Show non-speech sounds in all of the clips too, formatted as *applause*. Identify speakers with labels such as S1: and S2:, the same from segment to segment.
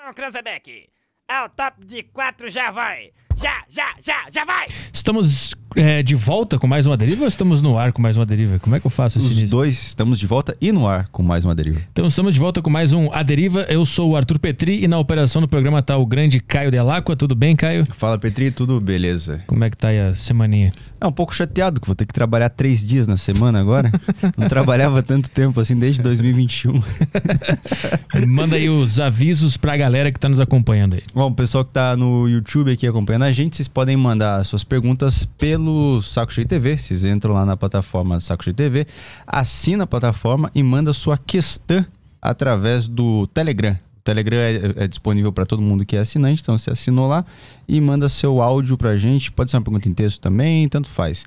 S1: Então, Cranzebeck, ao top de quatro já vai!
S2: Já, já, já, já vai! Estamos é, de volta com mais uma deriva ou estamos no ar com mais uma deriva? Como é que eu faço isso? Os início? dois estamos de volta e no ar com mais uma deriva. Então estamos de volta com mais um A Deriva. Eu sou o Arthur Petri e na operação do programa está o grande Caio Delacqua. Tudo bem, Caio?
S3: Fala, Petri, tudo beleza. Como é que tá aí a semaninha? É um pouco chateado que vou ter que trabalhar três dias na semana agora. Não *laughs* trabalhava tanto tempo assim desde 2021.
S2: *laughs* Manda aí os avisos para a galera que está nos acompanhando aí. Bom, o pessoal que está no YouTube aqui
S3: acompanhando a gente, vocês podem mandar suas perguntas pelo pelo Saco Cheio TV. Vocês entram lá na plataforma Saco Cheio TV, assina a plataforma e manda sua questão através do Telegram. O Telegram é, é disponível para todo mundo que é assinante, então você assinou lá e manda seu áudio para a gente. Pode ser uma pergunta em texto também, tanto faz.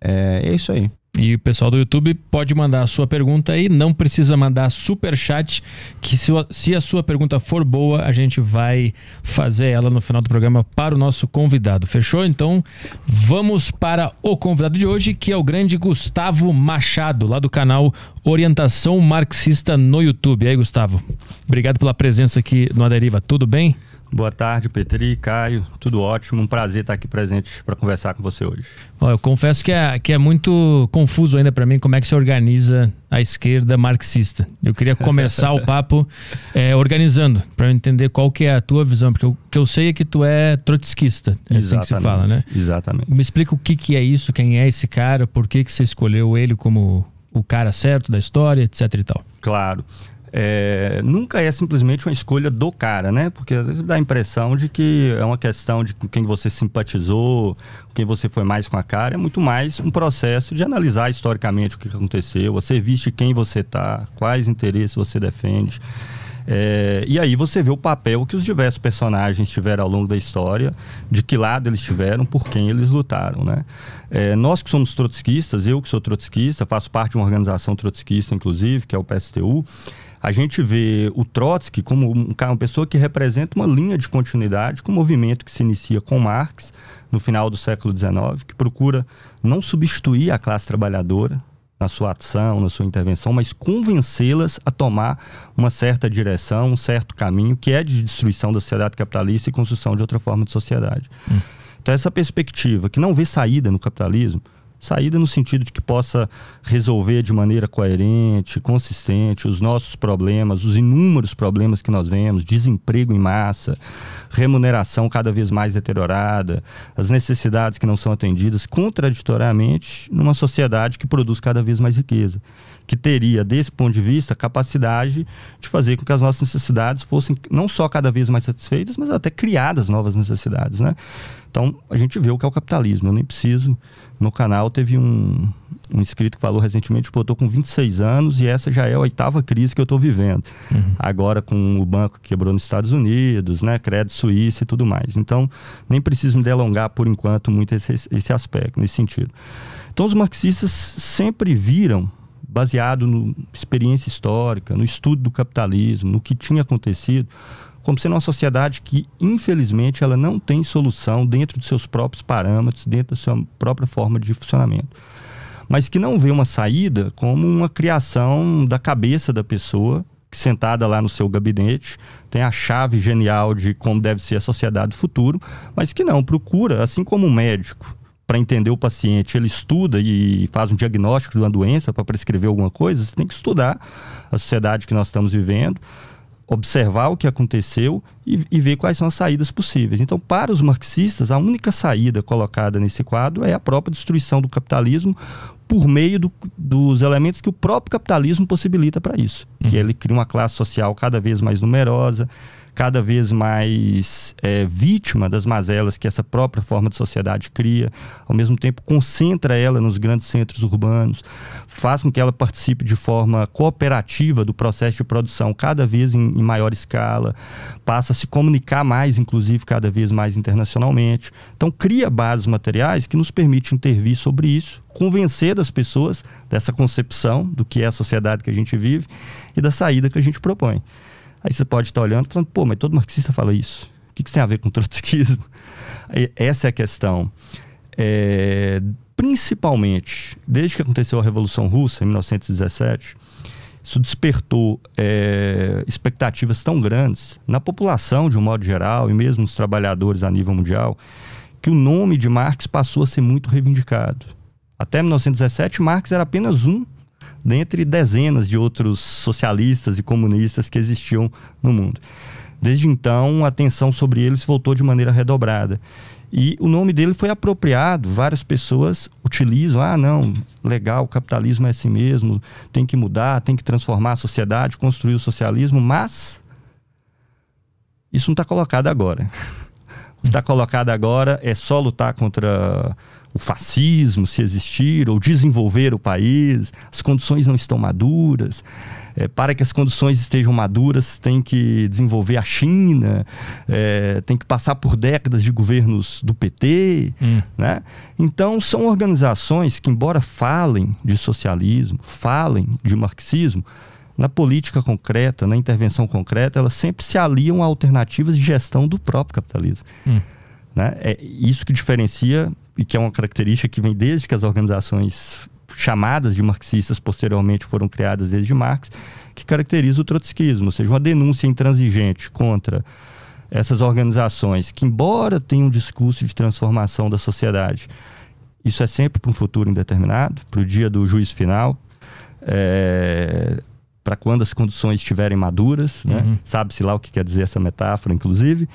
S3: É, é isso aí.
S2: E o pessoal do YouTube pode mandar a sua pergunta aí, não precisa mandar super chat, que se, se a sua pergunta for boa, a gente vai fazer ela no final do programa para o nosso convidado. Fechou? Então, vamos para o convidado de hoje, que é o grande Gustavo Machado, lá do canal Orientação Marxista no YouTube. E aí, Gustavo, obrigado pela presença aqui no Aderiva. Tudo bem? Boa tarde, Petri, Caio, tudo
S1: ótimo. Um prazer estar aqui presente para conversar com você hoje.
S2: Bom, eu confesso que é, que é muito confuso ainda para mim como é que se organiza a esquerda marxista. Eu queria começar o *laughs* papo é, organizando, para entender qual que é a tua visão, porque o que eu sei é que tu é trotskista, é exatamente, assim que se fala, né? Exatamente. Me explica o que, que é isso, quem é esse cara, por que, que você escolheu ele como o cara certo da história, etc e tal. Claro é,
S1: nunca é simplesmente uma escolha do cara, né? Porque às vezes dá a impressão de que é uma questão de com quem você simpatizou, com quem você foi mais com a cara. É muito mais um processo de analisar historicamente o que aconteceu, você viste quem você tá, quais interesses você defende. É, e aí você vê o papel que os diversos personagens tiveram ao longo da história, de que lado eles tiveram, por quem eles lutaram, né? É, nós que somos trotskistas, eu que sou trotskista, faço parte de uma organização trotskista, inclusive, que é o PSTU, a gente vê o Trotsky como uma pessoa que representa uma linha de continuidade com o movimento que se inicia com Marx no final do século XIX, que procura não substituir a classe trabalhadora na sua ação, na sua intervenção, mas convencê-las a tomar uma certa direção, um certo caminho, que é de destruição da sociedade capitalista e construção de outra forma de sociedade. Hum. Então, essa perspectiva que não vê saída no capitalismo, saída no sentido de que possa resolver de maneira coerente, consistente os nossos problemas, os inúmeros problemas que nós vemos, desemprego em massa, remuneração cada vez mais deteriorada, as necessidades que não são atendidas, contraditoriamente numa sociedade que produz cada vez mais riqueza, que teria, desse ponto de vista, capacidade de fazer com que as nossas necessidades fossem não só cada vez mais satisfeitas, mas até criadas novas necessidades, né? Então, a gente vê o que é o capitalismo. Eu nem preciso. No canal teve um, um inscrito que falou recentemente, pô, eu tô com 26 anos e essa já é a oitava crise que eu estou vivendo. Uhum. Agora com o banco que quebrou nos Estados Unidos, né, crédito suíço e tudo mais. Então, nem preciso me delongar por enquanto muito esse, esse aspecto, nesse sentido. Então, os marxistas sempre viram baseado na experiência histórica, no estudo do capitalismo, no que tinha acontecido, como sendo uma sociedade que, infelizmente, ela não tem solução dentro dos seus próprios parâmetros, dentro da sua própria forma de funcionamento. Mas que não vê uma saída como uma criação da cabeça da pessoa, que sentada lá no seu gabinete tem a chave genial de como deve ser a sociedade do futuro, mas que não procura, assim como um médico, para entender o paciente, ele estuda e faz um diagnóstico de uma doença para prescrever alguma coisa, você tem que estudar a sociedade que nós estamos vivendo, observar o que aconteceu e, e, ver quais são as saídas possíveis. Então, para os marxistas, a única saída colocada nesse quadro é a própria destruição do capitalismo por meio do, dos elementos que o próprio capitalismo possibilita para isso, hum. que ele cria uma classe social cada vez mais numerosa, cada vez mais é, vítima das mazelas que essa própria forma de sociedade cria, ao mesmo tempo concentra ela nos grandes centros urbanos, faz com que ela participe de forma cooperativa do processo de produção cada vez em, em maior escala, passa a se comunicar mais, inclusive cada vez mais internacionalmente. Então cria bases materiais que nos permite intervir sobre isso, convencer as pessoas dessa concepção do que é a sociedade que a gente vive e da saída que a gente propõe. Aí você pode estar olhando e falando, pô, mas todo marxista fala isso. O que, que isso tem a ver com trotskismo? *laughs* Essa é a questão. É, principalmente, desde que aconteceu a Revolução Russa, em 1917, isso despertou é, expectativas tão grandes na população, de um modo geral, e mesmo nos trabalhadores a nível mundial, que o nome de Marx passou a ser muito reivindicado. Até 1917, Marx era apenas um dentre dezenas de outros socialistas e comunistas que existiam no mundo. Desde então, a atenção sobre ele se voltou de maneira redobrada. E o nome dele foi apropriado, várias pessoas utilizam, ah, não, legal, o capitalismo é assim mesmo, tem que mudar, tem que transformar a sociedade, construir o socialismo, mas isso não está colocado agora. *laughs* o que está colocado agora é só lutar contra o fascismo, se existir, ou desenvolver o país, as condições não estão maduras. É, para que as condições estejam maduras, tem que desenvolver a China, é, tem que passar por décadas de governos do PT. Hum. Né? Então, são organizações que, embora falem de socialismo, falem de marxismo, na política concreta, na intervenção concreta, elas sempre se aliam a alternativas de gestão do próprio capitalismo. Hum. Né? É isso que diferencia e que é uma característica que vem desde que as organizações chamadas de marxistas posteriormente foram criadas desde Marx, que caracteriza o trotskismo, ou seja, uma denúncia intransigente contra essas organizações que, embora tenham um discurso de transformação da sociedade, isso é sempre para um futuro indeterminado, para o dia do juiz final. É, para quando as condições estiverem maduras, né? uhum. sabe-se lá o que quer dizer essa metáfora, inclusive,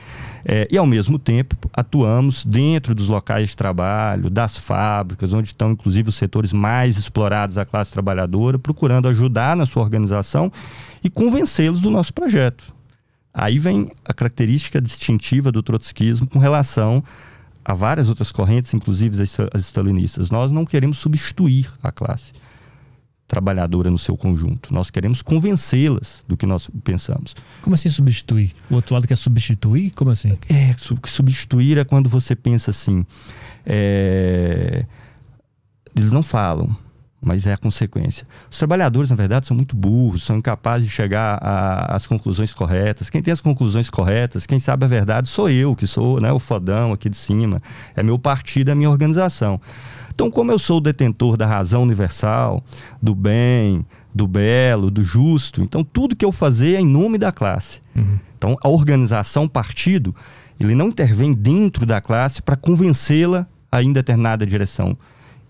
S1: é, e ao mesmo tempo atuamos dentro dos locais de trabalho, das fábricas, onde estão inclusive os setores mais explorados da classe trabalhadora, procurando ajudar na sua organização e convencê-los do nosso projeto. Aí vem a característica distintiva do trotskismo com relação a várias outras correntes, inclusive as stalinistas. Nós não queremos substituir a classe trabalhadora no seu conjunto. Nós queremos convencê-las do que nós pensamos.
S2: Como assim substituir? O outro lado quer substituir? Como assim? É, substituir é quando você
S1: pensa assim. É... Eles não falam, mas é a consequência. Os trabalhadores, na verdade, são muito burros, são incapazes de chegar às conclusões corretas. Quem tem as conclusões corretas, quem sabe a verdade, sou eu, que sou né, o fodão aqui de cima. É meu partido, é minha organização. Então, como eu sou o detentor da razão universal, do bem, do belo, do justo, então tudo que eu fazer é em nome da classe. Uhum. Então, a organização partido, ele não intervém dentro da classe para convencê-la a em determinada direção.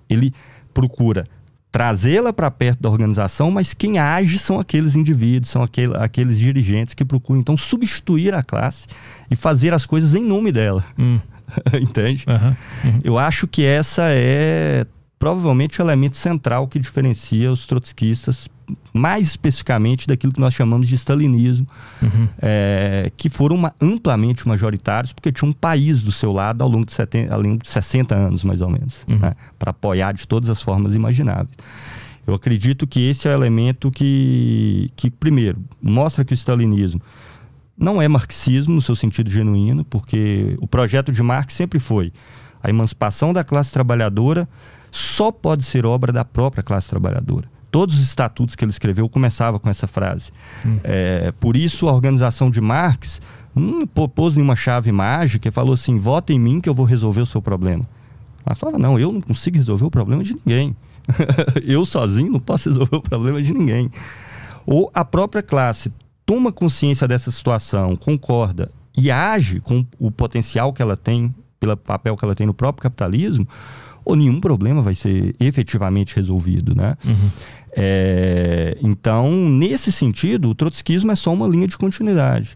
S1: Ele procura trazê-la para perto da organização, mas quem age são aqueles indivíduos, são aqueles dirigentes que procuram então substituir a classe e fazer as coisas em nome dela. Hum. *laughs* Entende? Uhum. Uhum. Eu acho que essa é provavelmente o elemento central que diferencia os trotskistas, mais especificamente daquilo que nós chamamos de stalinismo, uhum. é, que foram uma, amplamente majoritários, porque tinha um país do seu lado ao longo de, seten, ao longo de 60 anos, mais ou menos, uhum. né, para apoiar de todas as formas imagináveis. Eu acredito que esse é o elemento que, que primeiro, mostra que o stalinismo não é marxismo no seu sentido genuíno, porque o projeto de Marx sempre foi a emancipação da classe trabalhadora só pode ser obra da própria classe trabalhadora. Todos os estatutos que ele escreveu começava com essa frase. Hum. É, por isso, a organização de Marx não pôs nenhuma chave mágica e falou assim: vota em mim que eu vou resolver o seu problema. Ela falava: não, eu não consigo resolver o problema de ninguém. *laughs* eu sozinho não posso resolver o problema de ninguém. Ou a própria classe toma consciência dessa situação, concorda e age com o potencial que ela tem, pelo papel que ela tem no próprio capitalismo, ou nenhum problema vai ser efetivamente resolvido, né? Uhum. É, então, nesse sentido, o trotskismo é só uma linha de continuidade.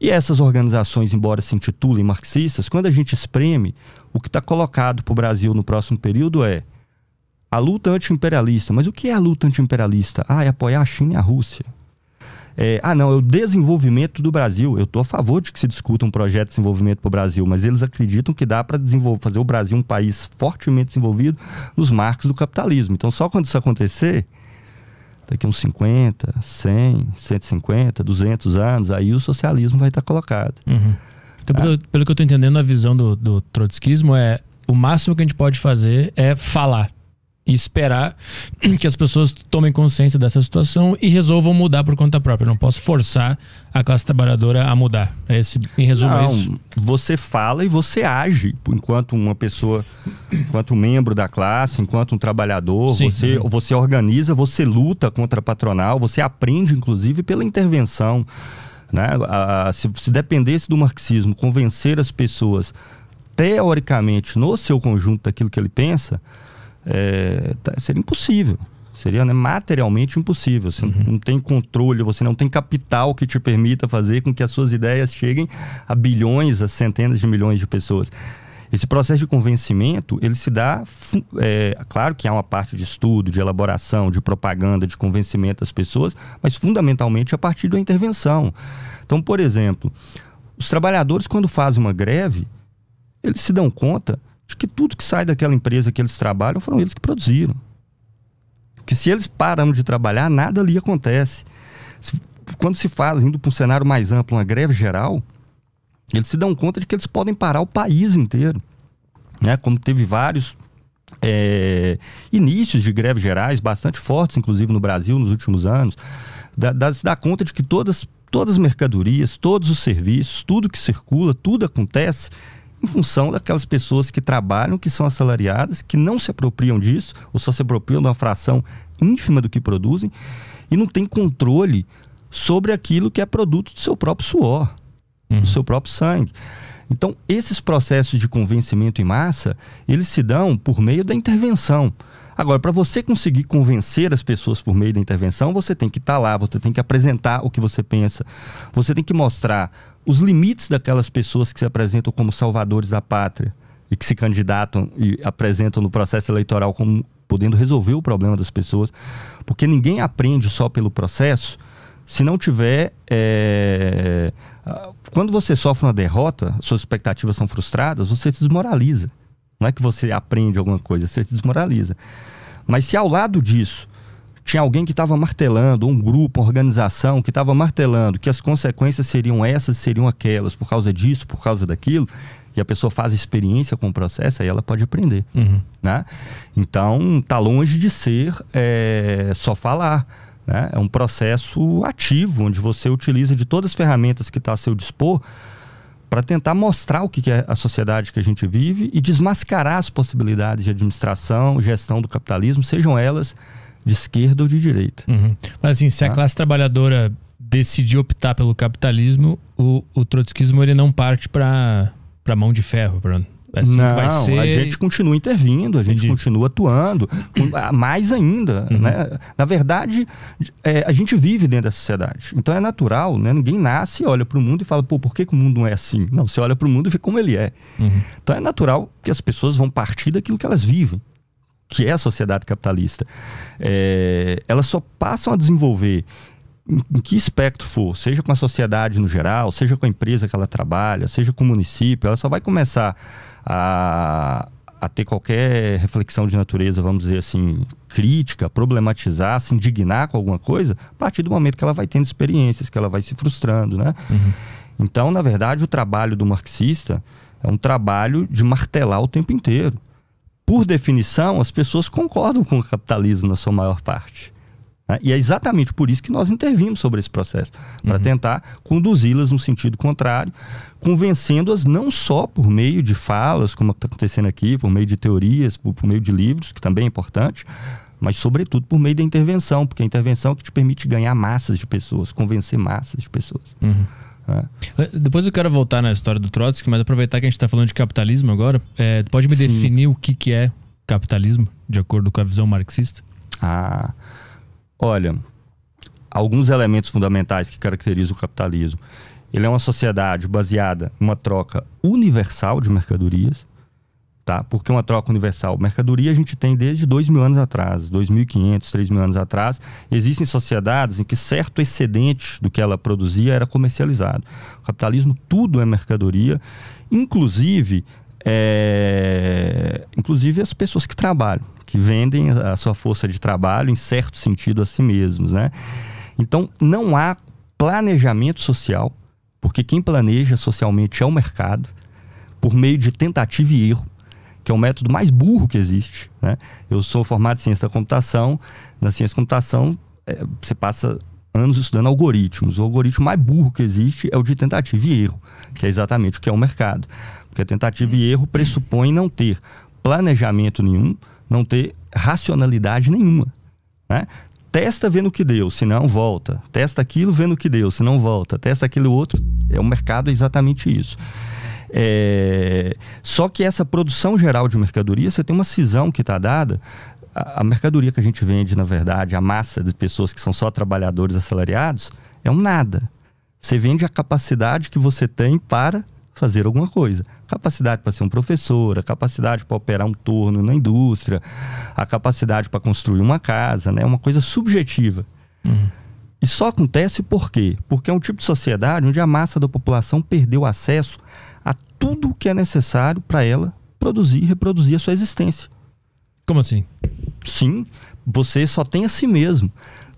S1: E essas organizações, embora se intitulem marxistas, quando a gente espreme, o que está colocado para o Brasil no próximo período é a luta antiimperialista. Mas o que é a luta antiimperialista? Ah, é apoiar a China e a Rússia. É, ah, não, é o desenvolvimento do Brasil. Eu estou a favor de que se discuta um projeto de desenvolvimento para o Brasil, mas eles acreditam que dá para fazer o Brasil um país fortemente desenvolvido nos marcos do capitalismo. Então, só quando isso acontecer, daqui uns 50, 100, 150, 200 anos, aí o socialismo vai estar tá colocado. Uhum.
S2: Então, pelo, pelo, que eu estou entendendo, a visão do, do trotskismo é o máximo que a gente pode fazer é falar e esperar *clears throat* que as pessoas tomem consciência dessa situação e resolvam mudar por conta própria. Eu não posso forçar a classe trabalhadora a mudar. É esse, em resumo, é não, é isso.
S1: Você fala e você age enquanto uma pessoa, enquanto um membro da classe, enquanto um trabalhador. Sim. Você, uhum. você organiza, você luta contra a patronal, você aprende, inclusive, pela intervenção. Né? A, a, se, se dependesse do marxismo convencer as pessoas, teoricamente, no seu conjunto daquilo que ele pensa é, tá, seria impossível. Seria né, materialmente impossível. Você uhum. não tem controle, você não tem capital que te permita fazer com que as suas ideias cheguem a bilhões, a centenas de milhões de pessoas. Esse processo de convencimento, ele se dá, é, claro que há uma parte de estudo, de elaboração, de propaganda, de convencimento das pessoas, mas fundamentalmente a partir da intervenção. Então, por exemplo, os trabalhadores quando fazem uma greve, eles se dão conta Acho que tudo que sai daquela empresa que eles trabalham foram eles que produziram. Que se eles param de trabalhar, nada ali acontece. Se, quando se faz, indo para um cenário mais amplo, uma greve geral, eles se dão conta de que eles podem parar o país inteiro. Né? Como teve vários é, inícios de greves gerais, bastante fortes, inclusive no Brasil nos últimos anos, dá, se dá conta de que todas, todas as mercadorias, todos os serviços, tudo que circula, tudo acontece em função daquelas pessoas que trabalham, que são assalariadas, que não se apropriam disso, ou só se apropriam de uma fração ínfima do que produzem, e não tem controle sobre aquilo que é produto do seu próprio suor, uhum. do seu próprio sangue. Então, esses processos de convencimento em massa, eles se dão por meio da intervenção Agora, para você conseguir convencer as pessoas por meio da intervenção, você tem que estar tá lá, você tem que apresentar o que você pensa, você tem que mostrar os limites daquelas pessoas que se apresentam como salvadores da pátria e que se candidatam e apresentam no processo eleitoral como podendo resolver o problema das pessoas, porque ninguém aprende só pelo processo. Se não tiver. É... Quando você sofre uma derrota, suas expectativas são frustradas, você se desmoraliza. Não é que você aprende alguma coisa, você desmoraliza. Mas se ao lado disso tinha alguém que estava martelando, um grupo, uma organização que estava martelando que as consequências seriam essas, seriam aquelas, por causa disso, por causa daquilo, e a pessoa faz experiência com o processo, aí ela pode aprender. Uhum. Né? Então, tá longe de ser é, só falar. Né? É um processo ativo, onde você utiliza de todas as ferramentas que está a seu dispor para tentar mostrar o que é a sociedade que a gente vive e desmascarar as possibilidades de administração, gestão do capitalismo, sejam elas de esquerda ou de direita. Uhum.
S2: Mas assim, se a tá? classe trabalhadora decidir optar pelo capitalismo, o, o trotskismo ele não parte para mão de ferro, Bruno. É assim não, vai ser. a gente
S1: continua intervindo, a gente Entendi. continua atuando, ah, mais ainda, uhum. né? Na verdade, é, a gente vive dentro da sociedade, então é natural, né? Ninguém nasce, olha para o mundo e fala, pô, por que, que, o mundo não é assim? Não, você olha para o mundo e vê como ele é. Uhum. Então é natural que as pessoas vão partir daquilo que elas vivem, que é a sociedade capitalista. É, elas só passam a desenvolver em que espectro for, seja com a sociedade no geral, seja com a empresa que ela trabalha, seja com o município, ela só vai começar a, a ter qualquer reflexão de natureza, vamos dizer assim, crítica, problematizar, se indignar com alguma coisa, a partir do momento que ela vai tendo experiências, que ela vai se frustrando, né? Uhum. Então, na verdade, o trabalho do marxista é um trabalho de martelar o tempo inteiro. Por definição, as pessoas concordam com o capitalismo na sua maior parte. Né? E é exatamente por isso que nós intervimos sobre esse processo, para uhum. tentar conduzi-las no sentido contrário, convencendo-as não só por meio de falas, como está acontecendo aqui, por meio de teorias, por, por meio de livros, que também é importante, mas sobretudo por meio da intervenção, porque é a intervenção é que te permite ganhar massas de pessoas, convencer massas de pessoas.
S2: Uhum. É. Depois eu quero voltar na história do Trotsky, mas aproveitar que a gente está falando de capitalismo agora, é, pode me Sim. definir o que, que é capitalismo, de acordo com a visão marxista?
S1: Ah, Olha, alguns elementos fundamentais que caracterizam o capitalismo. Ele é uma sociedade baseada em uma troca universal de mercadorias, tá? Porque uma troca universal, mercadoria a gente tem desde 2 mil anos atrás, 2.500, 3 mil anos atrás. Existem sociedades em que certo excedente do que ela produzia era comercializado. O capitalismo, tudo é mercadoria, inclusive é, inclusive as pessoas que trabalham, que vendem a sua força de trabalho em certo sentido a si mesmos, né? Então não há planejamento social, porque quem planeja socialmente é o mercado, por meio de tentativa e erro, que é o método mais burro que existe, né? Eu sou formado em ciência da computação, na ciência da computação é, você passa anos estudando algoritmos. O algoritmo mais burro que existe é o de tentativa e erro, que é exatamente o que é o mercado. Porque tentativa e erro pressupõe não ter planejamento nenhum, não ter racionalidade nenhuma. Né? Testa vendo o que deu, se não volta. Testa aquilo vendo o que deu, se não volta. Testa aquilo outro. É o mercado exatamente isso. É... Só que essa produção geral de mercadoria, você tem uma cisão que está dada a, mercadoria que a gente vende, na verdade, a massa de pessoas que são só trabalhadores assalariados, é um nada. Você vende a capacidade que você tem para fazer alguma coisa. Capacidade para ser um professor, a capacidade para operar um torno na indústria, a capacidade para construir uma casa, né? Uma coisa subjetiva. Uhum. E só acontece por quê? Porque é um tipo de sociedade onde a massa da população perdeu acesso a tudo o que é necessário para ela produzir e reproduzir a sua existência. Como assim? Sim, você só tem a si mesmo.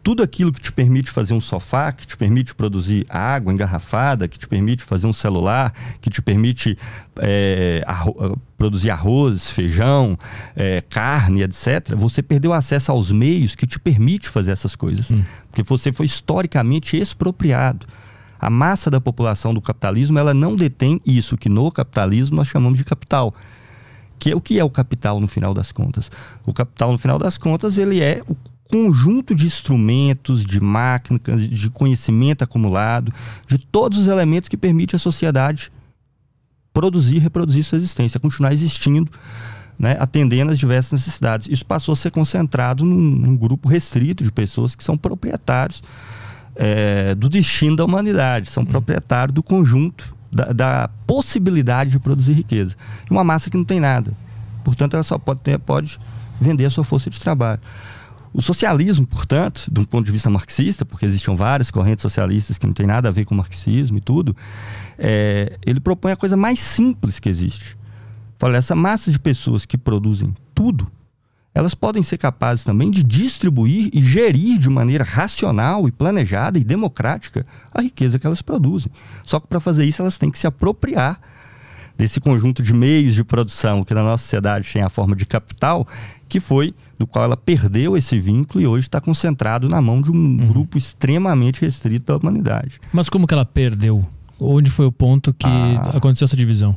S1: Tudo aquilo que te permite fazer um sofá, que te permite produzir água engarrafada, que te permite fazer um celular, que te permite é, arro produzir arroz, feijão, é, carne, etc., você perdeu acesso aos meios que te permite fazer essas coisas. Hum. Porque você foi historicamente expropriado. A massa da população do capitalismo ela não detém isso que no capitalismo nós chamamos de capital que é, o que é o capital no final das contas? O capital no final das contas ele é o conjunto de instrumentos, de máquinas, de conhecimento acumulado, de todos os elementos que permite a sociedade produzir, reproduzir sua existência, continuar existindo, né, atendendo às diversas necessidades. Isso passou a ser concentrado num, num grupo restrito de pessoas que são proprietários é, do destino da humanidade, são hum. proprietários do conjunto da, da possibilidade de produzir riqueza. E uma massa que não tem nada. Portanto, ela só pode, ter, pode vender a sua força de trabalho. O socialismo, portanto, de um ponto de vista marxista, porque existiam várias correntes socialistas que não tem nada a ver com o marxismo e tudo, é, ele propõe a coisa mais simples que existe. Fala, essa massa de pessoas que produzem tudo elas podem ser capazes também de distribuir e gerir de maneira racional e planejada e democrática a riqueza que elas produzem. Só que para fazer isso elas têm que se apropriar desse conjunto de meios de produção que na nossa sociedade tem a forma de capital, que foi do qual ela perdeu esse vínculo e hoje está concentrado na mão de um uhum. grupo extremamente restrito da humanidade.
S2: Mas como que ela perdeu? Onde foi o ponto que ah, aconteceu essa divisão?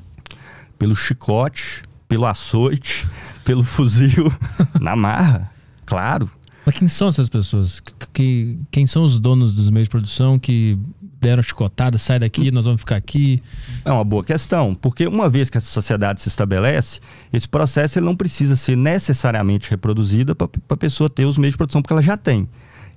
S1: Pelo chicote, pelo açoite pelo fuzil *laughs* na marra, claro.
S2: Mas quem são essas pessoas? Que, quem são os donos dos meios de produção que deram chicotada, sai daqui, nós vamos ficar aqui?
S1: É uma boa questão, porque uma vez que a sociedade se estabelece, esse processo ele não precisa ser necessariamente reproduzido para a pessoa ter os meios de produção, porque ela já tem.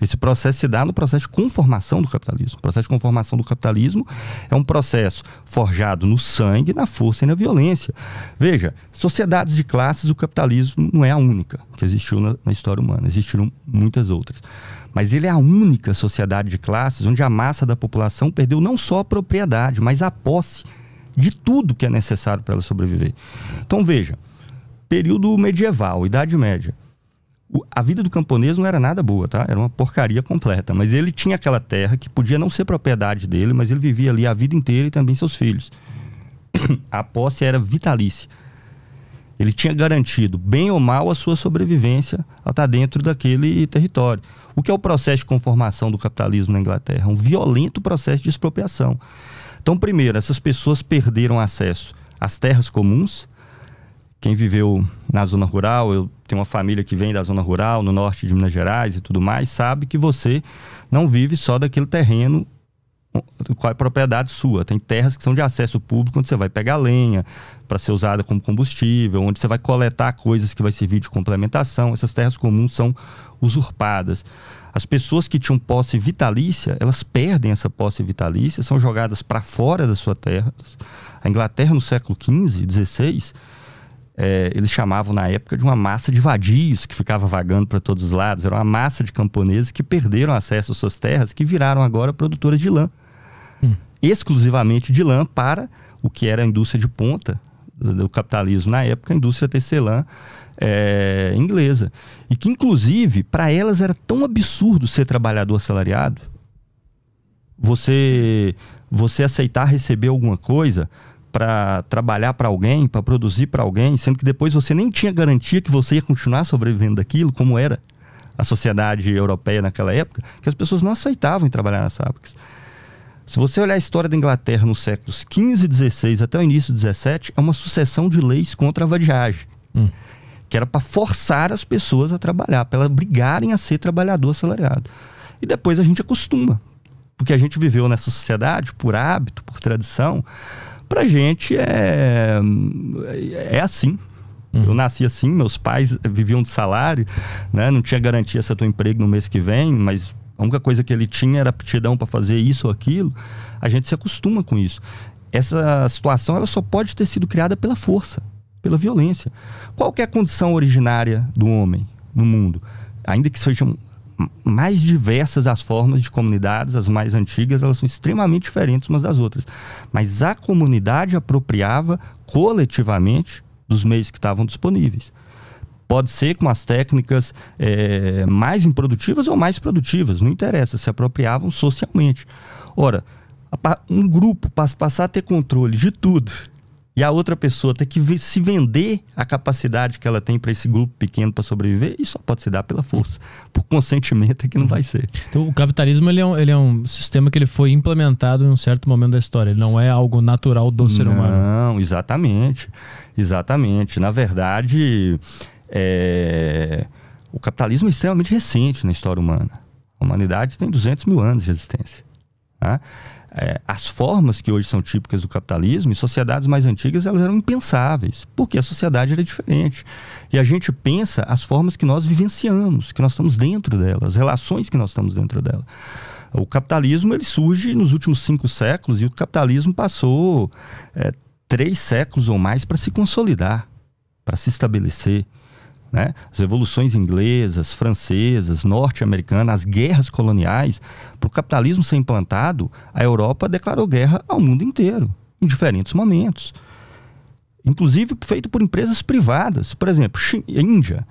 S1: Esse processo se dá no processo de conformação do capitalismo. O processo de conformação do capitalismo é um processo forjado no sangue, na força e na violência. Veja, sociedades de classes, o capitalismo não é a única que existiu na, na história humana, existiram muitas outras. Mas ele é a única sociedade de classes onde a massa da população perdeu não só a propriedade, mas a posse de tudo que é necessário para ela sobreviver. Então veja, período medieval, Idade Média, a vida do camponês não era nada boa, tá? Era uma porcaria completa. Mas ele tinha aquela terra que podia não ser propriedade dele, mas ele vivia ali a vida inteira e também seus filhos. *coughs* A posse era vitalícia. Ele tinha garantido, bem ou mal, a sua sobrevivência ao estar tá dentro daquele território. O que é o processo de conformação do capitalismo na Inglaterra? Um violento processo de expropriação. Então, primeiro, essas pessoas perderam acesso às terras comuns, quem viveu na zona rural, eu tenho uma família que vem da zona rural, no norte de Minas Gerais e tudo mais, sabe que você não vive só daquele terreno qual é propriedade sua. Tem terras que são de acesso público, onde você vai pegar lenha para ser usada como combustível, onde você vai coletar coisas que vai servir de complementação. Essas terras comuns são usurpadas. As pessoas que tinham posse vitalícia, elas perdem essa posse vitalícia, são jogadas para fora da sua terra. A Inglaterra, no século XV, XVI, é, eles chamavam na época de uma massa de vadios que ficava vagando para todos os lados. Era uma massa de camponeses que perderam acesso às suas terras, que viraram agora produtoras de lã. Hum. Exclusivamente de lã para o que era a indústria de ponta do, capitalismo na época, a indústria tecelã é, inglesa. E que, inclusive, para elas era tão absurdo ser trabalhador assalariado, você, você aceitar receber alguma coisa para trabalhar para alguém, para produzir para alguém, sendo que depois você nem tinha garantia que você ia continuar sobrevivendo daquilo, como era a sociedade europeia naquela época, que as pessoas não aceitavam trabalhar nas fábricas. Se você olhar a história da Inglaterra nos séculos XV e XVI até o início do XVII, é uma sucessão de leis contra a vadiagem, hum. que era para forçar as pessoas a trabalhar, para elas brigarem a ser trabalhador assalariado. E depois a gente acostuma, porque a gente viveu nessa sociedade por hábito, por tradição, pra gente é, é, é assim. Uhum. Eu nasci assim, meus pais viviam de salário, né? Não tinha garantia se eu tô emprego no mês que vem, mas a única coisa que ele tinha era aptidão para fazer isso ou aquilo. A gente se acostuma com isso. Essa situação ela só pode ter sido criada pela força, pela violência. Qual é a condição originária do homem no mundo? Ainda que sejam mais diversas as formas de comunidades, as mais antigas, elas são extremamente diferentes umas das outras. Mas a comunidade apropriava coletivamente dos meios que estavam disponíveis. Pode ser com as técnicas é, mais improdutivas ou mais produtivas, não interessa, se apropriavam socialmente. Ora, um grupo passa a ter controle de tudo e a outra pessoa ter que se vender a capacidade que ela tem para esse grupo pequeno para sobreviver, isso só pode se dar pela força.
S2: Por consentimento é que não vai ser. Então, o capitalismo ele é, um, ele é um sistema que ele foi implementado em um certo momento da história. Ele não é algo natural do ser não, humano. Não, exatamente. Exatamente.
S1: Na verdade, é... o capitalismo é extremamente recente na história humana. A humanidade tem 200 mil anos de existência. Né? é, as formas que hoje são típicas do capitalismo, em sociedades mais antigas, elas eram impensáveis, porque a sociedade era diferente. E a gente pensa as formas que nós vivenciamos, que nós estamos dentro dela, as relações que nós estamos dentro dela. O capitalismo ele surge nos últimos cinco séculos e o capitalismo passou é, três séculos ou mais para se consolidar, para se estabelecer. Né? As revoluções inglesas, francesas, norte-americanas, as guerras coloniais, para o capitalismo ser implantado, a Europa declarou guerra ao mundo inteiro, em diferentes momentos. Inclusive feito por empresas privadas. Por exemplo, Índia.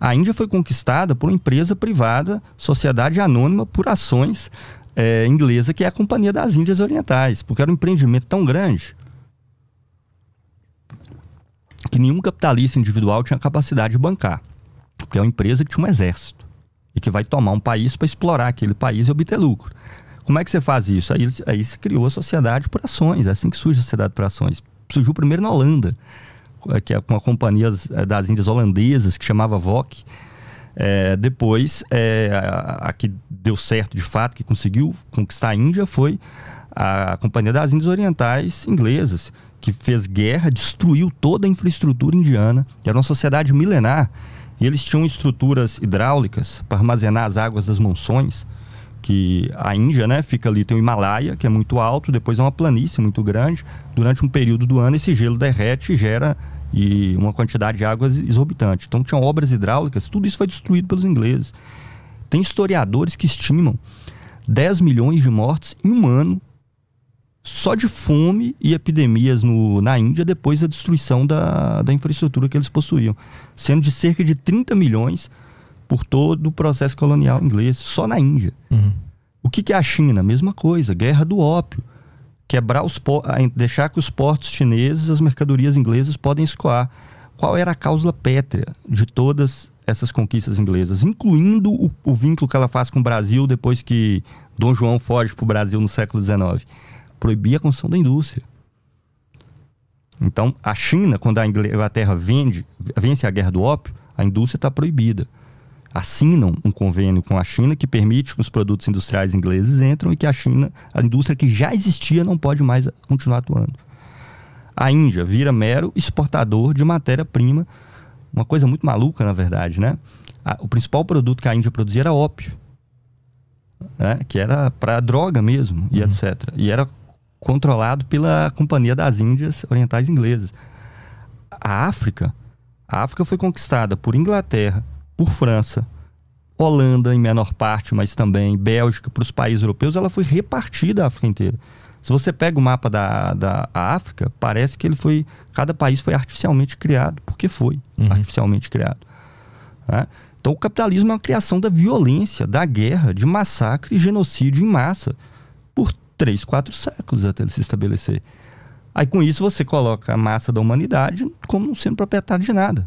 S1: A Índia foi conquistada por uma empresa privada, sociedade anônima, por ações é, inglesa, que é a Companhia das Índias Orientais, porque era um empreendimento tão grande que nenhum capitalista individual tinha capacidade de bancar, porque é uma empresa que tinha um exército e que vai tomar um país para explorar aquele país e obter lucro. Como é que você faz isso? Aí, aí se criou a sociedade por ações, é assim que surge a sociedade por ações. Surgiu primeiro na Holanda, eh, que é a companhia eh, das Índias holandesas que chamava VOC. É, depois, é, a, a, que deu certo de fato, que conseguiu conquistar a Índia, foi a Companhia das Índias Orientais Inglesas, que fez guerra, destruiu toda a infraestrutura indiana, que era uma sociedade milenar, e eles tinham estruturas hidráulicas para armazenar as águas das monções, que a Índia, né, fica ali, tem o Himalaia, que é muito alto, depois é uma planície muito grande, durante um período do ano esse gelo derrete e gera e uma quantidade de águas exorbitante. Então tinham obras hidráulicas, tudo isso foi destruído pelos ingleses. Tem historiadores que estimam 10 milhões de mortes em um ano só de fome e epidemias no, na Índia depois da destruição da, da infraestrutura que eles possuíam, sendo de cerca de 30 milhões por todo o processo colonial inglês, só na Índia. Uhum. O que, que é a China? Mesma coisa, guerra do ópio. Quebrar os deixar que os portos chineses, as mercadorias inglesas podem escoar. Qual era a cláusula pétrea de todas essas conquistas inglesas, incluindo o, o vínculo que ela faz com o Brasil depois que Dom João foge para o Brasil no século XIX? proibir a construção da indústria. Então, a China, quando a Inglaterra vende, vence a guerra do ópio, a indústria está proibida. Assinam um convênio com a China que permite que os produtos industriais ingleses entram e que a China, a indústria que já existia, não pode mais continuar atuando. A Índia vira mero exportador de matéria-prima, uma coisa muito maluca, na verdade, né? A, o principal produto que a Índia produzia era ópio, né? que era para droga mesmo, e uhum. etc. E era controlado pela Companhia das Índias Orientais Inglesas. A África, a África foi conquistada por Inglaterra, por França, Holanda em menor parte, mas também Bélgica, para os países europeus, ela foi repartida a África inteira. Se você pega o mapa da, da África, parece que ele foi. Cada país foi artificialmente criado, porque foi uhum. artificialmente criado. Né? Então o capitalismo é uma criação da violência, da guerra, de massacre e genocídio em massa por três, quatro séculos até ele se estabelecer. Aí com isso você coloca a massa da humanidade como não sendo proprietário de nada,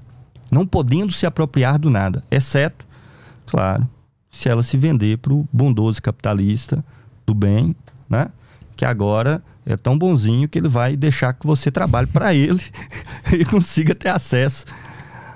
S1: não podendo se apropriar do nada, exceto, claro, se ela se vender para o bondoso capitalista do bem, né? Que agora é tão bonzinho que ele vai deixar que você trabalhe para ele *laughs* e consiga ter acesso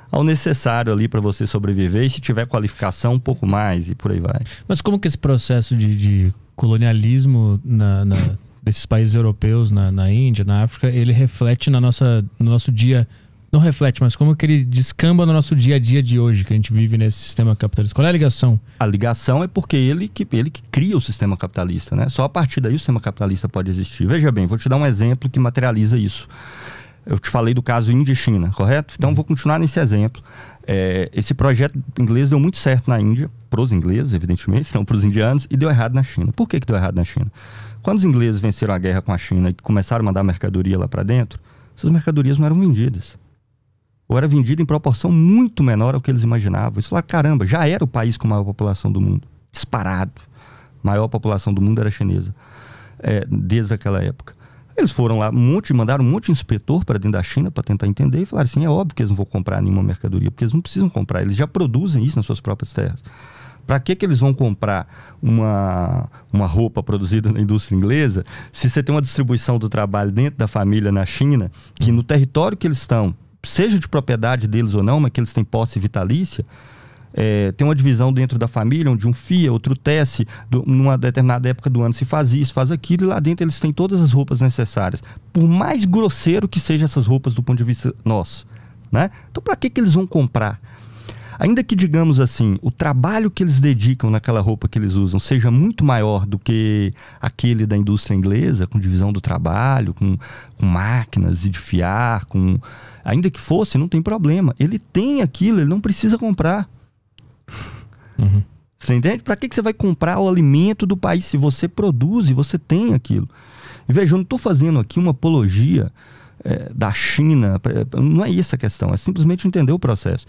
S1: ao necessário ali para você sobreviver e se tiver qualificação um pouco mais e por
S2: aí vai. Mas como que esse processo de, de colonialismo na, na, desses países europeus, na, na, Índia, na África, ele reflete na nossa, no nosso dia. Não reflete, mas como que ele descamba no nosso dia a dia de hoje, que a gente vive nesse sistema capitalista? Qual é a ligação?
S1: A ligação é porque ele que, ele que cria o sistema capitalista, né? Só a partir daí o sistema capitalista pode existir. Veja bem, vou te dar um exemplo que materializa isso. Eu te falei do caso Índia e China, correto? Então, uhum. vou continuar nesse exemplo. É, esse projeto inglês deu muito certo na Índia, para os ingleses, evidentemente, não para os indianos, e deu errado na China. Por que, que deu errado na China? Quando os ingleses venceram a guerra com a China e começaram a mandar mercadoria lá para dentro, essas mercadorias não eram vendidas. Ou era vendida em proporção muito menor ao que eles imaginavam. Isso lá, caramba, já era o país com a maior população do mundo. Disparado. A maior população do mundo era chinesa. É, desde aquela época. Eles foram lá, um monte, mandaram um monte de inspetor para dentro da China para tentar entender e falaram assim: é óbvio que eles não vão comprar nenhuma mercadoria, porque eles não precisam comprar, eles já produzem isso nas suas próprias terras. Para que, que eles vão comprar uma, uma roupa produzida na indústria inglesa se você tem uma distribuição do trabalho dentro da família na China, que no território que eles estão, seja de propriedade deles ou não, mas que eles têm posse vitalícia, é, tem uma divisão dentro da família, onde um fia, outro tece, do, numa determinada época do ano se faz isso, faz aquilo, e lá dentro eles têm todas as roupas necessárias. Por mais grosseiro que sejam essas roupas do ponto de vista nosso. Né? Então, para que, que eles vão comprar? Ainda que, digamos assim, o trabalho que eles dedicam naquela roupa que eles usam seja muito maior do que aquele da indústria inglesa, com divisão do trabalho, com, com máquinas e de fiar, com... ainda que fosse, não tem problema. Ele tem aquilo, ele não precisa comprar. Uhum. Você entende? Para que, que você vai comprar o alimento do país se você produz e você tem aquilo? veja, eu não estou fazendo aqui uma apologia é, da China, não é isso a questão, é simplesmente entender o processo.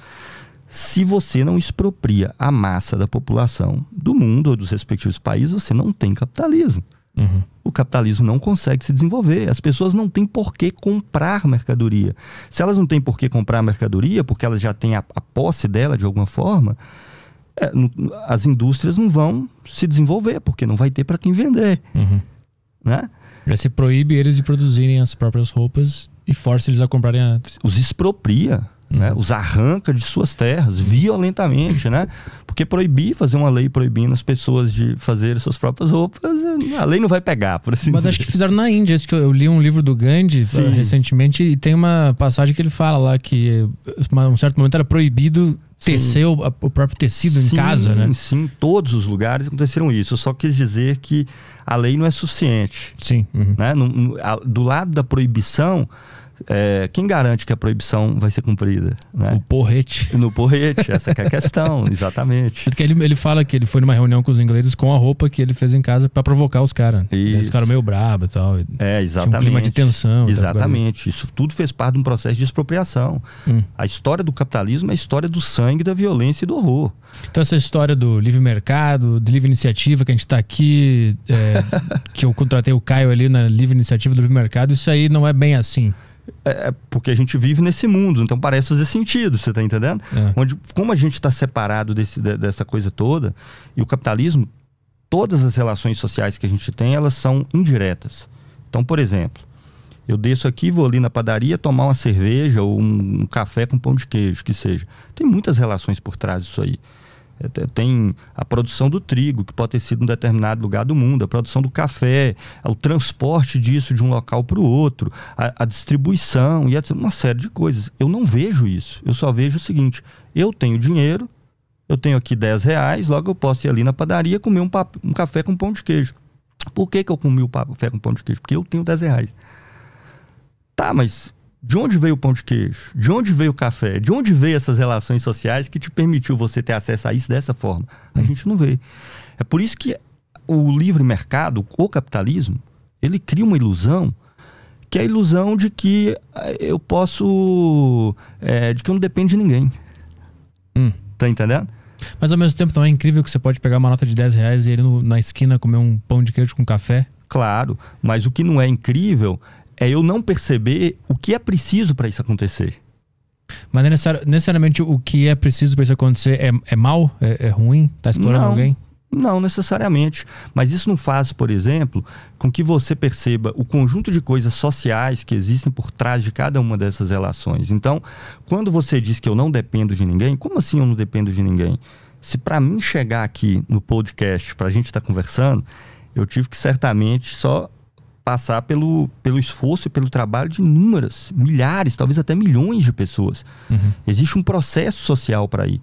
S1: Se você não expropria a massa da população do mundo ou dos respectivos países, você não tem capitalismo. Uhum. O capitalismo não consegue se desenvolver. As pessoas não têm por que comprar mercadoria. Se elas não têm por que comprar mercadoria, porque elas já têm a, a posse dela de alguma forma, é, as indústrias
S2: não vão se desenvolver, porque não vai ter para quem vender. Uhum. Né? Já se proíbe eles de produzirem as próprias roupas e força eles a comprarem a... Os expropria
S1: né? Uhum. os arranca de suas terras violentamente, né? Porque proibir, fazer uma lei proibindo as pessoas de fazer suas próprias roupas, a lei não vai pegar, por assim Mas dizer. acho que fizeram
S2: na Índia, isso que eu li um livro do Gandhi eh, Sim. recentemente e tem uma passagem que ele fala lá que eh, um certo momento era proibido tecer o, o, próprio tecido sim, em casa, né? Sim, todos
S1: os lugares aconteceram isso. Eu só quis dizer que a lei não é suficiente. Sim. Uhum. Né? No, no, a, do lado da proibição, é, quem garante que a proibição vai ser cumprida? Né? No porrete. No porrete, essa é a questão, *laughs*
S2: exatamente. Porque ele, ele fala que ele foi numa reunião com os ingleses com a roupa que ele fez em casa para provocar os caras. Né? Eles ficaram meio brabo e tal.
S1: É, exatamente. Tinha um clima de tensão. Exatamente. isso tudo fez parte de um processo de expropriação. Hum. A história do capitalismo é a história do sangue, da violência e do
S2: horror. Então essa história do livre mercado, do livre iniciativa, que a gente está aqui, é, *laughs* que eu contratei o Caio ali na livre iniciativa do livre mercado, isso aí não é bem assim. É, é, porque a gente vive nesse mundo, então parece
S1: fazer sentido, você está entendendo? É. Onde, como a gente está separado desse, dessa coisa toda, e o capitalismo, todas as relações sociais que a gente tem, elas são indiretas. Então, por exemplo, eu desço aqui, vou ali na padaria tomar uma cerveja ou um, um café com pão de queijo, que seja. Tem muitas relações por trás disso aí. É, tem a produção do trigo, que pode ter sido em um determinado lugar do mundo, a produção do café, o transporte disso de um local para o outro, a, a distribuição e uma série de coisas. Eu não vejo isso. Eu só vejo o seguinte: eu tenho dinheiro, eu tenho aqui 10 reais, logo eu posso ir ali na padaria comer um, um café com pão de queijo. Por que, que eu comi o café com pão de queijo? Porque eu tenho 10 reais. Tá, mas de onde veio o pão de queijo? De onde veio o café? De onde veio essas relações sociais que te permitiu você ter acesso a isso dessa forma? A hum. gente não vê. É por isso que o livre mercado, o capitalismo, ele cria uma ilusão que é a ilusão de que eh, eu posso. É, de que eu não dependo de ninguém. Hum. Tá entendendo?
S2: Mas ao mesmo tempo também é incrível que você pode pegar uma nota de 10 reais e ele na esquina comer um pão de queijo com café.
S1: Claro, mas o que não é incrível é eu não perceber o que é preciso para isso acontecer.
S2: Mas necessariamente o que é preciso para isso acontecer é, é mal? É, é ruim? Está explorando não, alguém?
S1: Não, necessariamente. Mas isso não faz, por exemplo, com que você perceba o conjunto de coisas sociais que existem por trás de cada uma dessas relações. Então, quando você diz que eu não dependo de ninguém, como assim eu não dependo de ninguém? Se para mim chegar aqui no podcast, para a gente estar tá conversando, eu tive que certamente só passar pelo, pelo esforço e pelo trabalho de inúmeras, milhares, talvez até milhões de pessoas. Uhum. Existe um processo social para ir.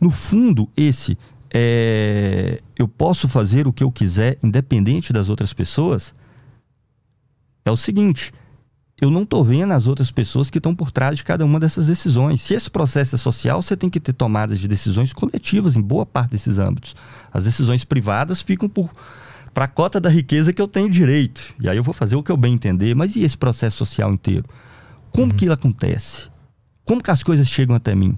S1: No fundo, esse é, eu posso fazer o que eu quiser, independente das outras pessoas, é o seguinte. Eu não estou vendo as outras pessoas que estão por trás de cada uma dessas decisões. Se esse processo é social, você tem que ter tomadas de decisões coletivas em boa parte desses âmbitos. As decisões privadas ficam por para a cota da riqueza que eu tenho direito. E aí eu vou fazer o que eu bem entender. Mas e esse processo social inteiro? Como uhum. que ele acontece? Como que as coisas chegam até mim?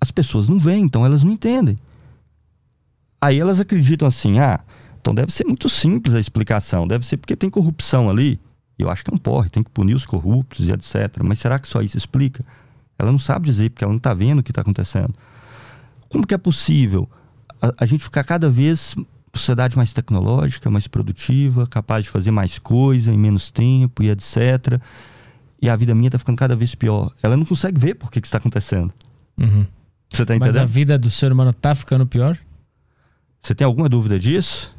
S1: As pessoas não veem, então elas não entendem. Aí elas acreditam assim: ah, então deve ser muito simples a explicação, deve ser porque tem corrupção ali. Eu acho que é um porre, tem que punir os corruptos e etc. Mas será que só isso explica? Ela não sabe dizer, porque ela não está vendo o que está acontecendo. Como que é possível a, a gente ficar cada vez sociedade mais tecnológica, mais produtiva, capaz de fazer mais coisa em menos tempo e etc. E a vida minha está ficando cada vez pior. Ela não consegue ver por que está acontecendo. Uhum. Você tá entendendo? Mas a
S2: vida do ser humano está ficando pior?
S1: Você tem alguma dúvida disso?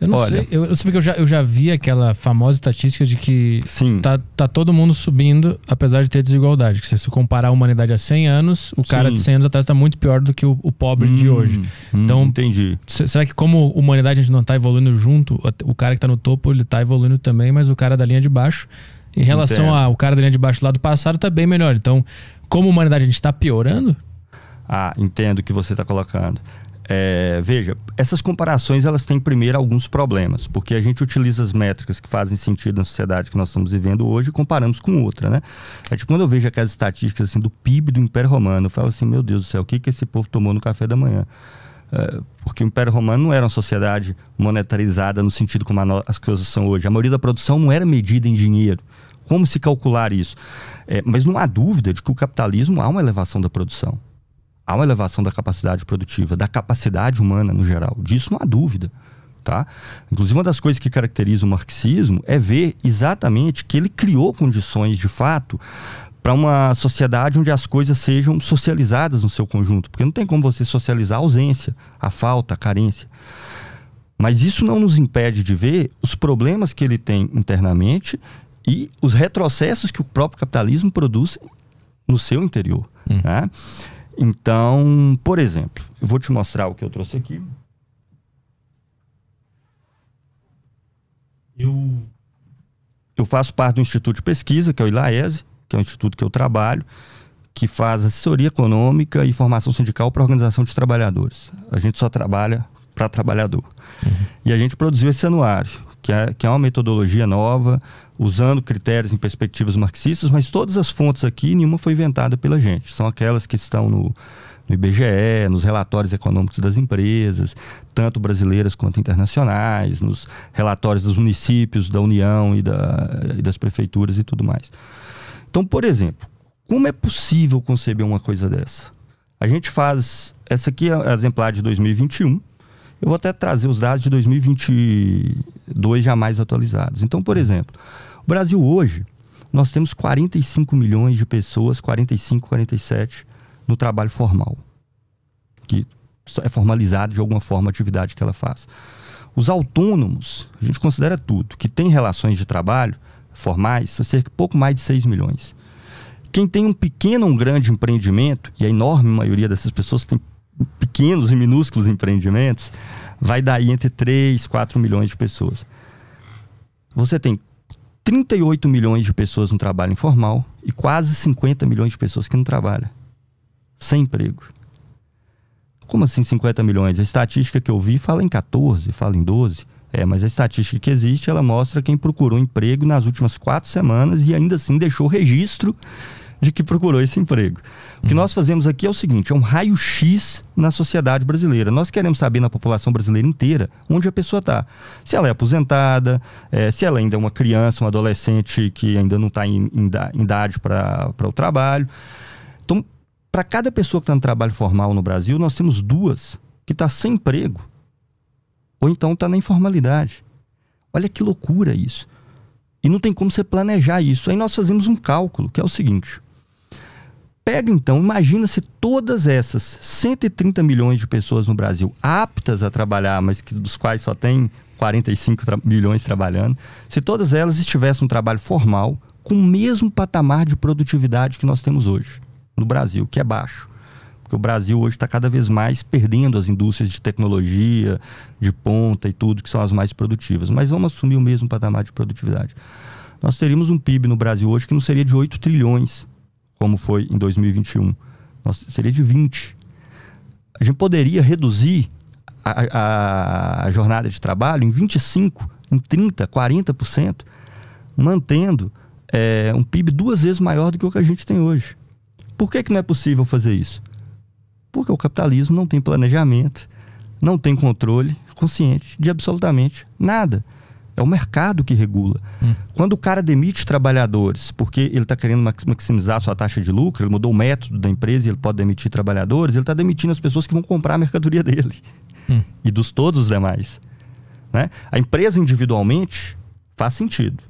S2: Eu não Olha, sei, eu, eu sei porque eu já, eu já vi aquela famosa estatística de que sim. Tá, tá todo mundo subindo, apesar de ter desigualdade. Que se você comparar a humanidade a 100 anos, o cara sim. de 100 anos atrás está muito pior do que o, o pobre hum, de hoje. Hum, então, hum, entendi. Será que como humanidade a gente não está evoluindo junto, o cara que está no topo ele está evoluindo também, mas o cara da linha de baixo, em relação ao cara da linha de baixo lá do passado, está bem melhor. Então, como humanidade a gente está piorando,
S1: ah, entendo o que você está colocando. É, veja, essas comparações elas têm primeiro alguns problemas, porque a gente utiliza as métricas que fazem sentido na sociedade que nós estamos vivendo hoje e comparamos com outra, né? É tipo quando eu vejo aquelas estatísticas assim, do PIB do Império Romano, eu falo assim, meu Deus do céu, o que, que esse povo tomou no café da manhã? É, porque o Império Romano não era uma sociedade monetarizada no sentido como as coisas são hoje. A maioria da produção não era medida em dinheiro. Como se calcular isso? É, mas não há dúvida de que o capitalismo há uma elevação da produção. Há uma elevação da capacidade produtiva, da capacidade humana no geral. Disso não há dúvida. Tá? Inclusive, uma das coisas que caracteriza o marxismo é ver exatamente que ele criou condições de fato para uma sociedade onde as coisas sejam socializadas no seu conjunto, porque não tem como você socializar a ausência, a falta, a carência. Mas isso não nos impede de ver os problemas que ele tem internamente e os retrocessos que o próprio capitalismo produz no seu interior. Hum. Né? Então, por exemplo, eu vou te mostrar o que eu trouxe aqui. Eu, eu faço parte do Instituto de Pesquisa, que é o ILAESE, que é o instituto que eu trabalho, que faz assessoria econômica e formação sindical para organização de trabalhadores. A gente só trabalha para trabalhador. Uhum. E a gente produziu esse anuário, que é, que é uma metodologia nova, usando critérios em perspectivas marxistas, mas todas as fontes aqui, nenhuma foi inventada pela gente. São aquelas que estão no, no IBGE, nos relatórios econômicos das empresas, tanto brasileiras quanto internacionais, nos relatórios dos municípios, da União e, da, e das prefeituras e tudo mais. Então, por exemplo, como é possível conceber uma coisa dessa? A gente faz. Essa aqui é exemplar de 2021. Eu vou até trazer os dados de 2020, dois jamais atualizados. Então, por exemplo, o Brasil hoje, nós temos 45 milhões de pessoas, 45, 47, no trabalho formal, que é formalizado de alguma forma a atividade que ela faz. Os autônomos, a gente considera tudo, que tem relações de trabalho formais, são cerca pouco mais de 6 milhões. Quem tem um pequeno ou um grande empreendimento, e a enorme maioria dessas pessoas tem pequenos e minúsculos empreendimentos, vai daí entre 3, 4 milhões de pessoas. Você tem 38 milhões de pessoas no trabalho informal e quase 50 milhões de pessoas que não trabalham, sem emprego. Como assim 50 milhões? A estatística que eu vi fala em 14, fala em 12. É, mas a estatística que existe, ela mostra quem procurou emprego nas últimas quatro semanas e ainda assim deixou registro de que procurou esse emprego. O que uhum. nós fazemos aqui é o seguinte: é um raio-x na sociedade brasileira. Nós queremos saber na população brasileira inteira onde a pessoa está. Se ela é aposentada, é, se ela ainda é uma criança, um adolescente que ainda não está em, em, em idade para o trabalho. Então, para cada pessoa que está no trabalho formal no Brasil, nós temos duas que está sem emprego ou então está na informalidade. Olha que loucura isso. E não tem como você planejar isso. Aí nós fazemos um cálculo, que é o seguinte: pega então, imagina se todas essas 130 milhões de pessoas no Brasil aptas a trabalhar, mas que, dos quais só tem 45 tra milhões trabalhando, se todas elas estivessem um trabalho formal com o mesmo patamar de produtividade que nós temos hoje no Brasil, que é baixo. Porque o Brasil hoje está cada vez mais perdendo as indústrias de tecnologia, de ponta e tudo, que são as mais produtivas. Mas vamos assumir o mesmo patamar de produtividade. Nós teríamos um PIB no Brasil hoje que não seria de 8 trilhões, como foi em 2021. Nossa, seria de 20. A gente poderia reduzir a, a, a jornada de trabalho em 25%, em 30%, 40%, mantendo é, um PIB duas vezes maior do que o que a gente tem hoje. Por que, que não é possível fazer isso? Porque o capitalismo não tem planejamento, não tem controle consciente de absolutamente nada. É o mercado que regula. Hum. Quando o cara demite trabalhadores porque ele está querendo maximizar a sua taxa de lucro, ele mudou o método da empresa e ele pode demitir trabalhadores, ele está demitindo as pessoas que vão comprar a mercadoria *laughs* dele hum. e dos todos os demais. Né? A empresa individualmente faz sentido.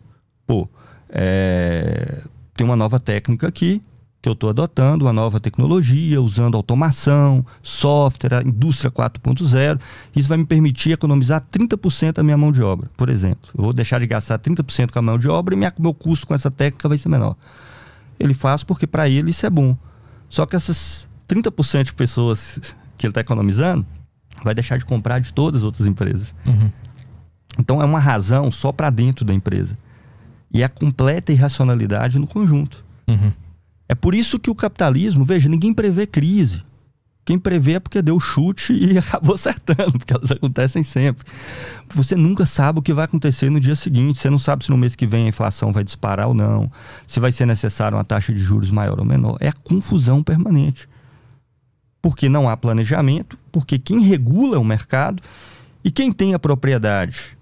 S1: Pô, é... tem uma nova técnica aqui, que eu estou adotando uma nova tecnologia, usando automação, software, a indústria 4.0. Isso vai me permitir economizar 30% da minha mão de obra, por exemplo. Eu vou deixar de gastar 30% com a mão de obra e minha, meu custo com essa técnica vai ser menor. Ele faz porque para ele isso é bom. Só que essas 30% de pessoas que ele está economizando vai deixar de comprar de todas as outras empresas. Uhum. Então é uma razão só para dentro da empresa. E é a completa irracionalidade no conjunto. Uhum. É por isso que o capitalismo, veja, ninguém prevê crise. Quem prevê é porque deu chute e *laughs* acabou acertando, porque elas acontecem sempre. Você nunca sabe o que vai acontecer no dia seguinte. Você não sabe se no mês que vem a inflação vai disparar ou não, se vai ser necessário uma taxa de juros maior ou menor. É a confusão permanente. Porque não há planejamento, porque quem regula o mercado e quem tem a propriedade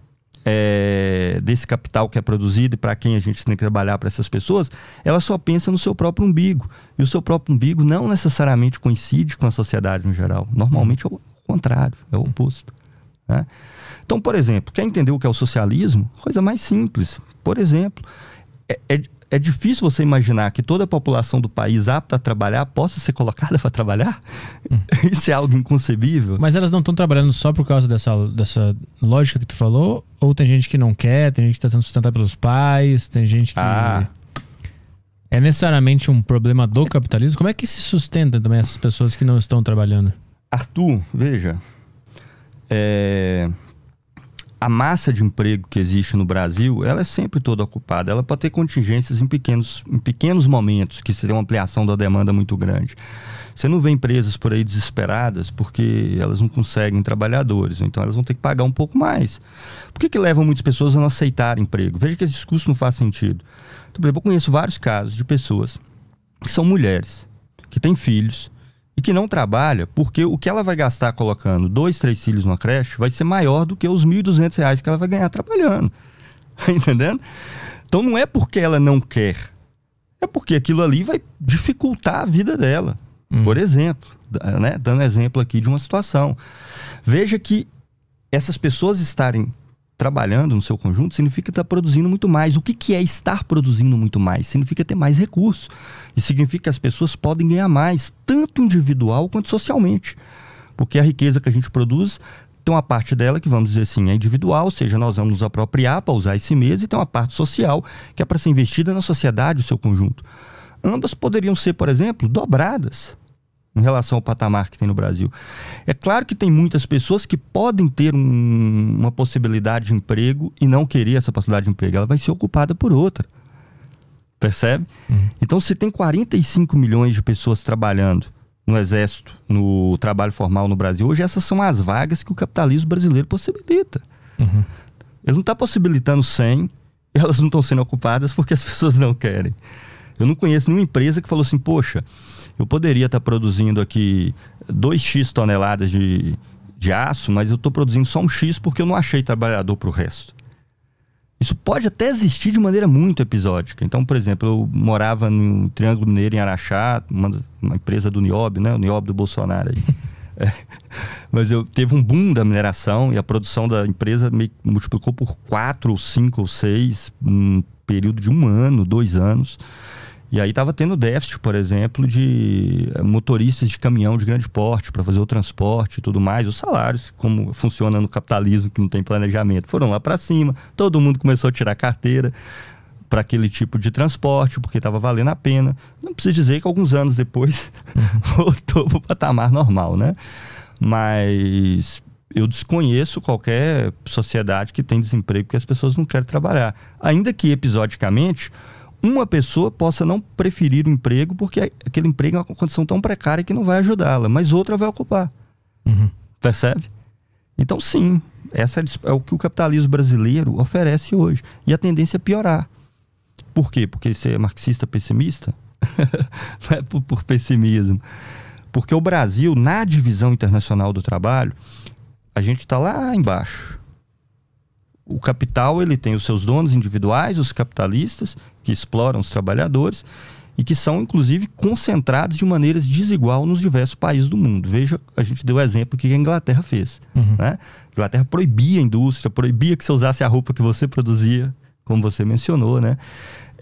S1: é, desse capital que é produzido e para quem a gente tem que trabalhar para essas pessoas, ela só pensa no seu próprio umbigo. E o seu próprio umbigo não necessariamente coincide com a sociedade no geral. Normalmente é o contrário, é o oposto. Né? Então, por exemplo, quer entender o que é o socialismo? Coisa mais simples. Por exemplo, é, é é difícil você imaginar que toda a população do país apta a trabalhar possa ser colocada *laughs* para trabalhar. Hum. Isso é algo inconcebível.
S2: Mas elas não estão trabalhando só por causa dessa, dessa lógica que tu falou? Ou tem gente que não quer, tem gente que está sendo sustentada pelos pais, tem gente que. Ah. É necessariamente um problema do capitalismo? Como é que se sustenta também essas pessoas que não estão trabalhando?
S1: Arthur, veja. É a massa de emprego que existe no Brasil, ela é sempre toda ocupada. Ela pode ter contingências em pequenos, em pequenos momentos, que seria uma ampliação da demanda muito grande. Você não vê empresas por aí desesperadas porque elas não conseguem trabalhadores, então elas vão ter que pagar um pouco mais. Por que, que levam muitas pessoas a não aceitar emprego? Veja que esse discurso não faz sentido. Então, por exemplo, eu conheço vários casos de pessoas que são mulheres, que têm filhos, e que não trabalha, porque o que ela vai gastar colocando dois, três filhos numa creche vai ser maior do que os R$ 1.200 que ela vai ganhar trabalhando. *laughs* Entendendo? Então não é porque ela não quer, é porque aquilo ali vai dificultar a vida dela. Hum. Por exemplo, né? dando exemplo aqui de uma situação. Veja que essas pessoas estarem trabalhando no seu conjunto significa estar tá produzindo muito mais. O que, que é estar produzindo muito mais? Significa ter mais recursos. E significa que as pessoas podem ganhar mais, tanto individual quanto socialmente. Porque a riqueza que a gente produz tem uma parte dela que, vamos dizer assim, é individual, ou seja, nós vamos nos apropriar para usar esse mês, e tem uma parte social que é para ser investida na sociedade, o seu conjunto. Ambas poderiam ser, por exemplo, dobradas em relação ao patamar que tem no Brasil. É claro que tem muitas pessoas que podem ter um, uma possibilidade de emprego e não querer essa possibilidade de emprego. Ela vai ser ocupada por outra. Percebe? Uhum. Então, se tem 45 milhões de pessoas trabalhando no exército, no trabalho formal no Brasil, hoje essas são as vagas que o capitalismo brasileiro possibilita. Uhum. Ele não está possibilitando 100, *laughs* elas não estão sendo ocupadas porque as pessoas não querem. Eu não conheço nenhuma empresa que falou assim, poxa, eu poderia estar tá produzindo aqui 2x toneladas de, de aço, mas eu estou produzindo só um X porque eu não achei trabalhador para o resto. Isso pode até existir de maneira muito episódica. Então, por exemplo, eu morava no Triângulo Mineiro, em Araxá, uma, uma empresa do Niobe, né? O Niob do Bolsonaro aí. *laughs* É. Mas eu, teve um boom da mineração e a produção da empresa me multiplicou por quatro, cinco ou seis, um período de um ano, dois anos. E aí estava tendo déficit, por exemplo, de eh, motoristas de caminhão de grande porte para fazer o transporte e tudo mais. Os salários, como funciona no capitalismo que não tem planejamento, foram lá para cima. Todo mundo começou a tirar carteira para aquele tipo de transporte, porque estava valendo a pena. Não preciso dizer que alguns anos depois *laughs* voltou para o patamar normal, né? Mas eu desconheço qualquer sociedade que tem desemprego que as pessoas não querem trabalhar. Ainda que episodicamente uma pessoa possa não preferir o emprego porque aquele emprego é uma condição tão precária que não vai ajudá-la, mas outra vai ocupar. Uhum. Percebe? Então, sim, essa é, é o que o capitalismo brasileiro oferece hoje. E a tendência é piorar. Por quê? Porque você é marxista pessimista? *laughs* não é por, por pessimismo. Porque o Brasil, na divisão internacional do trabalho, a gente está lá embaixo. O capital ele tem os seus donos individuais, os capitalistas, que exploram os trabalhadores e que são, inclusive, concentrados de maneiras desigual nos diversos países do mundo. Veja, a gente deu o exemplo que a Inglaterra fez. Uhum. Né? A Inglaterra proibia a indústria, proibia que você usasse a roupa que você produzia, como você mencionou. Né?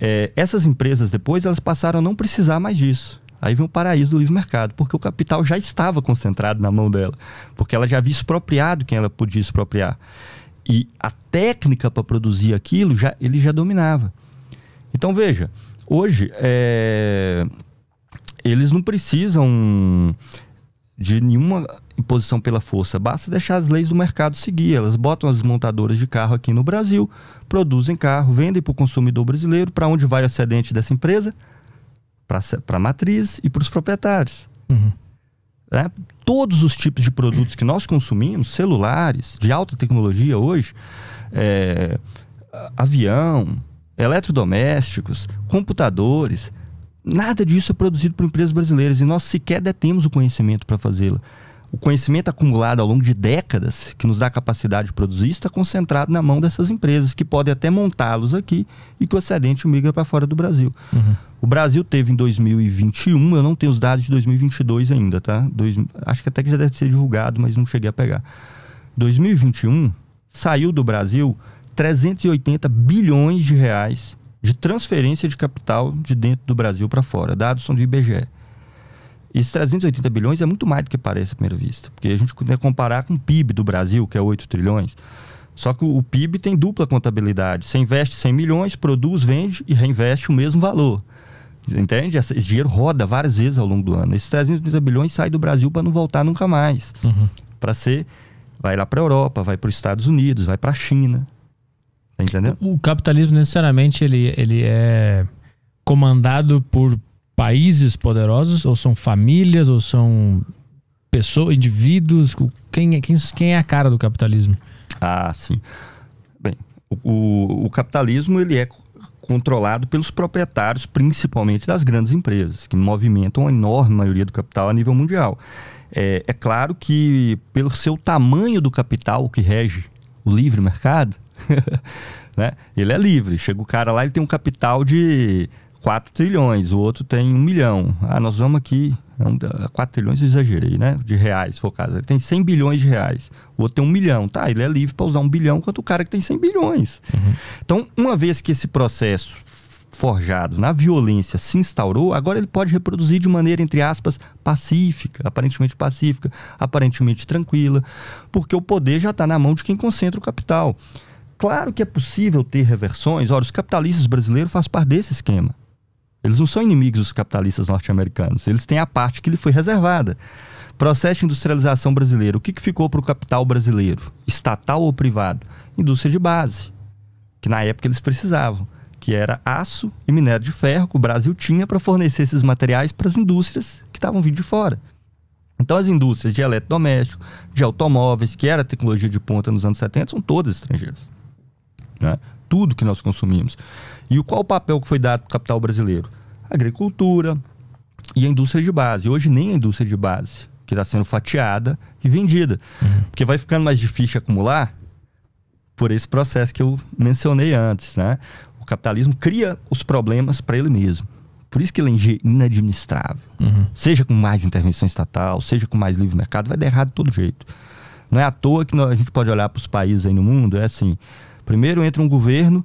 S1: É, essas empresas, depois, elas passaram a não precisar mais disso. Aí vem o paraíso do livre mercado, porque o capital já estava concentrado na mão dela, porque ela já havia expropriado quem ela podia expropriar. E a técnica para produzir aquilo, já, ele já dominava. Então veja, hoje é, eles não precisam de nenhuma imposição pela força, basta deixar as leis do mercado seguir. Elas botam as montadoras de carro aqui no Brasil, produzem carro, vendem para o consumidor brasileiro. Para onde vai o excedente dessa empresa? Para a matriz e para os proprietários. Uhum. É, todos os tipos de produtos que nós consumimos, celulares, de alta tecnologia hoje, é, avião, eletrodomésticos, computadores, nada disso é produzido por empresas brasileiras e nós sequer detemos o conhecimento para fazê-lo. O conhecimento acumulado ao longo de décadas, que nos dá a capacidade de produzir, está concentrado na mão dessas empresas, que podem até montá-los aqui e que o excedente migra para fora do Brasil. Uhum. O Brasil teve em 2021, eu não tenho os dados de 2022 ainda, tá? Dois, acho que até que já deve ser divulgado, mas não cheguei a pegar. 2021 saiu do Brasil 380 bilhões de reais de transferência de capital de dentro do Brasil para fora. Dados são do IBGE. Esses 380 bilhões é muito mais do que parece à primeira vista, porque a gente tem que comparar com o PIB do Brasil, que é 8 trilhões. Só que o PIB tem dupla contabilidade. Você investe 100 milhões, produz, vende e reinveste o mesmo valor. Entende? Esse dinheiro roda várias vezes ao longo do ano. Esses 380 bilhões saem do Brasil para não voltar nunca mais. Uhum. Para ser. Vai lá para a Europa, vai para os Estados Unidos, vai para a China. Então,
S2: o capitalismo necessariamente ele, ele é comandado por países poderosos ou são famílias ou são pessoas, indivíduos? Quem, é, quem, quem é a cara do capitalismo?
S1: Ah, sim. Bem, o, o capitalismo ele é controlado pelos proprietários, principalmente das grandes empresas, que movimentam a enorme maioria do capital a nível mundial. É, é claro que, pelo seu tamanho do capital que rege o livre mercado, *laughs* né? Ele é livre. Chega o cara lá, ele tem um capital de 4 trilhões, o outro tem 1 milhão. Ah, nós vamos aqui. 4 é é, trilhões eu exagerei, né? De reais, focados. Ele tem 100 bilhões de reais. O outro tem 1 milhão. Tá, ele é livre para usar 1 bilhão quanto o cara que tem 100 bilhões. Uhum. Então, uma vez que esse processo forjado na violência se instaurou, agora ele pode reproduzir de maneira, entre aspas, pacífica, aparentemente pacífica, aparentemente tranquila, porque o poder já está na mão de quem concentra o capital. Claro que é possível ter reversões. Ora, os capitalistas brasileiros fazem parte desse esquema. Eles não são inimigos dos capitalistas norte-americanos. Eles têm a parte que lhe foi reservada. Processo de industrialização brasileiro. O que, que ficou para o capital brasileiro, estatal ou privado? Indústria de base, que na época eles precisavam, que era aço e minério de ferro que o Brasil tinha para fornecer esses materiais para as indústrias que estavam vindo de fora. Então as indústrias de eletrodoméstico, de automóveis, que era tecnologia de ponta nos anos 70, são todas estrangeiras. Né? Tudo que nós consumimos. E qual o papel que foi dado para o capital brasileiro? A agricultura e a indústria de base. Hoje nem a indústria de base, que está sendo fatiada e vendida. Uhum. Porque vai ficando mais difícil acumular por esse processo que eu mencionei antes. Né? O capitalismo cria os problemas para ele mesmo. Por isso que ele é inadministrável. Uhum. Seja com mais intervenção estatal, seja com mais livre mercado, vai dar errado de todo jeito. Não é à toa que a gente pode olhar para os países aí no mundo, é assim, Primeiro entra um governo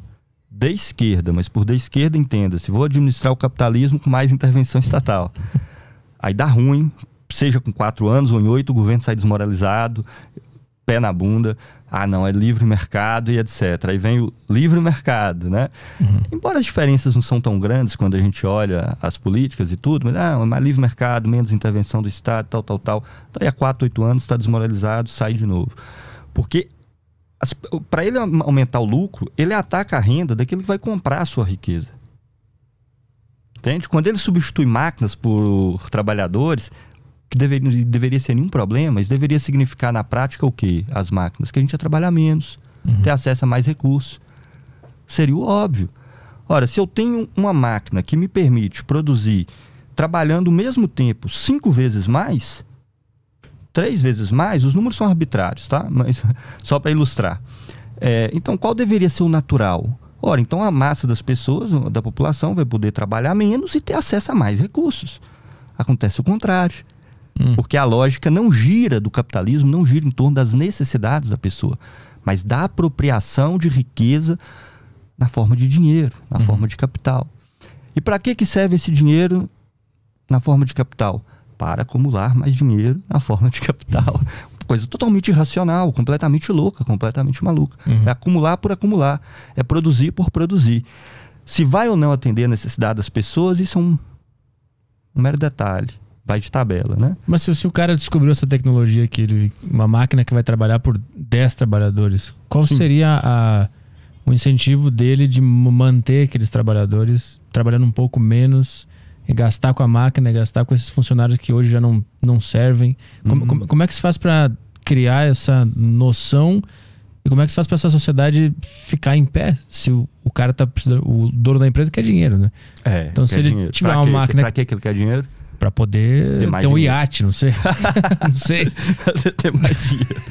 S1: de esquerda, mas por de esquerda entenda-se, vou administrar o capitalismo com mais intervenção estatal. Aí dá ruim, seja com quatro anos ou em oito, o governo sai desmoralizado, pé na bunda, ah não, é livre mercado e etc. Aí vem o livre mercado, né? Uhum. Embora as diferenças não são tão grandes quando a gente olha as políticas e tudo, mas ah, mais livre mercado, menos intervenção do Estado, tal, tal, tal. Daí então, a quatro, oito anos está desmoralizado, sai de novo. Porque para ele aumentar o lucro, ele ataca a renda daquele que vai comprar a sua riqueza. Entende? Quando ele substitui máquinas por trabalhadores, que deveria, deveria ser nenhum problema, isso deveria significar na prática o quê? As máquinas? Que a gente ia trabalhar menos, uhum. ter acesso a mais recursos. Seria o óbvio. Ora, se eu tenho uma máquina que me permite produzir trabalhando o mesmo tempo cinco vezes mais, três vezes mais, os números são arbitrários, tá? Mas *laughs* só para ilustrar. É, então, qual deveria ser o natural? Ora, então a massa das pessoas, da população, vai poder trabalhar menos e ter acesso a mais recursos. Acontece o contrário. Hum. Porque a lógica não gira do capitalismo, não gira em torno das necessidades da pessoa, mas da apropriação de riqueza na forma de dinheiro, na hum. forma de capital. E para que, que serve esse dinheiro na forma de capital? para acumular mais dinheiro na forma de capital. Uhum. Coisa totalmente irracional, completamente louca, completamente maluca. Uhum. É acumular por acumular, é produzir por produzir. Se vai ou não atender a necessidade das pessoas, isso é um, um mero detalhe. Vai de tabela, né?
S2: Mas se, se o cara descobriu essa tecnologia que ele, uma máquina que vai trabalhar por 10 trabalhadores, qual Sim. seria a, o incentivo dele de manter aqueles trabalhadores trabalhando um pouco menos é gastar com a máquina, é gastar com esses funcionários que hoje já não, não servem. Como, uhum. como, como é que se faz para criar essa noção e como é que se faz para essa sociedade ficar em pé se o, o cara tá precisando, o dono da empresa quer dinheiro, né? É, então se ele dinheiro. tiver pra uma que, máquina. Pra que ele quer dinheiro? para poder ter, ter um iate, não sei. *laughs* não sei. *laughs* ter magia.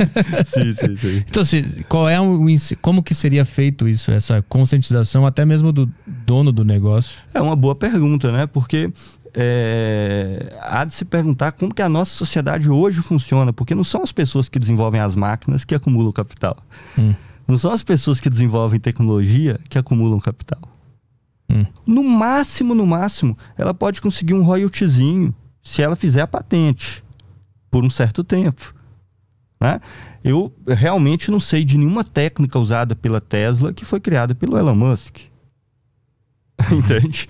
S2: sim, sim, sim. Então, assim, qual é o, como que seria feito isso, essa conscientização até mesmo do dono do negócio?
S1: É uma boa pergunta, né? Porque é, há de se perguntar como que a nossa sociedade hoje funciona, porque não são as pessoas que desenvolvem as máquinas que acumulam capital. Hum. Não são as pessoas que desenvolvem tecnologia que acumulam capital. Hum. No máximo, no máximo, ela pode conseguir um royaltyzinho se ela fizer a patente por um certo tempo. Né? Eu realmente não sei de nenhuma técnica usada pela Tesla que foi criada pelo Elon Musk. Uhum. *laughs* Entende?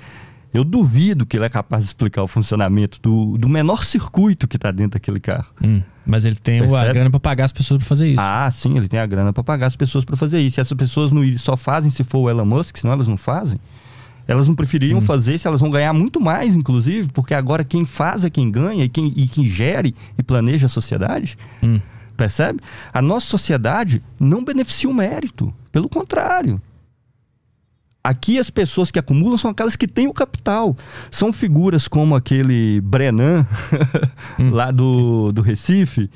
S1: Eu duvido que ele é capaz de explicar o funcionamento do, do menor circuito que está dentro daquele carro.
S2: Hum, mas ele tem o a grana para pagar as pessoas para fazer isso. Ah, sim, ele
S1: tem a grana para pagar as pessoas para fazer isso. E essas pessoas não, só fazem se for o Elon Musk, senão elas não fazem. Elas não preferiam hum. fazer se elas vão ganhar muito mais, inclusive, porque agora quem faz é quem ganha e quem, e quem gere e planeja a sociedade. Hum. Percebe? A nossa sociedade não beneficia o mérito. Pelo contrário. Aqui as pessoas que acumulam são aquelas que têm o capital. São figuras como aquele Brenan, *laughs* hum. lá do, do Recife,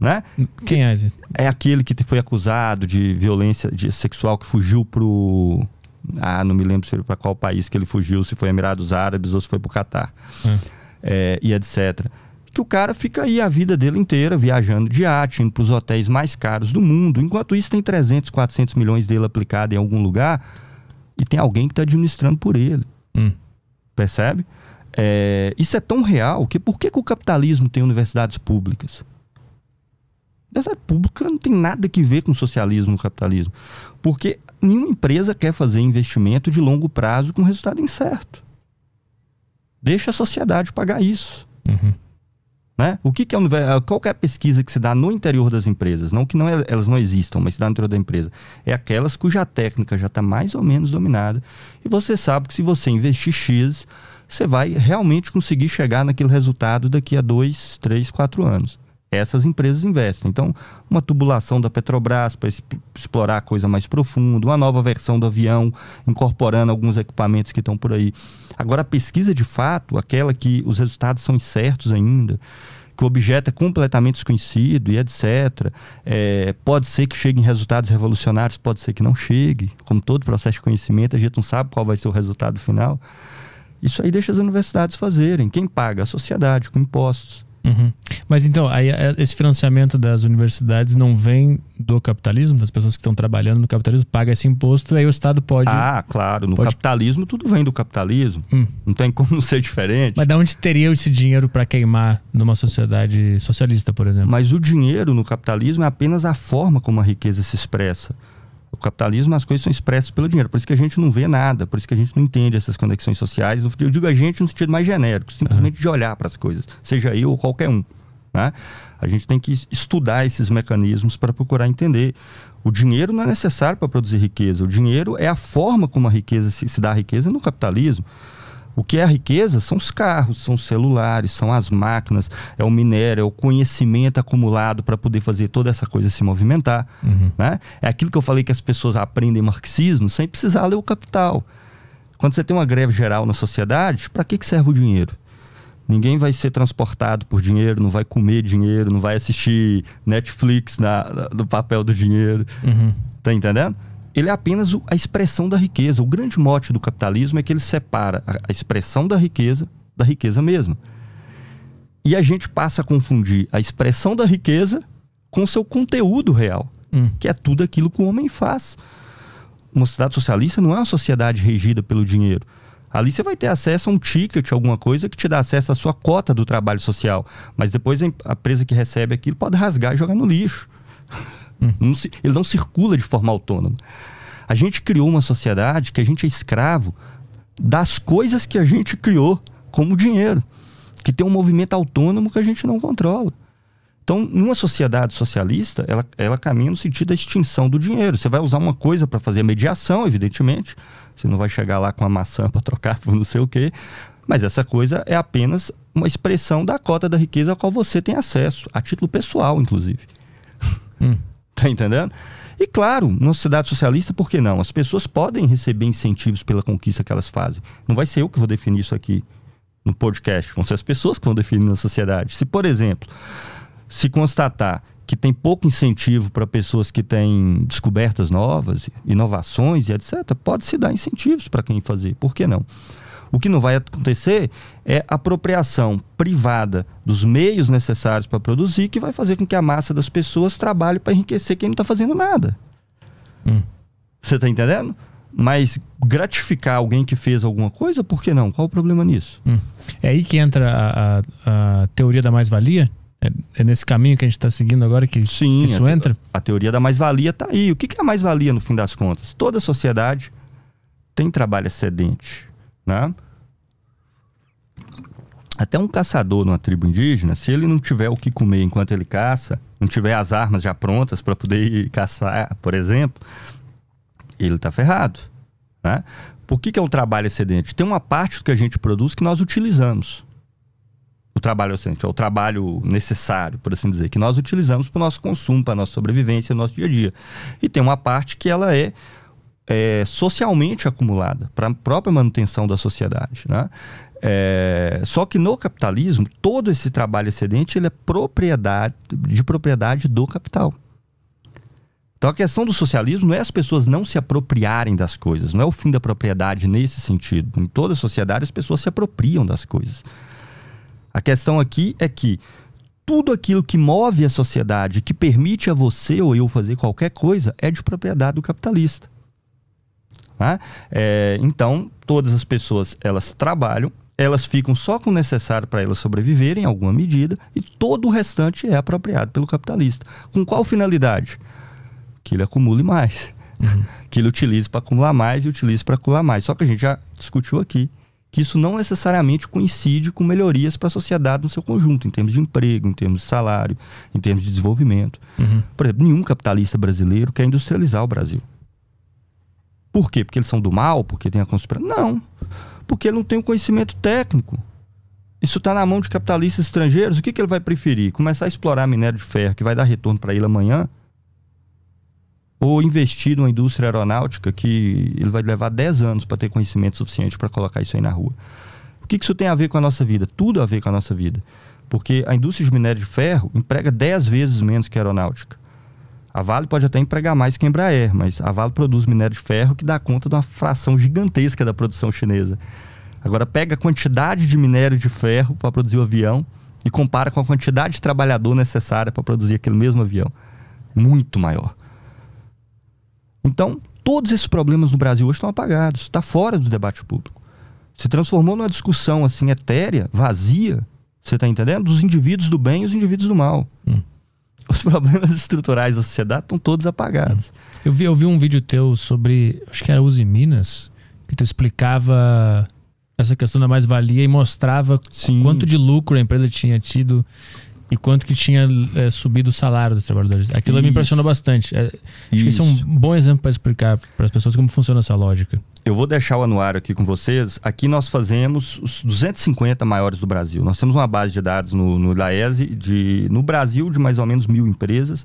S1: né? Quem é esse? É aquele que foi acusado de violência de sexual que fugiu pro ah, não me lembro se para qual país que ele fugiu, se foi Emirados Árabes ou se foi para o Catar. Hum. É, e etc. Que o cara fica aí a vida dele inteira viajando de iate, indo para os hotéis mais caros do mundo. Enquanto isso, tem 300, 400 milhões dele aplicado em algum lugar e tem alguém que está administrando por ele. Hum. Percebe? É, isso é tão real que por que, que o capitalismo tem universidades públicas? Universidade pública não tem nada que ver com socialismo e capitalismo. Porque nenhuma empresa quer fazer investimento de longo prazo com resultado incerto. Deixa a sociedade pagar isso. Uhum. Né? O que, que é qual que é a pesquisa que se dá no interior das empresas? Não que não é, elas não existam, mas se dá no interior da empresa. É aquelas cuja técnica já está mais ou menos dominada. E você sabe que se você investir X, você vai realmente conseguir chegar naquele resultado daqui a dois, três, quatro anos essas empresas investem. Então, uma tubulação da Petrobras para explorar a coisa mais profunda, uma nova versão do avião, incorporando alguns equipamentos que estão por aí. Agora, a pesquisa de fato, aquela que os resultados são incertos ainda, que o objeto é completamente desconhecido e etc. É, pode ser que cheguem resultados revolucionários, pode ser que não chegue. Como todo processo de conhecimento, a gente não sabe qual vai ser o resultado final. Isso aí deixa as universidades fazerem. Quem paga? A sociedade, com impostos.
S2: Uhum. Mas então, aí, é, esse financiamento das universidades não vem do capitalismo, das pessoas que estão trabalhando no capitalismo, paga esse imposto, aí o Estado pode. Ah, claro. No pode...
S1: capitalismo, tudo vem do capitalismo. Hum. Não tem como *laughs* ser diferente.
S2: Mas de onde teria esse dinheiro para queimar numa sociedade socialista, por exemplo?
S1: Mas o dinheiro no capitalismo é apenas a forma como a riqueza se expressa o capitalismo, as coisas são expressas pelo dinheiro. Por isso que a gente não vê nada, por isso que a gente não entende essas conexões sociais. Eu digo a gente no sentido mais genérico, simplesmente uhum. de olhar para as coisas, seja eu ou qualquer um. Né? A gente tem que estudar esses mecanismos para procurar entender. O dinheiro não é necessário para produzir riqueza, o dinheiro é a forma como a riqueza se, se dá a riqueza no capitalismo. O que é riqueza são os carros, são os celulares, são as máquinas, é o minério, é o conhecimento acumulado para poder fazer toda essa coisa se movimentar. Uhum. Né? É aquilo que eu falei que as pessoas aprendem marxismo sem precisar ler o capital. Quando você tem uma greve geral na sociedade, para que, que serve o dinheiro? Ninguém vai ser transportado por dinheiro, não vai comer dinheiro, não vai assistir Netflix na, na do papel do dinheiro. Uhum. Tá entendendo? ele é apenas a expressão da riqueza. O grande mote do capitalismo é que ele separa a expressão da riqueza da riqueza mesma. E a gente passa a confundir a expressão da riqueza com seu conteúdo real, hum. que é tudo aquilo que o homem faz. Uma sociedade socialista não é uma sociedade regida pelo dinheiro. Ali você vai ter acesso a um ticket, alguma coisa que te dá acesso à sua cota do trabalho social. Mas depois a empresa que recebe aquilo pode rasgar e jogar no lixo. Uhum. Não se, ele não circula de forma autônoma. A gente criou uma sociedade que a gente é escravo das coisas que a gente criou, como dinheiro, que tem um movimento autônomo que a gente não controla. Então, numa sociedade socialista, ela, ela caminha no sentido da extinção do dinheiro. Você vai usar uma coisa para fazer mediação, evidentemente. Você não vai chegar lá com a maçã para trocar por não sei o quê. Mas essa coisa é apenas uma expressão da cota da riqueza a qual você tem acesso, a título pessoal, inclusive. Hum. Tá entendendo? E claro, numa sociedade socialista, por que não? As pessoas podem receber incentivos pela conquista que elas fazem. Não vai ser eu que vou definir isso aqui no podcast, vão ser as pessoas que vão definir na sociedade. Se, por exemplo, se constatar que tem pouco incentivo para pessoas que têm descobertas novas, inovações e etc., pode se dar incentivos para quem fazer, por que não? O que não vai acontecer é apropriação privada dos meios necessários para produzir, que vai fazer com que a massa das pessoas trabalhe para enriquecer quem não está fazendo nada. Hum. Você está entendendo? Mas gratificar alguém que fez alguma
S2: coisa, por que não? Qual o problema nisso? Hum. É aí que entra a, a, a teoria da mais-valia? É, é, nesse caminho que a gente está seguindo agora que, Sim, que isso a, entra?
S1: A, teoria da mais-valia está aí. O que, que é a mais-valia no fim das contas? Toda sociedade tem trabalho excedente né? Até um caçador numa tribo indígena, se ele não tiver o que comer enquanto ele caça, não tiver as armas já prontas para poder ir caçar, por exemplo, ele está ferrado, né? Por que, que é um trabalho excedente? Tem uma parte do que a gente produz que nós utilizamos. O trabalho excedente é o trabalho necessário, por assim dizer, que nós utilizamos para o nosso consumo, para a nossa sobrevivência, no nosso dia a dia. E tem uma parte que ela é é, socialmente acumulada para a própria manutenção da sociedade, né? É, só que no capitalismo, todo esse trabalho excedente ele é propriedade, de propriedade do capital. Então a questão do socialismo não é as pessoas não se apropriarem das coisas, não é o fim da propriedade nesse sentido. Em toda a sociedade as pessoas se apropriam das coisas. A questão aqui é que tudo aquilo que move a sociedade, que permite a você ou eu fazer qualquer coisa, é de propriedade do capitalista. Né? É, então, todas as pessoas elas trabalham, elas ficam só com o necessário para elas sobreviverem em alguma medida e todo o restante é apropriado pelo capitalista. Com qual finalidade? Que ele acumule mais. Uhum. Que ele utilize para acumular mais e utilize para acumular mais. Só que a gente já discutiu aqui que isso não necessariamente coincide com melhorias para a sociedade no seu conjunto, em termos de emprego, em termos de salário, em termos de desenvolvimento. Uhum. Por exemplo, nenhum capitalista brasileiro quer industrializar o Brasil. Por quê? Porque eles são do mal? Porque tem a conspiração? Não. Porque ele não tem o conhecimento técnico. Isso está na mão de capitalistas estrangeiros. O que, que ele vai preferir? Começar a explorar minério de ferro, que vai dar retorno para ele amanhã? Ou investir numa indústria aeronáutica que ele vai levar 10 anos para ter conhecimento suficiente para colocar isso aí na rua? O que, que isso tem a ver com a nossa vida? Tudo a ver com a nossa vida. Porque a indústria de minério de ferro emprega 10 vezes menos que a aeronáutica. A Vale pode até empregar mais que a Embraer, mas a Vale produz minério de ferro que dá conta de uma fração gigantesca da produção chinesa. Agora, pega a quantidade de minério de ferro para produzir o avião e compara com a quantidade de trabalhador necessária para produzir aquele mesmo avião. Muito maior. Então, todos esses problemas no Brasil hoje estão apagados, está fora do debate público. Se transformou numa discussão assim etérea, vazia, você está entendendo? Dos indivíduos do bem e os indivíduos do mal. Hum os *laughs* problemas estruturais da sociedade estão todos apagados.
S2: Hum. Eu vi, eu vi um vídeo teu sobre, acho que era Uzi Minas, que tu explicava essa questão da mais-valia e mostrava Sim. quanto de lucro a empresa tinha tido e quanto que tinha é, subido o salário dos trabalhadores. Aquilo isso. me impressionou bastante. É, acho que esse é um bom exemplo para explicar para as pessoas como funciona essa lógica
S1: eu vou deixar o anuário aqui com vocês. Aqui nós fazemos os 250 maiores do Brasil. Nós temos uma base de dados no, no Laese, de, no Brasil, de mais ou menos mil empresas,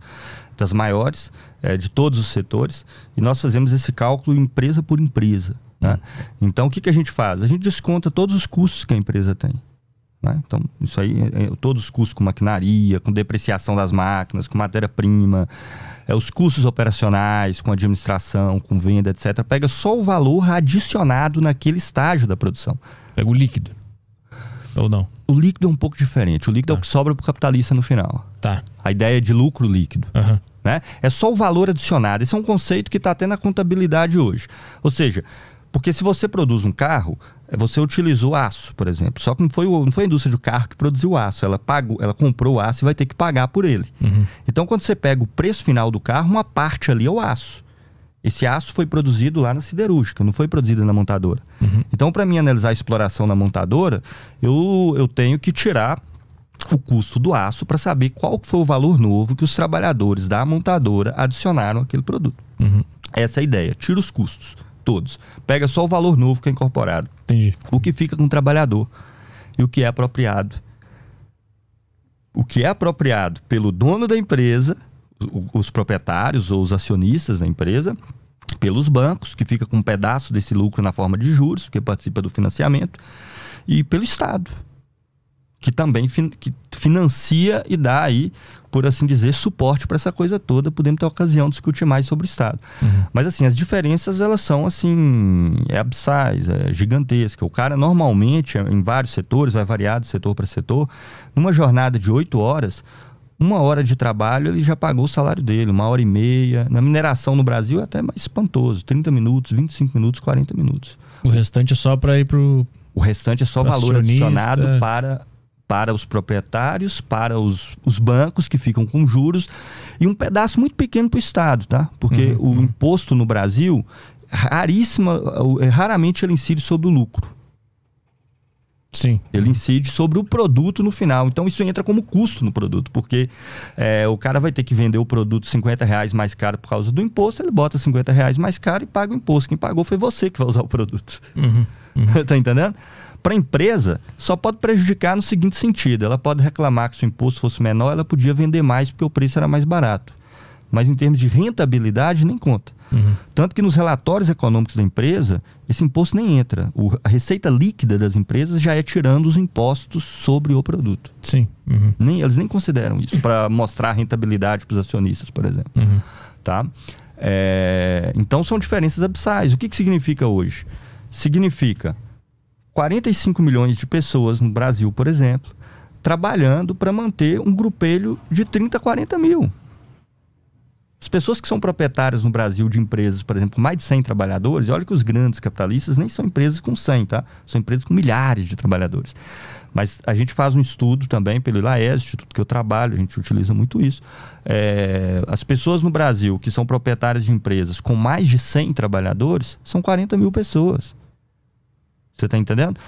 S1: das maiores, é, de todos os setores. E nós fazemos esse cálculo empresa por empresa. Né? Hum. Então, o que, que a gente faz? A gente desconta todos os custos que a empresa tem. Né? Então, isso aí, é, é todos os custos com maquinaria, com depreciação das máquinas, com matéria-prima, é, os custos operacionais, com administração, com venda, etc., pega só o valor adicionado naquele estágio da produção. Pega o líquido. Ou não? O líquido é um pouco diferente. O líquido tá. é o tá. que sobra para o capitalista no final. Tá. A ideia é de lucro líquido. Uhum. Né? É só o valor adicionado. Esse é um conceito que está até na contabilidade hoje. Ou seja, porque se você produz um carro, você utilizou aço, por exemplo. Só que não foi, não foi a indústria do carro que produziu aço. Ela pagou, ela comprou o aço e vai ter que pagar por ele. Uhum. Então, quando você pega o preço final do carro, uma parte ali é o aço. Esse aço foi produzido lá na siderúrgica, não foi produzido na montadora. Uhum. Então, para mim analisar a exploração na montadora, eu, eu tenho que tirar o custo do aço para saber qual foi o valor novo que os trabalhadores da montadora adicionaram àquele produto. Uhum. Essa é a ideia, tira os custos todos. Pega só o valor novo que é incorporado. Entendi. O que fica com o trabalhador e o que é apropriado. O que é apropriado pelo dono da empresa, os proprietários ou os acionistas da empresa, pelos bancos, que fica com um pedaço desse lucro na forma de juros, que participa do financiamento, e pelo Estado, que também fin que financia e dá aí por assim dizer, suporte para essa coisa toda, podemos ter ocasião de discutir mais sobre o Estado. Uhum. Mas assim, as diferenças elas são assim, é abissais, é gigantesca. O cara normalmente, em vários setores, vai variar de setor para setor, numa jornada de oito horas, uma hora de trabalho ele já pagou o salário dele, uma hora e meia. Na mineração no Brasil é até mais espantoso, 30 minutos, 25 minutos, 40 minutos. O restante é só para ir para o... O restante é só valor adicionado para para os proprietários, para os, os, bancos que ficam com juros e um pedaço muito pequeno para o Estado, tá? Porque uhum. o uhum. imposto no Brasil, raríssima, é, raramente ele incide sobre o lucro. Sim. Ele incide sobre o produto no final. Então isso entra como custo no produto, porque é, o cara vai ter que vender o produto 50 reais mais caro por causa do imposto, ele bota 50 reais mais caro e paga o imposto. Quem pagou foi você que vai usar o produto. Uhum. uhum. *laughs* tá entendendo? para a empresa, só pode prejudicar no seguinte sentido: ela pode reclamar que se o imposto fosse menor, ela podia vender mais porque o preço era mais barato. Mas em termos de rentabilidade, nem conta. Uhum. Tanto que nos relatórios econômicos da empresa, esse imposto nem entra. O, a receita líquida das empresas já é tirando os impostos sobre o produto. Sim. Uhum. Nem, eles nem consideram isso para mostrar rentabilidade para os acionistas, por exemplo. Uhum. Tá? É, então são diferenças abissais. O que, que significa hoje? Significa 45 milhões de pessoas no Brasil, por exemplo, trabalhando para manter um grupelho de 30, 40 mil. As pessoas que são proprietárias no Brasil de empresas, por exemplo, mais de 100 trabalhadores, olha que os grandes capitalistas nem são empresas com 100, tá? São empresas com milhares de trabalhadores. Mas a gente faz um estudo também pelo ILAES, Instituto que eu trabalho, a gente utiliza muito isso. É, as pessoas no Brasil que são proprietárias de empresas com mais de 100 trabalhadores são 40 mil pessoas. Você está entendendo?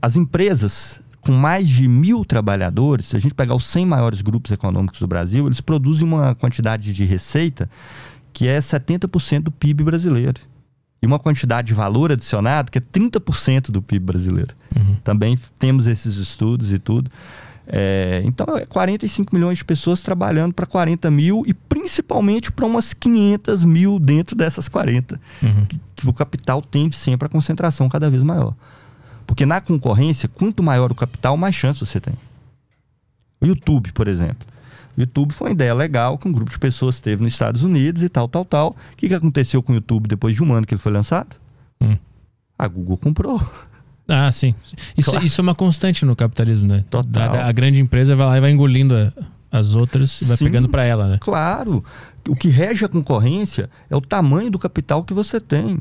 S1: As empresas com mais de mil trabalhadores, se a gente pegar os 100 maiores grupos econômicos do Brasil, eles produzem uma quantidade de receita que é 70% do PIB brasileiro. E uma quantidade de valor adicionado que é 30% do PIB brasileiro. Uhum. Também temos esses estudos e tudo. É, então, é 45 milhões de pessoas trabalhando para 40 mil e principalmente para umas 500 mil dentro dessas 40, uhum. que, que o capital tende sempre a concentração cada vez maior. Porque na concorrência, quanto maior o capital, mais chance você tem. O YouTube, por exemplo. O YouTube foi uma ideia legal que um grupo de pessoas teve nos Estados Unidos e tal, tal, tal. O que, que aconteceu com o YouTube depois de um ano que ele foi lançado? Hum. A Google comprou.
S2: Ah, sim. Isso, claro. isso é uma constante no capitalismo, né? Total. A, a grande empresa vai lá e vai engolindo as outras e vai sim, pegando para ela, né? Claro. O que rege a concorrência
S1: é o tamanho do capital que você tem.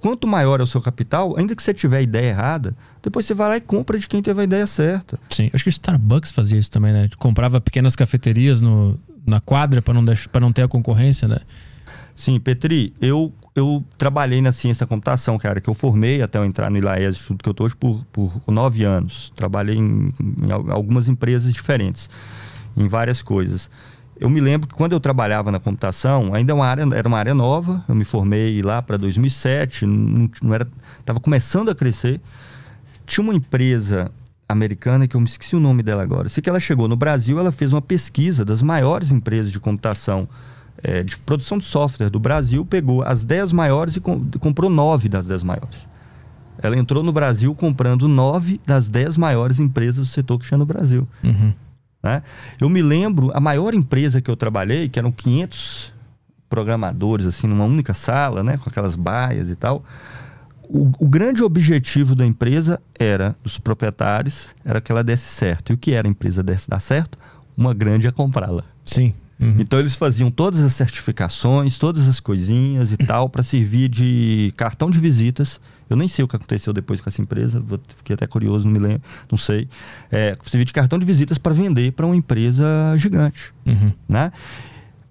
S1: Quanto maior é o seu capital, ainda que você tiver a ideia errada, depois você vai lá e compra de quem teve a ideia certa.
S2: Sim, acho que o Starbucks fazia isso também, né? Comprava pequenas cafeterias no, na quadra para não, não ter a concorrência, né?
S1: Sim, Petri, eu eu trabalhei na ciência da computação, cara, que eu formei até eu entrar no Ilaes, estudo que eu estou hoje, por, por nove anos. Trabalhei em, em algumas empresas diferentes, em várias coisas. Eu me lembro que quando eu trabalhava na computação, ainda é uma área, era uma área nova, eu me formei lá para 2007, não, não era, estava começando a crescer. Tinha uma empresa americana que eu me esqueci o nome dela agora. Sei que ela chegou no Brasil, ela fez uma pesquisa das maiores empresas de computação é, de produção de software do Brasil pegou as 10 maiores e comprou 9 das 10 maiores. Ela entrou no Brasil comprando 9 das 10 maiores empresas do setor que tinha no Brasil. Uhum. Né? Eu me lembro, a maior empresa que eu trabalhei, que eram 500 programadores, assim, numa única sala, né, com aquelas baias e tal. O, o, grande objetivo da empresa era, dos proprietários, era que ela desse certo. E o que era a empresa desse dar certo? Uma grande a comprá-la. Sim. Uhum. Então eles faziam todas as certificações, todas as coisinhas e tal, para servir de cartão de visitas. Eu nem sei o que aconteceu depois com essa empresa, vou, fiquei até curioso, não me lembro, não sei. É, servir de cartão de visitas para vender para uma empresa gigante. Uhum. Né?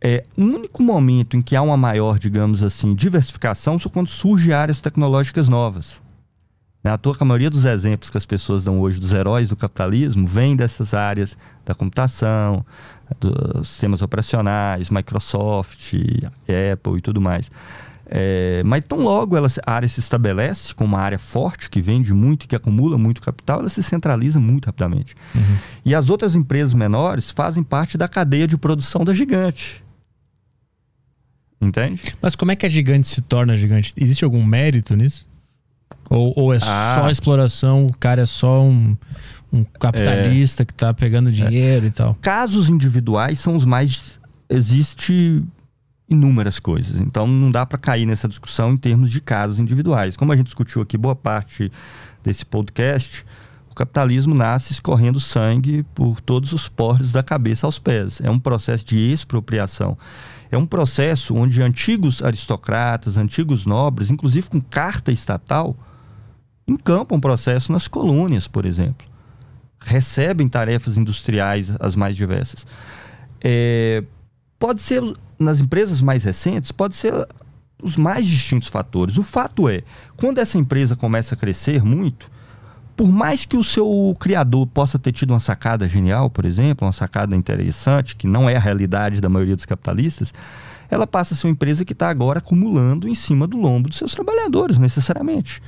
S1: É, o único momento em que há uma maior, digamos assim, diversificação são quando surgem áreas tecnológicas novas. Na né, toa que a maioria dos exemplos que as pessoas dão hoje dos heróis do capitalismo vem dessas áreas da computação, dos sistemas operacionais, Microsoft, Apple e tudo mais. É, mas tão logo ela, a área se estabelece como uma área forte, que vende muito, que acumula muito capital, ela se centraliza muito rapidamente. Uhum. E as outras empresas menores fazem parte da cadeia de produção da gigante.
S2: Entende? Mas como é que a gigante se torna gigante? Existe algum mérito nisso? Ou, ou é ah. só exploração, o cara é só um, um capitalista é... que está pegando é. dinheiro
S1: é. e tal. Casos individuais são os mais. Existe inúmeras coisas. Então não dá para cair nessa discussão em termos de casos individuais. Como a gente discutiu aqui boa parte desse podcast, o capitalismo nasce escorrendo sangue por todos os poros da cabeça aos pés. É um processo de expropriação. É um processo onde antigos aristocratas, antigos nobres, inclusive com carta estatal, encampam processo nas colônias, por exemplo recebem tarefas industriais as mais diversas. É, pode ser nas empresas mais recentes, pode ser os mais distintos fatores. O fato é, quando essa empresa começa a crescer muito, por mais que o seu criador possa ter tido uma sacada genial, por exemplo, uma sacada interessante, que não é a realidade da maioria dos capitalistas, ela passa a ser uma empresa que está agora acumulando em cima do lombo dos seus trabalhadores, necessariamente.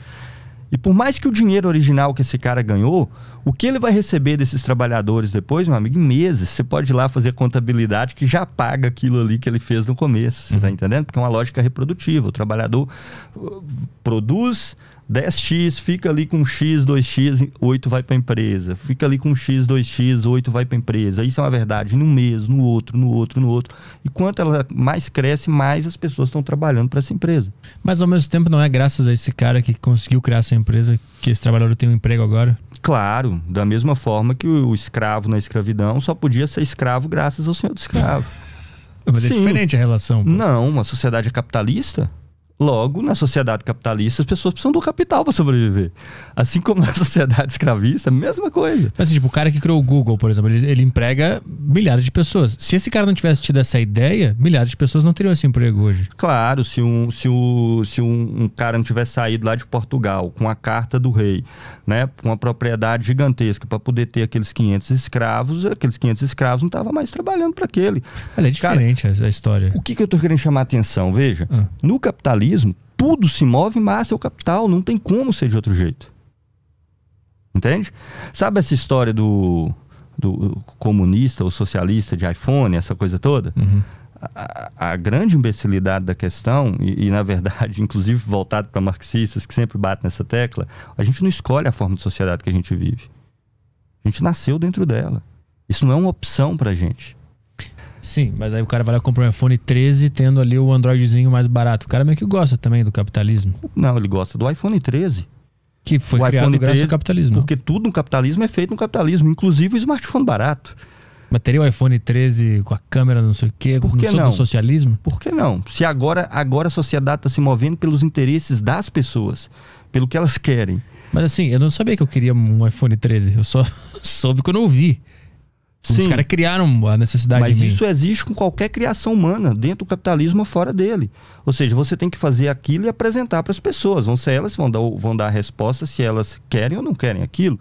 S1: E por mais que o dinheiro original que esse cara ganhou, o que ele vai receber desses trabalhadores depois, meu amigo, em meses, você pode ir lá fazer contabilidade que já paga aquilo ali que ele fez no começo, uhum. você tá uhum. entendendo? Porque é uma lógica reprodutiva, o trabalhador uh, produz, 10x fica ali com x, 2x, 8 vai para a empresa. Fica ali com x, 2x, 8 vai para a empresa. Isso é uma verdade num mês, no outro, no outro, no outro. E quanto ela mais cresce, mais as pessoas
S2: estão trabalhando para essa empresa. Mas ao mesmo tempo não é graças a esse cara que conseguiu criar essa empresa que esse trabalhador tem um emprego agora?
S1: Claro, da mesma forma que o, escravo na escravidão só podia ser escravo graças ao senhor do escravo.
S2: *laughs* Mas é Sim. é diferente a relação. Pô. Não, uma sociedade
S1: é capitalista Logo, na sociedade capitalista, as pessoas precisam do capital para sobreviver.
S2: Assim como na *laughs* sociedade escravista, mesma coisa. Mas, assim, tipo, o cara que criou o Google, por exemplo, ele, ele, emprega milhares de pessoas. Se esse cara não tivesse tido essa ideia, milhares de pessoas não teriam esse emprego hoje.
S1: Claro, se um, se um, se um, um cara não tivesse saído lá de Portugal com a carta do rei, né, com uma propriedade gigantesca para poder ter aqueles 500 escravos, aqueles 500 escravos não estavam mais trabalhando para aquele. é diferente cara, a história. O que, que eu estou querendo chamar a atenção? Veja, ah. no capitalismo, capitalismo. Tudo se move em massa, é o capital, não tem como ser de outro jeito. Entende? Sabe essa história do, do comunista ou socialista de iPhone, essa coisa toda? Uhum. A, a, grande imbecilidade da questão, e, e na verdade, *laughs* inclusive voltado para marxistas que sempre batem nessa tecla, a gente não escolhe a forma de sociedade que a gente vive. A gente nasceu dentro dela. Isso não é uma
S2: opção para a gente. Sim, mas aí o cara vai lá comprar um iPhone 13 tendo ali o Androidzinho mais barato. O cara meio que gosta também do capitalismo. Não, ele gosta do iPhone 13. Que foi
S1: o criado iPhone graças 13, ao capitalismo. Porque tudo no capitalismo é feito no capitalismo, inclusive o smartphone barato.
S2: Mas teria o iPhone 13 com a câmera, não sei o quê, Por que não? do socialismo? Por
S1: que não? Se agora, agora a sociedade está se movendo pelos interesses das pessoas, pelo que elas querem.
S2: Mas assim, eu não sabia que eu queria um iPhone 13. Eu só *laughs* soube quando eu ouvi. Sim. Os caras criaram a necessidade Mas isso
S1: existe com qualquer criação humana, dentro do capitalismo ou fora dele. Ou seja, você tem que fazer aquilo e apresentar para as pessoas. Vão ser elas que vão dar, vão dar a resposta se elas querem ou não querem aquilo.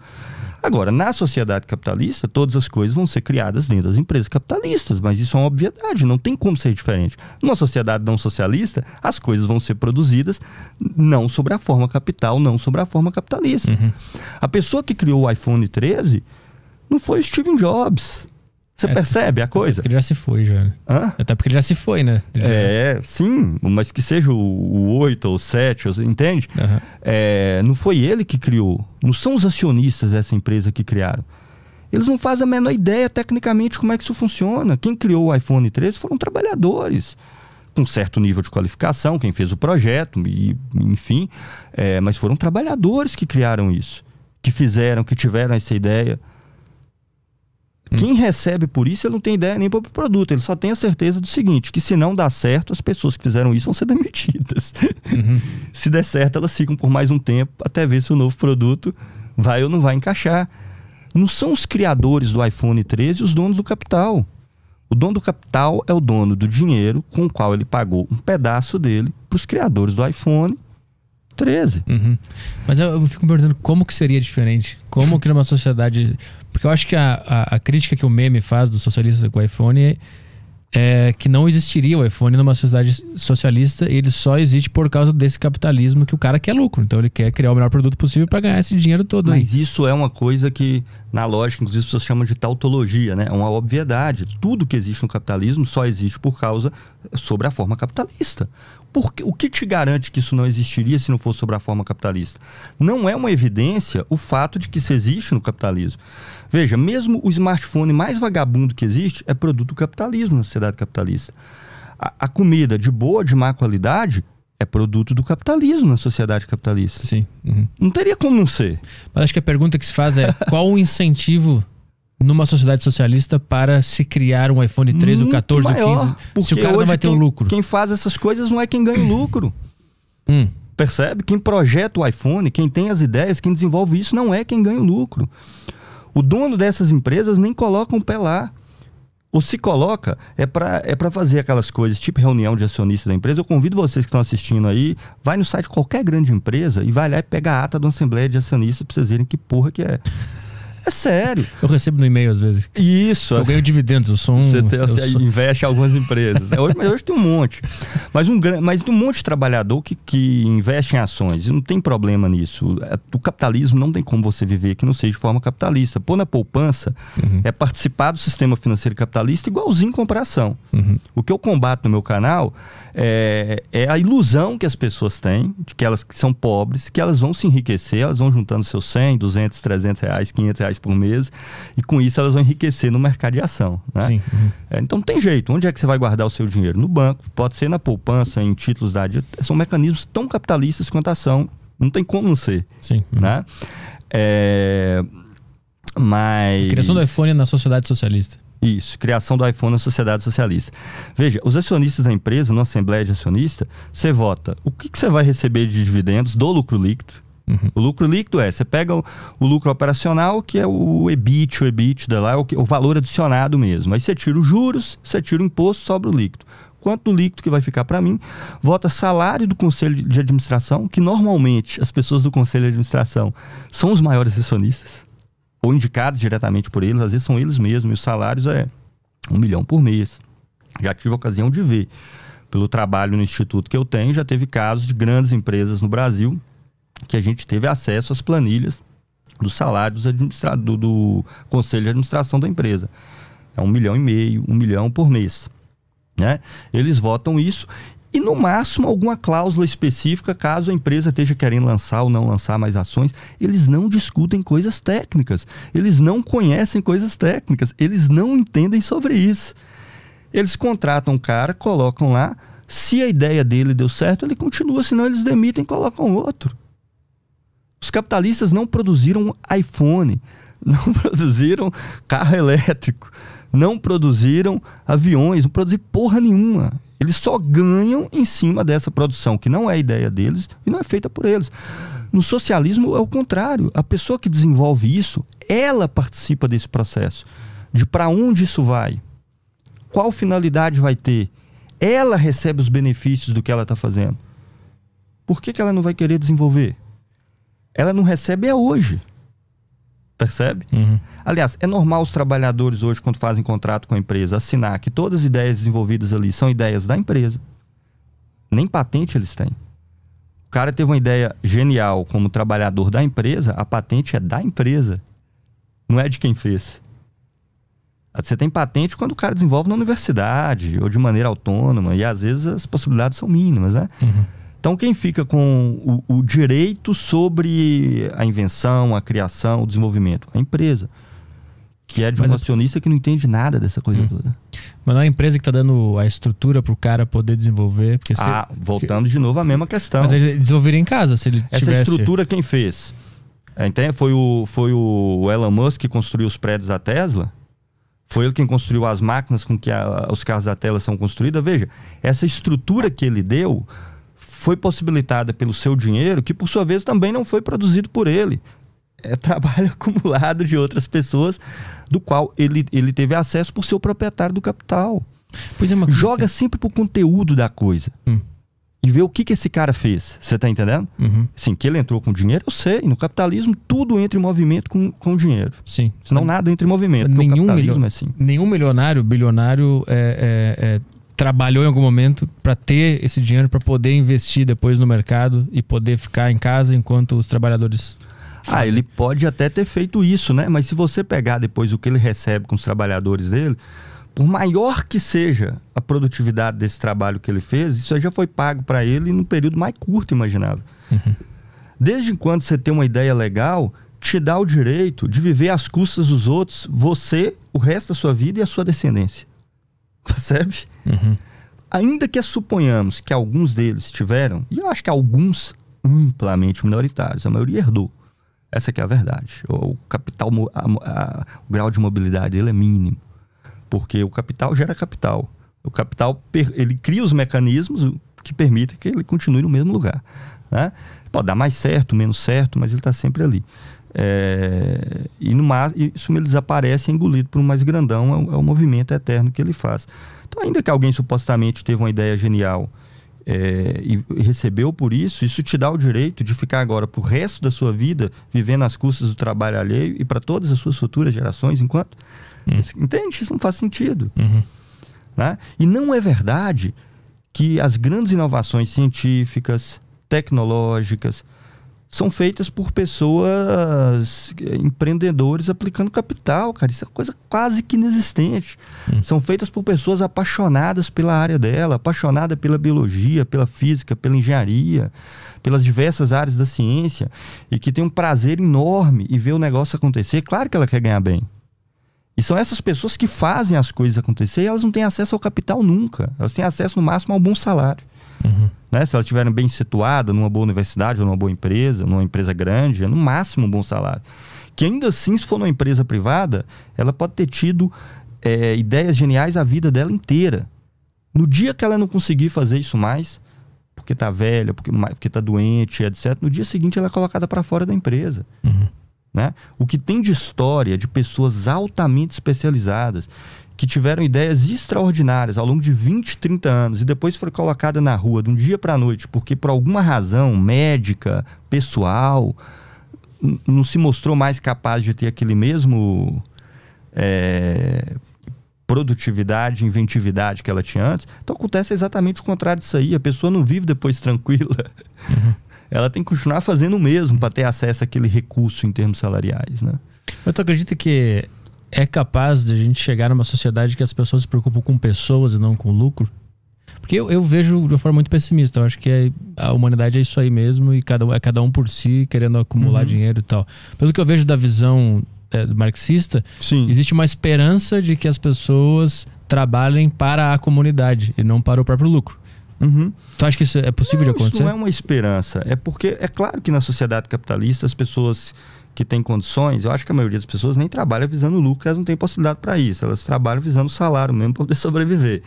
S1: Agora, na sociedade capitalista, todas as coisas vão ser criadas dentro das empresas capitalistas, mas isso é uma obviedade, não tem como ser diferente. Numa sociedade não socialista, as coisas vão ser produzidas não sobre a forma capital, não sobre a forma capitalista. Uhum. A pessoa que criou o iPhone 13 não foi Steve Jobs.
S2: Você é, percebe a coisa? Até porque ele já se foi, já. Hã? Até porque ele já se foi, né?
S1: É, sim, mas que seja o, oito 8 ou o 7, entende? Uhum. É, não foi ele que criou. Não são os acionistas dessa empresa que criaram. Eles não fazem a menor ideia tecnicamente como é que isso funciona. Quem criou o iPhone 13 foram trabalhadores com certo nível de qualificação, quem fez o projeto, e, enfim, é, mas foram trabalhadores que criaram isso, que fizeram, que tiveram essa ideia. Quem recebe por isso, ele não tem ideia nem para o produto, ele só tem a certeza do seguinte: que se não dá certo, as pessoas que fizeram isso vão ser *laughs* demitidas. Uhum. se der certo, elas ficam por mais um tempo até ver se o novo produto vai ou não vai encaixar. Não são os criadores do iPhone 13 os donos do capital. O dono do capital é o dono do dinheiro com o qual ele pagou um pedaço
S2: dele para os criadores do iPhone 13. Uhum. Mas eu, eu, fico me perguntando como que seria diferente? Como que numa sociedade porque eu acho que a, a, a crítica que o meme faz do socialista com o iPhone é, é que não existiria o iPhone numa sociedade socialista e ele só existe por causa desse capitalismo que o cara quer lucro. Então ele quer criar o melhor produto possível para ganhar esse dinheiro todo. Mas
S1: aí. isso é uma coisa que, na lógica, inclusive, as pessoas chamam de tautologia, né? É uma obviedade. Tudo que existe no capitalismo só existe por causa sobre a forma capitalista. Porque, o que te garante que isso não existiria se não fosse sobre a forma capitalista? Não é uma evidência o fato de que isso existe no capitalismo. Veja, mesmo o smartphone mais vagabundo que existe é produto do capitalismo na sociedade capitalista. A, a comida de boa, de má
S2: qualidade, é produto do capitalismo na sociedade capitalista. Sim. Uhum. Não teria como não ser. Mas acho que a pergunta que se faz é *laughs* qual o incentivo numa sociedade socialista para se criar um iPhone 13, Muito o 14, maior, o 15, porque se o cara não vai ter quem, um
S1: lucro. Quem faz essas coisas não é quem ganha hum. lucro. Hum. Percebe? Quem projeta o iPhone, quem tem as ideias, quem desenvolve isso não é quem ganha lucro. O dono dessas empresas nem coloca um pé lá. Ou se coloca, é para é pra fazer aquelas coisas, tipo reunião de acionistas da empresa. Eu convido vocês que estão assistindo aí, vai no site de qualquer grande empresa e vai lá e pega a ata da assembleia de acionistas para vocês verem que porra que é. É sério. Eu recebo no e-mail às vezes. Isso. Eu ganho dividendos, eu sou um. Você, tem, você sou... investe em algumas empresas. é, hoje, mas hoje tem um monte. Mas, um, mas um monte de trabalhador que, que investe em ações. Não tem problema nisso. É, o capitalismo não tem como você viver que não seja de forma capitalista. Pôr na poupança uhum. é participar do sistema financeiro capitalista igualzinho comprar ação. Uhum. O que eu combato no meu canal é, é a ilusão que as pessoas têm de que elas que são pobres, que elas vão se enriquecer, elas vão juntando seus 100, 200, 300 reais, 500 reais reais por mês, e com isso elas vão enriquecer no mercado de ação. Né? Sim. Uhum. É, então tem jeito, onde é que você vai guardar o seu dinheiro? No banco, pode ser na poupança, em títulos da são mecanismos tão capitalistas quanto a ação, não tem como não ser. Sim. Uhum. Né? É... Mas... criação do iPhone na sociedade socialista. Isso, criação do iPhone na sociedade socialista. Veja, os acionistas da empresa, na assembleia de acionista, você vota o que, que você vai receber de dividendos do lucro líquido, Uhum. O lucro líquido é, você pega o, o, lucro operacional, que é o EBIT, o da lá, é o, o, valor adicionado mesmo. Aí você tira os juros, você tira o imposto, sobra o líquido. Quanto do líquido que vai ficar para mim? Vota salário do conselho de, de administração, que normalmente as pessoas do conselho de administração são os maiores acionistas, ou indicados diretamente por eles, às vezes são eles mesmos, e os salários é um milhão por mês. Já tive a ocasião de ver, pelo trabalho no instituto que eu tenho, já teve casos de grandes empresas no Brasil que a gente teve acesso às planilhas dos salários do, do conselho de administração da empresa. É um milhão e meio, um milhão por mês. Né? Eles votam isso e, no máximo, alguma cláusula específica, caso a empresa esteja querendo lançar ou não lançar mais ações. Eles não discutem coisas técnicas, eles não conhecem coisas técnicas, eles não entendem sobre isso. Eles contratam o cara, colocam lá. Se a ideia dele deu certo, ele continua, senão eles demitem e colocam outro. Os capitalistas não produziram iPhone, *laughs* não produziram carro elétrico, não produziram aviões, não produziram porra nenhuma. Eles só ganham em cima dessa produção, que não é ideia deles e não é feita por eles. No socialismo é o contrário. A pessoa que desenvolve isso, ela participa desse processo. De para onde isso vai? Qual finalidade vai ter? Ela recebe os benefícios do que ela está fazendo. Por que, que ela não vai querer desenvolver? ela não recebe é hoje. Percebe? Uhum. Aliás, é normal os trabalhadores hoje, quando fazem contrato com a empresa, assinar que todas as ideias desenvolvidas ali são ideias da empresa. Nem patente eles têm. O cara teve uma ideia genial como trabalhador da empresa, a patente é da empresa. Não é de quem fez. Você tem patente quando o cara desenvolve na universidade ou de maneira autônoma, e às vezes as possibilidades são mínimas, né? Uhum. Então, quem fica com o, o, direito sobre a invenção, a criação, o desenvolvimento? A empresa. Que é de Mas um a... acionista que não entende nada dessa coisa hum.
S2: toda. Mas não é a empresa que está dando a estrutura para o cara poder desenvolver. Porque ah,
S1: se... voltando de novo à mesma questão.
S2: Mas ele desenvolveria em casa se ele Essa tivesse... estrutura
S1: quem fez? É, então, foi, o, foi o Elon Musk que construiu os prédios da Tesla? Foi ele quem construiu as máquinas com que a, os carros da Tesla são construídos? Veja, essa estrutura que ele deu foi possibilitada pelo seu dinheiro, que por sua vez também não foi produzido por ele. É trabalho *laughs* acumulado de outras pessoas, do qual ele, ele teve acesso por seu proprietário do capital. Pois é, uma... Joga é? sempre pro conteúdo da coisa. Hum. E vê o que, que esse cara fez. Você tá entendendo? Uhum. Sim, que ele entrou com dinheiro, eu sei. No capitalismo, tudo entra em movimento com, com dinheiro. Sim. Senão nada entra em movimento. Nenhum, milio... é assim.
S2: nenhum milionário, bilionário é, é, é trabalhou em algum momento para ter esse dinheiro para poder investir depois no mercado e poder ficar em casa enquanto os trabalhadores
S1: Fazem. Ah, ele pode até ter feito isso, né? Mas se você pegar depois o que ele recebe com os trabalhadores dele, por maior que seja a produtividade desse trabalho que ele fez, isso já foi pago para ele no período mais curto imaginável. Uhum. Desde quando você tem uma ideia legal, te dá o direito de viver às custas dos outros, você, o resto da sua vida e a sua descendência. *laughs* percebe? Uhum. Ainda que suponhamos que alguns deles tiveram, e eu acho que alguns amplamente minoritários, a maioria herdou. Essa é a verdade. O capital, a, a, o grau de mobilidade dele é mínimo, porque o capital gera capital. O capital ele cria os mecanismos que permitem que ele continue no mesmo lugar. Né? Pode dar mais certo, menos certo, mas ele está sempre ali. É, e no mar, isso ele desaparece é engolido por um mais grandão, é o, é o, movimento eterno que ele faz. Então, ainda que alguém supostamente teve uma ideia genial é, e, e recebeu por isso, isso te dá o direito de ficar agora pro resto da sua vida vivendo as custas do trabalho alheio e para todas as suas futuras gerações, enquanto. Hum. Entende? Isso não faz sentido. Uhum. Né? E não é verdade que as grandes inovações científicas, tecnológicas, são feitas por pessoas, eh, empreendedores aplicando capital, cara. Isso é uma coisa quase que inexistente. Hum. São feitas por pessoas apaixonadas pela área dela, apaixonada pela biologia, pela física, pela engenharia, pelas diversas áreas da ciência e que tem um prazer enorme em ver o negócio acontecer. Claro que ela quer ganhar bem. E são essas pessoas que fazem as coisas acontecer e elas não têm acesso ao capital nunca. Elas têm acesso no máximo a um bom salário. Uhum. Né? Se elas estiverem bem situadas numa boa universidade, ou numa boa empresa, numa empresa grande, é no máximo um bom salário. Que ainda assim, se for numa empresa privada, ela pode ter tido é, ideias geniais a vida dela inteira. No dia que ela não conseguir fazer isso mais, porque tá velha, porque, porque tá doente, etc., no dia seguinte ela é colocada para fora da empresa. Uhum. Né? O que tem de história de pessoas altamente especializadas, que tiveram ideias extraordinárias ao longo de 20, 30 anos e depois foi colocada na rua de um dia para a noite, porque por alguma razão médica, pessoal, não se mostrou mais capaz de ter aquele mesmo é, produtividade, inventividade que ela tinha antes. Então acontece exatamente o contrário disso aí. A pessoa não vive depois tranquila. Uhum. Ela tem que continuar fazendo o mesmo para ter acesso àquele recurso em termos salariais, né?
S2: Eu acredito que é capaz de a gente chegar numa sociedade que as pessoas se preocupam com pessoas e não com lucro? Porque eu, eu vejo de uma forma muito pessimista. Eu acho que é, a humanidade é isso aí mesmo e cada, é cada um por si querendo acumular uhum. dinheiro e tal. Pelo que eu vejo da visão é, marxista, Sim. existe uma esperança de que as pessoas trabalhem para a comunidade e não para o próprio lucro. Uhum. Tu acha que isso é possível não, de acontecer? Isso não é uma
S1: esperança. É porque é claro que na sociedade capitalista as pessoas que tem condições, eu acho que a maioria das pessoas nem trabalha visando lucro, elas não têm possibilidade para isso, elas trabalham visando salário mesmo para poder *laughs* sobreviver.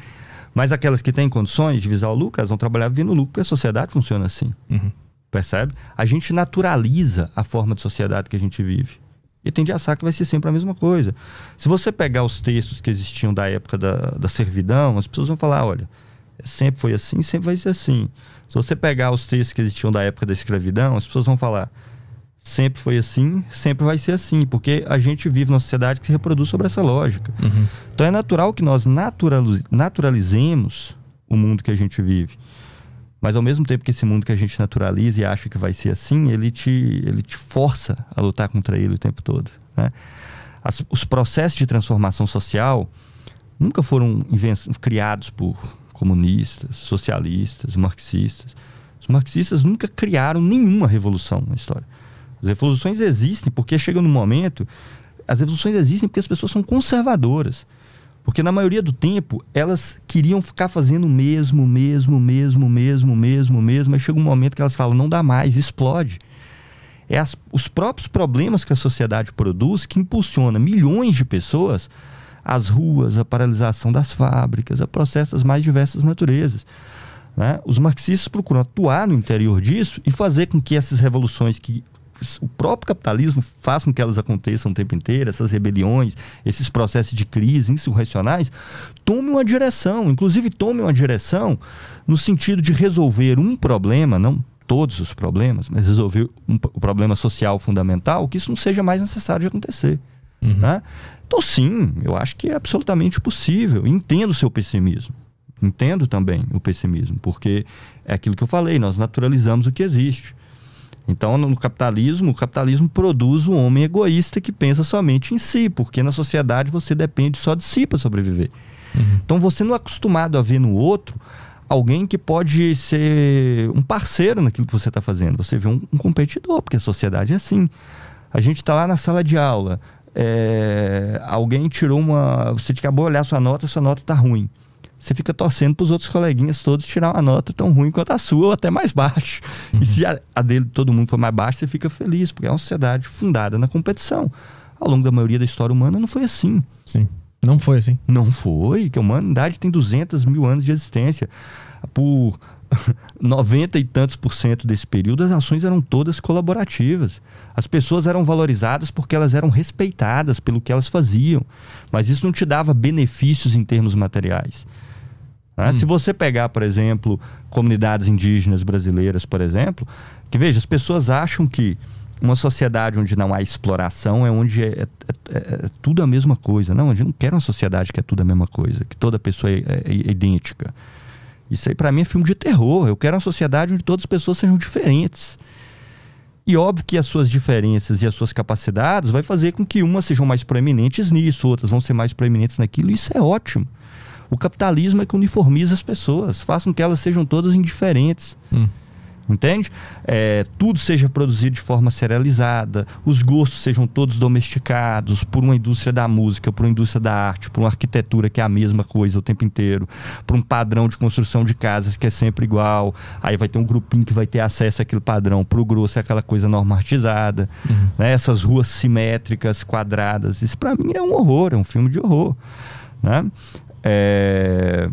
S1: Mas aquelas que têm condições de visar o lucro, elas vão trabalhar vindo lucro, porque a sociedade funciona assim. Uhum. Percebe? A gente naturaliza a forma de sociedade que a gente vive. E tem de assar que vai ser sempre a mesma coisa. Se você pegar os textos que existiam da época da, da servidão, as pessoas vão falar: olha, sempre foi assim, sempre vai ser assim. Se você pegar os textos que existiam da época da escravidão, as pessoas vão falar: sempre foi assim, sempre vai ser assim, porque a gente vive numa sociedade que se reproduz sobre essa lógica. Uhum. Então é natural que nós naturalizemos o mundo que a gente vive. Mas ao mesmo tempo que esse mundo que a gente naturaliza e acha que vai ser assim, ele te, ele te força a lutar contra ele o tempo todo. Né? As, os processos de transformação social nunca foram criados por comunistas, socialistas, marxistas. Os marxistas nunca criaram nenhuma revolução na história as revoluções existem porque chega no momento. As revoluções existem porque as pessoas são conservadoras. Porque na maioria do tempo elas queriam ficar fazendo o mesmo, mesmo, mesmo, mesmo, mesmo, mesmo. Aí chega um momento que elas falam, não dá mais, explode. É as, os próprios problemas que a sociedade produz que impulsiona milhões de pessoas às ruas, à paralisação das fábricas, a processos das mais diversas naturezas. Né? Os marxistas procuram atuar no interior disso e fazer com que essas revoluções que o próprio capitalismo faz com que elas aconteçam o tempo inteiro, essas rebeliões, esses processos de crise insurrecionais, tome uma direção, inclusive tome uma direção no sentido de resolver um problema, não todos os problemas, mas resolver um, o problema social fundamental, que isso não seja mais necessário de acontecer. Uhum. Né? Então, sim, eu acho que é absolutamente possível. Entendo o seu pessimismo. Entendo também o pessimismo, porque é aquilo que eu falei, nós naturalizamos o que existe. Então, no capitalismo, o capitalismo produz o um homem egoísta que pensa somente em si, porque na sociedade você depende só de si para sobreviver. Uhum. Então, você não é acostumado a ver no outro alguém que pode ser um parceiro naquilo que você está fazendo. Você vê um, um, competidor, porque a sociedade é assim. A gente está lá na sala de aula, é, alguém tirou uma. Você acabou de olhar sua nota, sua nota está ruim você fica torcendo para os outros coleguinhas todos tirar uma nota tão ruim quanto a sua, ou até mais baixa. Uhum. E se a, a dele todo mundo for mais baixa, você fica feliz, porque é uma sociedade fundada na competição. Ao longo da maioria da história humana, não foi assim. Sim.
S2: Não foi assim. Não
S1: foi, que a humanidade tem 200 mil anos de existência. Por 90 *laughs* e tantos por cento desse período, as ações eram todas colaborativas. As pessoas eram valorizadas porque elas eram respeitadas pelo que elas faziam. Mas isso não te dava benefícios em termos materiais. Né? Hum. Se você pegar, por exemplo, comunidades indígenas brasileiras, por exemplo, que veja, as pessoas acham que uma sociedade onde não há exploração é onde é, é, é, é tudo a mesma coisa. Não, a gente não quer uma sociedade que é tudo a mesma coisa, que toda pessoa é, é, é idêntica. Isso aí para mim é filme de terror. Eu quero uma sociedade onde todas as pessoas sejam diferentes. E óbvio que as suas diferenças e as suas capacidades vai fazer com que umas sejam mais proeminentes nisso, outras vão ser mais proeminentes naquilo. Isso é ótimo. O capitalismo é que uniformiza as pessoas, faz com que elas sejam todas indiferentes. Hum. Entende? É, tudo seja produzido de forma serializada, os gostos sejam todos domesticados por uma indústria da música, por uma indústria da arte, por uma arquitetura que é a mesma coisa o tempo inteiro, por um padrão de construção de casas que é sempre igual. Aí vai ter um grupinho que vai ter acesso àquele padrão. Para o grosso é aquela coisa normatizada, uhum. né? essas ruas simétricas, quadradas. Isso para mim é um horror, é um filme de horror. Né? É...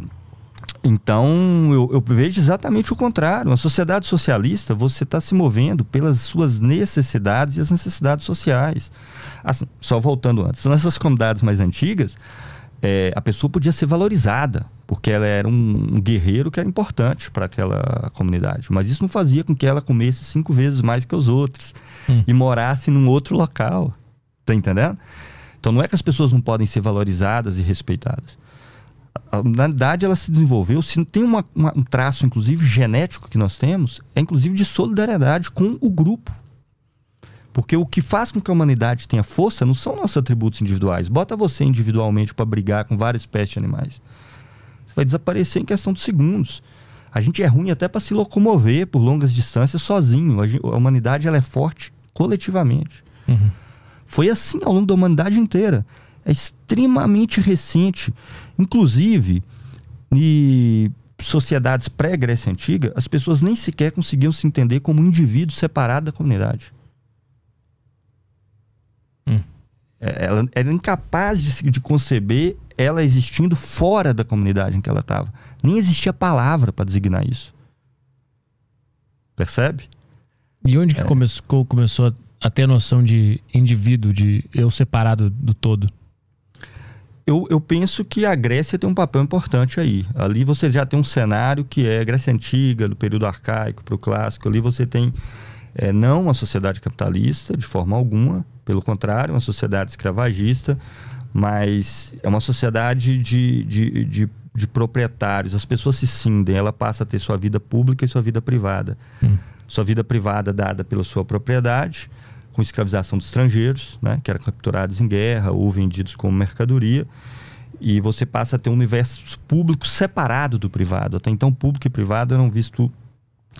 S1: Então, eu, eu, vejo exatamente o contrário. Uma sociedade socialista, você está se movendo pelas suas necessidades e as necessidades sociais. Assim, só voltando antes, nessas comunidades mais antigas, é, a pessoa podia ser valorizada, porque ela era um, um guerreiro que era importante para aquela comunidade. Mas isso não fazia com que ela comesse cinco vezes mais que os outros hum. e morasse num outro local. Tá entendendo? Então, não é que as pessoas não podem ser valorizadas e respeitadas a humanidade ela se desenvolveu, se tem uma, uma, um traço, inclusive, genético que nós temos, é inclusive de solidariedade com o grupo. Porque o que faz com que a humanidade tenha força não são nossos atributos individuais. Bota você individualmente para brigar com várias espécies de animais. Você vai desaparecer em questão de segundos. A gente é ruim até para se locomover por longas distâncias sozinho. A, humanidade ela é forte coletivamente. Uhum. Foi assim ao longo da humanidade inteira é extremamente recente. Inclusive, em sociedades pré-Grécia Antiga, as pessoas nem sequer conseguiam se entender como um indivíduo separado da comunidade. Hum. É, ela era incapaz de, de conceber ela existindo fora da comunidade em que ela estava. Nem existia palavra para designar isso. Percebe?
S2: E onde que é. começou, começou a ter a noção de indivíduo, de eu separado do todo?
S1: eu, eu penso que a Grécia tem um papel importante aí. Ali você já tem um cenário que é Grécia Antiga, do período arcaico para o clássico. Ali você tem é, não uma sociedade capitalista, de forma alguma, pelo contrário, uma sociedade escravagista, mas é uma sociedade de, de, de, de proprietários. As pessoas se cindem, ela passa a ter sua vida pública e sua vida privada. Hum. Sua vida privada dada pela sua propriedade com escravização dos estrangeiros, né, que eram capturados em guerra ou vendidos como mercadoria. E você passa a ter um universo público separado do privado. Até então, público e privado eram vistos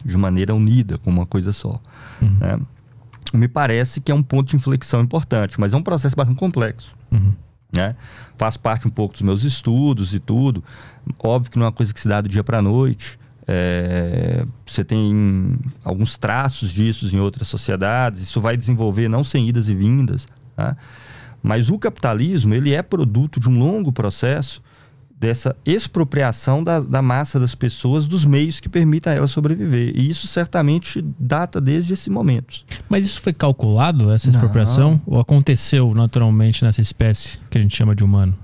S1: de maneira unida, como uma coisa só. Uhum. Né? Me parece que é um ponto de inflexão importante, mas é um processo bastante complexo. Uhum. Né? Faz parte um pouco dos meus estudos e tudo. Óbvio que não é uma coisa que se dá do dia para a noite, é, você tem alguns traços disso em outras sociedades, isso vai desenvolver não sem idas e vindas. Tá? Mas o capitalismo ele é produto de um longo processo dessa expropriação da, da massa das pessoas dos meios que permitam a ela sobreviver. E isso certamente data desde esse momento.
S2: Mas isso foi calculado, essa expropriação? Não. Ou aconteceu naturalmente nessa espécie que a gente chama de humano?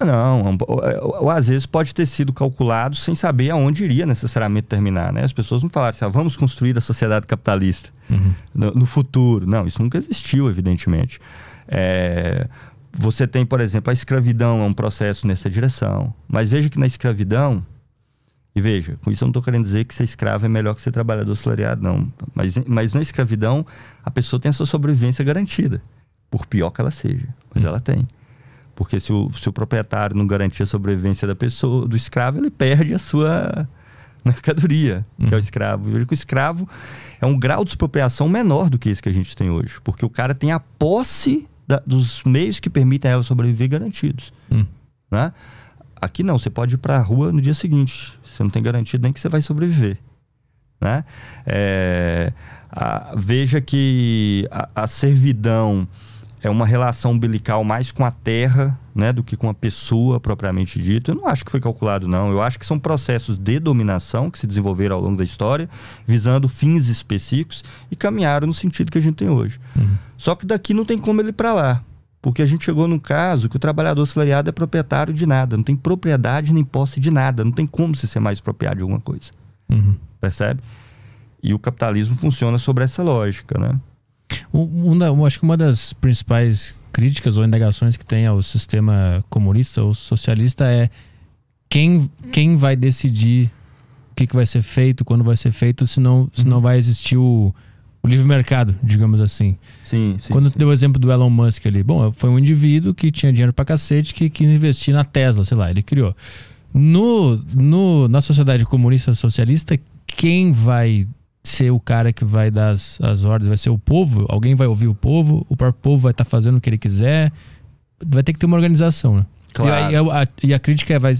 S1: Não, é ou é, às vezes pode ter sido calculado sem saber aonde iria necessariamente terminar, né? As pessoas não falaram assim, ah, vamos construir a sociedade capitalista uhum. no, no, futuro. Não, isso nunca existiu, evidentemente. É, você tem, por exemplo, a escravidão é um processo nessa direção, mas veja que na escravidão, e veja, com isso eu não estou querendo dizer que ser escravo é melhor que ser trabalhador salariado, não. Mas, mas na escravidão, a pessoa tem a sua sobrevivência garantida, por pior que ela seja, mas uhum. ela tem. Porque se o, se o proprietário não garantir a sobrevivência da pessoa, do escravo, ele perde a sua *laughs* mercadoria, uhum. que é o uhum. escravo. Veja que o escravo é um grau de expropriação menor do que esse que a gente tem hoje. Porque o cara tem a posse da, dos meios que permitem a ela sobreviver garantidos. Uhum. Né? Aqui não, você pode ir para a rua no dia seguinte. Você não tem garantido nem que você vai sobreviver. Né? É, a, veja que a, a servidão é uma relação umbilical mais com a terra, né, do que com a pessoa propriamente dita. Eu não acho que foi calculado, não. Eu acho que são processos de dominação que se desenvolveram ao longo da história, visando fins específicos e caminharam no sentido que a gente tem hoje. Uhum. Só que daqui não tem como ele ir para lá. Porque a gente chegou num caso que o trabalhador salariado é proprietário de nada, não tem propriedade nem posse de nada, não tem como se ser mais propriedade de alguma coisa. Uhum. Percebe? E o capitalismo funciona sobre essa lógica, né?
S2: Uma, uma, acho que uma das principais críticas ou indagações que tem ao sistema comunista ou socialista é quem, quem vai decidir o que, que vai ser feito, quando vai ser feito, se não, se não uhum. vai existir o, o livre mercado, digamos assim. Sim, sim Quando sim. deu o exemplo do Elon Musk ali, bom, foi um indivíduo que tinha dinheiro pra cacete que quis investir na Tesla, sei lá, ele criou. No, no, na sociedade comunista socialista, quem vai ser o cara que vai dar as, as ordens, vai ser o povo, alguém vai ouvir o povo, o próprio povo vai estar tá fazendo o que ele quiser. Vai ter que ter uma organização, né? Claro. E, a, e a crítica é, vai,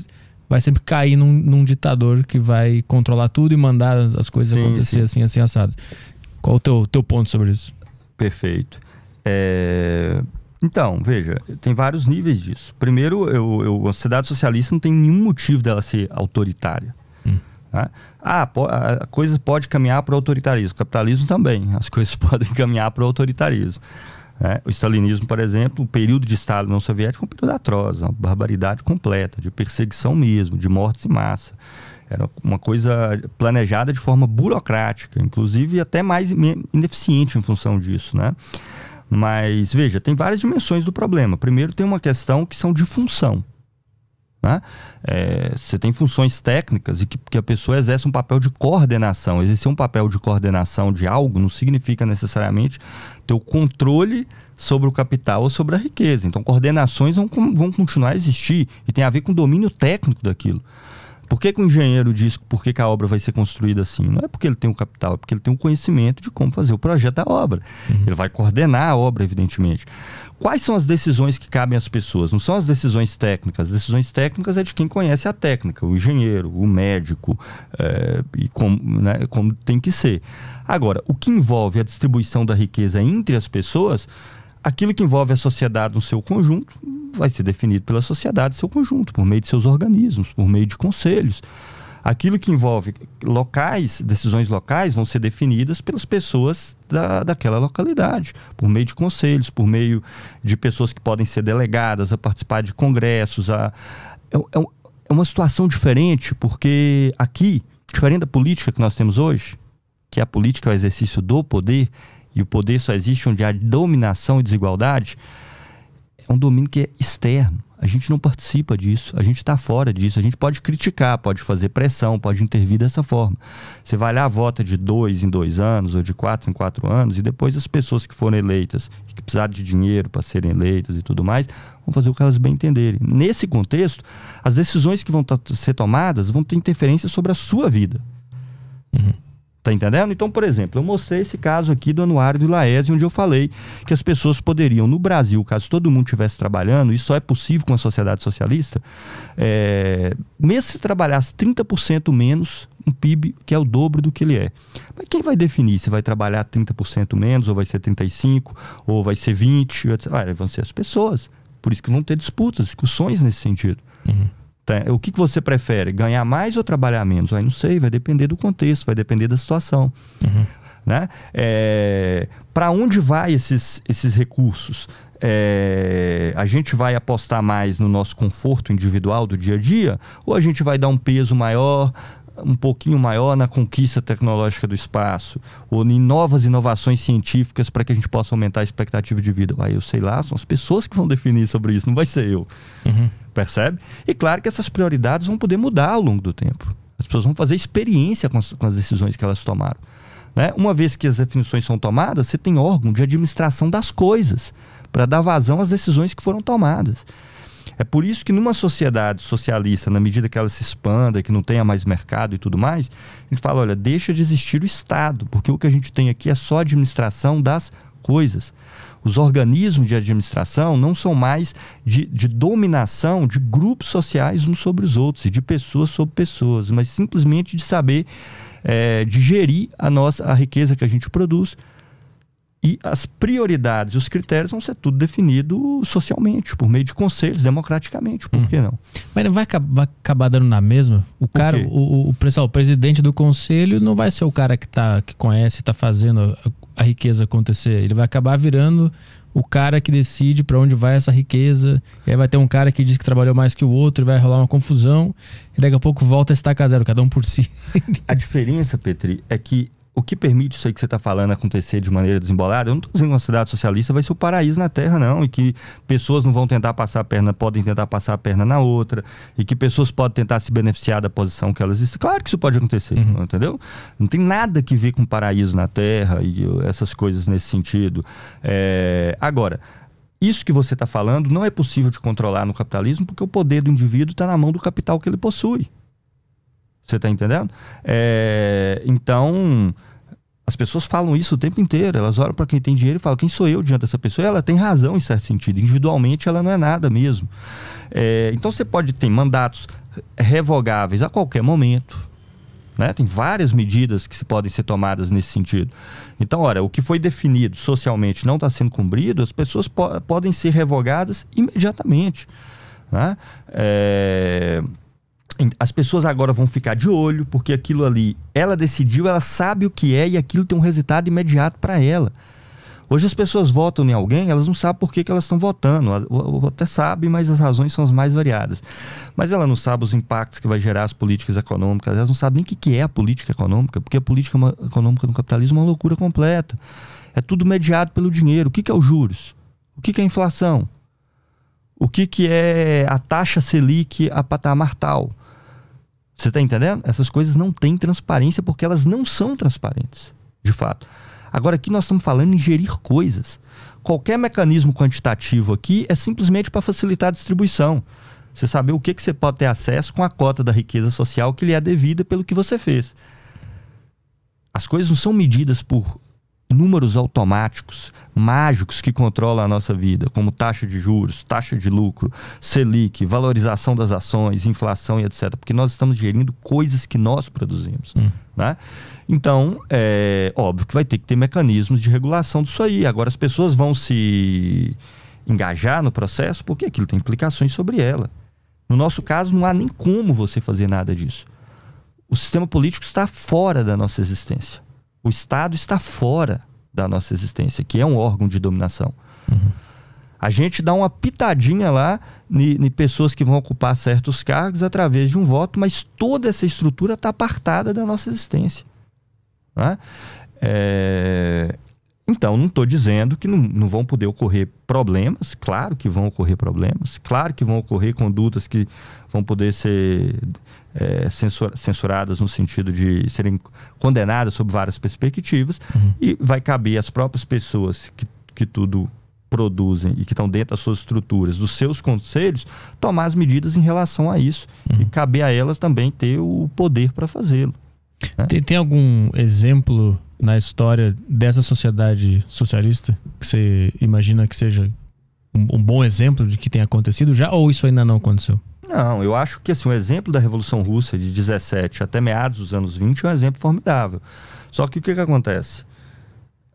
S2: vai sempre cair num, num, ditador que vai controlar tudo e mandar as coisas sim, acontecer sim. assim, assim, assado. Qual o teu, teu ponto sobre isso?
S1: Perfeito. É... Então, veja, tem vários níveis disso. Primeiro, eu, eu, a sociedade socialista não tem nenhum motivo dela ser autoritária. Né? Ah, po a coisa pode caminhar para o autoritarismo. O capitalismo também. As *laughs* coisas podem caminhar para o autoritarismo. Né? O stalinismo, por exemplo, o período de Estado não soviético é um período atroz, uma barbaridade completa, de perseguição mesmo, de mortes em massa. Era uma coisa planejada de forma burocrática, inclusive até mais ineficiente em função disso, né? Mas veja, tem várias dimensões do problema. Primeiro, tem uma questão que são de função. Né? É, você tem funções técnicas e que, que, a pessoa exerce um papel de coordenação. Exercer um papel de coordenação de algo não significa necessariamente ter o controle sobre o capital ou sobre a riqueza. Então, coordenações vão, vão continuar a existir e tem a ver com o domínio técnico daquilo. Por que, que um engenheiro diz por que, que a obra vai ser construída assim? Não é porque ele tem o capital, é porque ele tem o conhecimento de como fazer o projeto da obra. Uhum. Ele vai coordenar a obra, evidentemente. Quais são as decisões que cabem às pessoas? Não são as decisões técnicas. As decisões técnicas é de quem conhece a técnica, o engenheiro, o médico, é, e como, né, como tem que ser. Agora, o que envolve a distribuição da riqueza entre as pessoas aquilo que envolve a sociedade no seu conjunto vai ser definido pela sociedade, seu conjunto, por meio de seus organismos, por meio de conselhos. Aquilo que envolve locais, decisões locais, vão ser definidas pelas pessoas da, daquela localidade, por meio de conselhos, por meio de pessoas que podem ser delegadas a participar de congressos. A... É, é, é uma situação diferente, porque aqui, diferente da política que nós temos hoje, que é a política é o exercício do poder, e o poder só existe onde há dominação e desigualdade, é um domínio que é externo. A gente não participa disso, a gente está fora disso. A gente pode criticar, pode fazer pressão, pode intervir dessa forma. Você vai lá, vota de dois em dois anos ou de quatro em quatro anos, e depois as pessoas que foram eleitas, que precisaram de dinheiro para serem eleitas e tudo mais, vão fazer o que elas bem entenderem. Nesse contexto, as decisões que vão ser tomadas vão ter interferência sobre a sua vida. Uhum. Tá entendendo? Então, por exemplo, eu mostrei esse caso aqui do Anuário do Laese, onde eu falei que as pessoas poderiam, no Brasil, caso todo mundo estivesse trabalhando, isso só é possível com a sociedade socialista, é, mesmo se trabalhasse 30% menos, um PIB que é o dobro do que ele é. Mas quem vai definir se vai trabalhar 30% menos, ou vai ser 35%, ou vai ser 20%, etc. Ah, vão ser as pessoas. Por isso que vão ter disputas, discussões nesse sentido. Uhum o que, que você prefere? Ganhar mais ou trabalhar menos? Aí não sei, vai depender do contexto, vai depender da situação. Uhum. Né? É, Para onde vai esses, esses recursos? É, a gente vai apostar mais no nosso conforto individual do dia a dia ou a gente vai dar um peso maior um pouquinho maior na conquista tecnológica do espaço, ou em novas inovações científicas para que a gente possa aumentar a expectativa de vida. Aí eu sei lá, são as pessoas que vão definir sobre isso, não vai ser eu. Uhum. Percebe? E claro que essas prioridades vão poder mudar ao longo do tempo. As pessoas vão fazer experiência com as, com as decisões que elas tomaram. Né? Uma vez que as definições são tomadas, você tem órgão de administração das coisas para dar vazão às decisões que foram tomadas. É por isso que numa sociedade socialista, na medida que ela se expanda, que não tenha mais mercado e tudo mais, a gente fala, olha, deixa de existir o Estado, porque o que a gente tem aqui é só administração das coisas. Os organismos de administração não são mais de, de dominação de grupos sociais uns sobre os outros e de pessoas sobre pessoas, mas simplesmente de saber é, de gerir a nossa a riqueza que a gente produz e as prioridades os critérios vão ser tudo definido socialmente, por meio de conselhos, democraticamente, por hum.
S2: que não? Mas vai, vai, acabar dando na mesma? O cara, o, o, o, o, presidente do conselho não vai ser o cara que, tá, que conhece, está fazendo a riqueza acontecer. Ele vai acabar virando o cara que decide para onde vai essa riqueza. E aí vai ter um cara que diz que trabalhou mais que o outro, e vai rolar uma confusão. E daqui a pouco volta a estacar zero, cada um por si. a
S1: diferença, Petri, é que o que permite isso aí que você está falando acontecer de maneira desembolada, eu não estou dizendo que uma cidade socialista vai ser o paraíso na Terra, não, e que pessoas não vão tentar passar a perna, podem tentar passar a perna na outra, e que pessoas podem tentar se beneficiar da posição que elas estão. Claro que isso pode acontecer, uhum. entendeu? Não tem nada que ver com paraíso na Terra e essas coisas nesse sentido. É... Agora, isso que você está falando não é possível de controlar no capitalismo, porque o poder do indivíduo está na mão do capital que ele possui. Você está entendendo? É, então, as pessoas falam isso o tempo inteiro. Elas olham para quem tem dinheiro e falam: quem sou eu diante dessa pessoa? E ela tem razão em certo sentido. Individualmente, ela não é nada mesmo. É, então, você pode ter mandatos revogáveis a qualquer momento. Né? Tem várias medidas que se podem ser tomadas nesse sentido. Então, ora, o que foi definido socialmente não está sendo cumprido, as pessoas po podem ser revogadas imediatamente. Né? É as pessoas agora vão ficar de olho, porque aquilo ali, ela decidiu, ela sabe o que é e aquilo tem um resultado imediato para ela. Hoje as pessoas votam em alguém, elas não sabem por que, que elas estão votando. Ou até sabem mas as razões são as mais variadas. Mas ela não sabe os impactos que vai gerar as políticas econômicas, elas não sabem nem o que, que é a política econômica, porque a política econômica no capitalismo é uma loucura completa. É tudo mediado pelo dinheiro. O que, que é os juros? O que, que é a inflação? O que, que é a taxa Selic a patamar tal? Você está entendendo? Essas coisas não têm transparência porque elas não são transparentes, de fato. Agora, aqui nós estamos falando em gerir coisas. Qualquer mecanismo quantitativo aqui é simplesmente para facilitar a distribuição. Você saber o que, que você pode ter acesso com a cota da riqueza social que lhe é devida pelo que você fez. As coisas não são medidas por números automáticos, mágicos que controlam a nossa vida, como taxa de juros, taxa de lucro, Selic, valorização das ações, inflação e etc. Porque nós estamos gerindo coisas que nós produzimos. Hum. Né? Então, é óbvio que vai ter que ter mecanismos de regulação disso aí. Agora, as pessoas vão se engajar no processo porque aquilo tem implicações sobre ela. No nosso caso, não há nem como você fazer nada disso. O sistema político está fora da nossa existência. O Estado está fora da nossa existência, que é um órgão de dominação. Uhum. A gente dá uma pitadinha lá em pessoas que vão ocupar certos cargos através de um voto, mas toda essa estrutura está apartada da nossa existência. Né? É... Então, não estou dizendo que não, não, vão poder ocorrer problemas, claro que vão ocorrer problemas, claro que vão ocorrer condutas que vão poder ser é, censur, censuradas no sentido de serem condenadas sob várias perspectivas uhum. e vai caber às próprias pessoas que, que tudo produzem e que estão dentro das suas estruturas, dos seus conselhos, tomar as medidas em relação a isso uhum. e caber a elas também ter o poder para fazê-lo.
S2: Né? Tem, tem algum exemplo na história dessa sociedade socialista que você imagina que seja um, um, bom exemplo de que tem acontecido já ou isso ainda não aconteceu?
S1: Não, eu acho que assim, o exemplo da Revolução Russa de 17 até meados dos anos 20 é um exemplo formidável. Só que o que, que acontece?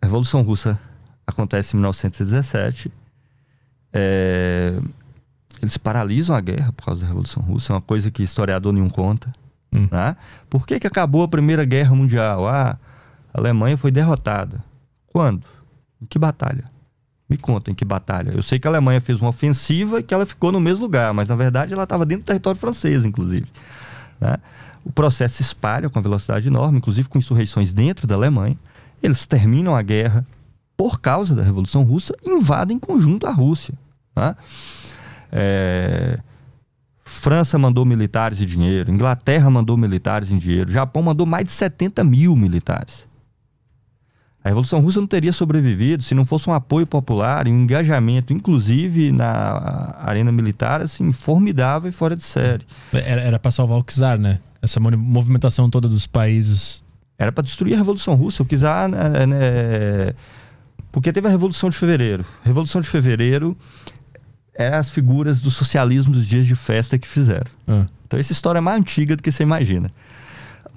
S1: A Revolução Russa acontece em 1917. É... Eles paralisam a guerra por causa da Revolução Russa, é uma coisa que historiador nenhum conta. Hum. Né? Por que, que acabou a Primeira Guerra Mundial? Ah, a Alemanha foi derrotada. Quando? Em que batalha? Me contem que batalha. Eu sei que a Alemanha fez uma ofensiva e que ela ficou no mesmo lugar, mas na verdade ela estava dentro do território francês, inclusive. Né? O processo se espalha com uma velocidade enorme, inclusive com insurreições dentro da Alemanha. Eles terminam a guerra por causa da Revolução Russa e invadem conjunto a Rússia. Né? É... França mandou militares e dinheiro, Inglaterra mandou militares e dinheiro, Japão mandou mais de 70 mil militares. A Revolução Russa não teria sobrevivido se não fosse um apoio popular e um engajamento, inclusive na arena militar, assim, formidável
S2: e fora de série. Era para salvar o czar, né? Essa movimentação toda dos países. Era para
S1: destruir a Revolução Russa. O czar. Né, né, porque teve a Revolução de Fevereiro. Revolução de Fevereiro é as figuras do socialismo dos dias de festa que fizeram. Ah. Então, essa história é mais antiga do que você imagina.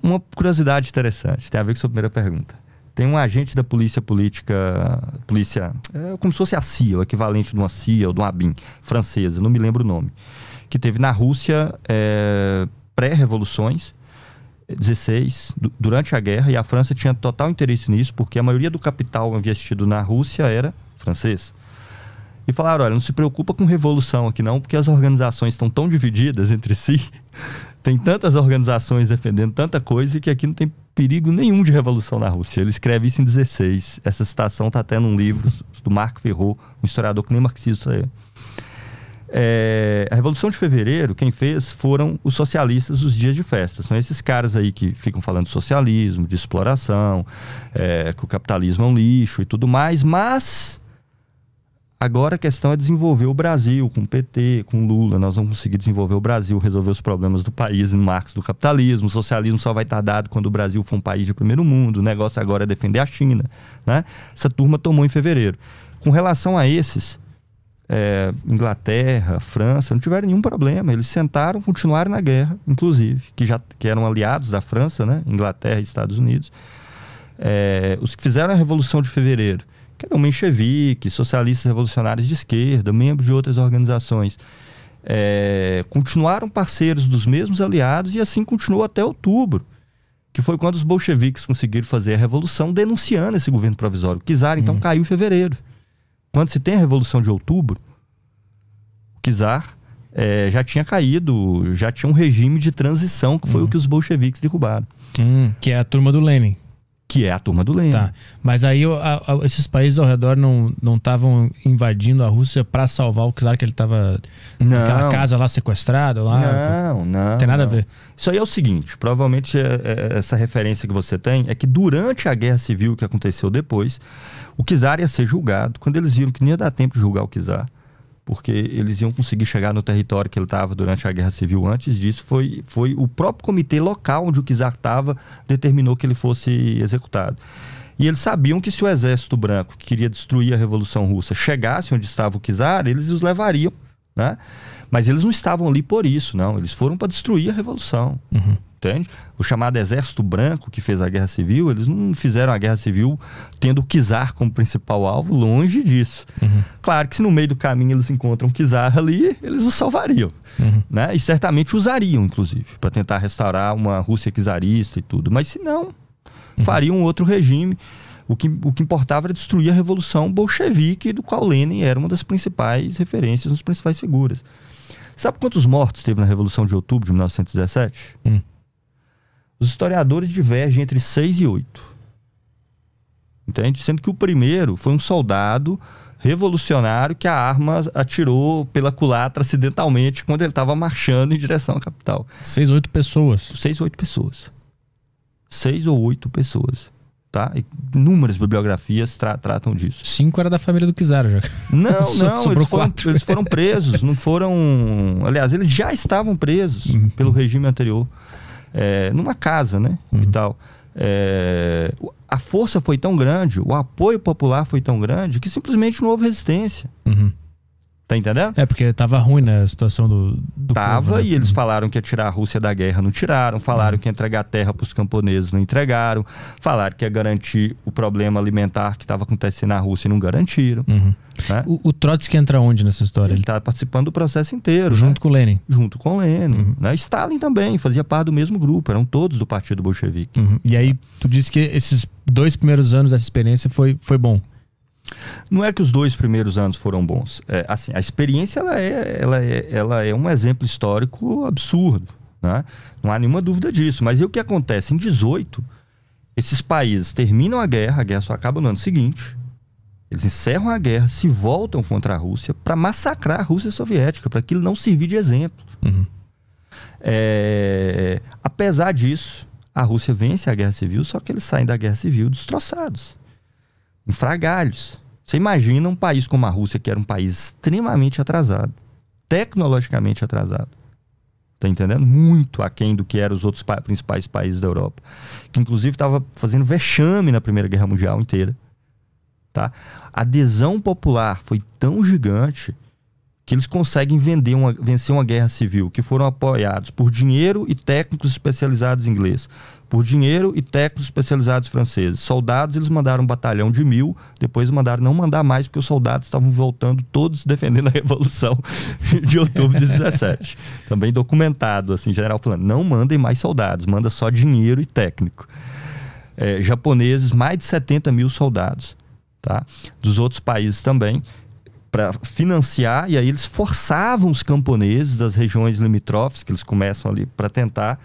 S1: Uma curiosidade interessante, tem a ver com a sua primeira pergunta. Tem um agente da polícia política, polícia, é, como se fosse a CIA, o equivalente de uma CIA ou de uma ABIN francesa, não me lembro o nome, que teve na Rússia é, pré-revoluções, 16, durante a guerra, e a França tinha total interesse nisso, porque a maioria do capital investido na Rússia era francês. E falaram: olha, não se preocupa com revolução aqui não, porque as organizações estão tão divididas entre si, *laughs* tem tantas organizações defendendo tanta coisa que aqui não tem perigo nenhum de revolução na Rússia. Ele escreve isso em 16. Essa citação está até num livro do Marco Ferro, um historiador que nem marxista é. é. A Revolução de Fevereiro, quem fez foram os socialistas os dias de festa. São esses caras aí que ficam falando de socialismo, de exploração, é, que o capitalismo é um lixo e tudo mais, mas Agora a questão é desenvolver o Brasil com o PT, com Lula. Nós vamos conseguir desenvolver o Brasil, resolver os problemas do país em marcos do capitalismo. O socialismo só vai estar dado quando o Brasil for um país de primeiro mundo. O negócio agora é defender a China. Né? Essa turma tomou em fevereiro. Com relação a esses, é, Inglaterra, França, não tiveram nenhum problema. Eles sentaram, continuaram na guerra, inclusive, que já que eram aliados da França, né? Inglaterra e Estados Unidos. É, os que fizeram a Revolução de Fevereiro que eram socialistas revolucionários de esquerda, membros de outras organizações, é, continuaram parceiros dos mesmos aliados e assim continuou até outubro, que foi quando os bolcheviques conseguiram fazer a revolução denunciando esse governo provisório. O Kizar, então, hum. caiu em fevereiro. Quando se tem a revolução de outubro, o Kizar é, já tinha caído, já tinha um regime de transição, que foi hum. o que os bolcheviques derrubaram.
S2: Hum, que é a turma do Lenin. Que é a turma do Lenin. Tá. Mas aí a, a, esses países ao redor não estavam invadindo a Rússia para salvar o czar que ele estava naquela casa lá sequestrado lá. Não,
S1: não. Não tem nada não. a ver. Isso aí é o seguinte, provavelmente é, é, essa referência que você tem é que durante a Guerra Civil que aconteceu depois, o czar ia ser julgado. Quando eles viram que nem ia dar tempo de julgar o czar, porque eles iam conseguir chegar no território que ele estava durante a Guerra Civil. Antes disso, foi, foi o próprio comitê local onde o czar estava determinou que ele fosse executado. E eles sabiam que se o exército branco que queria destruir a Revolução Russa chegasse onde estava o czar, eles os levariam, né? Mas eles não estavam ali por isso, não. Eles foram para destruir a Revolução. Uhum importante. O chamado Exército Branco, que fez a Guerra Civil, eles não fizeram a Guerra Civil tendo o Kizar como principal alvo, longe disso. Uhum. Claro que se no meio do caminho eles encontram o Kizar ali, eles o salvariam. Uhum. Né? E certamente usariam, inclusive, para tentar restaurar uma Rússia czarista e tudo. Mas se não, uhum. fariam um outro regime. O que, o que importava era destruir a Revolução Bolchevique, do qual Lenin era uma das principais referências, uma das principais figuras. Sabe quantos mortos teve na Revolução de Outubro de 1917? Hum. Os historiadores divergem entre 6 e 8. Entende? Sendo que o primeiro foi um soldado revolucionário que a arma atirou pela culatra acidentalmente quando ele estava marchando em direção à capital.
S2: Seis ou oito pessoas. Seis ou oito pessoas. Seis ou
S1: oito pessoas. Tá? E inúmeras bibliografias tra tratam disso. Cinco era da família do
S2: Kizaru já. Não, *laughs* so não, eles foram, eles foram, presos,
S1: não foram. Aliás, eles já estavam presos uhum. pelo regime anterior é, numa casa, né? Uhum. E tal. É, a força foi tão grande, o apoio popular foi tão grande, que simplesmente
S2: não houve resistência. Uhum. Tá entendendo? É, porque tava ruim, né? A situação do. do
S1: tava, povo, né? e eles uhum. falaram que ia tirar a Rússia da guerra, não tiraram. Falaram uhum. que ia entregar terra para os camponeses, não entregaram. Falaram que ia garantir o problema alimentar que estava acontecendo na Rússia e não garantiram. Uhum. Né? O, o Trotsky entra onde nessa história? Ele está participando do processo inteiro. Junto né? com o Lenin. Junto com o Lenin. Uhum. Né? Stalin também fazia parte do mesmo grupo, eram todos do Partido Bolchevique. Uhum. E aí, tu
S2: disse que esses dois primeiros anos dessa experiência foi, foi bom. Não é que os
S1: dois primeiros anos foram bons. É, assim, a experiência ela é, ela, é, ela é um exemplo histórico absurdo. Né? Não há nenhuma dúvida disso. Mas e o que acontece? Em 18, esses países terminam a guerra, a guerra só acaba no ano seguinte. Eles encerram a guerra, se voltam contra a Rússia para massacrar a Rússia soviética, para aquilo não servir de exemplo. Uhum. É... Apesar disso, a Rússia vence a guerra civil, só que eles saem da guerra civil destroçados, em fragalhos. Você imagina um país como a Rússia, que era um país extremamente atrasado, tecnologicamente atrasado. Tá entendendo? Muito aquém do que eram os outros pa principais países da Europa. Que inclusive estava fazendo vexame na Primeira Guerra Mundial inteira. Tá? A adesão popular foi tão gigante que eles conseguem vender uma, vencer uma guerra civil, que foram apoiados por dinheiro e técnicos especializados ingleses, por dinheiro e técnicos especializados franceses. Soldados, eles mandaram um batalhão de mil, depois mandaram não mandar mais, porque os soldados estavam voltando todos *laughs* defendendo a Revolução *laughs* de outubro de 17. Também documentado, assim, general falando, não mandem mais soldados, manda só dinheiro e técnico. É, japoneses, mais de 70 mil soldados, tá? Dos outros países também para financiar, e aí eles forçavam os camponeses das regiões limítrofes, que eles começam ali para tentar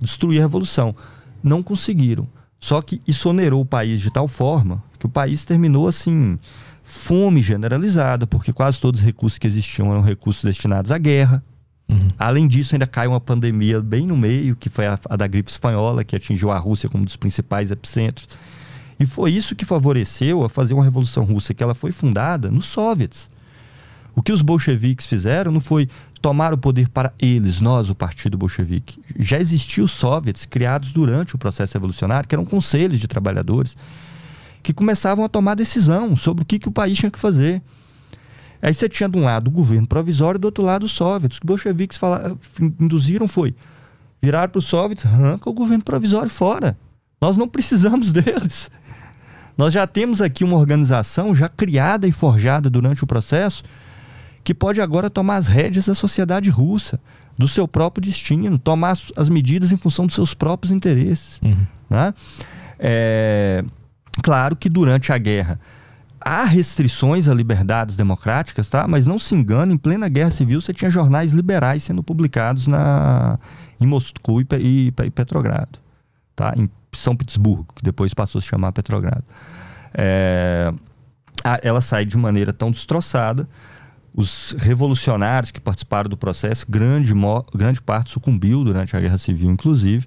S1: destruir a revolução. Não conseguiram. Só que isso onerou o país de tal forma que o país terminou assim, fome generalizada, porque quase todos os recursos que existiam eram recursos destinados à guerra. Uhum. Além disso, ainda caiu uma pandemia bem no meio, que foi a, a da gripe espanhola, que atingiu a Rússia como um dos principais epicentros. E foi isso que favoreceu a fazer uma Revolução Russa, que ela foi fundada nos soviets. O que os bolcheviques fizeram não foi tomar o poder para eles, nós, o Partido Bolchevique. Já existiam os soviets criados durante o processo revolucionário, que eram conselhos de trabalhadores, que começavam a tomar decisão sobre o que, que o país tinha que fazer. Aí você tinha de um lado o governo provisório e do outro lado os soviets. O que os bolcheviques falaram, induziram foi virar para os soviets, arranca o governo provisório fora. Nós não precisamos *laughs* deles. Nós já temos aqui uma organização já criada e forjada durante o processo que pode agora tomar as rédeas da sociedade russa, do seu próprio destino, tomar as medidas em função dos seus próprios interesses. Uhum. Né? É, claro que durante a guerra há restrições a liberdades democráticas, tá? Mas não se engane, em plena guerra civil você tinha jornais liberais sendo publicados na em Moscou e, e, e Petrogrado, tá? Em são Petersburgo, que depois passou a se chamar Petrogrado. É, a, ela sai de maneira tão destroçada. Os revolucionários que participaram do processo, grande, grande parte sucumbiu durante a Guerra Civil, inclusive.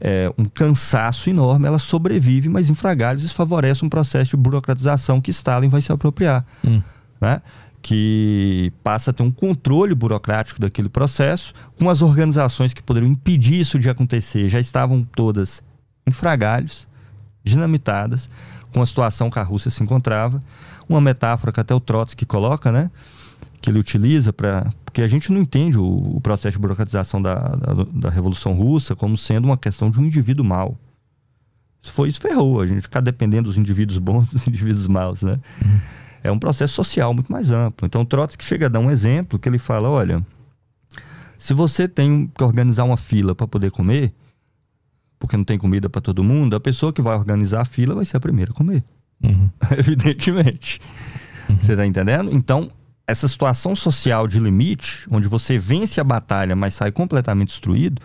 S1: É, um cansaço enorme, ela sobrevive, mas em fragalhos isso favorece um processo de burocratização que Stalin vai se apropriar. Hum. Né? que passa a ter um controle burocrático daquele processo, com as organizações que poderiam impedir isso de acontecer, já estavam todas em dinamitadas, com a situação que a Rússia se encontrava. Uma metáfora que até o Trotsky coloca, né? Que ele utiliza para. Porque a gente não entende o, o processo de burocratização da, da, da, Revolução Russa como sendo uma questão de um indivíduo mau. Isso foi isso ferrou, a gente ficar dependendo dos indivíduos bons dos indivíduos maus, né? Uhum. É um processo social muito mais amplo. Então, o Trotsky chega a dar um exemplo que ele fala: olha, se você tem que organizar uma fila para poder comer, porque não tem comida para todo mundo, a pessoa que vai organizar a fila vai ser a primeira a comer. Uhum. *laughs* Evidentemente. Uhum. Você tá entendendo? Então, essa situação social de limite, onde você vence a batalha, mas sai completamente destruído,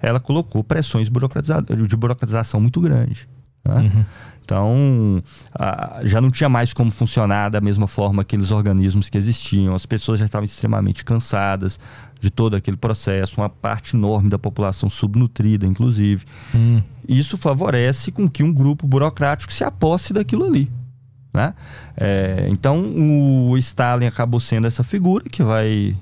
S1: ela colocou pressões de burocratização muito grande. Né? Uhum. Então, a, já não tinha mais como funcionar da mesma forma que aqueles organismos que existiam, as pessoas já estavam extremamente cansadas, de todo aquele processo, uma parte enorme da população subnutrida, inclusive. Hum. Isso favorece com que um grupo burocrático se aposse daquilo ali. Né? É, então, o Stalin acabou sendo essa figura que vai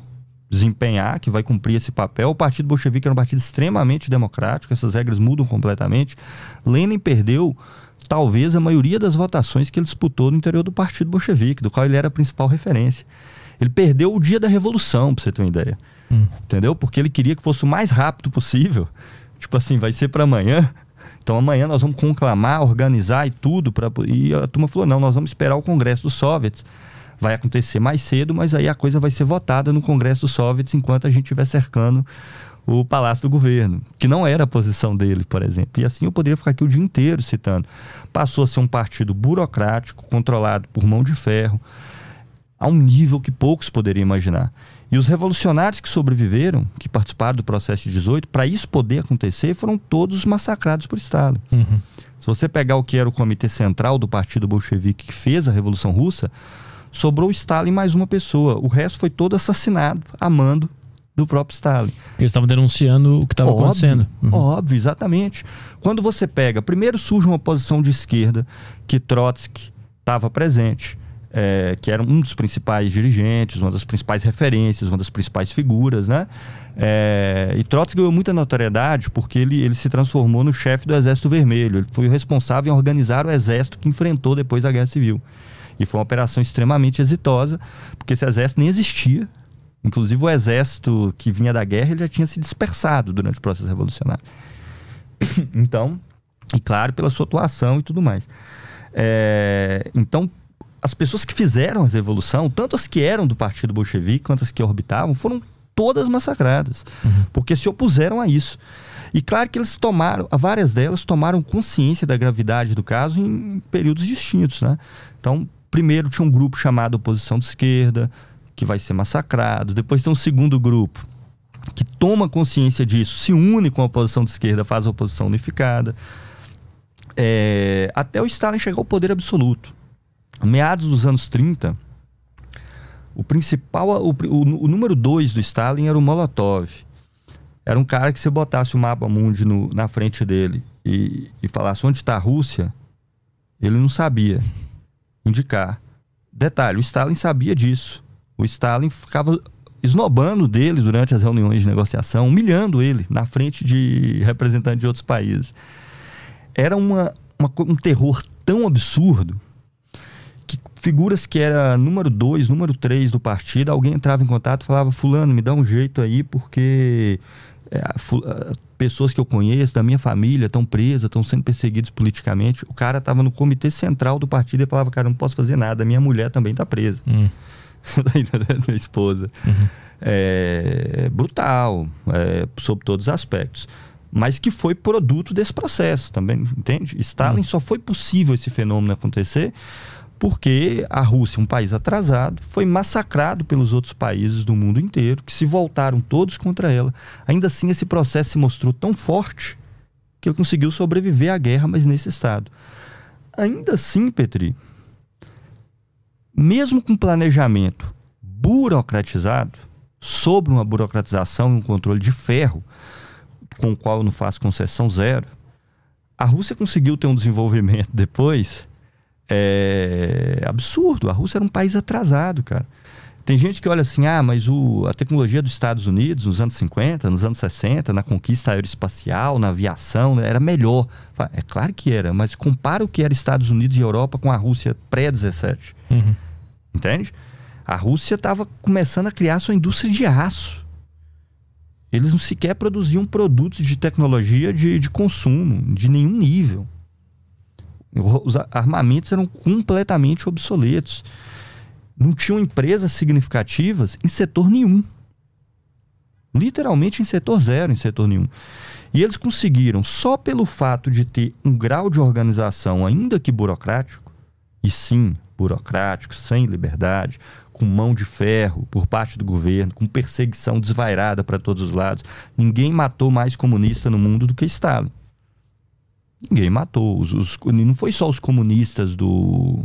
S1: desempenhar, que vai cumprir esse papel. O Partido Bolchevique era um partido extremamente democrático, essas regras mudam completamente. Lenin perdeu talvez a maioria das votações que ele disputou no interior do Partido Bolchevique, do qual ele era a principal referência. Ele perdeu o dia da Revolução, para você ter uma ideia. Hum. Entendeu? Porque ele queria que fosse o mais rápido possível. Tipo assim, vai ser para amanhã. Então amanhã nós vamos conclamar, organizar e tudo. Pra... E a turma falou: não, nós vamos esperar o Congresso dos Soviets. Vai acontecer mais cedo, mas aí a coisa vai ser votada no Congresso dos Soviets enquanto a gente estiver cercando o Palácio do Governo, que não era a posição dele, por exemplo. E assim eu poderia ficar aqui o dia inteiro citando. Passou a ser um partido burocrático, controlado por mão de ferro, a um nível que poucos poderiam imaginar. E os revolucionários que sobreviveram, que participaram do processo de 18, para isso poder acontecer, foram todos massacrados por Stalin. Uhum. Se você pegar o que era o comitê central do Partido Bolchevique que fez a Revolução Russa, sobrou Stalin mais uma pessoa. O resto foi todo assassinado, a mando do próprio Stalin. Porque eles
S2: estavam denunciando
S1: o que estava acontecendo. Uhum. Óbvio, exatamente. Quando você pega, primeiro surge uma posição de esquerda que Trotsky estava presente é, que era um dos principais dirigentes, uma das principais referências, uma das principais figuras, né? É, e Trotsky ganhou muita notoriedade porque ele, ele se transformou no chefe do Exército Vermelho. Ele foi o responsável em organizar o exército que enfrentou depois a Guerra Civil. E foi uma operação extremamente exitosa, porque esse exército nem existia. Inclusive, o exército que vinha da guerra ele já tinha se dispersado durante o processo revolucionário. *coughs* então, e claro, pela sua atuação e tudo mais. É, então, as pessoas que fizeram a revolução, tanto as que eram do Partido Bolchevique quanto as que orbitavam, foram todas massacradas, uhum. porque se opuseram a isso. E claro que eles tomaram, várias delas tomaram consciência da gravidade do caso em períodos distintos, né? Então, primeiro tinha um grupo chamado Oposição de Esquerda, que vai ser massacrado. Depois tem um segundo grupo que toma consciência disso, se une com a oposição de esquerda, faz a oposição unificada. É, até o Stalin chegar ao poder absoluto meados dos anos 30, o principal, o, o, o número dois do Stalin era o Molotov. Era um cara que se botasse o mapa mundi no, na frente dele e, e falasse onde está a Rússia, ele não sabia indicar. Detalhe, o Stalin sabia disso. O Stalin ficava esnobando dele durante as reuniões de negociação, humilhando ele na frente de representantes de outros países. Era uma, uma um terror tão absurdo figuras que era número 2, número 3 do partido, alguém entrava em contato e falava: Fulano, me dá um jeito aí, porque é, pessoas que eu conheço, da minha família, estão presas, estão sendo perseguidos politicamente. O cara estava no comitê central do partido e falava: Cara, não posso fazer nada, minha mulher também está presa. Hum. *laughs* Tá minha esposa. Uhum. É, brutal, é, sob todos os aspectos mas que foi produto desse processo também, entende? Stalin hum. só foi possível esse fenômeno acontecer porque a Rússia, um país atrasado, foi massacrado pelos outros países do mundo inteiro, que se voltaram todos contra ela. Ainda assim, esse processo se mostrou tão forte que ele conseguiu sobreviver à guerra, mas nesse estado. Ainda assim, Petri, mesmo com planejamento burocratizado, sobre uma burocratização e um controle de ferro, com o qual eu não faço concessão zero, a Rússia conseguiu ter um desenvolvimento *laughs* depois é, absurdo. A Rússia era um país atrasado, cara. Tem gente que olha assim, ah, mas o, a tecnologia dos Estados Unidos nos anos 50, nos anos 60, na conquista aeroespacial, na aviação, né, era melhor. É claro que era, mas compara o que era Estados Unidos e Europa com a Rússia pré-17. Uhum. Entende? A Rússia estava começando a criar sua indústria de aço. Eles não sequer produziam produtos de tecnologia de, de consumo, de nenhum nível. Os armamentos eram completamente obsoletos. Não tinham empresas significativas em setor nenhum. Literalmente em setor zero, em setor nenhum. E eles conseguiram, só pelo fato de ter um grau de organização, ainda que burocrático, e sim, burocrático, sem liberdade, com mão de ferro por parte do governo, com perseguição desvairada para todos os lados. Ninguém matou mais comunista no mundo do que Stalin ninguém matou. Os, os, não foi só os comunistas do,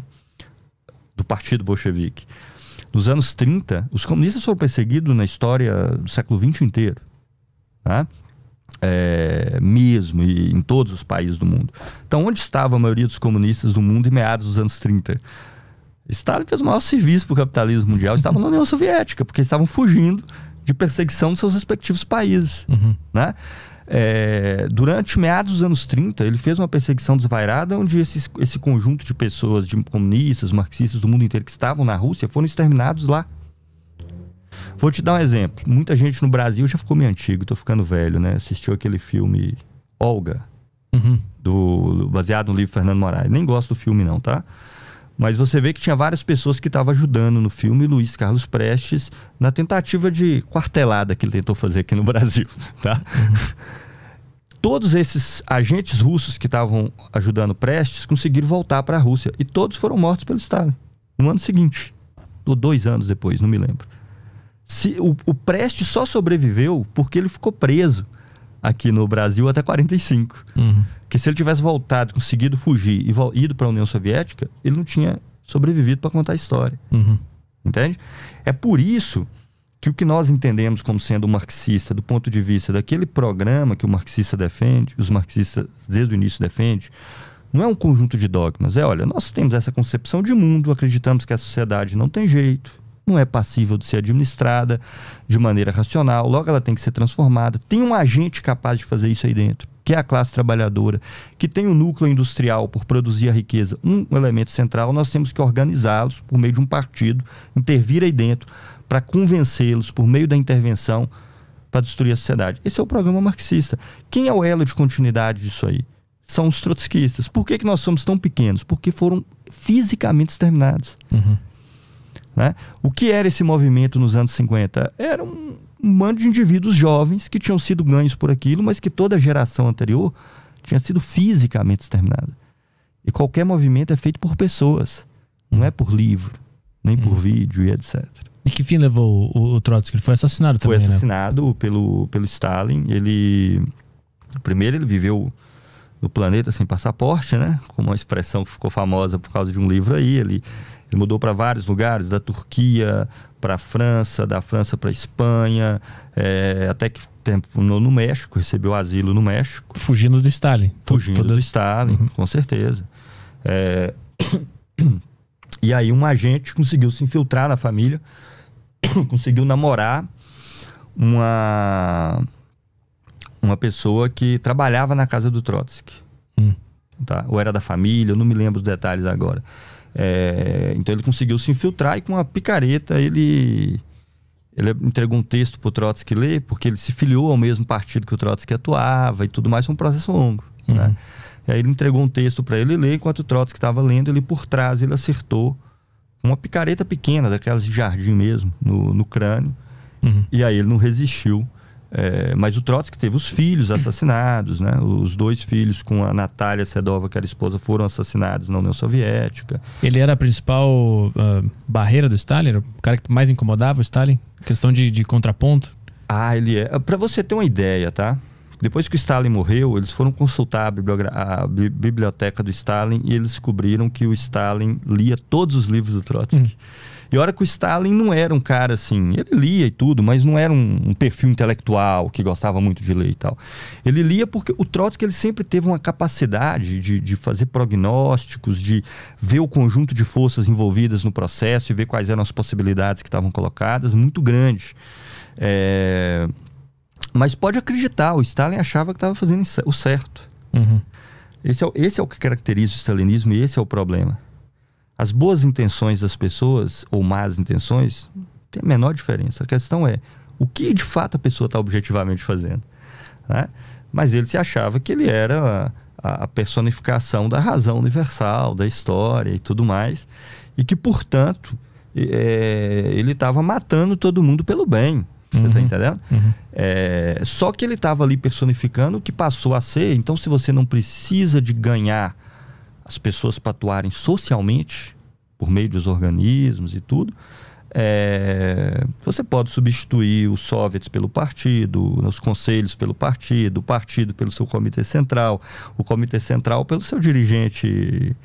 S1: do Partido Bolchevique. Nos anos 30, os comunistas foram perseguidos na história do século XX inteiro. Né? É, mesmo e em todos os países do mundo. Então, onde estava a maioria dos comunistas do mundo em meados dos anos 30? Stalin fez o maior serviço para o capitalismo mundial, estavam na União Soviética, porque estavam fugindo de perseguição dos seus respectivos países. Uhum. Né? É, durante meados dos anos 30, ele fez uma perseguição desvairada onde esse esse conjunto de pessoas, de comunistas, marxistas do mundo inteiro que estavam na Rússia, foram exterminados lá. Vou te dar um exemplo. Muita gente no Brasil já ficou meio antigo, tô ficando velho, né? Assistiu aquele filme Olga, uhum. do, baseado no livro Fernando Moraes. Nem gosto do filme, não, tá? Mas você vê que tinha várias pessoas que estavam ajudando no filme Luiz Carlos Prestes na tentativa de quartelada que ele tentou fazer aqui no *laughs* Brasil, tá? Uhum. Todos esses agentes russos que estavam ajudando Prestes conseguiram voltar para a Rússia e todos foram mortos pelo Stalin no ano seguinte, ou dois anos depois, não me lembro. Se, o, o Prestes só sobreviveu porque ele ficou preso aqui no Brasil até 45. Uhum. Que se ele tivesse voltado, conseguido fugir e ido para a União Soviética, ele não tinha sobrevivido para contar a história. Uhum. Entende? É por isso que o que nós entendemos como sendo marxista, do ponto de vista daquele programa que o marxista defende, os marxistas desde o início defende, não é um conjunto de dogmas. É, olha, nós temos essa concepção de mundo, acreditamos que a sociedade não tem jeito, não é passível de ser administrada de maneira racional, logo ela tem que ser transformada. Tem um agente capaz de fazer isso aí dentro, que é a classe trabalhadora, que tem o um núcleo industrial por produzir a riqueza, um elemento central. Nós temos que organizá-los por meio de um partido, intervir aí dentro para convencê-los por meio da intervenção para destruir a sociedade. Esse é o programa marxista. Quem é o elo de continuidade disso aí? São os trotskistas. Por que, que nós somos tão pequenos? Porque foram fisicamente exterminados. Uhum. Né? O que era esse movimento nos anos 50? Era um, um bando de indivíduos jovens que tinham sido ganhos por aquilo, mas que toda a geração anterior tinha sido fisicamente exterminada. E qualquer movimento é feito por pessoas, não é por livro, nem hum. por uhum. vídeo e etc.
S2: E que fim levou o, o Trotsky? Ele foi assassinado também, Foi né?
S1: assassinado né? pelo, pelo Stalin. Ele... Primeiro ele viveu no planeta sem passaporte, né? Com uma expressão que ficou famosa por causa de um livro aí. Ele ele mudou para vários lugares, da Turquia para a França, da França para a Espanha, é, até que tempo no, México, recebeu asilo no México. Fugindo do Stalin. Fugindo do Stalin, uhum. com certeza. É... *coughs* e aí um agente conseguiu se infiltrar na família, *coughs* conseguiu namorar uma uma pessoa que trabalhava na casa do Trotsky. Hum. Tá? Ou era da família, eu não me lembro os detalhes agora. É, então ele conseguiu se infiltrar e com uma picareta ele, ele entregou um texto para o Trotsky ler, porque ele se filiou ao mesmo partido que o Trotsky atuava e tudo mais, foi um processo longo. Uhum. Né? E aí ele entregou um texto para ele ler, enquanto o Trotsky estava lendo, ele por trás ele acertou uma picareta pequena, daquelas de jardim mesmo, no, no crânio. Uhum. E aí ele não resistiu é, mas o Trotsky teve os filhos assassinados, né? Os dois filhos com a Natália Sedova, que era esposa,
S2: foram assassinados na União Soviética. Ele era a principal uh, barreira do Stalin? O cara que mais incomodava o Stalin? Questão de, de contraponto? Ah, ele é. Ah, Para você ter uma
S1: ideia, tá? Depois que o Stalin morreu, eles foram consultar a, a, biblioteca do Stalin e eles descobriram que o Stalin lia todos os livros do Trotsky. Hum. E hora que o Stalin não era um cara assim, ele lia e tudo, mas não era um, um perfil intelectual que gostava muito de ler e tal. Ele lia porque o Trotsky ele sempre teve uma capacidade de, de fazer prognósticos, de ver o conjunto de forças envolvidas no processo e ver quais eram as possibilidades que estavam colocadas, muito grande. É... Mas pode acreditar, o Stalin achava que estava fazendo o certo. Uhum. Esse, é, esse é o que caracteriza o stalinismo e esse é o problema. As boas intenções das pessoas, ou más intenções, tem a menor diferença. A questão é o que de fato a pessoa está objetivamente fazendo. Né? Mas ele se achava que ele era a, a personificação da razão universal, da história e tudo mais, e que, portanto, é, ele estava matando todo mundo pelo bem. Você tá uhum, entendendo? Uhum. É, só que ele estava ali personificando o que passou a ser. Então, se você não precisa de ganhar as pessoas para atuarem socialmente, por meio dos organismos e tudo, é, você pode substituir os soviets pelo partido, os conselhos pelo partido, o partido pelo seu comitê central, o comitê central pelo seu dirigente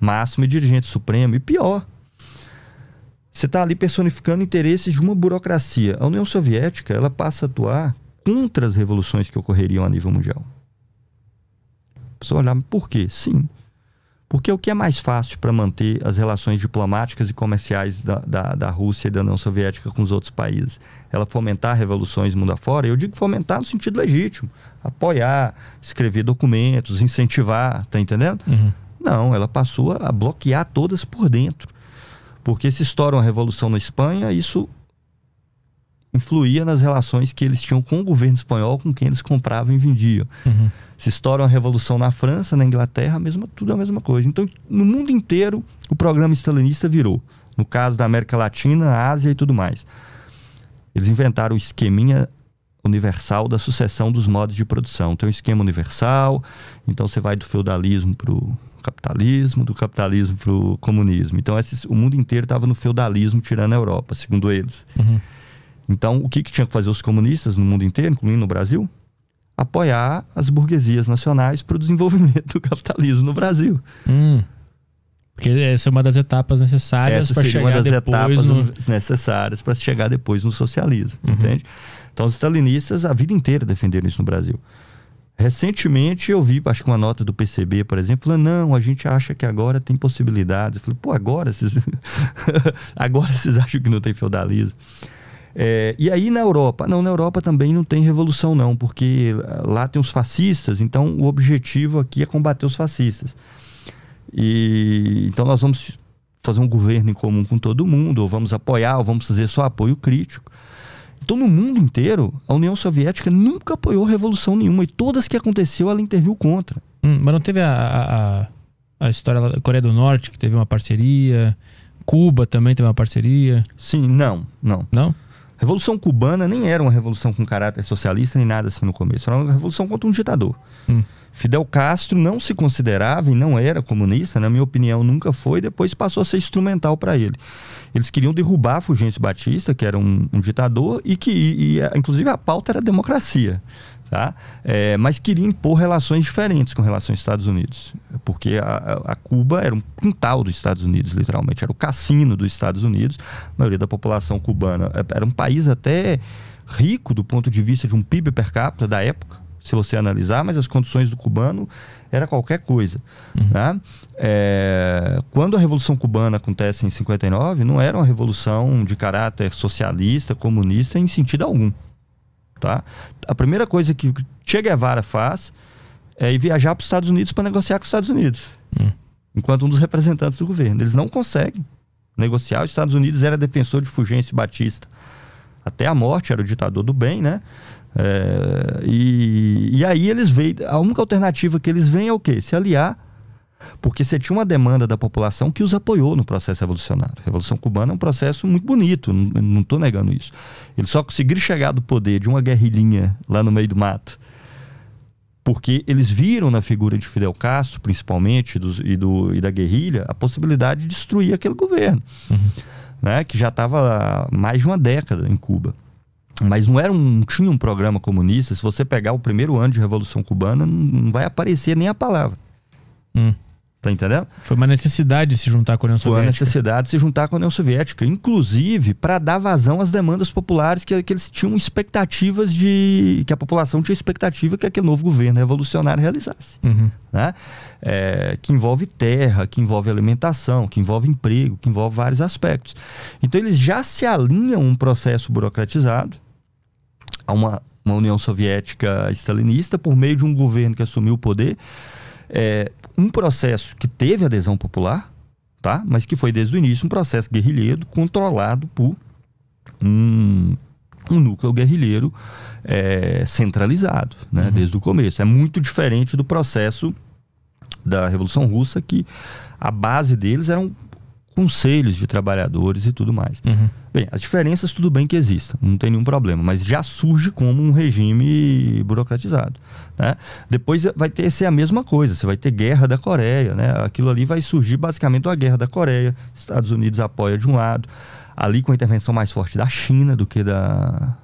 S1: máximo e dirigente supremo, e pior. Você está ali personificando interesses de uma burocracia. A União Soviética ela passa a atuar contra as revoluções que ocorreriam a nível mundial. Você olhar, por quê? Sim, porque o que é mais fácil para manter as relações diplomáticas e comerciais da, da, da, Rússia e da União Soviética com os outros países? Ela fomentar revoluções mundo afora? Eu digo fomentar no sentido legítimo. Apoiar, escrever documentos, incentivar, tá entendendo? Uhum. Não, ela passou a bloquear todas por dentro. Porque se estoura uma revolução na Espanha, isso influía nas relações que eles tinham com o governo espanhol, com quem eles compravam e vendiam. Uhum. Se estoura uma revolução na França, na Inglaterra, mesma, tudo é a mesma coisa. Então, no mundo inteiro, o programa estalinista virou. No caso da América Latina, Ásia e tudo mais. Eles inventaram o esqueminha universal da sucessão dos modos de produção. Tem um esquema universal, então você vai do feudalismo para o capitalismo, do capitalismo para o comunismo. Então o mundo inteiro estava no feudalismo, tirando a Europa, segundo eles. Uhum. Então o que, que tinha que fazer os comunistas no mundo inteiro, incluindo no Brasil? apoiar as burguesias nacionais para o desenvolvimento do capitalismo no Brasil.
S2: Hum. Porque essa é uma das etapas necessárias para chegar uma das etapas no...
S1: necessárias para chegar depois no socialismo, uhum. entende? Então os stalinistas a vida inteira defenderam isso no Brasil. Recentemente eu vi, acho que uma nota do PCB, por exemplo, falando, não, a gente acha que agora tem possibilidades. Eu falei, pô, agora vocês, *laughs* agora vocês acham que não tem feudalismo. É, e aí na Europa? Não, na Europa também não tem revolução, não, porque lá tem os fascistas, então o objetivo aqui é combater os fascistas. E então nós vamos fazer um governo em comum com todo mundo, ou vamos apoiar, ou vamos fazer só apoio crítico. Então, no mundo inteiro, a União Soviética nunca apoiou revolução nenhuma, e todas que aconteceu ela interviu contra.
S2: Hum, mas não teve a, a, a história da Coreia do Norte, que teve uma parceria, Cuba também teve uma parceria?
S1: Sim, não, não. Não? Revolução Cubana nem era uma revolução com caráter socialista nem nada assim no começo, era uma revolução contra um ditador. Hum. Fidel Castro não se considerava e não era comunista, na minha opinião nunca foi, depois passou a ser instrumental para ele. Eles queriam derrubar Fulgêncio Batista, que era um, um ditador, e que, e, e, inclusive, a pauta era a democracia tá? É, mas queria impor relações diferentes com relação aos Estados Unidos, porque a, a, Cuba era um quintal dos Estados Unidos, literalmente, era o cassino dos Estados Unidos. A maioria da população cubana é, era um país até rico do ponto de vista de um PIB per capita da época, se você analisar, mas as condições do cubano era qualquer coisa. Uhum. Né? É, quando a Revolução Cubana acontece em 59, não era uma revolução de caráter socialista, comunista, em sentido algum. Tá? A primeira coisa que Che Guevara faz é ir viajar para os Estados Unidos para negociar com os Estados Unidos, hum. enquanto um dos representantes do governo. Eles não conseguem negociar. Os Estados Unidos era defensor de Fulgêncio Batista até a morte, era o ditador do bem, né? É, e, e aí eles veem. A única alternativa que eles veem é o quê? Se aliar porque você tinha uma demanda da população que os apoiou no processo revolucionário. A Revolução Cubana é um processo muito bonito, não estou negando isso. Eles só conseguiram chegar do poder de uma guerrilhinha lá no meio do mato porque eles viram na figura de Fidel Castro, principalmente, do, e, do, e da guerrilha, a possibilidade de destruir aquele governo, uhum. né, que já estava mais de uma década em Cuba. Mas não era um, tinha um programa comunista. Se você pegar o primeiro ano de Revolução Cubana, não, não vai aparecer nem a palavra. Uhum. Tá entendendo?
S2: Foi uma necessidade de se juntar com a União Foi Soviética. Foi uma
S1: necessidade de se juntar com a União Soviética, inclusive para dar vazão às demandas populares que, que eles tinham expectativas de. que a população tinha expectativa que aquele novo governo revolucionário realizasse. Uhum. Né? É, que envolve terra, que envolve alimentação, que envolve emprego, que envolve vários aspectos. Então eles já se alinham a um processo burocratizado, a uma, uma União Soviética stalinista, por meio de um governo que assumiu o poder. É, um processo que teve adesão popular, tá? mas que foi desde o início um processo guerrilheiro controlado por um, um núcleo guerrilheiro é, centralizado né? Uhum. desde o começo. É muito diferente do processo da Revolução Russa, que a base deles era um conselhos de trabalhadores e tudo mais. Uhum. Bem, as diferenças tudo bem que existam, não tem nenhum problema, mas já surge como um regime burocratizado. Né? Depois vai ter ser a mesma coisa, você vai ter guerra da Coreia, né? aquilo ali vai surgir basicamente a guerra da Coreia, Estados Unidos apoia de um lado, ali com a intervenção mais forte da China do que da,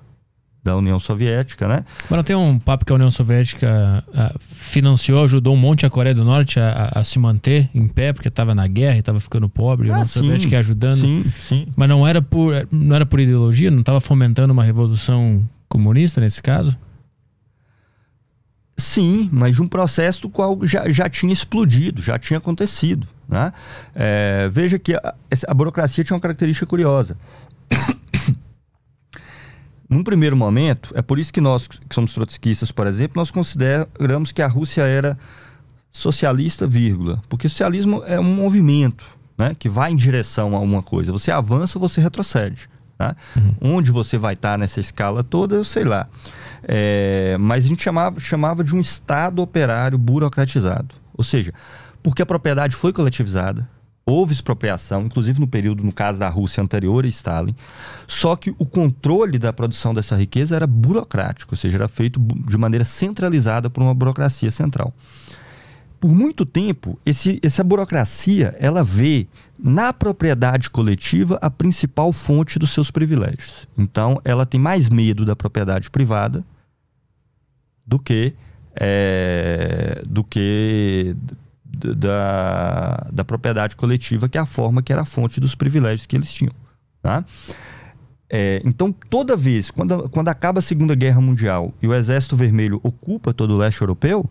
S1: da União Soviética, né?
S2: Mas não tem um papo que a União Soviética ah, financiou, ajudou um monte a Coreia do Norte a, a, a se manter em pé, porque estava na guerra e estava ficando pobre, ah, a União ah, sim, Soviética ajudando. Sim, sim. Mas não era por, não era por ideologia? Não estava fomentando uma revolução comunista nesse caso?
S1: Sim, mas de um processo do qual já, já tinha explodido, já tinha acontecido. Né? É, veja que a, a burocracia tinha uma característica curiosa num primeiro momento, é por isso que nós, que somos trotskistas, por exemplo, nós consideramos que a Rússia era socialista, vírgula. Porque socialismo é um movimento né, que vai em direção a uma coisa. Você avança ou você retrocede. Tá? Uhum. Onde você vai estar tá nessa escala toda, eu sei lá. É, mas a gente chamava, chamava de um Estado operário burocratizado. Ou seja, porque a propriedade foi coletivizada, Houve expropriação, inclusive no período, no caso da Rússia anterior a Stalin. Só que o controle da produção dessa riqueza era burocrático, ou seja, era feito de maneira centralizada por uma burocracia central. Por muito tempo, esse, essa burocracia ela vê na propriedade coletiva a principal fonte dos seus privilégios. Então, ela tem mais medo da propriedade privada do que é, do que da, da propriedade coletiva, que é a forma que era a fonte dos privilégios que eles tinham. Tá? É, então, toda vez, quando, quando acaba a Segunda Guerra Mundial e o Exército Vermelho ocupa todo o leste europeu,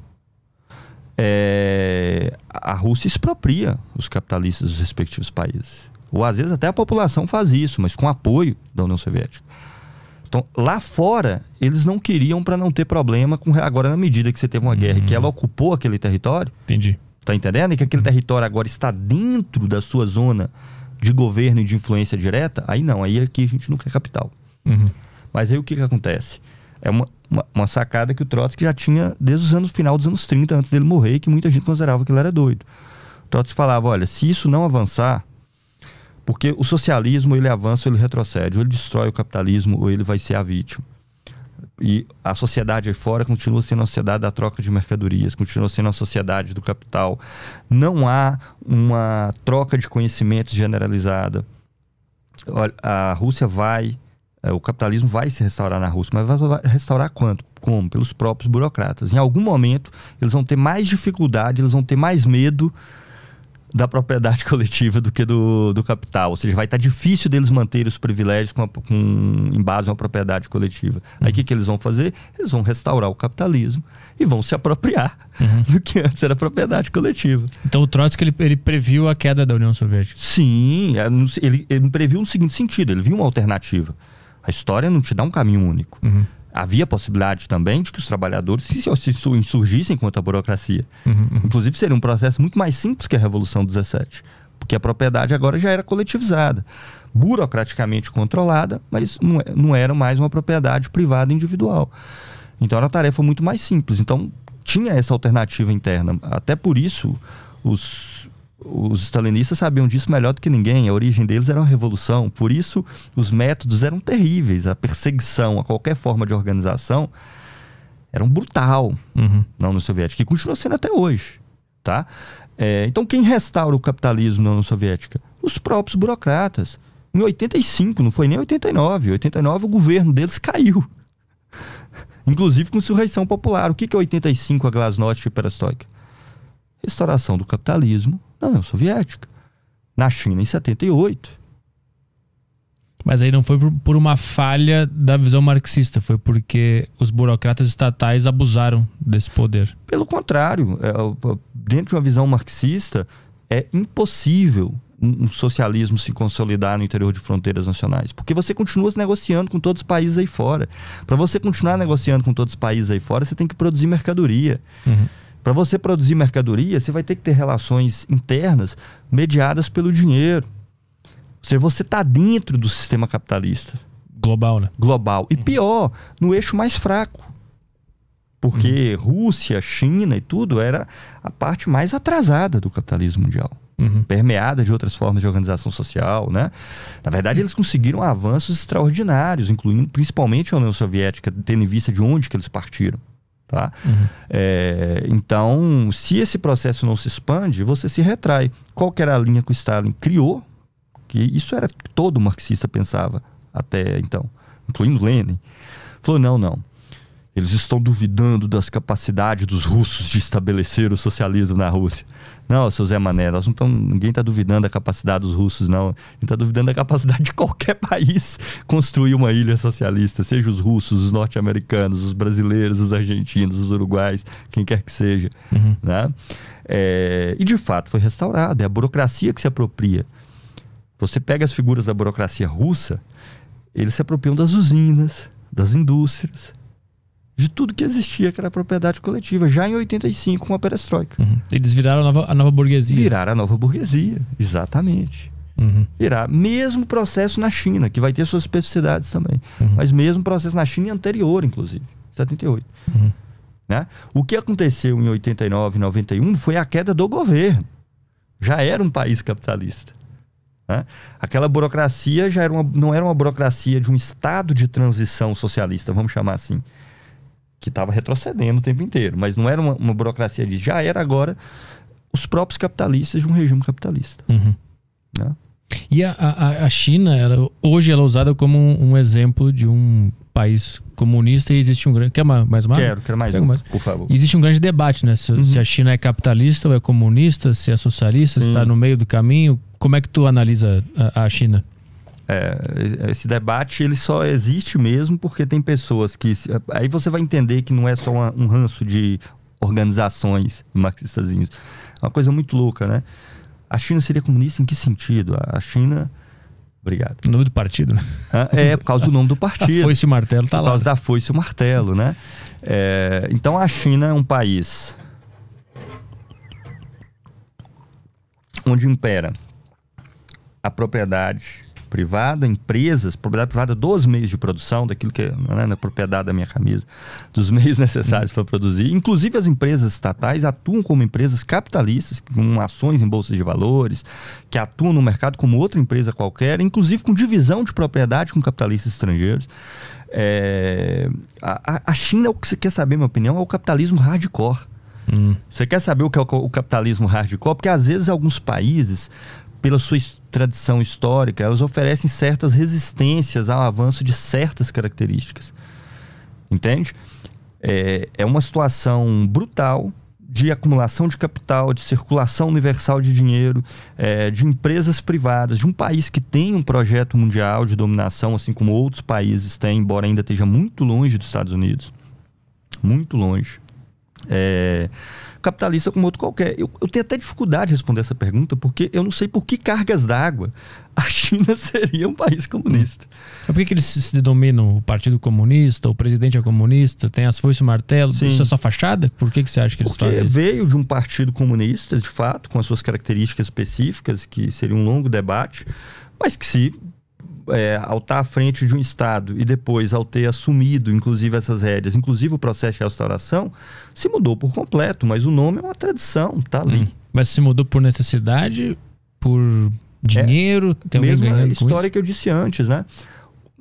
S1: é, a Rússia expropria os capitalistas dos respectivos países. Ou às vezes até a população faz isso, mas com apoio da União Soviética. Então, lá fora, eles não queriam para não ter problema com. Agora, na medida que você teve uma hum. guerra que uhum. ela ocupou aquele território. Entendi. Tá entendendo? E que aquele uhum. território agora está dentro da sua zona de governo e de influência direta, aí não, aí aqui é a gente não quer capital. Uhum. Mas aí o que, que acontece? É uma, uma, uma sacada que o Trotsky já tinha desde os anos final dos anos 30, antes dele morrer, que muita gente considerava que ele era doido. O Trotsky falava, olha, se isso não avançar, porque o socialismo ele avança ou ele retrocede, ou ele destrói o capitalismo ou ele vai ser a vítima e a sociedade aí fora continua sendo a sociedade da troca de mercadorias, continua sendo a sociedade do capital. Não há uma troca de conhecimentos generalizada. Olha, a Rússia vai, eh, o capitalismo vai se restaurar na Rússia, mas vai restaurar quanto? Como? Pelos próprios burocratas. Em algum momento, eles vão ter mais dificuldade, eles vão ter mais medo da propriedade *laughs* coletiva do que do, do capital. Ou seja, vai estar tá difícil deles manter os privilégios com, a, com em base a uma propriedade coletiva. Uhum. Aí o que, que eles vão fazer? Eles vão restaurar o capitalismo e vão se apropriar uhum. *laughs* do que antes era propriedade coletiva.
S2: Então o Trotsky ele, ele previu a queda da União Soviética? Sim, é, ele, ele previu no seguinte sentido: ele viu
S1: uma alternativa. A história não te dá um caminho único. Uhum havia possibilidade também de que os trabalhadores se, se insurgissem contra a burocracia. Uhum, uhum, Inclusive, seria um processo muito mais simples que a Revolução 17, porque a propriedade agora já era coletivizada, burocraticamente controlada, mas não, não era mais uma propriedade privada individual. Então, era uma tarefa muito mais simples. Então, tinha essa alternativa interna. Até por isso, os os stalinistas sabiam disso melhor do que ninguém. A origem deles era uma revolução. Por isso, os métodos eram terríveis. A perseguição a qualquer forma de organização era um brutal uhum. na União Soviética, que continua sendo até hoje. Tá? É, então, quem restaura o capitalismo na União Soviética? Os próprios burocratas. Em 85, não foi nem 89. Em 89, o governo deles caiu. Inclusive com insurreição popular. O que, que é 85 a Glasnost e a Perestroika? Restauração do capitalismo
S2: na União Soviética, na China em 78. Mas aí não foi por uma falha da visão marxista, foi porque os burocratas estatais abusaram desse poder.
S1: Pelo contrário, é, dentro de uma visão marxista, é impossível um socialismo se consolidar no interior de fronteiras nacionais, porque você continua negociando com todos os países aí fora. Para você continuar negociando com todos os países aí fora, você tem que produzir mercadoria. Uhum. Para você produzir mercadoria, você vai ter que ter relações internas mediadas pelo dinheiro. Ou seja, você está dentro do sistema capitalista. Global, né? Global. E uhum. pior, no eixo mais fraco. Porque uhum. Rússia, China e tudo era a parte mais atrasada do capitalismo mundial. Uhum. Permeada de outras formas de organização social, né? Na verdade, eles conseguiram avanços extraordinários, incluindo principalmente a União Soviética, tendo em vista de onde que eles partiram. Tá? Uhum. É, então, se esse processo não se expande, você se retrai. Qual que era a linha que o Stalin criou? Que isso era todo marxista pensava até então, incluindo Lenin. Falou: não, não. Eles estão duvidando das capacidades dos russos de estabelecer o socialismo na Rússia. Não, seu Zé Mané, nós não tão, ninguém está duvidando da capacidade dos russos, não. Ninguém está duvidando da capacidade de qualquer *laughs* país construir uma ilha socialista, seja os russos, os norte-americanos, os brasileiros, os argentinos, os uruguais, quem quer que seja. Uhum. Né? É, e de fato foi restaurado. É a burocracia que se apropria. Você pega as figuras da burocracia russa, eles se apropriam das usinas, das indústrias de tudo que existia, que era propriedade coletiva, já em 85, com a perestroika. Uhum. Eles viraram a nova, a nova burguesia. Viraram a nova burguesia, exatamente. Uhum. Virar. Mesmo processo na China, que vai ter suas especificidades também. Uhum. Mas mesmo processo na China anterior, inclusive, 78. Uhum. Né? O que aconteceu em 89 91 foi a queda do governo. Já era um país capitalista. Né? Aquela burocracia já era uma, não era uma burocracia de um estado de transição socialista, vamos chamar assim que estava retrocedendo o tempo inteiro, mas não era uma, uma, burocracia ali, já era agora os próprios capitalistas de um regime capitalista. Uhum. Né?
S2: E a, a, a China, ela, hoje ela é usada como um, um, exemplo de um país comunista e existe um grande... Quer mais uma? Quero, quero mais, uma, mais. por favor. Existe um grande debate, né? Se, uhum. se, a uhum. China é capitalista ou é comunista, se é socialista, se está no meio do caminho. Como é que tu analisa a, a China?
S1: É, esse debate ele só existe mesmo porque tem pessoas que. Aí você vai entender que não é só uma, um ranço de organizações marxistazinhos. É uma coisa muito louca, né? A China seria comunista em que sentido? A China. Obrigado. O nome do partido, né? Ah, é, por causa do nome do *laughs* partido. foi se o martelo tá lá. Por causa lá. Né? da foi se o martelo, né? É, então a China é um país onde impera a propriedade privada, empresas, propriedade privada dos meios de produção, daquilo que é né, na propriedade da minha camisa, dos *laughs* meios necessários para produzir. Inclusive as empresas estatais atuam como empresas capitalistas, com ações em bolsas de valores, que atuam no mercado como outra empresa qualquer, inclusive com divisão de propriedade com capitalistas estrangeiros. É, a, a China, o que você quer saber, minha opinião, é o capitalismo hardcore. Hum. Você quer saber o que é o, capitalismo hardcore? Porque às vezes alguns países, pela sua história, tradição histórica, elas oferecem certas resistências ao avanço de certas características. Entende? É, é uma situação brutal de acumulação de capital, de circulação universal de dinheiro, é, de empresas privadas, de um país que tem um projeto mundial de dominação, assim como outros países têm, embora ainda esteja muito longe dos Estados Unidos. Muito longe. É, capitalista como outro qualquer. Eu, eu tenho até dificuldade de responder essa pergunta, porque eu não sei por que cargas d'água *laughs* a China seria um país comunista.
S2: por que, que eles se denominam o Partido Comunista, o presidente é comunista, tem as foices e o martelo, Sim. isso é só fachada? Por que, que você acha que eles porque fazem isso?
S1: veio de um partido comunista, de fato, com as suas características específicas, que seria um longo debate, mas que se é, ao estar à frente de um Estado e depois ao ter assumido, inclusive, essas rédeas, inclusive o processo de restauração, se mudou por completo, mas o nome é uma tradição, tá ali. Hum.
S2: Mas se mudou por necessidade, por é, dinheiro, é, tem
S1: alguém a história que eu disse antes, né?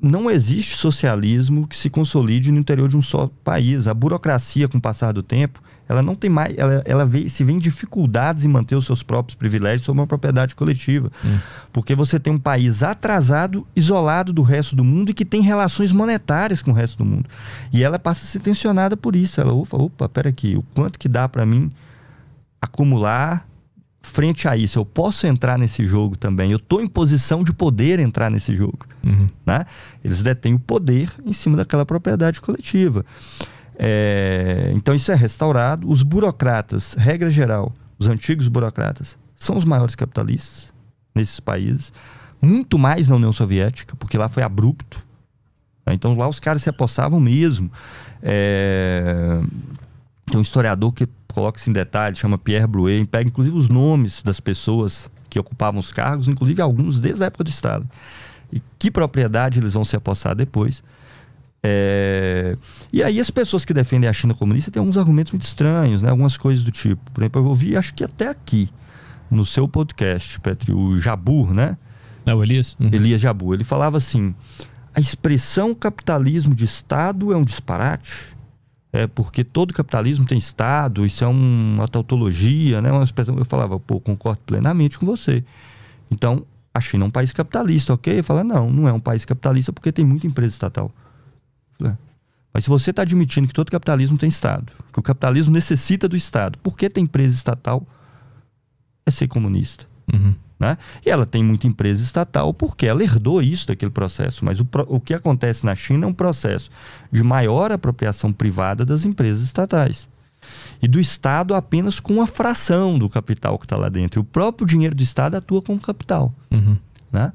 S1: Não existe socialismo que se consolide no interior de um só país. A burocracia, com o passar do tempo, ela não tem mais, ela, ela vê, se vê em dificuldades em manter os seus próprios privilégios sobre uma propriedade coletiva. Hum. Porque você tem um país atrasado, isolado do resto do mundo e que tem relações monetárias com o resto do mundo. E ela passa a ser tensionada por isso. Ela, ufa, opa, pera aqui, o quanto que dá para mim acumular frente a isso? Eu posso entrar nesse jogo também. Eu estou em posição de poder entrar nesse jogo, uhum. né? Eles detêm o poder em cima daquela propriedade coletiva. É, então isso é restaurado. Os burocratas, regra geral, os antigos burocratas, são os maiores capitalistas nesses países. Muito mais na União Soviética, porque lá foi abrupto. Né? Então lá os caras se apossavam mesmo. É... Tem um historiador que coloca isso em detalhe, chama Pierre Brouet, pega inclusive os nomes das pessoas que ocupavam os cargos, inclusive alguns desde a época do Estado. E que propriedade eles vão se apossar depois. É... E aí as pessoas que defendem a China comunista têm alguns argumentos muito estranhos, né? Algumas coisas do tipo. Por exemplo, eu ouvi, acho que até aqui, no seu podcast, Petri, o Jabur, né? Não, é o Elias? Uhum. Elias Jabur. Ele falava assim, a expressão capitalismo de Estado é um disparate, é porque todo capitalismo tem Estado, isso é uma tautologia, né? Uma expressão... Eu falava, pô, concordo plenamente com você. Então, a China é um país capitalista, ok? Fala, não, não é um país capitalista porque tem muita empresa estatal. É. Mas se você está admitindo que todo capitalismo tem Estado, que o capitalismo necessita do Estado, por que tem empresa estatal? É ser comunista. Uhum. Né? E ela tem muita empresa estatal porque ela herdou isso daquele processo. Mas o, o que acontece na China é um processo de maior apropriação privada das empresas estatais. E do Estado apenas com uma fração do capital que está lá dentro. E o próprio dinheiro do Estado atua como capital. Uhum. Né?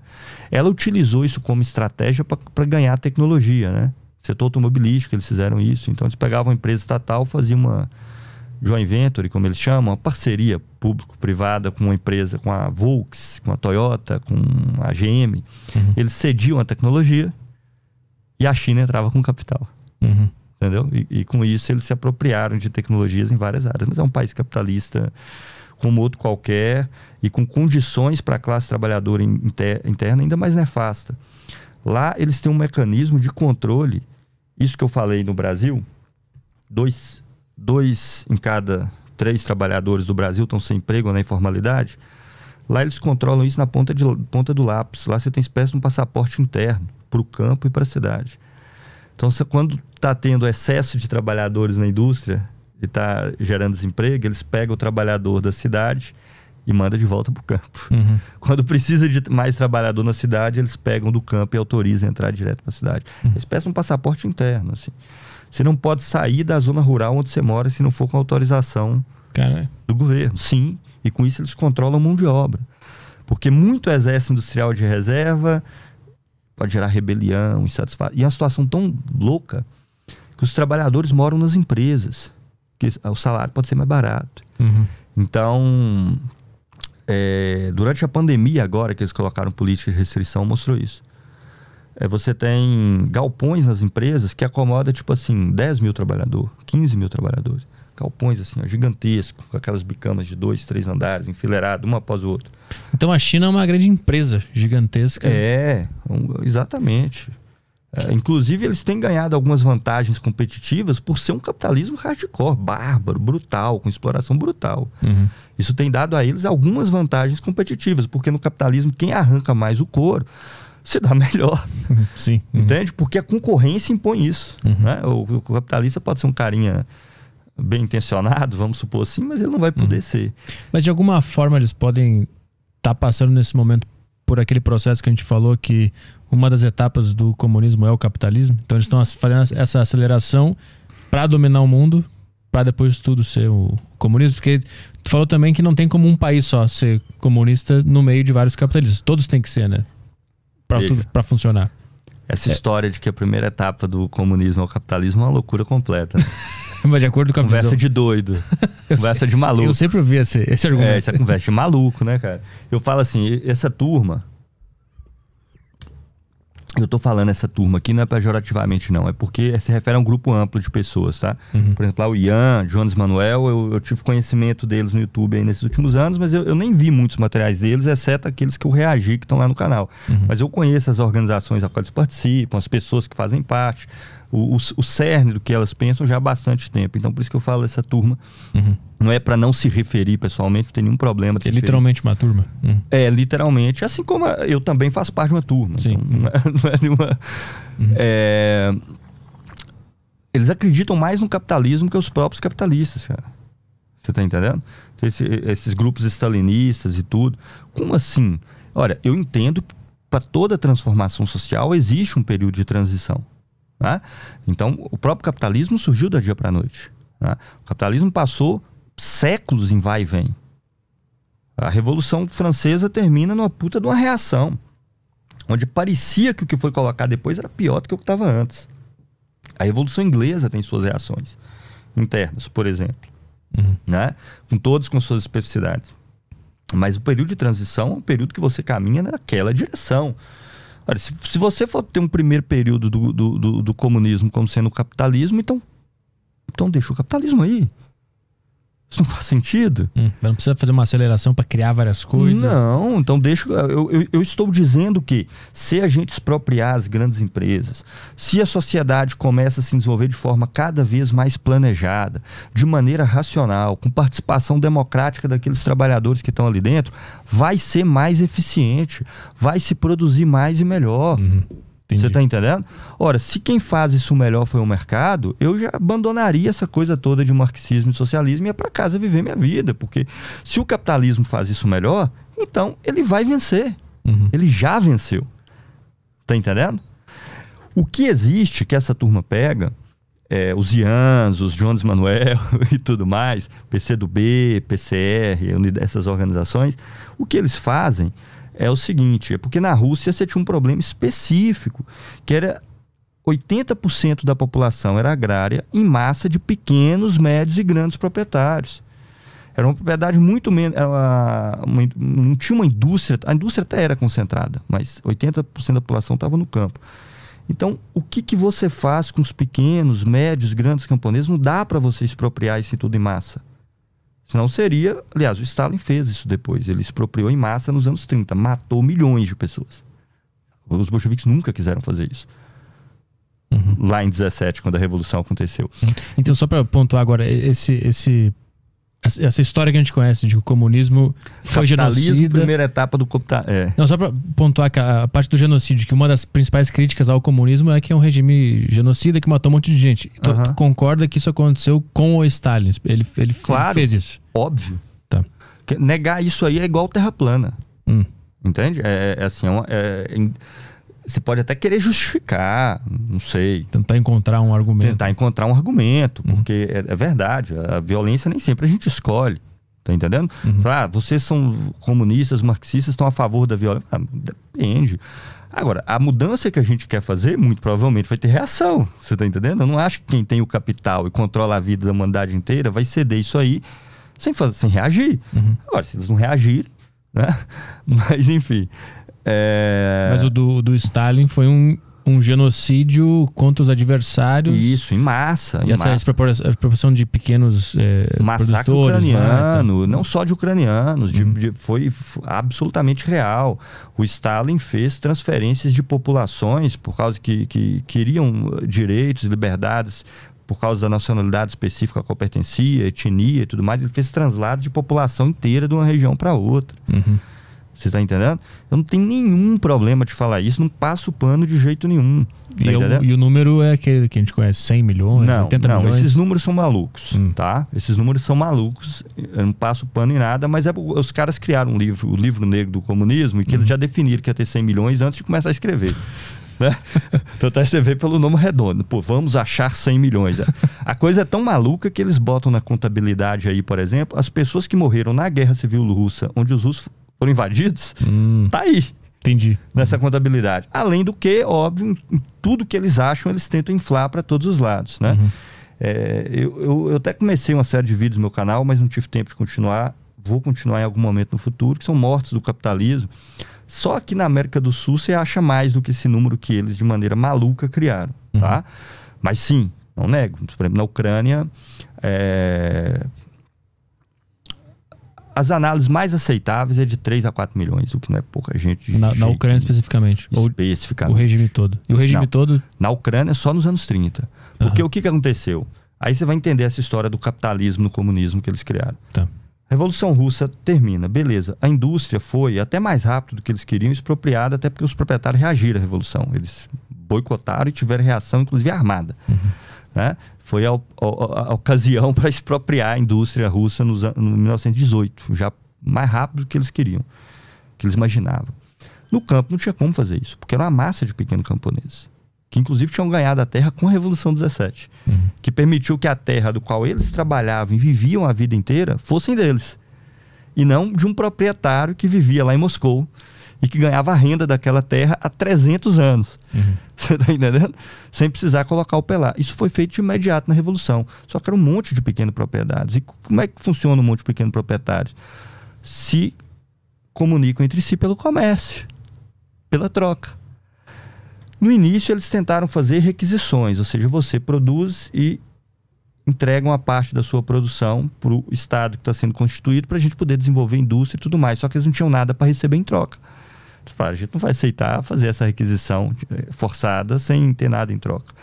S1: Ela utilizou isso como estratégia para ganhar tecnologia. Né? setor automobilístico, eles fizeram isso. Então, eles pegavam uma empresa estatal, faziam uma joint venture, como eles chamam, uma parceria público-privada com uma empresa, com a Volks, com a Toyota, com a GM. Uhum. Eles cediam a tecnologia e a China entrava com capital. Uhum. Entendeu? E, e, com isso eles se apropriaram de tecnologias em várias áreas. Mas é um país capitalista como outro qualquer e com condições para a classe trabalhadora interna ainda mais nefasta. Lá eles têm um mecanismo de controle isso que eu falei no Brasil, dois, dois em cada três trabalhadores do Brasil estão sem emprego ou né, na informalidade. Lá eles controlam isso na ponta, de, ponta do lápis. Lá você tem espécie de um passaporte interno para o campo e para a cidade. Então, você, quando está tendo excesso de trabalhadores na indústria e está gerando desemprego, eles pegam o trabalhador da cidade e manda de volta para o campo. Uhum. *laughs* Quando precisa de mais trabalhador na cidade, eles pegam do campo e autorizam a entrar direto para a cidade. Uhum. Eles peçam um passaporte interno, assim. Você não pode sair da zona rural onde você mora se não for com autorização Caramba. do governo. Sim, e com isso eles controlam mão de obra. Porque muito exército industrial de reserva pode gerar rebelião, insatisfação. E é uma situação tão louca que os trabalhadores moram nas empresas, que o salário pode ser mais barato. Uhum. Então, é, durante a pandemia agora que eles colocaram política de restrição mostrou isso. É, você tem galpões nas empresas que acomoda tipo assim 10 mil trabalhadores, 15 mil trabalhadores, galpões assim ó, gigantesco com aquelas bicamas de dois, três andares enfileirado uma após o outro.
S2: Então a China é uma grande empresa gigantesca.
S1: É, um, exatamente. É, inclusive, eles têm ganhado algumas vantagens competitivas por ser um capitalismo hardcore, bárbaro, brutal, com exploração brutal. Uhum. Isso tem dado a eles algumas vantagens competitivas, porque no capitalismo, quem arranca mais o couro se dá *laughs* melhor. Sim. Uhum. Entende? Porque a concorrência impõe isso. Uhum. Né? O, o, capitalista pode ser um carinha bem intencionado, vamos supor assim, mas ele não vai poder uhum. ser.
S2: Mas de alguma forma eles podem estar tá passando nesse momento por aquele processo que a gente falou que uma das etapas do comunismo é o capitalismo. Então eles estão fazendo essa aceleração para dominar o mundo, para depois tudo ser o comunismo, porque tu falou também que não tem como um país só ser comunista no meio de vários capitalistas. Todos têm que ser, né? Para tudo para funcionar.
S1: Essa é. história de que a primeira etapa do comunismo ao capitalismo é uma loucura completa. Né?
S2: *laughs* Mas de acordo com a Conversa visão. de
S1: doido. *laughs* conversa sei, de maluco. Eu sempre
S2: ouvi esse, esse argumento. É, essa conversa
S1: de maluco, né, cara? Eu falo assim, essa turma, eu estou falando essa turma aqui não é pejorativamente, não. É porque se refere a um grupo amplo de pessoas, tá? Uhum. Por exemplo, lá o Ian, Jones Manuel, eu, eu, tive conhecimento deles no YouTube aí nesses últimos anos, mas eu, eu nem vi muitos materiais deles, exceto aqueles que eu reagi, que estão lá no canal. Uhum. Mas eu conheço as organizações a quais eles participam, as pessoas que fazem parte o, o, o, cerne do que elas pensam já há bastante tempo. Então, por isso que eu falo dessa turma. Uhum. Não é para não se referir pessoalmente, não tem nenhum problema. É literalmente referir. uma turma. Uhum. É, literalmente. Assim como eu também faço parte de uma turma. Sim. Então, não, é, *laughs* não é nenhuma. Uhum. É... Eles acreditam mais no capitalismo que os próprios capitalistas, cara. Você tá entendendo? Então, esse, esses grupos stalinistas e tudo. Como assim? Olha, eu entendo que para toda transformação social existe um período de transição. Né? Então, o próprio capitalismo surgiu da dia para a noite. Né? O capitalismo passou séculos em vai e vem. A Revolução Francesa termina numa puta de uma reação, onde parecia que o que foi colocado depois era pior do que o que estava antes. A Revolução Inglesa tem suas reações internas, por exemplo, uhum. né? com todas com suas especificidades. Mas o período de transição é um período que você caminha naquela direção. Olha, se, se, você for ter um primeiro período do, do, do, do comunismo como sendo o capitalismo, então, então deixa o capitalismo
S2: aí. Isso não faz sentido. Hum, não precisa fazer uma aceleração para criar várias coisas.
S1: Não, então deixa. Eu, eu, eu, estou dizendo que se a gente expropriar as grandes empresas, se a sociedade começa a se desenvolver de forma cada vez mais planejada, de maneira racional, com participação democrática daqueles trabalhadores que estão ali dentro, vai ser mais eficiente, vai se produzir mais e melhor. Uhum. Entendi. Você está entendendo? Ora, se quem faz isso melhor foi o mercado, eu já abandonaria essa coisa toda de marxismo e socialismo e ia para casa viver minha vida. Porque se o capitalismo faz isso melhor, então ele vai vencer. Uhum. Ele já venceu. Está entendendo? O que existe que essa turma pega, é, os Ians, os Jones Manuel *laughs* e tudo mais, PCdoB, PCR, essas organizações, o que eles fazem é o seguinte: é porque na Rússia você tinha um problema específico, que era 80% da população era agrária em massa de pequenos, médios e grandes proprietários. Era uma propriedade muito menos. Não tinha uma indústria. A indústria até era concentrada, mas 80% da população estava no campo. Então, o que, que você faz com os pequenos, médios, grandes camponeses? Não dá para você expropriar isso tudo em massa. Senão seria, aliás, o Stalin fez isso depois, ele expropriou em massa nos anos 30, matou milhões de pessoas. Os bolcheviques nunca quiseram fazer isso. Uhum. Lá em 17, quando a revolução aconteceu.
S2: Então, só para pontuar agora, esse, esse essa história que a gente conhece de que o comunismo foi Capitalismo, genocida. primeira
S1: etapa do capitalismo. É.
S2: Não, só para pontuar a, a parte do genocídio, que uma das principais críticas ao comunismo é que é um regime genocida que matou um monte de gente. Então, uh -huh. Tu concorda que isso aconteceu com o Stalin? Ele, ele, claro, fez
S1: isso. Óbvio. Tá. Negar isso aí é igual terra plana. Hum. Entende? É, é assim, é, uma, é você pode até querer justificar, não sei. Tentar encontrar um argumento. Tentar encontrar um argumento, uhum. porque é, é, verdade, a violência nem sempre a gente escolhe. Tá entendendo? Uhum. Ah, vocês são comunistas, marxistas, estão a favor da violência. Ah, depende. Agora, a mudança que a gente quer fazer, muito provavelmente, vai ter reação. Você tá entendendo? Eu não acho que quem tem o capital e controla a vida da humanidade inteira vai ceder isso aí sem, fazer, sem reagir. Uhum. Agora, se eles não reagirem, né?
S2: *laughs* Mas, enfim, é... Mas o do, do Stalin foi um, um genocídio contra os adversários. Isso, em massa. E em essa proporção de pequenos é, Massacre né, ucraniano,
S1: né? não só de ucranianos, de, uhum. de, foi absolutamente real. O Stalin fez transferências de populações por causa que, que queriam uh, direitos e liberdades por causa da nacionalidade específica a qual pertencia, etnia e tudo mais. Ele fez translados de população inteira de uma região para outra. Uhum. Você tá entendendo? Eu não tenho nenhum problema de falar isso, não passo pano de jeito nenhum. Tá
S2: e, eu, e, o número é aquele que a gente conhece, 100 milhões, não, 80 não, milhões? Não, esses
S1: números são malucos, hum. tá? Esses números são malucos, eu não passo pano em nada, mas é, os caras criaram um livro, o livro negro do comunismo, e que hum. eles uhum. já definiram que ia ter 100 milhões antes de começar a escrever. *laughs* né? Então tá, você vê pelo nome redondo. Pô, vamos achar 100 milhões. É. A coisa é tão maluca que eles botam na contabilidade aí, por exemplo, as pessoas que morreram na Guerra Civil Russa, onde os russos foram invadidos, hum. tá aí. Entendi. Nessa contabilidade. Além do que, óbvio, tudo que eles acham, eles tentam inflar para todos os lados, né? Uhum. É, eu, eu, eu, até comecei uma série de vídeos no meu canal, mas não tive tempo de continuar. Vou continuar em algum momento no futuro, que são mortos do capitalismo. Só que na América do Sul você acha mais do que esse número que eles, de maneira maluca, criaram, tá? uhum. tá? Mas sim, não nego. Por exemplo, na Ucrânia, é, as análises mais aceitáveis é de 3 a 4 milhões, o que não é pouca gente. Na, na Ucrânia especificamente. especificamente. O regime todo. E o regime não, todo? Na Ucrânia é só nos anos 30. Porque uhum. o que, que aconteceu? Aí você vai entender essa história do capitalismo no comunismo que eles criaram. Tá. A Revolução Russa termina, beleza. A indústria foi até mais rápido do que eles queriam, expropriada, até porque os proprietários reagiram à Revolução. Eles boicotaram e tiveram reação, inclusive armada. Uhum. Né? foi a, a, a ocasião *laughs* para expropriar a indústria russa nos, no 1918, já mais rápido do que eles queriam, que eles imaginavam. No campo não tinha como fazer isso, porque era uma massa de pequenos camponeses que inclusive tinham ganhado a terra com a Revolução 17, uhum. que permitiu que a terra do qual eles trabalhavam e viviam a vida inteira fossem deles, e não de um proprietário que vivia lá em Moscou, e que ganhava a renda daquela terra há 300 anos. Uhum. Você está entendendo? Sem precisar colocar o pelar. Isso foi feito de imediato na Revolução. Só que era um monte de pequenos proprietários. E como é que funciona um monte de pequenos proprietários? Se comunicam entre si pelo comércio, pela troca. No início, eles tentaram fazer requisições, ou seja, você produz e entrega uma parte da sua produção para o Estado que está sendo constituído para a gente poder desenvolver indústria e tudo mais. Só que eles não tinham nada para receber em troca. Tipo, a gente não vai aceitar fazer essa requisição eh, forçada sem ter nada em troca.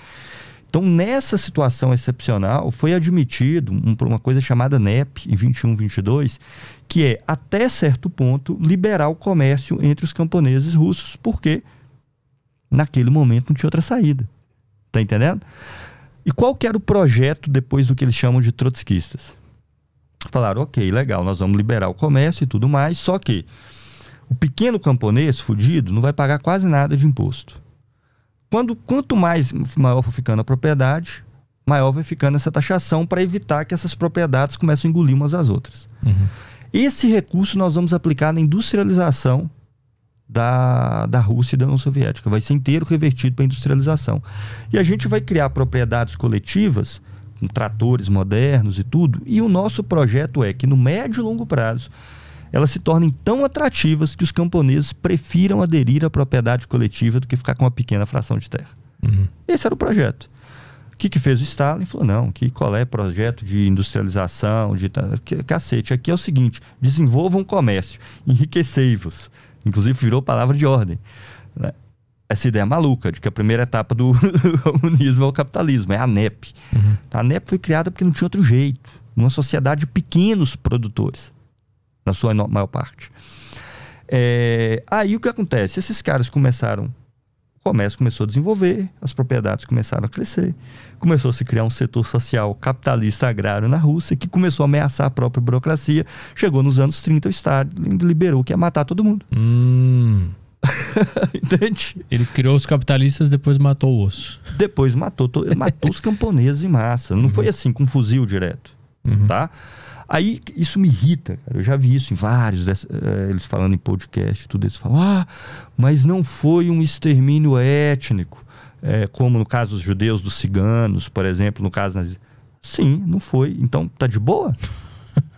S1: Então, nessa situação excepcional, foi admitido um, uma coisa chamada NEP em 21, 22, que é, até certo ponto, liberar o comércio entre os camponeses russos, porque naquele momento não tinha outra saída. Tá entendendo? E qual que era o projeto depois do que eles chamam de trotskistas? Falaram, ok, legal, nós vamos liberar o comércio e tudo mais, só que o pequeno camponês fudido não vai pagar quase nada de imposto. Quando, quanto mais maior for ficando a propriedade, maior vai ficando essa taxação para evitar que essas propriedades comecem a engolir umas às outras. Uhum. Esse recurso nós vamos aplicar na industrialização da, da Rússia e da União Soviética. Vai ser inteiro revertido para a industrialização. E a gente vai criar propriedades coletivas com tratores modernos e tudo. E o nosso projeto é que no médio e longo prazo elas se tornem tão atrativas que os camponeses prefiram aderir à propriedade coletiva do que ficar com uma pequena fração de terra. Uhum. Esse era o projeto. O que, que fez o Stalin? Falou, não, que qual é projeto de industrialização, de cacete. Aqui é o seguinte, desenvolvam o comércio, enriquecei-vos. Inclusive virou palavra de ordem. Né? Essa ideia maluca de que a primeira etapa do *laughs* comunismo é o capitalismo, é a NEP. Uhum. A NEP foi criada porque não tinha outro jeito. Uma sociedade de pequenos produtores na sua maior parte. É, aí o que acontece? Esses caras começaram, o comércio começou a desenvolver, as propriedades começaram a crescer, começou a se criar um setor social capitalista agrário na Rússia, que começou a ameaçar a própria burocracia. Chegou nos anos 30, o Estado liberou que ia matar todo mundo.
S2: Hum. *laughs* Entende? Ele criou os capitalistas, depois matou
S1: o osso. Depois matou, matou os camponeses em massa. Não uhum. foi assim, com um fuzil direto, uhum. Tá? Aí isso me irrita, cara. Eu já vi isso em vários, eh, eles falando em podcast, tudo isso. Falam, ah, mas não foi um extermínio étnico, é, como no caso dos judeus, dos ciganos, por exemplo, no caso. Nas... Sim, não foi. Então tá de boa.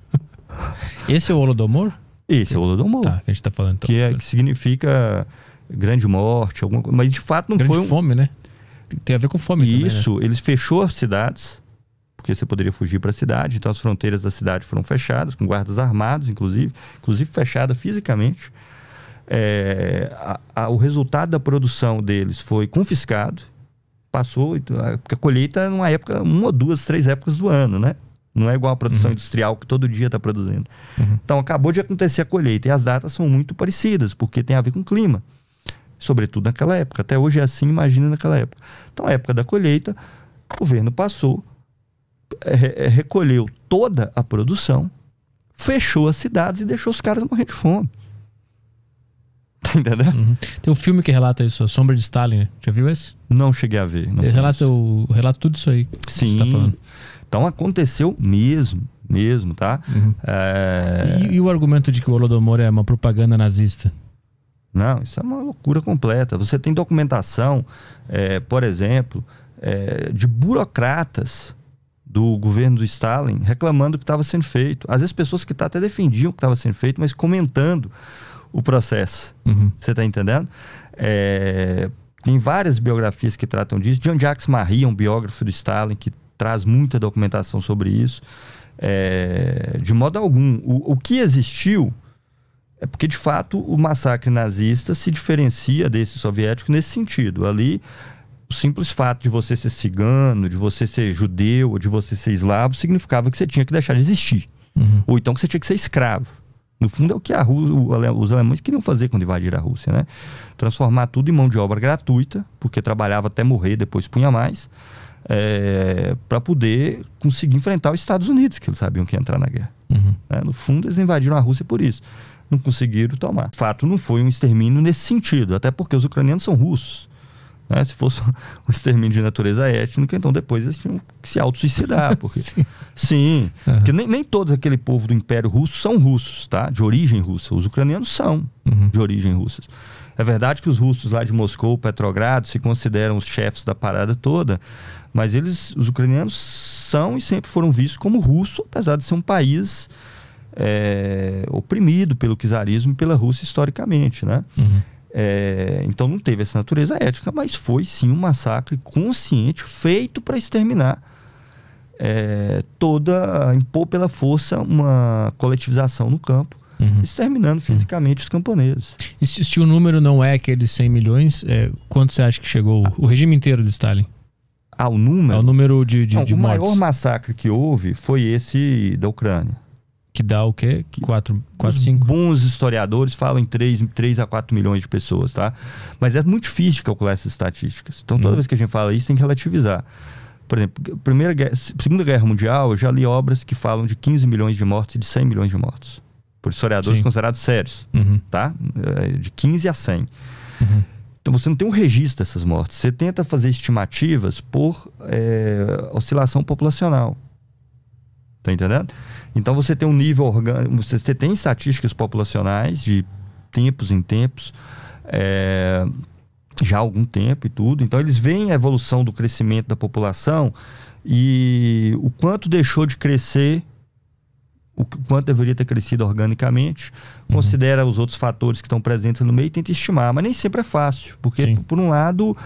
S1: *laughs* Esse é o Holodomor? Esse é o Holodomor. Tá, que a gente tá falando então. Que, é, que significa grande morte, alguma coisa. Mas de fato não grande foi. Grande um... fome, né? Tem a ver com fome. Isso, também, né? eles fechou as cidades porque você poderia fugir para a cidade. Então as fronteiras da cidade foram fechadas, com guardas armados, inclusive, inclusive fechada fisicamente. É, a, a, o resultado da produção deles foi confiscado, passou então, a, a colheita é numa época, uma duas, três épocas do ano, né? Não é igual a produção uhum. industrial que todo dia está produzindo. Uhum. Então acabou de acontecer a colheita e as datas são muito parecidas, porque tem a ver com o clima. Sobretudo naquela época. Até hoje é assim, imagina naquela época. Então, a época da colheita, o governo passou é, é, recolheu
S2: toda a produção,
S1: fechou as cidades e deixou os caras morrer de fome. *laughs*
S2: Tá entendendo? Uhum. Tem um filme que relata isso, A Sombra de Stalin. Já viu esse? Não cheguei a ver. relata, relata tudo isso aí que Sim. você tá falando.
S1: Então aconteceu mesmo, mesmo, tá? Uhum. É... E,
S2: e, o argumento de que o Holodomor é uma propaganda nazista?
S1: Não, isso é uma loucura completa. Você tem documentação, é, por exemplo, é, de burocratas do governo do Stalin reclamando que estava sendo feito. Às vezes pessoas que tá, até defendiam o que estava sendo feito, mas comentando o processo. Uhum. Você está entendendo? É, tem várias biografias que tratam disso. John Jacques Marie é um biógrafo do Stalin que traz muita documentação sobre isso. É, de modo algum, o, o que existiu é porque, de fato, o massacre nazista se diferencia desse soviético nesse sentido. Ali o simples fato de você ser cigano, de você ser judeu, ou de você ser eslavo, significava que você tinha que deixar de existir. Uhum. Ou então que você tinha que ser escravo. No fundo, é o que os alemães queriam fazer quando invadiram a Rússia, né? Transformar tudo em mão de obra gratuita, porque trabalhava até morrer, depois punha mais, é, eh, para poder conseguir enfrentar os Estados Unidos, que eles sabiam que ia entrar na guerra. Uhum. É, no fundo, eles invadiram a Rússia por isso. Não conseguiram tomar. O fato não foi um extermínio nesse sentido, até porque os ucranianos são russos. Né? Se fosse *laughs* um extermínio de natureza étnica, então depois eles tinham que se autossuicidar. *laughs* Porque... sim. sim uhum. Porque nem, nem todo aquele povo do Império Russo são russos, tá? De origem russa. Os ucranianos são uhum. de origem russa. É verdade que os russos lá de Moscou, Petrogrado, se consideram os chefes da parada toda, mas eles, os ucranianos, são e sempre foram vistos como russo, apesar de ser um país é, oprimido pelo czarismo e pela Rússia historicamente, né? Uhum. É, então não teve essa natureza ética, mas foi sim um massacre consciente feito para exterminar é, toda, impor pela força uma coletivização no campo, uhum. exterminando fisicamente uhum. os
S2: camponeses. E se, se, o número não é aqueles 100 milhões, é, quanto você acha que chegou ah. o regime inteiro de Stalin? Ao ah, número? É o número de, de, não, de O mortes. maior
S1: massacre que houve foi esse da Ucrânia que dá o quê? 4, 4 5? Bons historiadores falam em 3, 3 a 4 milhões de pessoas, tá? Mas é muito difícil calcular essas estatísticas. Então, toda hum. vez que a gente fala isso, tem que relativizar. Por exemplo, primeira guerra, Segunda Guerra Mundial, eu já li obras que falam de 15 milhões de mortes, e de 100 milhões de mortes. Por historiadores Sim. considerados sérios, uhum. tá? Eh, de 15 a 100. Uhum. Então você não tem um registro dessas mortes. Você tenta fazer estimativas por é, oscilação populacional. Tá entendendo? Então você tem um nível orgânico, você tem estatísticas populacionais de tempos em tempos, é, já há algum tempo e tudo. Então eles veem a evolução do crescimento da população e o quanto deixou de crescer, o quanto deveria ter crescido organicamente, uhum. considera os outros fatores que estão presentes no meio e tenta estimar. Mas nem sempre é fácil, porque Sim. por um lado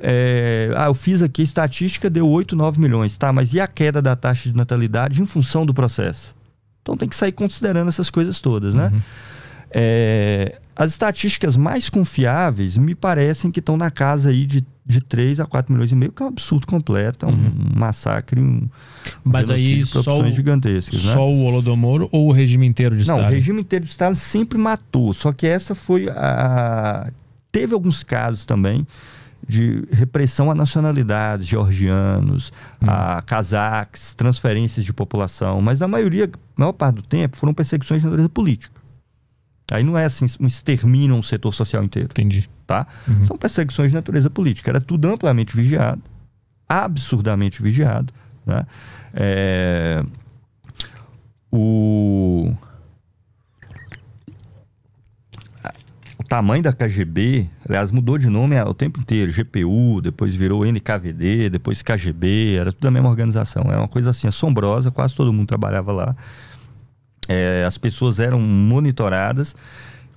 S1: é, ah, eu fiz aqui, a estatística deu 8, 9 milhões, tá? Mas e a queda da taxa de natalidade em função do processo? Então tem que sair considerando essas coisas todas, né? Uhum. É, as estatísticas mais confiáveis me parecem que estão na casa aí de, de 3 a 4 milhões e meio, que é um absurdo completo, é um uhum. massacre, um Mas aí só o, gigantescas,
S2: né? o Holodomor ou o regime inteiro de estado Não, o regime
S1: inteiro de estado sempre matou, só que essa foi a... Teve alguns casos também de repressão a nacionalidades, georgianos, hum. a cazaques, transferências de população, mas na maioria, maior parte do tempo, foram perseguições de natureza política. Aí não é assim, um extermina um setor social inteiro. Entendi. Tá? Uhum. São perseguições de natureza política. Era tudo amplamente vigiado, absurdamente vigiado. Né? É... O... tamanho da KGB, aliás, mudou de nome o tempo inteiro, GPU, depois virou NKVD, depois KGB, era tudo a mesma organização. É uma coisa assim assombrosa, quase todo mundo trabalhava lá. É, as pessoas eram monitoradas.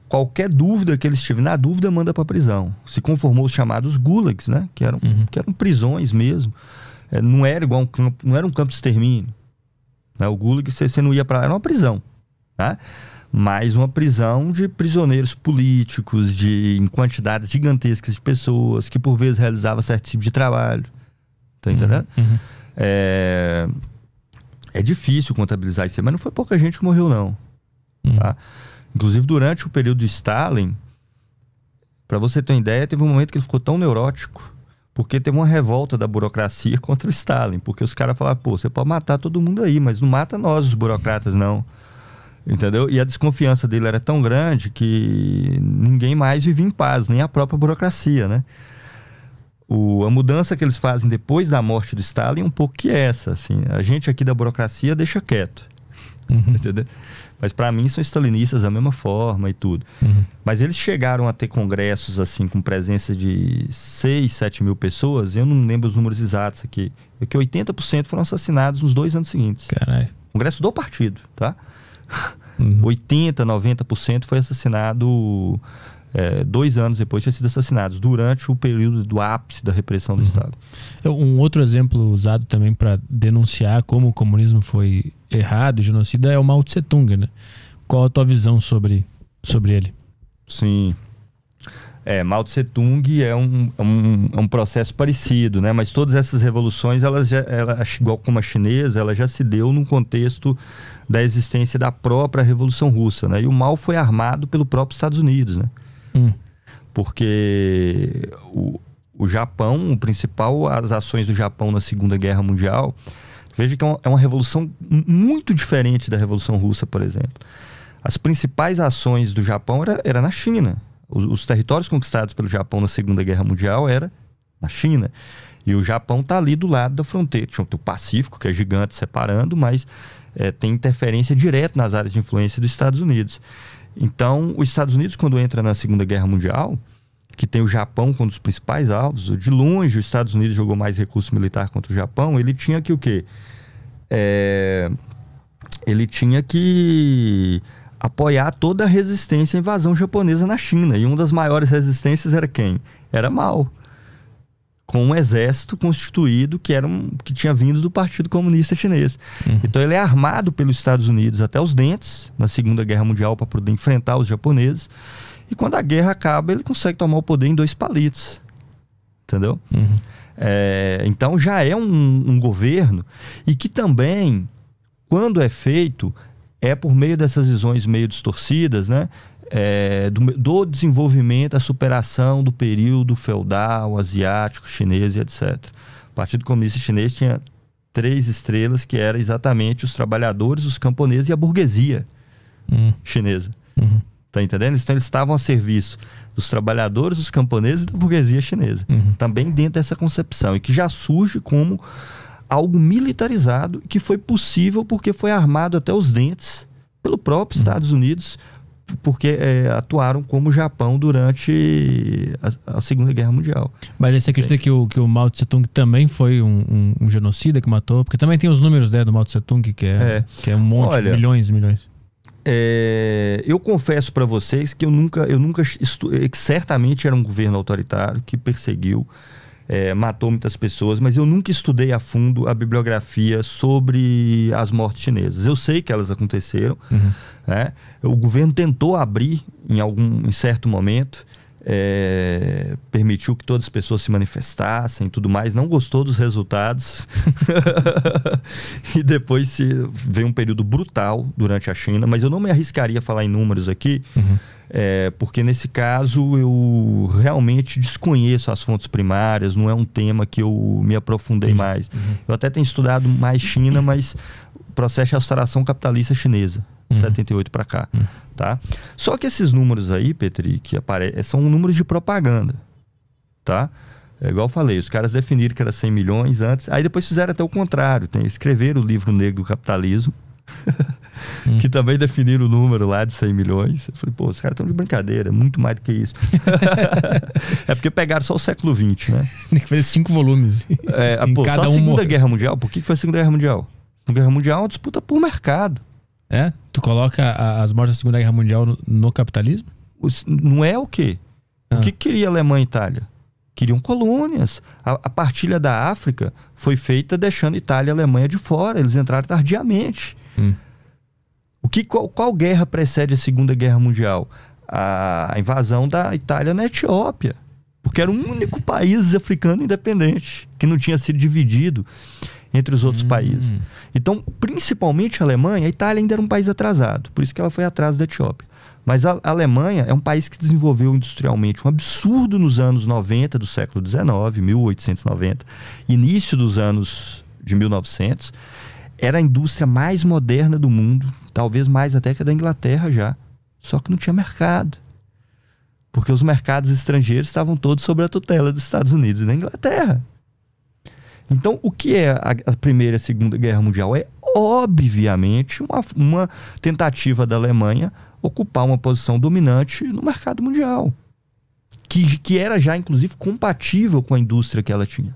S1: Qualquer dúvida que eles tiverem, na dúvida, manda para prisão. Se conformou os chamados gulags, né? Que eram, uhum. que eram prisões mesmo. É, não era igual um campo, não era um campo de extermínio. Né? O gulag, você, você não ia para lá, era uma prisão. Tá? Né? mas uma prisão de prisioneiros políticos, de em quantidades gigantescas de pessoas, que por vezes realizava certo tipo de trabalho. Tá uhum, entendendo? uhum. É... é difícil contabilizar isso, mas não foi pouca gente que morreu, não. Uhum. Tá? Inclusive, durante o período de Stalin, para você ter uma ideia, teve um momento que ele ficou tão neurótico, porque teve uma revolta da burocracia *laughs* contra o Stalin, porque os caras falaram, pô, você pode matar todo mundo aí, mas não mata nós, os burocratas, não. Entendeu? E a desconfiança dele era tão grande que ninguém mais vivia em paz, nem a própria burocracia, né? O, a mudança que eles fazem depois da morte do Stalin é um pouco que essa, assim. A gente aqui da burocracia deixa quieto, uhum. entendeu? Mas para mim são stalinistas da mesma forma e tudo. Uhum. Mas eles chegaram a ter congressos, assim, com presença de 6, 7 mil pessoas. Eu não lembro os números exatos aqui. É que 80% foram assassinados nos dois anos seguintes. Caralho. Congresso do partido, tá? Uhum. 80, 90% foi assassinado é, dois anos depois ter sido assassinados, durante o período do ápice da repressão do uhum.
S2: Estado. Um outro exemplo usado também para denunciar como o comunismo foi errado e genocida é o Mao Tse Tung, né? Qual a tua visão sobre, sobre ele?
S1: Sim. É, Mao Tse Tung é um, é um, é um processo parecido, né? Mas todas essas revoluções, elas já, ela, igual como a chinesa, ela já se deu num contexto da existência da própria Revolução Russa, né? E o mal foi armado pelo próprio Estados Unidos, né? Hum. Porque o, o Japão, o principal, as ações do Japão na Segunda Guerra Mundial, veja que é uma, é uma revolução muito diferente da Revolução Russa, por exemplo. As principais ações do Japão era, era na China. Os, os territórios conquistados pelo Japão na Segunda Guerra Mundial era na China. E o Japão está ali do lado da fronteira. Tinha o Pacífico, que é gigante, separando, mas é, tem interferência direta nas áreas de influência dos Estados Unidos. Então, os Estados Unidos, quando entra na Segunda Guerra Mundial, que tem o Japão como um dos principais alvos, de longe os Estados Unidos jogou mais recurso militar contra o Japão, ele tinha que o quê? É... Ele tinha que apoiar toda a resistência à invasão japonesa na China. E uma das maiores resistências era quem? Era Mao com um exército constituído que era um, que tinha vindo do Partido Comunista Chinês. Uhum. Então ele é armado pelos Estados Unidos até os dentes na Segunda Guerra Mundial para poder enfrentar os japoneses. E quando a guerra acaba, ele consegue tomar o poder em dois palitos. Entendeu? Uhum. É, então já é um, um governo e que também, quando é feito, é por meio dessas visões meio distorcidas, né? é, do, do, desenvolvimento, a superação do período feudal, asiático, chinês e etc. O Partido Comunista Chinês tinha três estrelas, que era exatamente os trabalhadores, os camponeses e a burguesia hum. chinesa. Uhum. Tá entendendo? Então eles estavam a serviço dos trabalhadores, dos camponeses e da burguesia chinesa. Uhum. Também dentro dessa concepção, e que já surge como algo militarizado que foi possível porque foi armado até os dentes pelo próprio uhum. Estados Unidos porque é, atuaram como Japão durante a, a, Segunda Guerra Mundial.
S2: Mas aí você acredita que o, que o Mao Tse Tung também foi um, um, um genocida que matou? Porque também tem os números né, do Mao Tse Tung, que é, é. Que é um monte, Olha, milhões e milhões.
S1: É, eu confesso para vocês que eu nunca, eu nunca estu... É, certamente era um governo autoritário que perseguiu é, matou muitas pessoas, mas eu nunca estudei a fundo a bibliografia sobre as mortes chinesas. Eu sei que elas aconteceram. Uhum. Né? O governo tentou abrir em algum em certo momento, é, permitiu que todas as pessoas se manifestassem tudo mais, não gostou dos resultados. *laughs* e depois se veio um período brutal durante a China, mas eu não me arriscaria a falar em números aqui. Uhum é, porque nesse caso eu realmente desconheço as fontes primárias, não é um tema que eu me aprofundei mais. Uhum. Eu até tenho estudado mais China, mas o processo de restauração capitalista chinesa, uhum. 78 para cá. Uhum. Tá? Só que esses números aí, Petri, que aparecem, eh, são números de propaganda. Tá? É igual eu falei, os caras definiram que era 100 milhões antes, aí depois fizeram até o contrário, tem, escreveram o livro negro do capitalismo. *laughs* Hum. que também definiram o número lá de 100 milhões. Eu falei, pô, os caras estão de brincadeira, é muito mais do que isso. *laughs* é porque pegaram só o século XX, né?
S2: *laughs* Tem que fazer cinco
S1: volumes. É, pô, cada só a Segunda um... Guerra Mundial, por que, foi a Segunda Guerra Mundial? A Segunda Guerra Mundial é uma disputa por mercado. É? Tu coloca a, as mortes da Segunda Guerra Mundial no, no capitalismo? Os, não é o quê? Ah. O que queria Alemanha e Itália? Queriam colônias. A, a, partilha da África foi feita deixando Itália e Alemanha de fora. Eles entraram tardiamente. Hum. O que, qual, qual guerra precede a Segunda Guerra Mundial? A invasão da Itália na Etiópia, porque era o único país africano independente que não tinha sido dividido entre os outros hum. países. Então, principalmente a Alemanha, a Itália ainda era um país atrasado, por isso que ela foi atrás da Etiópia. Mas a Alemanha é um país que desenvolveu industrialmente um absurdo nos anos 90 do século XIX, 1890, início dos anos de 1900, era a indústria mais moderna do mundo, talvez mais até que a da Inglaterra já. Só que não tinha mercado. Porque os mercados estrangeiros estavam todos sob a tutela dos Estados Unidos e da Inglaterra. Então, o que é a, Primeira e a Segunda Guerra Mundial? É, obviamente, uma, uma tentativa da Alemanha ocupar uma posição dominante no mercado mundial. Que, que era já, inclusive, compatível com a indústria que ela tinha.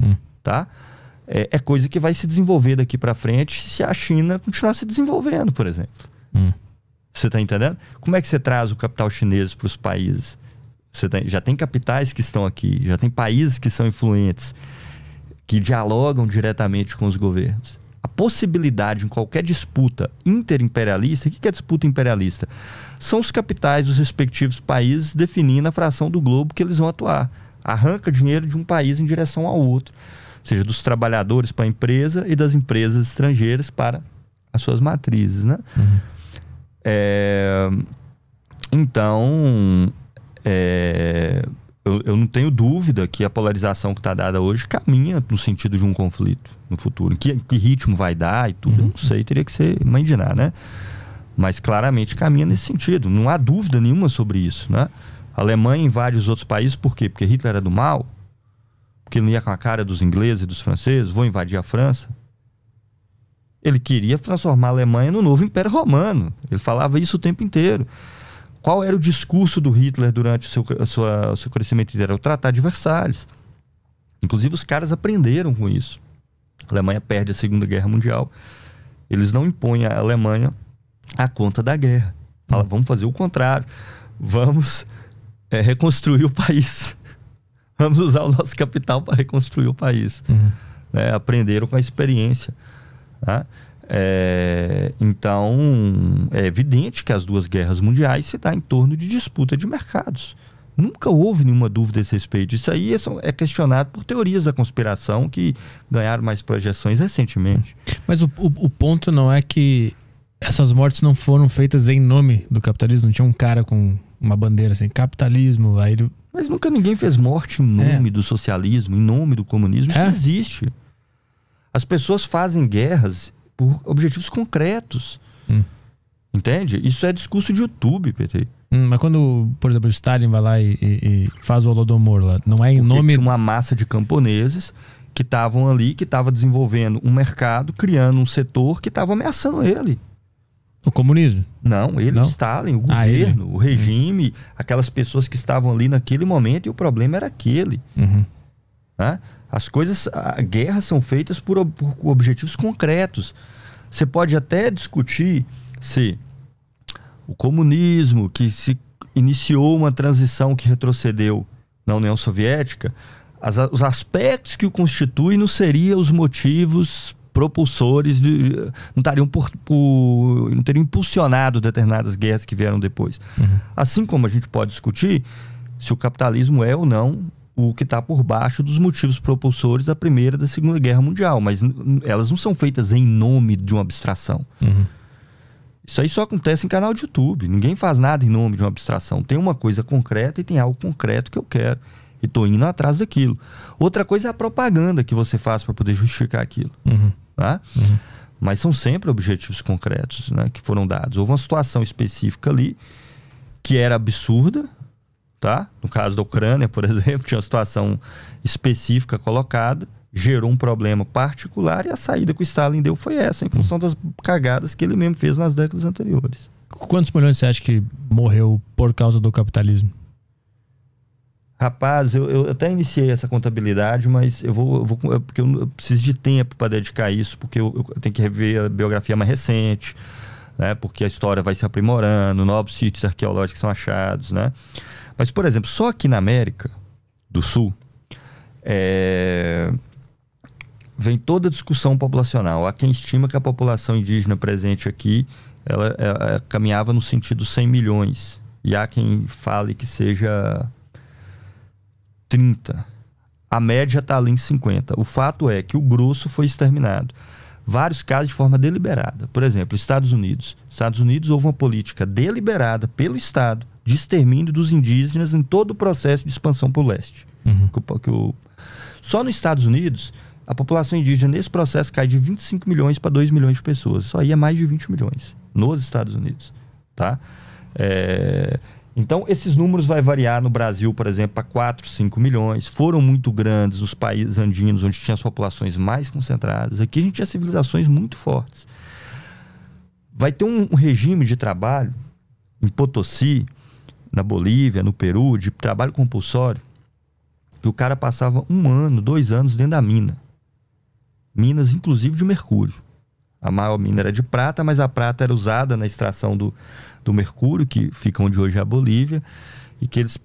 S1: Hum. Tá? é, é coisa que vai se desenvolver daqui para frente se a China continuar se desenvolvendo, por exemplo. Hum. Você está entendendo? Como é que você traz o capital chinês para os países? Você já tem capitais que estão aqui, já tem países que são influentes, que dialogam diretamente com os governos. A possibilidade em qualquer disputa interimperialista, o que é disputa imperialista? São os capitais dos respectivos países definindo a fração do globo que eles vão atuar. Arranca dinheiro de um país em direção ao outro ou seja, dos trabalhadores para a empresa e das empresas estrangeiras para as suas matrizes, né? Uhum. É, então, é, eu, eu, não tenho dúvida que a polarização que está dada hoje caminha no sentido de um conflito no futuro. Que, que ritmo vai dar e tudo, uhum. eu não uhum. sei, teria que ser mandinar, né? Mas claramente caminha nesse sentido, não há dúvida nenhuma sobre isso, né? A Alemanha invade os outros países por quê? Porque Hitler era do mal? porque não ia com a cara dos ingleses e dos franceses, vou invadir a França. Ele queria transformar a Alemanha no novo Império Romano. Ele falava isso o tempo inteiro. Qual era o discurso do Hitler durante o seu, a sua, o seu crescimento? Era o tratar de Versalhes. Inclusive, os caras aprenderam com isso. A Alemanha perde a Segunda Guerra Mundial. Eles não impõem a Alemanha a conta da guerra. Fala, hum. vamos fazer o contrário. Vamos é, reconstruir o país. Vamos usar o nosso capital para reconstruir o país. Uhum. Né? Aprenderam com a experiência. Né? É, então, é evidente que as duas guerras mundiais se dão em torno de disputa de mercados. Nunca houve nenhuma dúvida a esse respeito. Isso aí é, é questionado por teorias da conspiração que ganharam mais projeções recentemente.
S2: Mas o, o, o ponto não é que essas mortes não foram feitas em nome do capitalismo. Não tinha um cara com uma bandeira assim, capitalismo, aí ele mas nunca ninguém fez morte em é. nome
S1: é. do socialismo, em nome do comunismo. Isso é. não existe. As pessoas fazem guerras por objetivos concretos. Hum. Entende? Isso é discurso de YouTube, PT.
S2: Hum, mas quando, por exemplo, Stalin vai lá e, e, e faz o Holodomor lá, não é em Porque nome.
S1: Tinha uma massa de camponeses que estavam ali, que estava desenvolvendo um mercado, criando um setor que estava ameaçando ele.
S2: O comunismo?
S1: Não, ele, Não? Stalin, o ah, governo, o hum. regime, uhum. aquelas pessoas que estavam ali naquele momento e o problema era aquele. Uhum. Né? As coisas, a são feitas por, por objetivos concretos. Você pode até discutir se o comunismo, que se iniciou uma transição que retrocedeu na União Soviética, as, os aspectos que o constituem não seriam os motivos propulsores, de, não, estariam por, por, não teriam impulsionado determinadas guerras que vieram depois. Uhum. Assim como a gente pode discutir se o capitalismo é ou não o que está por baixo dos motivos propulsores da Primeira e da Segunda Guerra Mundial, mas elas não são feitas em nome de uma abstração. Uhum. Isso aí só acontece em canal de YouTube. Ninguém faz nada em nome de uma abstração. Tem uma coisa concreta e tem algo concreto que eu quero e tô indo atrás daquilo. Outra coisa é a propaganda que você faz para poder justificar aquilo. Uhum. Tá? Uhum. Mas são sempre objetivos concretos né, que foram dados. Houve uma situação específica ali que era absurda, tá? No caso da Ucrânia, por *laughs* exemplo, tinha uma situação específica colocada, gerou um problema particular e a saída que o Stalin deu foi essa, em uhum. função das cagadas
S2: que ele mesmo fez nas décadas anteriores. Quantos milhões você acha que morreu por causa do capitalismo?
S1: Rapaz, eu, eu até iniciei essa contabilidade, mas eu vou. Eu vou porque eu, preciso de tempo para dedicar isso, porque eu, eu tenho que rever a biografia mais recente, né? Porque a história vai se aprimorando, novos sítios arqueológicos são achados, né? Mas, por exemplo, só aqui na América do Sul, é, vem toda a discussão populacional. Há quem estima que a população indígena presente aqui ela, ela, ela caminhava no sentido 100 milhões. E há quem fale que seja 30. A média está ali em 50. O fato é que o grosso foi exterminado. Vários casos de forma deliberada. Por exemplo, Estados Unidos. Estados Unidos houve uma política deliberada pelo Estado de extermínio dos indígenas em todo o processo de expansão para o leste. Uhum. Que, que o... Só nos Estados Unidos, a população indígena nesse processo cai de 25 milhões para 2 milhões de pessoas. Isso aí é mais de 20 milhões nos Estados Unidos. Tá? É... Então, esses números vai variar no Brasil, por exemplo, para 4, 5 milhões. Foram muito grandes nos países andinos, onde tinha as populações mais concentradas. Aqui a gente tinha civilizações muito fortes. Vai ter um, um regime de trabalho em Potosí, na Bolívia, no Peru, de trabalho compulsório, que o cara passava um ano, dois anos dentro da mina. Minas, inclusive, de mercúrio a maior mina era de prata, mas a prata era usada na extração do, do mercúrio, que fica onde hoje é a Bolívia, e que eles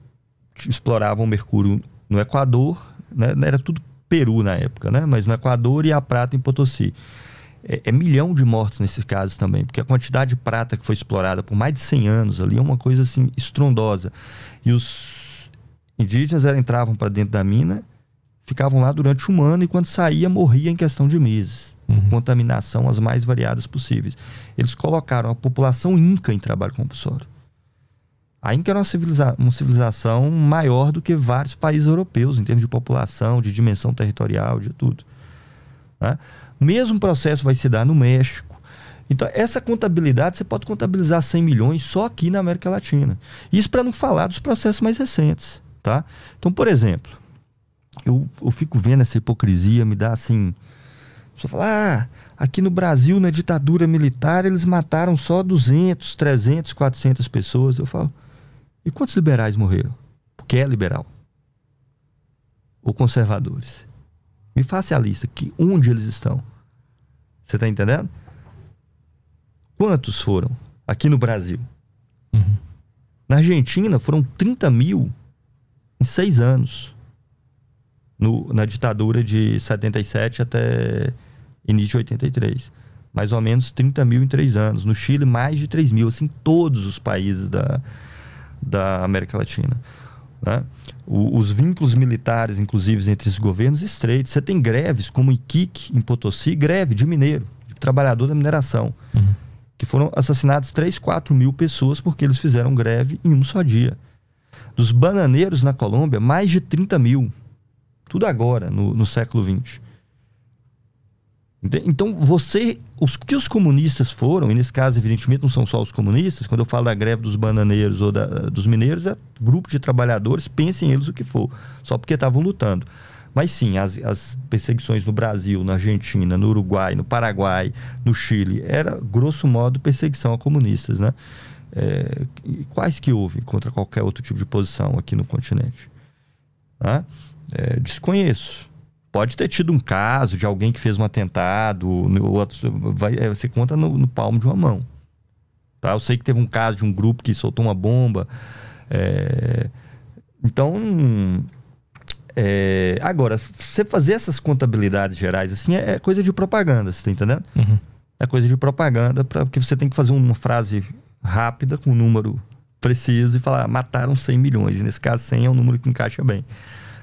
S1: exploravam mercúrio no Equador, né? era tudo Peru na época, né? mas no Equador e a prata em Potosí. É, é, milhão de mortos nesses casos também, porque a quantidade de prata que foi explorada por mais de 100 anos ali é uma coisa assim estrondosa. E os indígenas eram, entravam para dentro da mina, ficavam lá durante um ano e quando saía morria em questão de meses uhum. contaminação as mais variadas possíveis. Eles colocaram a população inca em trabalho compulsório. A Inca era uma, civiliza uma civilização maior do que vários países europeus, em termos de população, de dimensão territorial, de tudo. Né? O mesmo processo vai se dar no México. Então, essa contabilidade, você pode contabilizar 100 milhões só aqui na América Latina. Isso para não falar dos processos mais recentes. Tá? Então, por exemplo, eu, eu fico vendo essa hipocrisia, me dá assim você fala, ah, aqui no Brasil, na ditadura militar, eles mataram só 200, 300, 400 pessoas. Eu falo, e quantos liberais morreram? Porque é liberal. Ou conservadores. Me faça a lista, que onde eles estão? Você está entendendo? Quantos foram aqui no Brasil? Uhum. Na Argentina foram 30 mil em seis anos. No, na ditadura de 77 até início de 83. Mais ou menos 30 mil em três anos. No Chile, mais de 3 mil, assim, todos os países da, da América Latina. Né? O, os vínculos militares, inclusive, entre esses governos, estreitos. Você tem greves, como em em Potosí, greve de mineiro, de trabalhador da mineração, uhum. que foram assassinados 3, 4 mil pessoas porque eles fizeram greve em um só dia. Dos bananeiros na Colômbia, mais de 30 mil. Tudo agora, no, no século XX. Então, você, os que os comunistas foram, e nesse caso, evidentemente, não são só os comunistas, quando eu falo da greve dos bananeiros ou da, dos mineiros, é grupo de trabalhadores, pensem eles o que for, só porque estavam lutando. Mas sim, as, as, perseguições no Brasil, na Argentina, no Uruguai, no Paraguai, no Chile, era, grosso modo, perseguição a comunistas, né? É, quais que houve contra qualquer outro tipo de posição aqui no continente? Tá? É, desconheço. Pode ter tido um caso de alguém que fez um atentado, outro, vai, é, você conta no, no palmo de uma mão. Tá? Eu sei que teve um caso de um grupo que soltou uma bomba. É... Então, é... agora, você fazer essas contabilidades gerais assim é, é coisa de propaganda, você tá entendendo? Uhum. É coisa de propaganda, pra, porque você tem que fazer uma frase rápida com um número preciso e falar, ah, mataram 100 milhões. E nesse caso, 100 é um número que encaixa bem.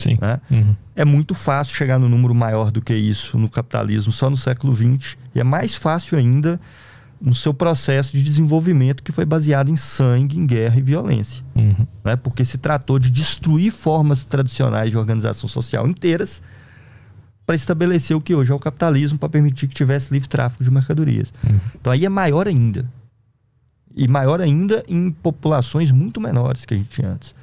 S1: Sim. Né? Uhum. É muito fácil chegar no número maior do que isso no capitalismo só no século XX e é mais fácil ainda no seu processo de desenvolvimento que foi baseado em sangue, em guerra e violência. Uhum. Né? Porque se tratou de destruir formas tradicionais de organização social inteiras para estabelecer o que hoje é o capitalismo para permitir que tivesse livre tráfego de mercadorias. Uhum. Então aí é maior ainda. E maior ainda em populações muito menores que a gente tinha antes.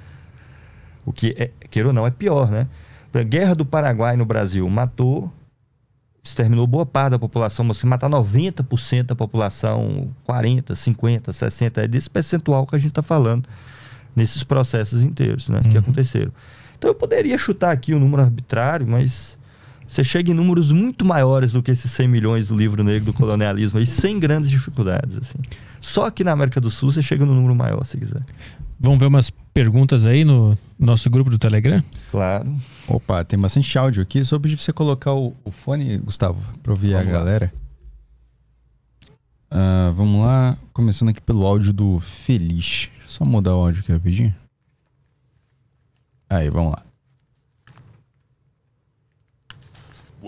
S1: O que, é, queira ou não, é pior, né? A Guerra do Paraguai no Brasil matou, exterminou boa parte da população, mas se matar 90% da população, 40, 50, 60, é desse percentual que a gente está falando nesses processos inteiros, né? Uhum. Que aconteceram. Então eu poderia chutar aqui o um número arbitrário, mas você chega em números muito maiores do que esses 100 milhões do livro negro do colonialismo, e sem grandes dificuldades. Assim. Só que na América do Sul você chega no número maior, se quiser. Vamos ver umas perguntas
S2: aí no nosso grupo do Telegram?
S3: Claro. Opa, tem bastante áudio aqui. Só pedir pra você colocar o, o fone, Gustavo, para ouvir vamos a galera. Uh, vamos lá, começando aqui pelo áudio do Feliz. Só mudar o áudio aqui rapidinho. Aí, vamos lá.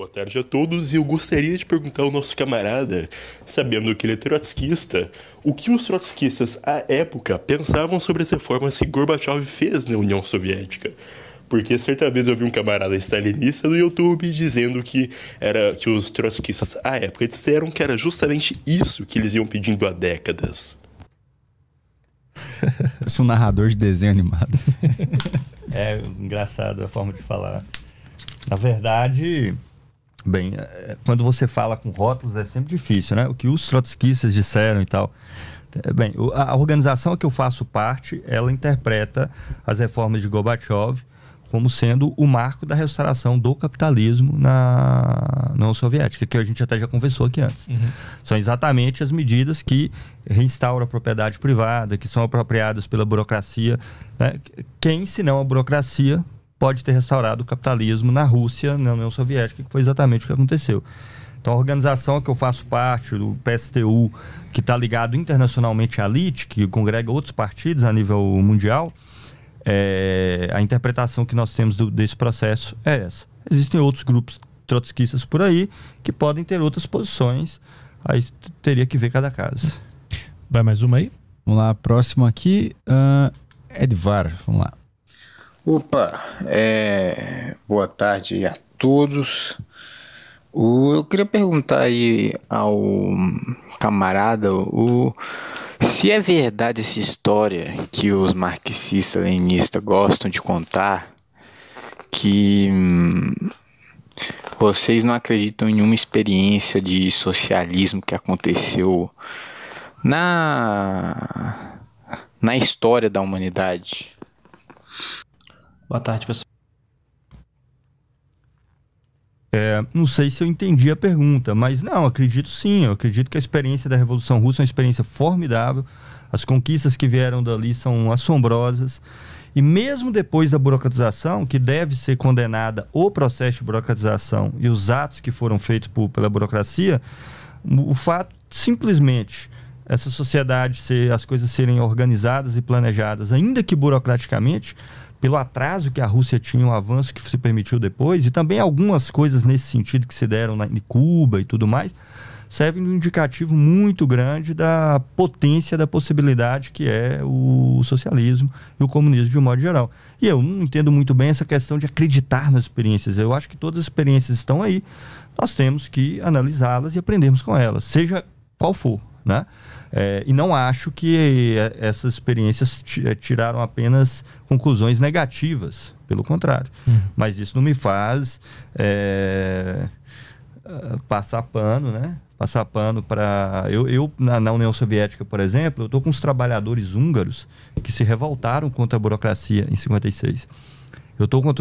S3: Boa tarde a todos, e eu gostaria de perguntar ao nosso camarada, sabendo que ele é trotskista, o que os trotskistas à época pensavam sobre as reformas que Gorbachev fez na União Soviética. Porque certa vez eu vi um camarada stalinista no YouTube dizendo que era que os trotskistas à época disseram que era justamente isso que eles iam pedindo há décadas. *laughs* eu sou um narrador de desenho animado.
S1: *laughs* é engraçado a forma de falar. Na verdade, Bem, é, quando você fala com rótulos é sempre difícil, né? O que os trotskistas disseram e tal. É, bem, a organização a que eu faço parte, ela interpreta as reformas de Gorbachev como sendo o marco da restauração do capitalismo na, União Soviética, que a gente até já conversou aqui antes. Uhum. São exatamente as medidas que restauram a propriedade privada, que são apropriadas pela burocracia. Né? Quem, senão a burocracia, pode ter restaurado o capitalismo na Rússia, na União Soviética, que foi exatamente o que aconteceu. Então, a organização que eu faço parte, do PSTU, que está ligado internacionalmente à LIT, que congrega outros partidos a nível mundial, é, a interpretação que nós temos do, desse processo é essa. Existem outros grupos trotskistas por aí que podem ter outras posições, aí teria que ver cada caso.
S3: Vai mais uma aí? Vamos lá, próximo aqui, uh, Edvar, vamos lá. Opa, é, boa tarde a todos. O, eu queria perguntar aí ao camarada o, se é verdade essa história que os marxistas leninistas gostam de contar, que hum, vocês não acreditam em nenhuma experiência de socialismo que aconteceu na, na história da humanidade.
S2: Boa tarde, pessoal.
S1: É, não sei se eu entendi a pergunta, mas não, acredito sim. Eu acredito que a experiência da Revolução Russa é uma experiência formidável. As conquistas que vieram dali são assombrosas. E mesmo depois da burocratização, que deve ser condenada o processo de burocratização e os atos que foram feitos por, pela burocracia, o fato simplesmente essa sociedade ser, as coisas serem organizadas e planejadas, ainda que burocraticamente, pelo atraso que a Rússia tinha, o avanço que se permitiu depois, e também algumas coisas nesse sentido que se deram na, em Cuba e tudo mais, servem de um indicativo muito grande da potência da possibilidade que é o socialismo e o comunismo de um modo geral. E eu não entendo muito bem essa questão de acreditar nas experiências. Eu acho que todas as experiências estão aí, nós temos que analisá-las e aprendermos com elas, seja qual for, né? É, e não acho que é, essas experiências é, tiraram apenas conclusões negativas, pelo contrário. Hum. Mas isso não me faz é, ah, passar pano, né? Passar pano para. Eu, eu na, na, União Soviética, por exemplo, eu estou com os trabalhadores húngaros que se revoltaram contra a burocracia em 56. Eu estou com,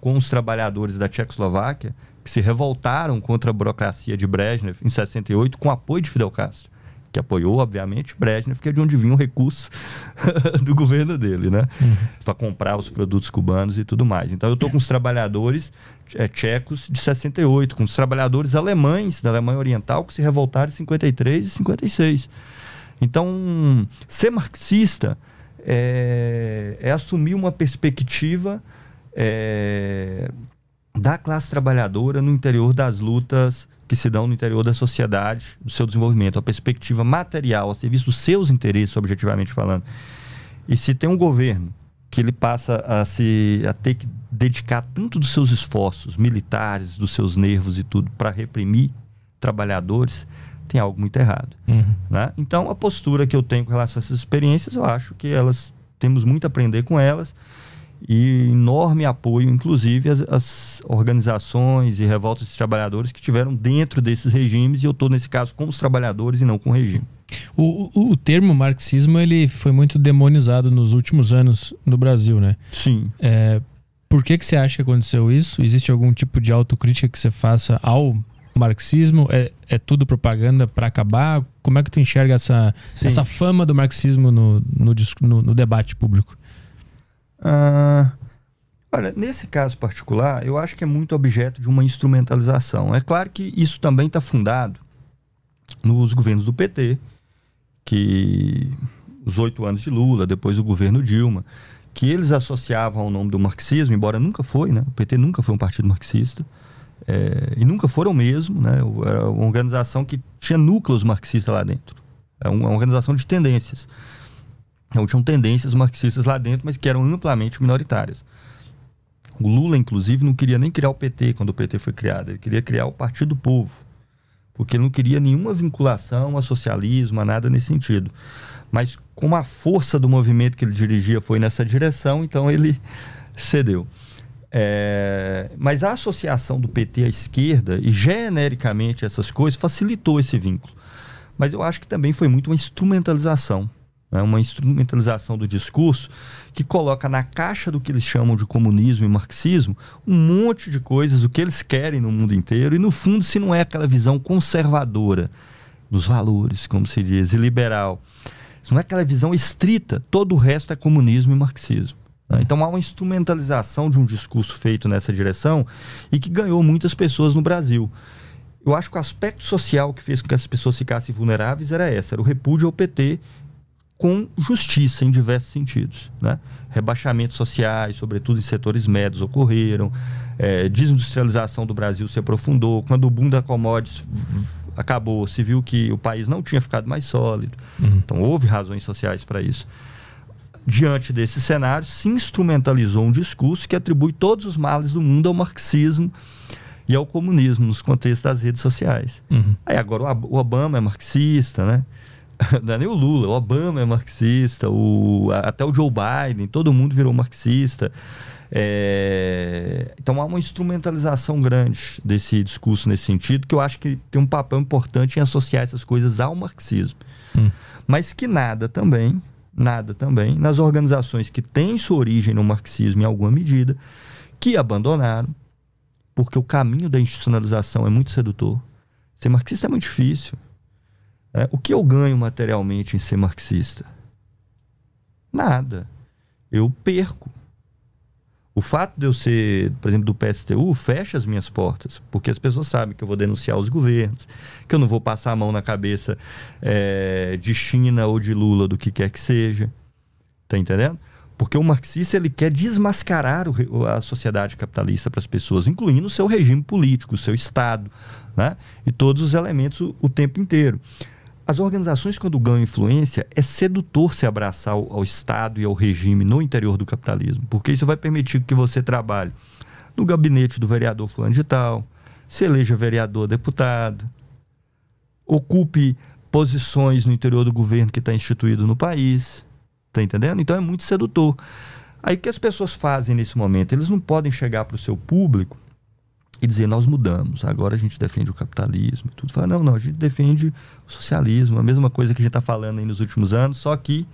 S1: com os trabalhadores da Tchecoslováquia que se revoltaram contra a burocracia de Brezhnev em 68 com apoio de Fidel Castro que apoiou, obviamente, Brezhnev, que é de onde vinha o recurso *laughs* do governo dele, né? Uhum. Para comprar os produtos cubanos e tudo mais. Então eu estou com os trabalhadores é, tchecos de 68, com os trabalhadores alemães da Alemanha Oriental que se revoltaram em 53 e 56. Então, ser marxista é, é assumir uma perspectiva é, da classe trabalhadora no interior das lutas que se dão no interior da sociedade, do seu desenvolvimento, a perspectiva material, a serviço dos seus interesses, objetivamente falando. E se tem um governo que ele passa a se a ter que dedicar tanto dos seus esforços militares, dos seus nervos e tudo para reprimir trabalhadores, tem algo muito errado, uhum. né? Então a postura que eu tenho com relação a essas experiências, eu acho que elas temos muito a aprender com elas e enorme apoio, inclusive as, as, organizações e revoltas dos trabalhadores que tiveram dentro desses regimes, e eu estou nesse caso com os trabalhadores e não com o regime.
S2: O, o, o, termo marxismo ele foi muito demonizado nos últimos anos no Brasil, né? Sim. É, por que, que você acha que aconteceu isso? Existe algum tipo de autocrítica que você faça ao marxismo? É, é tudo propaganda para acabar? Como é que tu enxerga essa, essa fama do marxismo no, no, no, no debate público? Ah,
S1: olha, nesse caso particular, eu acho que é muito objeto de uma instrumentalização. É claro que isso também está fundado nos governos do PT, que os oito anos de Lula, depois o governo Dilma, que eles associavam ao nome do marxismo, embora nunca foi, né? O PT nunca foi um partido marxista. É, e nunca foram mesmo, né? Era uma organização que tinha núcleos marxistas lá dentro. É, é uma organização de tendências. Então tinham tendências marxistas lá dentro, mas que eram amplamente minoritárias. O Lula, inclusive, não queria nem criar o PT quando o PT foi criado, ele queria criar o Partido do Povo, porque ele não queria nenhuma vinculação a socialismo, a nada nesse sentido. Mas como a força do movimento que ele dirigia foi nessa direção, então ele cedeu. É... Mas a associação do PT à esquerda e genericamente essas coisas facilitou esse vínculo. Mas eu acho que também foi muito uma instrumentalização né, uma instrumentalização do discurso que coloca na caixa do que eles chamam de comunismo e marxismo um monte de coisas, o que eles querem no mundo inteiro, e no fundo, se não é aquela visão conservadora nos valores, como se diz, e liberal, se não é aquela visão estrita, todo o resto é comunismo e marxismo. Né? Uhum. Então há uma instrumentalização de um discurso feito nessa direção e que ganhou muitas pessoas no Brasil. Eu acho que o aspecto social que fez com que essas pessoas ficassem vulneráveis era essa, era o repúdio ao PT com justiça em diversos sentidos. Né? Rebaixamentos sociais, sobretudo em setores médios, ocorreram, é, desindustrialização do Brasil se aprofundou, quando o boom da commodities acabou, se viu que o país não tinha ficado mais sólido. Uhum. Então, houve razões sociais para isso. Diante desse cenário, se instrumentalizou um discurso que atribui todos os males do mundo ao marxismo e ao comunismo, nos contextos das redes sociais. Uhum. Aí agora o Obama é marxista, né? *laughs* não é nem o Lula, o Obama é marxista, o, até o Joe Biden, todo mundo virou marxista. É... Então há uma instrumentalização grande desse discurso nesse sentido, que eu acho que tem um papel importante em associar essas coisas ao marxismo. Hum. Mas que nada também, nada também, nas organizações que têm sua origem no marxismo em alguma medida, que abandonaram, porque o caminho da institucionalização é muito sedutor. Ser marxista é muito difícil. É, o que eu ganho materialmente em ser marxista? Nada. Eu perco. O fato de eu ser, por exemplo, do PSTU fecha as minhas portas, porque as pessoas sabem que eu vou denunciar os governos, que eu não vou passar a mão na cabeça é, de China ou de Lula, do que quer que seja. Tá entendendo? Porque o marxista ele quer desmascarar o, a sociedade capitalista para as pessoas, incluindo o seu regime político, o seu Estado, né? e todos os elementos o, o tempo inteiro. As organizações, quando ganham influência, é sedutor se abraçar ao, ao, Estado e ao regime no interior do capitalismo, porque isso vai permitir que você trabalhe no gabinete do vereador fulano de tal, se eleja vereador, deputado, ocupe posições no interior do governo que está instituído no país. Tá entendendo? Então é muito sedutor. Aí o que as pessoas fazem nesse momento? Eles não podem chegar para o seu público e dizer nós mudamos, agora a gente defende o capitalismo, tudo fala não, não, a gente defende o socialismo, a mesma coisa que a gente está falando aí nos últimos anos, só que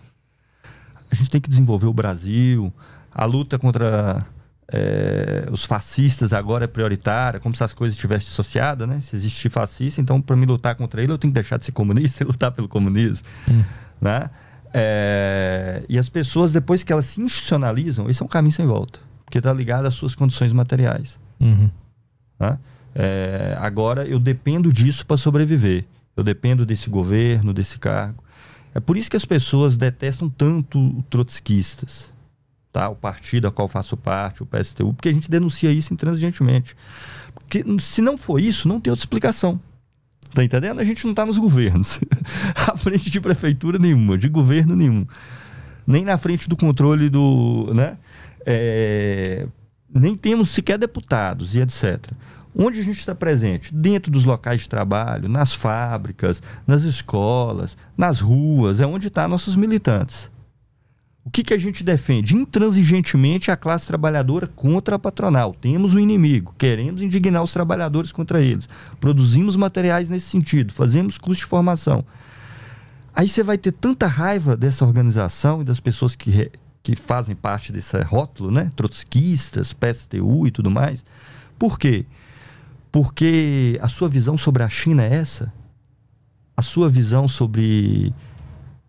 S1: a gente tem que desenvolver o Brasil, a luta contra é, os fascistas agora é prioritária, como se as coisas estivessem associadas, né? Se existe fascista, então para mim lutar contra ele eu tenho que deixar de ser comunista e *laughs* lutar pelo comunismo, hum. né? É, e as pessoas depois que elas se institucionalizam, isso é um caminho sem volta, porque está ligado às suas condições materiais. Uhum. Né? É, agora eu dependo disso para sobreviver. Eu dependo desse governo, desse cargo. É por isso que as pessoas detestam tanto trotskistas, tá? o partido a qual faço parte, o PSTU, porque a gente denuncia isso intransigentemente. Porque se não for isso, não tem outra explicação. Tá entendendo? A gente não está nos governos, *laughs* à frente de prefeitura nenhuma, de governo nenhum, nem na frente do controle do. Né? É, nem temos sequer deputados e etc. Onde a gente está presente? Dentro dos locais de trabalho, nas fábricas, nas escolas, nas ruas, é onde estão tá nossos militantes. O que, que a gente defende? Intransigentemente a classe trabalhadora contra a patronal. Temos um inimigo, queremos indignar os trabalhadores contra eles. Produzimos materiais nesse sentido, fazemos curso de formação. Aí você vai ter tanta raiva dessa organização e das pessoas que, re... que fazem parte desse rótulo, né? Trotskistas, PSTU e tudo mais. Por quê? Porque porque a sua visão sobre a China é essa? A sua visão sobre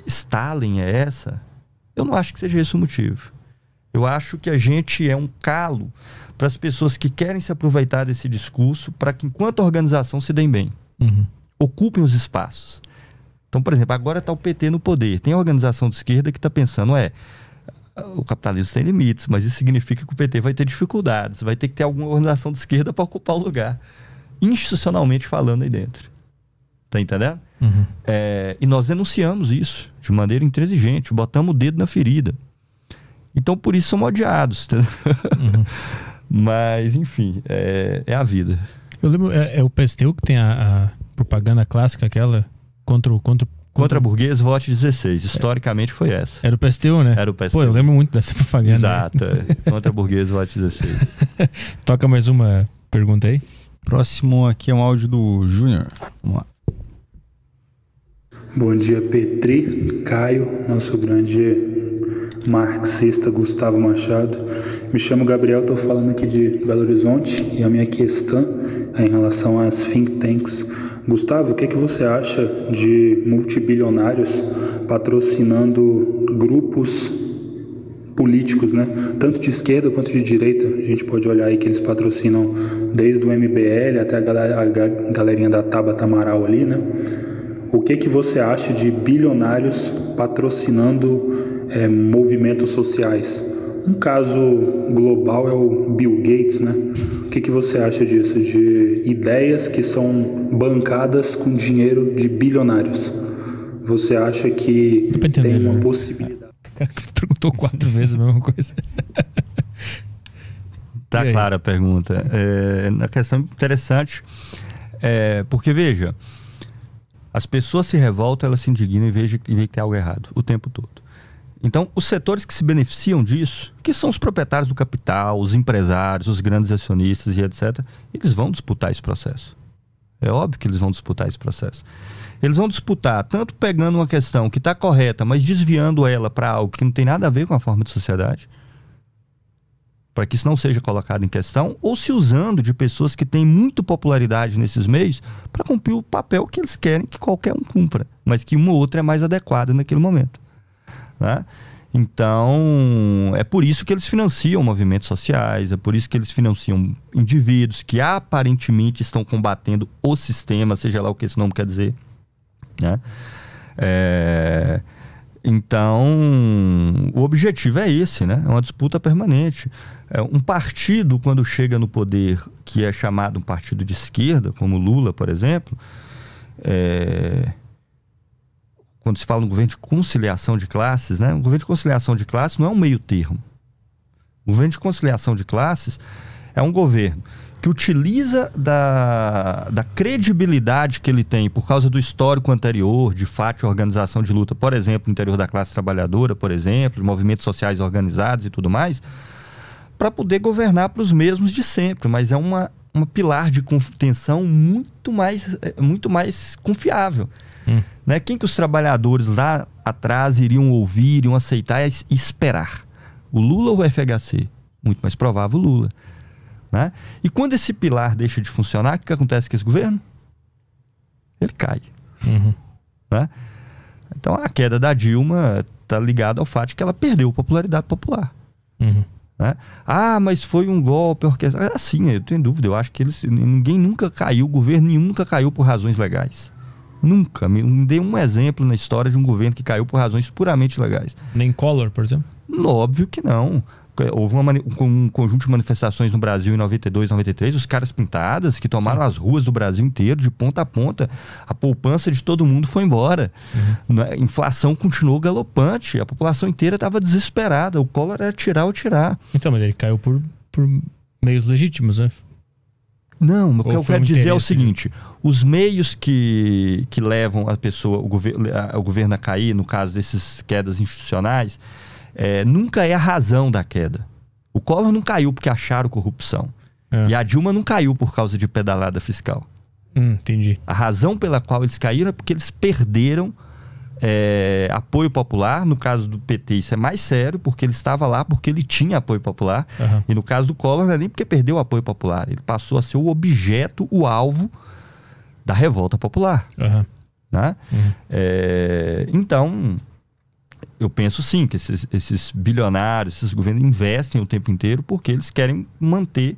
S1: Stalin é essa? Eu não acho que seja esse o motivo. Eu acho que a gente é um calo para as pessoas que querem se aproveitar desse discurso para que, enquanto organização, se deem bem. Uhum. Ocupem os espaços. Então, por exemplo, agora está o PT no poder. Tem a organização de esquerda que está pensando, é, o capitalismo tem limites, mas isso significa que o PT vai ter dificuldades, vai ter que ter alguma organização de esquerda para ocupar o lugar, institucionalmente falando aí dentro. Tá entendendo? Uhum. É, e nós denunciamos isso de maneira intransigente, botamos o dedo na ferida. Então, por isso, somos odiados. *laughs* Tá? Uhum. mas, enfim, é, é, a vida.
S2: Eu lembro, é, é o PSTU que tem a, a propaganda clássica, aquela contra o, contra o Contra burguês,
S1: vote 16. Historicamente foi essa. Era o PSTU, né? Era o PSTU. Pô, eu lembro
S2: muito dessa propaganda. Né? Exato. É.
S1: Contra burguês, vote 16. *laughs*
S2: Toca mais uma pergunta aí. Próximo
S3: aqui é um áudio do Júnior. Vamos lá.
S4: Bom dia, Petri, Caio, nosso grande marxista Gustavo Machado. Me chamo Gabriel, estou falando aqui de Belo Horizonte e a minha questão é em relação às think tanks Gustavo, o que, é que você acha de multibilionários patrocinando grupos políticos, né? Tanto de esquerda quanto de direita. A gente pode olhar aí que eles patrocinam desde o MBL até a, galera, a galerinha da Tabata Amaral ali, né? O que é que você acha de bilionários patrocinando é, movimentos sociais? Um caso global é o Bill Gates, né? O que, que você acha disso? De ideias que são bancadas com dinheiro de bilionários. Você acha que entender, tem uma né? possibilidade? O
S2: cara perguntou quatro vezes a mesma coisa.
S1: tá clara a pergunta. É uma questão interessante, é, porque veja, as pessoas se revoltam, elas se indignam e veem que tem algo errado o tempo todo. Então, os setores que se beneficiam disso, que são os proprietários do capital, os empresários, os grandes acionistas e etc., eles vão disputar esse processo. É óbvio que eles vão disputar esse processo. Eles vão disputar, tanto pegando uma questão que está correta, mas desviando ela para algo que não tem nada a ver com a forma de sociedade, para que isso não seja colocado em questão, ou se usando de pessoas que têm muito popularidade nesses meios para cumprir o papel que eles querem que qualquer um cumpra, mas que uma ou outra é mais adequada naquele momento. Né? Então, é por isso que eles financiam movimentos sociais, é por isso que eles financiam indivíduos que aparentemente estão combatendo o sistema, seja lá o que esse nome quer dizer. Né? É... Então, o objetivo é esse, né? É uma disputa permanente. É um partido, quando chega no poder, que é chamado um partido de esquerda, como Lula, por exemplo, é quando se fala no governo de conciliação de classes, né? O governo de conciliação de classes não é um meio termo. O governo de conciliação de classes é um governo que utiliza da, da credibilidade que ele tem por causa do histórico anterior de fato organização de luta, por exemplo, no interior da classe trabalhadora, por exemplo, de movimentos sociais organizados e tudo mais, para poder governar para os mesmos de sempre. Mas é uma, uma pilar de contenção muito mais, é, muito mais confiável. Hum. Né? Quem que os trabalhadores lá atrás iriam ouvir, iriam aceitar e esperar? O Lula ou o FHC? Muito mais provável o Lula. Né? E quando esse pilar deixa de funcionar, o que acontece com esse governo? Ele cai. Uhum. Né? Então a queda da Dilma está ligada ao fato de que ela perdeu popularidade popular. Uhum. Né? Ah, mas foi um golpe orquestrado. Assim, eu tenho dúvida. Eu acho que eles, ninguém nunca caiu, governo nenhum nunca caiu por razões legais. Nunca. Me, me um exemplo na história de um governo que caiu por razões puramente legais. Nem Collor, por exemplo? Hum, óbvio que não. Houve uma, um conjunto de manifestações no Brasil em 92, 93, os caras pintadas que tomaram Sim. as ruas do Brasil inteiro, de ponta a ponta. A poupança de todo mundo foi embora. Uhum. Né? A inflação continuou galopante. A população inteira estava desesperada. O Collor era tirar ou tirar. Então, mas
S2: ele caiu por, por meios legítimos, né? Não, o que eu quero um dizer é o
S1: seguinte: os meios que, que levam a pessoa, o, gover, a, o governo a cair, no caso dessas quedas institucionais, é, nunca é a razão da queda. O Collor não caiu porque acharam corrupção. É. E a Dilma não caiu por causa de pedalada fiscal. Hum, entendi. A razão pela qual eles caíram é porque eles perderam é, apoio popular. No caso do PT, isso é mais sério, porque ele estava lá porque ele tinha apoio popular. Uhum. E no caso do Collor, não é nem porque perdeu o apoio popular. Ele passou a ser o objeto, o alvo da revolta popular. Uhum. Né? Uhum. É, então, eu penso sim que esses, esses bilionários, esses governos investem o tempo inteiro porque eles querem manter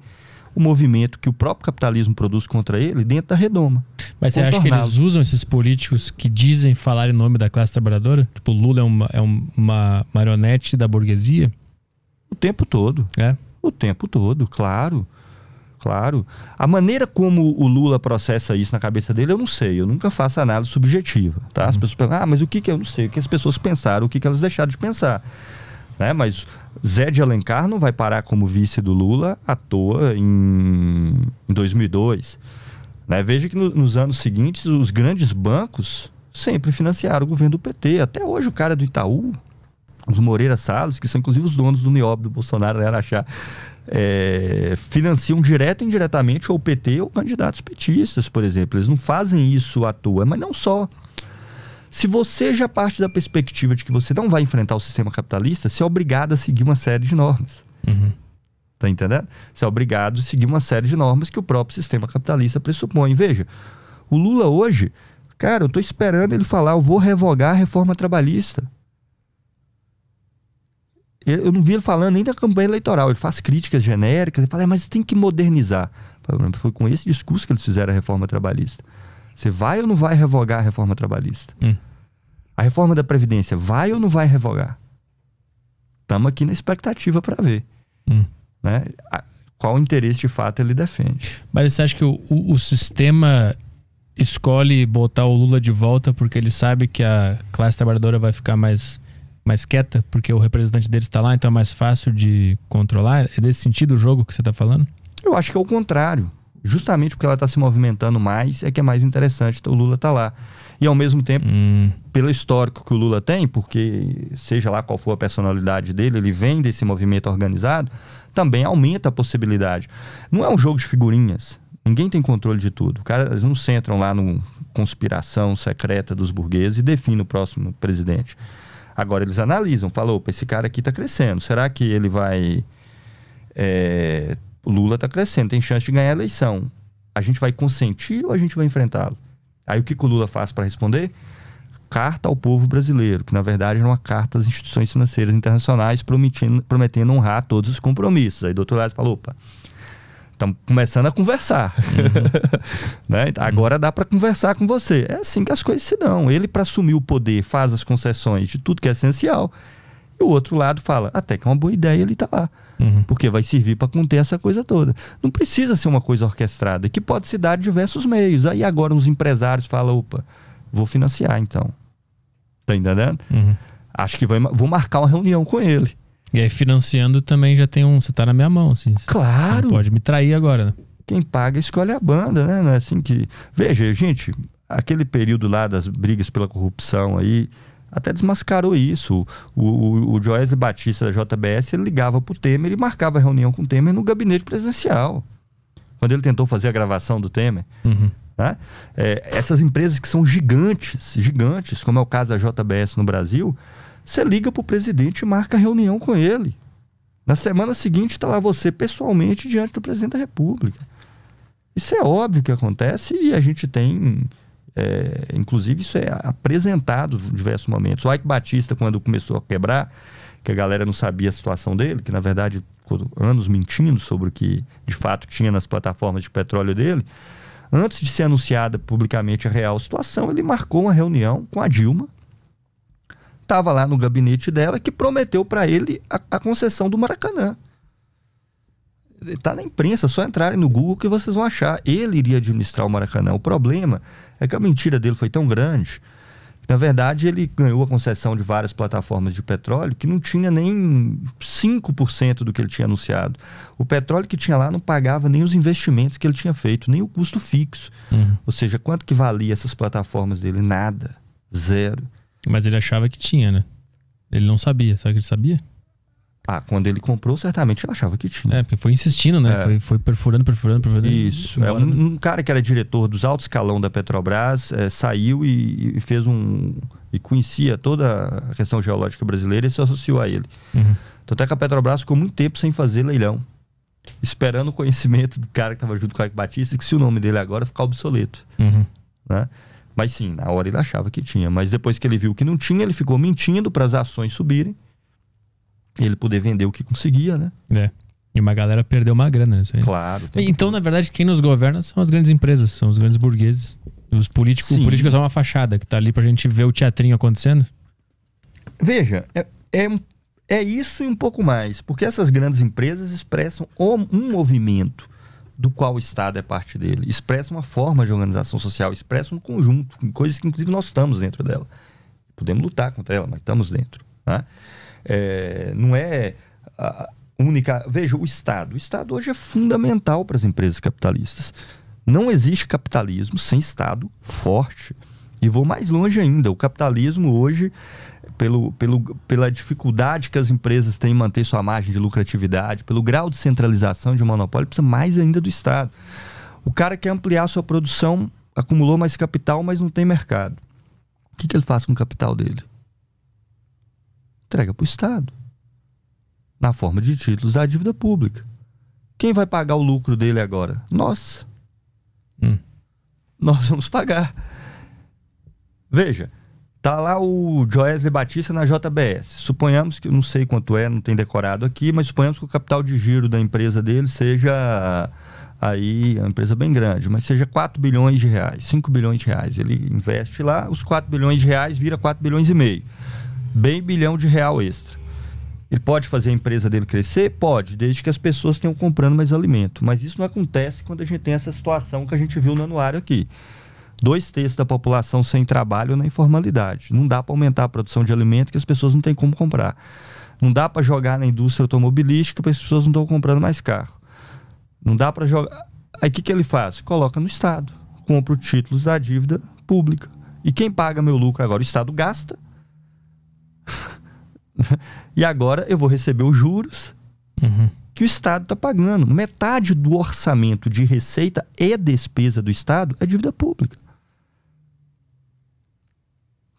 S1: o movimento que o próprio capitalismo produz contra ele dentro da redoma. Mas você acha que eles
S2: usam esses políticos que dizem falar em nome da classe trabalhadora? Tipo, Lula é uma, é uma marionete da burguesia? O tempo todo.
S1: É? O tempo todo, claro. Claro. A maneira como o Lula processa isso na cabeça dele, eu não sei. Eu nunca faço análise subjetiva. Tá? As uhum. pessoas pensam, ah, mas o que, que eu não sei? O que as pessoas pensaram? O que, que elas deixaram de pensar? né? Mas Zé de Alencar não vai parar como vice do Lula à toa em, em 2002. Né? Veja que no, nos anos seguintes, os grandes bancos sempre financiaram o governo do PT. Até hoje, o cara do Itaú, os Moreira Salles, que são inclusive os donos do Niob do Bolsonaro, né, Araxá, é, financiam direto e indiretamente ou o PT ou candidatos petistas, por exemplo. Eles não fazem isso à toa, mas não só se você já parte da perspectiva de que você não vai enfrentar o sistema capitalista, você é obrigado a seguir uma série de normas. Uhum. Tá entendendo? Você é obrigado a seguir uma série de normas que o próprio sistema capitalista pressupõe. Veja, o Lula hoje, cara, eu tô esperando ele falar, eu vou revogar a reforma trabalhista. Eu não vi ele falando nem na campanha eleitoral. Ele faz críticas genéricas, ele fala, é, mas tem que modernizar. Foi com esse discurso que eles fizeram a reforma trabalhista. Você vai ou não vai revogar a reforma trabalhista? Hum. A reforma da Previdência vai ou não vai revogar? Estamos aqui na expectativa para ver. Hum. Né? Qual interesse de fato ele defende.
S2: Mas você acha que o, o, o sistema escolhe botar o Lula de volta porque ele sabe que a classe trabalhadora vai ficar mais, mais quieta, porque o representante dele está lá, então é mais fácil de controlar? É desse sentido o jogo que você está falando?
S1: Eu acho que é o contrário justamente porque ela está se movimentando mais, é que é mais interessante então o Lula estar tá lá. E ao mesmo tempo, hum. pelo histórico que o Lula tem, porque seja lá qual for a personalidade dele, ele vem desse movimento organizado, também aumenta a possibilidade. Não é um jogo de figurinhas. Ninguém tem controle de tudo. Cara, eles não centram lá no conspiração secreta dos burgueses e definem o próximo presidente. Agora eles analisam, falou, esse cara aqui está crescendo. Será que ele vai é, o Lula está crescendo, tem chance de ganhar a eleição. A gente vai consentir ou a gente vai enfrentá-lo? Aí o que, que o Lula faz para responder? Carta ao povo brasileiro, que na verdade era uma carta às instituições financeiras internacionais prometendo, prometendo honrar todos os compromissos. Aí do outro lado falou: opa, estamos começando a conversar. Uhum. *laughs* né? Agora dá para conversar com você. É assim que as coisas se dão. Ele, para assumir o poder, faz as concessões de tudo que é essencial. E o outro lado fala, até que é uma boa ideia ele está lá. Uhum. Porque vai servir para conter essa coisa toda. Não precisa ser uma coisa orquestrada, que pode se dar de diversos meios. Aí agora os empresários falam: opa, vou financiar então.
S2: Tá entendendo? Uhum. Acho que vai, vou marcar uma reunião com ele. E aí, financiando também já tem um. Você tá na minha mão, assim. Claro. pode me trair agora, né? Quem paga escolhe a banda, né? Não é assim que.
S1: Veja, gente, aquele período lá das brigas pela corrupção aí até desmascarou isso. O, o, o Joyce Batista da JBS ele ligava para o Temer e marcava reunião com o Temer no gabinete presidencial. Quando ele tentou fazer a gravação do Temer. Uhum. Né? É, essas empresas que são gigantes, gigantes, como é o caso da JBS no Brasil, você liga para o presidente e marca reunião com ele. Na semana seguinte está lá você pessoalmente diante do presidente da República. Isso é óbvio que acontece e a gente tem é, inclusive, isso é apresentado em diversos momentos. O Ike Batista, quando começou a quebrar, que a galera não sabia a situação dele, que na verdade ficou anos mentindo sobre o que de fato tinha nas plataformas de petróleo dele. Antes de ser anunciada publicamente a real situação, ele marcou uma reunião com a Dilma. Estava lá no gabinete dela que prometeu para ele a, a concessão do Maracanã. Está na imprensa, só entrarem no Google que vocês vão achar. Ele iria administrar o Maracanã. O problema é que a mentira dele foi tão grande que, na verdade, ele ganhou a concessão de várias plataformas de petróleo que não tinha nem 5% do que ele tinha anunciado. O petróleo que tinha lá não pagava nem os investimentos que ele tinha feito, nem o custo fixo. Uhum. Ou seja, quanto que valia essas plataformas dele? Nada. Zero. Mas ele achava que
S2: tinha, né? Ele não sabia. Sabe que ele sabia? Ah, quando ele comprou, certamente ele achava que tinha. É, porque foi insistindo, né? É. Foi, foi, perfurando, perfurando, perfurando. Isso. é, um, né?
S1: um, cara que era diretor dos altos escalões da Petrobras é, saiu e, e, fez um. e conhecia toda a questão geológica brasileira e se associou a ele. Uhum. Então, até que a Petrobras ficou muito tempo sem fazer leilão, esperando o conhecimento do cara que estava junto com o Eric Batista, que se o nome dele agora ficar obsoleto. Uhum. Né? Mas sim, na hora ele achava que tinha. Mas depois que ele viu que não tinha, ele ficou mentindo para as ações subirem ele poder vender o que conseguia, né?
S2: É. E uma galera perdeu uma grana nisso aí. Claro. Então, na verdade, quem nos governa são as grandes empresas, são os grandes burgueses. Os políticos, Sim. o político é só uma fachada que tá ali pra gente ver o teatrinho acontecendo.
S1: Veja, é, é, é isso e um pouco mais, porque essas grandes empresas expressam um movimento do qual o Estado é parte dele, expressam uma forma de organização social, expressam um conjunto, coisas que inclusive nós estamos dentro dela. Podemos lutar contra ela, mas estamos dentro. Né? Tá? é, não é única. Veja, o Estado. O Estado hoje é fundamental para as empresas capitalistas. Não existe capitalismo sem Estado forte. E vou mais longe ainda: o capitalismo hoje pelo, pelo, pela dificuldade que as empresas têm em manter sua margem de lucratividade, pelo grau de centralização de monopólio, precisa mais ainda do Estado. O cara quer ampliar sua produção, acumulou mais capital, mas não tem mercado. O que, que ele faz com o capital dele? Entrega para o Estado, na forma de títulos da dívida pública. Quem vai pagar o lucro dele agora? Nós. Hum. Nós vamos pagar. Veja, tá lá o Joesley Batista na JBS. Suponhamos que, não sei quanto é, não tem decorado aqui, mas suponhamos que o capital de giro da empresa dele seja aí é uma empresa bem grande, mas seja 4 bilhões de reais, 5 bilhões de reais. Ele investe lá, os 4 bilhões de reais vira 4 bilhões e meio bem bilhão de real extra. Ele pode fazer a empresa dele crescer? Pode, desde que as pessoas estejam comprando mais alimento. Mas isso não acontece quando a gente tem essa situação que a gente viu no anuário aqui. Dois terços da população sem trabalho na informalidade. Não dá para aumentar a produção de alimento que as pessoas não têm como comprar. Não dá para jogar na indústria automobilística porque as pessoas não estão comprando mais carro. Não dá para jogar. Aí o que, que ele faz? Coloca no Estado. Compra os títulos da dívida pública. E quem paga meu lucro agora? O Estado gasta *laughs* e agora eu vou receber os juros uhum. que o Estado está pagando. Metade do orçamento de receita e despesa do Estado é dívida pública.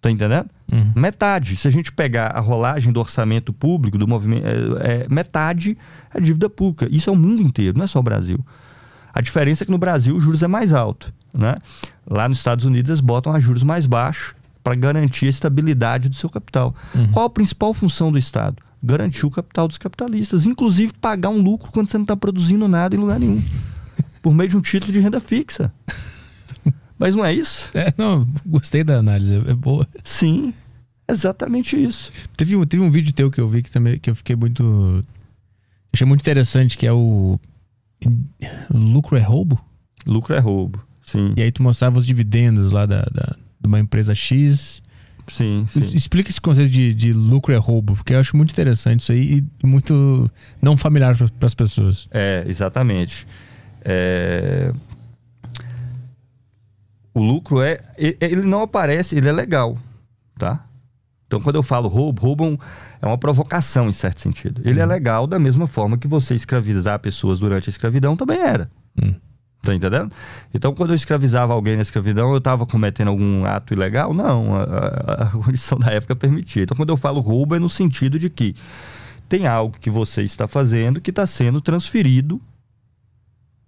S1: Tá entendendo? Uhum. Metade. Se a gente pegar a rolagem do orçamento público, do movimento, é, é, metade é dívida pública. Isso é o mundo inteiro, não é só o Brasil. A diferença é que no Brasil o juros é mais alto. Né? Lá nos Estados Unidos eles botam a juros mais baixos para garantir a estabilidade do seu capital. Uhum. Qual a principal função do Estado? Garantir o capital dos capitalistas, inclusive pagar um lucro quando você não está produzindo nada em lugar nenhum, *laughs* por meio de um título de renda fixa.
S2: Mas não é isso? É, não, gostei da análise, é boa. Sim, exatamente isso. Teve, teve um vídeo teu que eu vi que também que eu fiquei muito. Achei muito interessante, que é o. Lucro é roubo? Lucro é roubo, sim. E aí tu mostrava os dividendos lá da, da uma empresa X. Sim, sim. Explica esse conceito de, de lucro é roubo, porque eu acho muito interessante isso aí e muito não familiar para as pessoas.
S1: É, exatamente. É... O lucro é. Ele não aparece, ele é legal, tá? Então, quando eu falo roubo, roubo é, é uma provocação em certo sentido. Ele hum. é uhum. legal da mesma forma que você escravizar pessoas durante a escravidão também era. Hum. Tá entendendo? Então, quando eu escravizava alguém na escravidão, eu estava cometendo algum ato ilegal? Não, a, a, a, *laughs* condição da época permitia. Então, quando eu falo roubo, é no sentido de que tem algo que você está fazendo que está sendo transferido,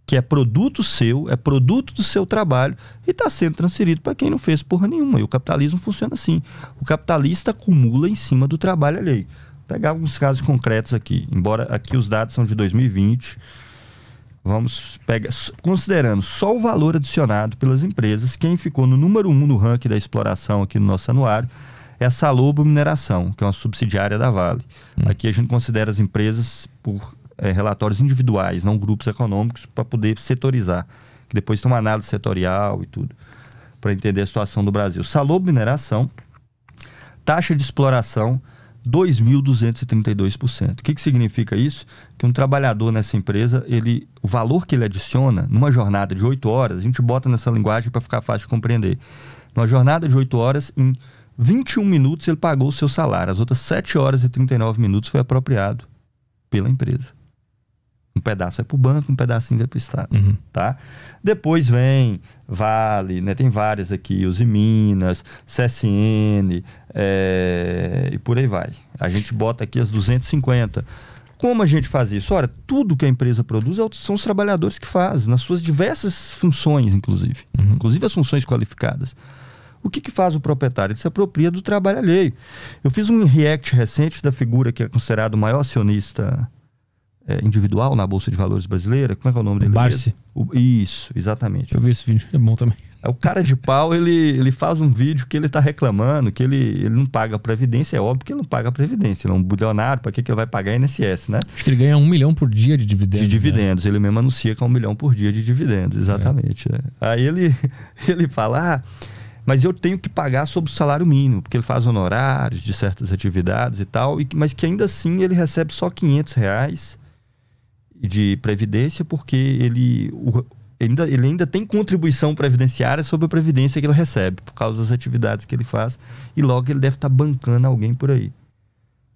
S1: que é produto seu, é produto do seu trabalho, e está sendo transferido para quem não fez porra nenhuma. E o capitalismo funciona assim: o capitalista acumula em cima do trabalho alheio. Vou pegar alguns casos concretos aqui, embora aqui os dados são de 2020 Vamos pegar, considerando só o valor adicionado pelas empresas, quem ficou no número um no ranking da exploração aqui no nosso anuário é a Salobo Mineração, que é uma subsidiária da Vale. Hum. Aqui a gente considera as empresas por é, relatórios individuais, não grupos econômicos, para poder setorizar, que depois tem uma análise setorial e tudo, para entender a situação do Brasil. Salobo Mineração, taxa de exploração 2.232%. O que, que significa isso? Que um trabalhador nessa empresa, ele, o valor que ele adiciona numa jornada de 8 horas, a gente bota nessa linguagem para ficar fácil de compreender. Numa jornada de 8 horas, em 21 minutos ele pagou o seu salário, as outras 7 horas e 39 minutos foi apropriado pela empresa. Um pedaço vai é para o banco, um pedacinho vai para o Estado. Uhum. Tá? Depois vem Vale, né? tem várias aqui, Uzi Minas, CSN é... e por aí vai. A gente bota aqui as 250. Como a gente faz isso? Ora, tudo que a empresa produz é são os trabalhadores que fazem, nas suas diversas funções, inclusive. Uhum. Inclusive as funções qualificadas. O que, que faz o proprietário? Ele se apropria do trabalho alheio. Eu fiz um react recente da figura que é considerado o maior acionista é, individual na Bolsa de Valores brasileira. Como é que é o nome dele? Barsi. O, isso, exatamente. Eu vi esse vídeo, é bom também. É, o cara de pau, ele, ele faz um vídeo que ele está reclamando, que ele, ele não paga a Previdência. É óbvio que ele não paga a Previdência. Ele é um bilionário, para que, que ele vai pagar INSS, né? Acho que ele ganha um milhão por dia de dividendos. De né? dividendos. Né? Ele mesmo anuncia que é um milhão por dia de dividendos, é. exatamente. É. Né? Aí ele, *laughs* ele fala, ah, mas eu tenho que pagar sobre o salário mínimo, porque ele faz honorários de certas atividades e tal, e, mas que ainda assim ele recebe só 500 reais de previdência, porque ele, o, ainda, ele ainda tem contribuição previdenciária sobre a previdência que ele recebe, por causa das atividades que ele faz, e logo ele deve estar tá bancando alguém por aí.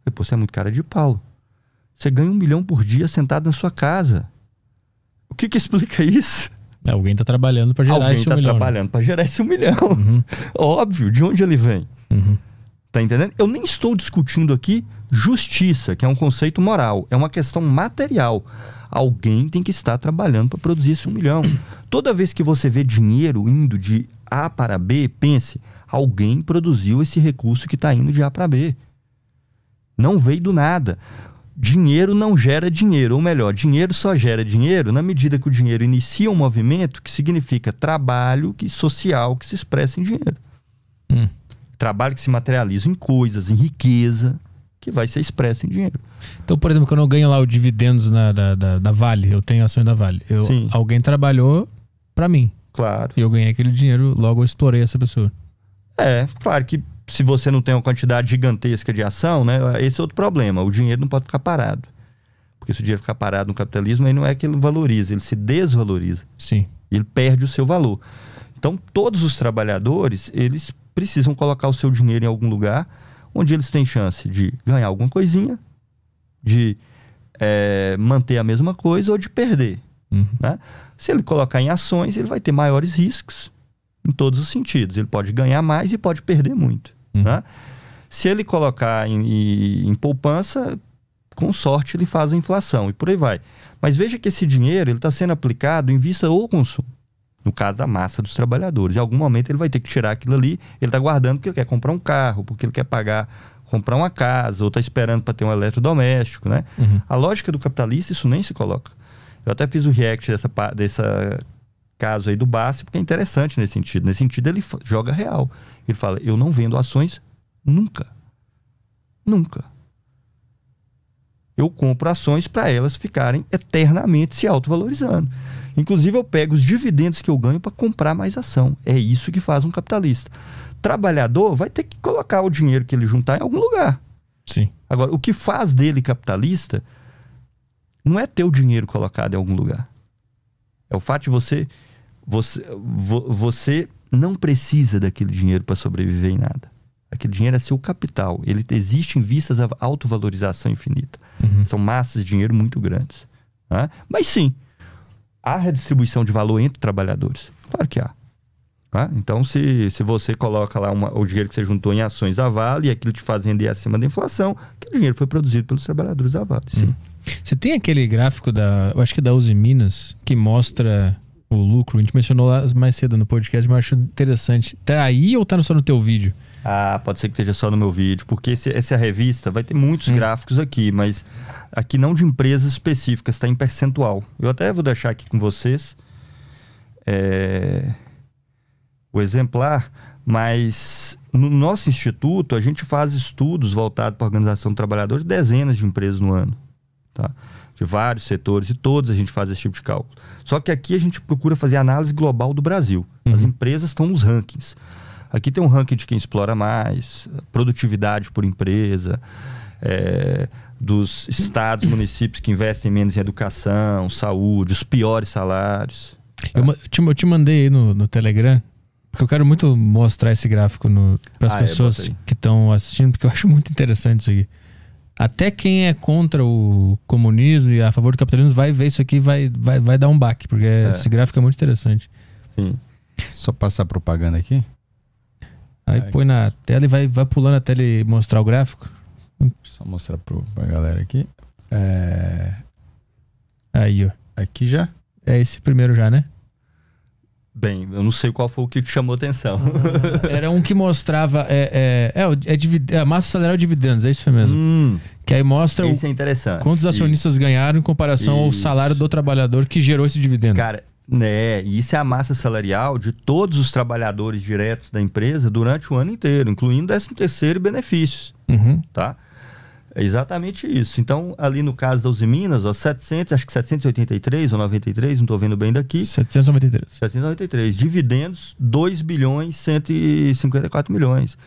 S1: E, pô, você é muito cara de pau. Você ganha um milhão por dia sentado na sua casa. O que que explica isso? Alguém está trabalhando para gerar, tá um né? gerar esse um milhão. Alguém está trabalhando para gerar esse um milhão. *laughs* Óbvio, de onde ele vem? Uhum. Tá entendendo? Eu nem estou discutindo aqui justiça, que é um conceito moral, é uma questão material. Alguém tem que estar trabalhando para produzir esse um milhão. *clears throat* Toda vez que você vê dinheiro indo de A para B, pense, alguém produziu esse recurso que está indo de A para B. Não veio do nada. Dinheiro não gera dinheiro, ou melhor, dinheiro só gera dinheiro na medida que o dinheiro inicia um movimento que significa trabalho que social que se expressa em dinheiro. Hum. Trabalho que se materializa em coisas, em riqueza, que vai ser expressa em dinheiro.
S2: Então, por exemplo, quando eu ganho lá os dividendos na, da, da, da, Vale, eu tenho ações da Vale. Eu, Sim. Alguém trabalhou para mim. Claro. E eu ganhei aquele dinheiro, logo eu explorei essa pessoa.
S1: É, claro que se você não tem uma quantidade gigantesca de ação, né? Esse é outro problema. O dinheiro não pode ficar parado. Porque se o dinheiro ficar parado no capitalismo, aí não é que ele valoriza, ele se desvaloriza. Sim. Ele perde o seu valor. Então, todos os trabalhadores, eles precisam colocar o seu dinheiro em algum lugar onde eles têm chance de ganhar alguma coisinha, de é, manter a mesma coisa ou de perder. Uhum. Né? Se ele colocar em ações, ele vai ter maiores riscos em todos os sentidos. Ele pode ganhar mais e pode perder muito. Uhum. Né? Se ele colocar em, em, poupança, com sorte ele faz a inflação e por aí vai. Mas veja que esse dinheiro ele está sendo aplicado em vista ou consumo no caso da massa dos trabalhadores. Em algum momento ele vai ter que tirar aquilo ali, ele está guardando porque ele quer comprar um carro, porque ele quer pagar, comprar uma casa, ou está esperando para ter um eletrodoméstico, né? Uhum. A lógica do capitalista, isso nem se coloca. Eu até fiz o react dessa, dessa caso aí do Bassi, porque é interessante nesse sentido. Nesse sentido, ele joga real. Ele fala, eu não vendo ações nunca. Nunca. Eu compro ações para elas ficarem eternamente se autovalorizando. Inclusive, eu pego os dividendos que eu ganho para comprar mais ação. É isso que faz um capitalista. Trabalhador vai ter que colocar o dinheiro que ele juntar em algum lugar. Sim. Agora, o que faz dele capitalista não é ter o dinheiro colocado em algum lugar. É o fato de você você, você não precisa daquele dinheiro para sobreviver em nada. Aquele dinheiro é seu capital. Ele existe em vistas à autovalorização infinita. Uhum. São massas de dinheiro muito grandes. Né? Mas sim, há redistribuição de valor entre trabalhadores? Claro que há. Tá? Então, se, se você coloca lá uma, o dinheiro que você juntou em ações da Vale e aquilo te faz render acima da inflação, aquele dinheiro foi produzido pelos trabalhadores da Vale, sim. Hum.
S2: Você tem aquele gráfico da, eu acho que é da Uzi Minas, que mostra o lucro? A gente mencionou lá mais cedo no podcast, mas eu acho interessante.
S1: Tá aí ou tá só no teu vídeo? ah, pode ser que esteja só no meu vídeo, porque esse, essa revista vai ter muitos hum. gráficos aqui, mas aqui não de empresas específicas, está em percentual. Eu até vou deixar aqui com vocês é, o exemplar, mas no nosso instituto a gente faz estudos voltados para a organização do trabalhador de dezenas de empresas no ano, tá? De vários setores e todos a gente faz esse tipo de cálculo. Só que aqui a gente procura fazer análise global do Brasil. Uhum. As empresas estão nos rankings. Aqui tem um ranking de quem explora mais, produtividade por empresa, é, dos estados, municípios que investem menos em educação, saúde, os piores salários.
S2: Eu, eu, te, eu te, mandei aí no, no Telegram, porque eu quero muito mostrar esse gráfico para as ah, é, pessoas é, que estão assistindo, porque eu acho muito interessante isso aqui. Até quem é contra o comunismo e a favor do capitalismo vai ver isso aqui vai vai, vai dar um baque, porque é. esse gráfico é muito interessante.
S3: Sim. Só passar propaganda aqui?
S2: Aí é. põe na tela e vai, vai pulando até ele mostrar o gráfico. Só mostrar pro, pra galera aqui. É... Aí, ó. Aqui já? É esse primeiro já, né?
S1: Bem, eu não sei qual foi o que chamou atenção. Ah, era
S2: um que mostrava. É, é, é, é, é, a massa salarial de dividendos, é isso mesmo. Hum, que aí mostra é quantos acionistas isso. ganharam em comparação isso. ao salário do trabalhador que gerou esse dividendo. Cara, né e isso é a massa salarial de todos os
S1: trabalhadores diretos da empresa durante o ano inteiro, incluindo 13 terceiro e benefícios, uhum. tá? É exatamente isso. Então, ali no caso da Uzi Minas, ó, 700, acho que 783 ou 93, não estou vendo bem daqui. 793. 793. Dividendos, 2 bilhões 154 milhões.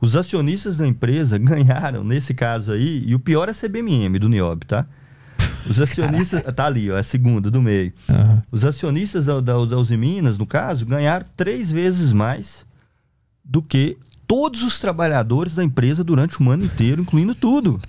S1: Os acionistas da empresa *laughs* ganharam, nesse caso aí, e o pior é a CBMM do Niob, tá? Os acionistas. Caraca. Tá ali, ó, é a segunda do meio. Uhum. Os acionistas da, da, da Uzi Minas, no caso, ganharam três vezes mais do que todos os trabalhadores da empresa durante um ano inteiro, incluindo tudo.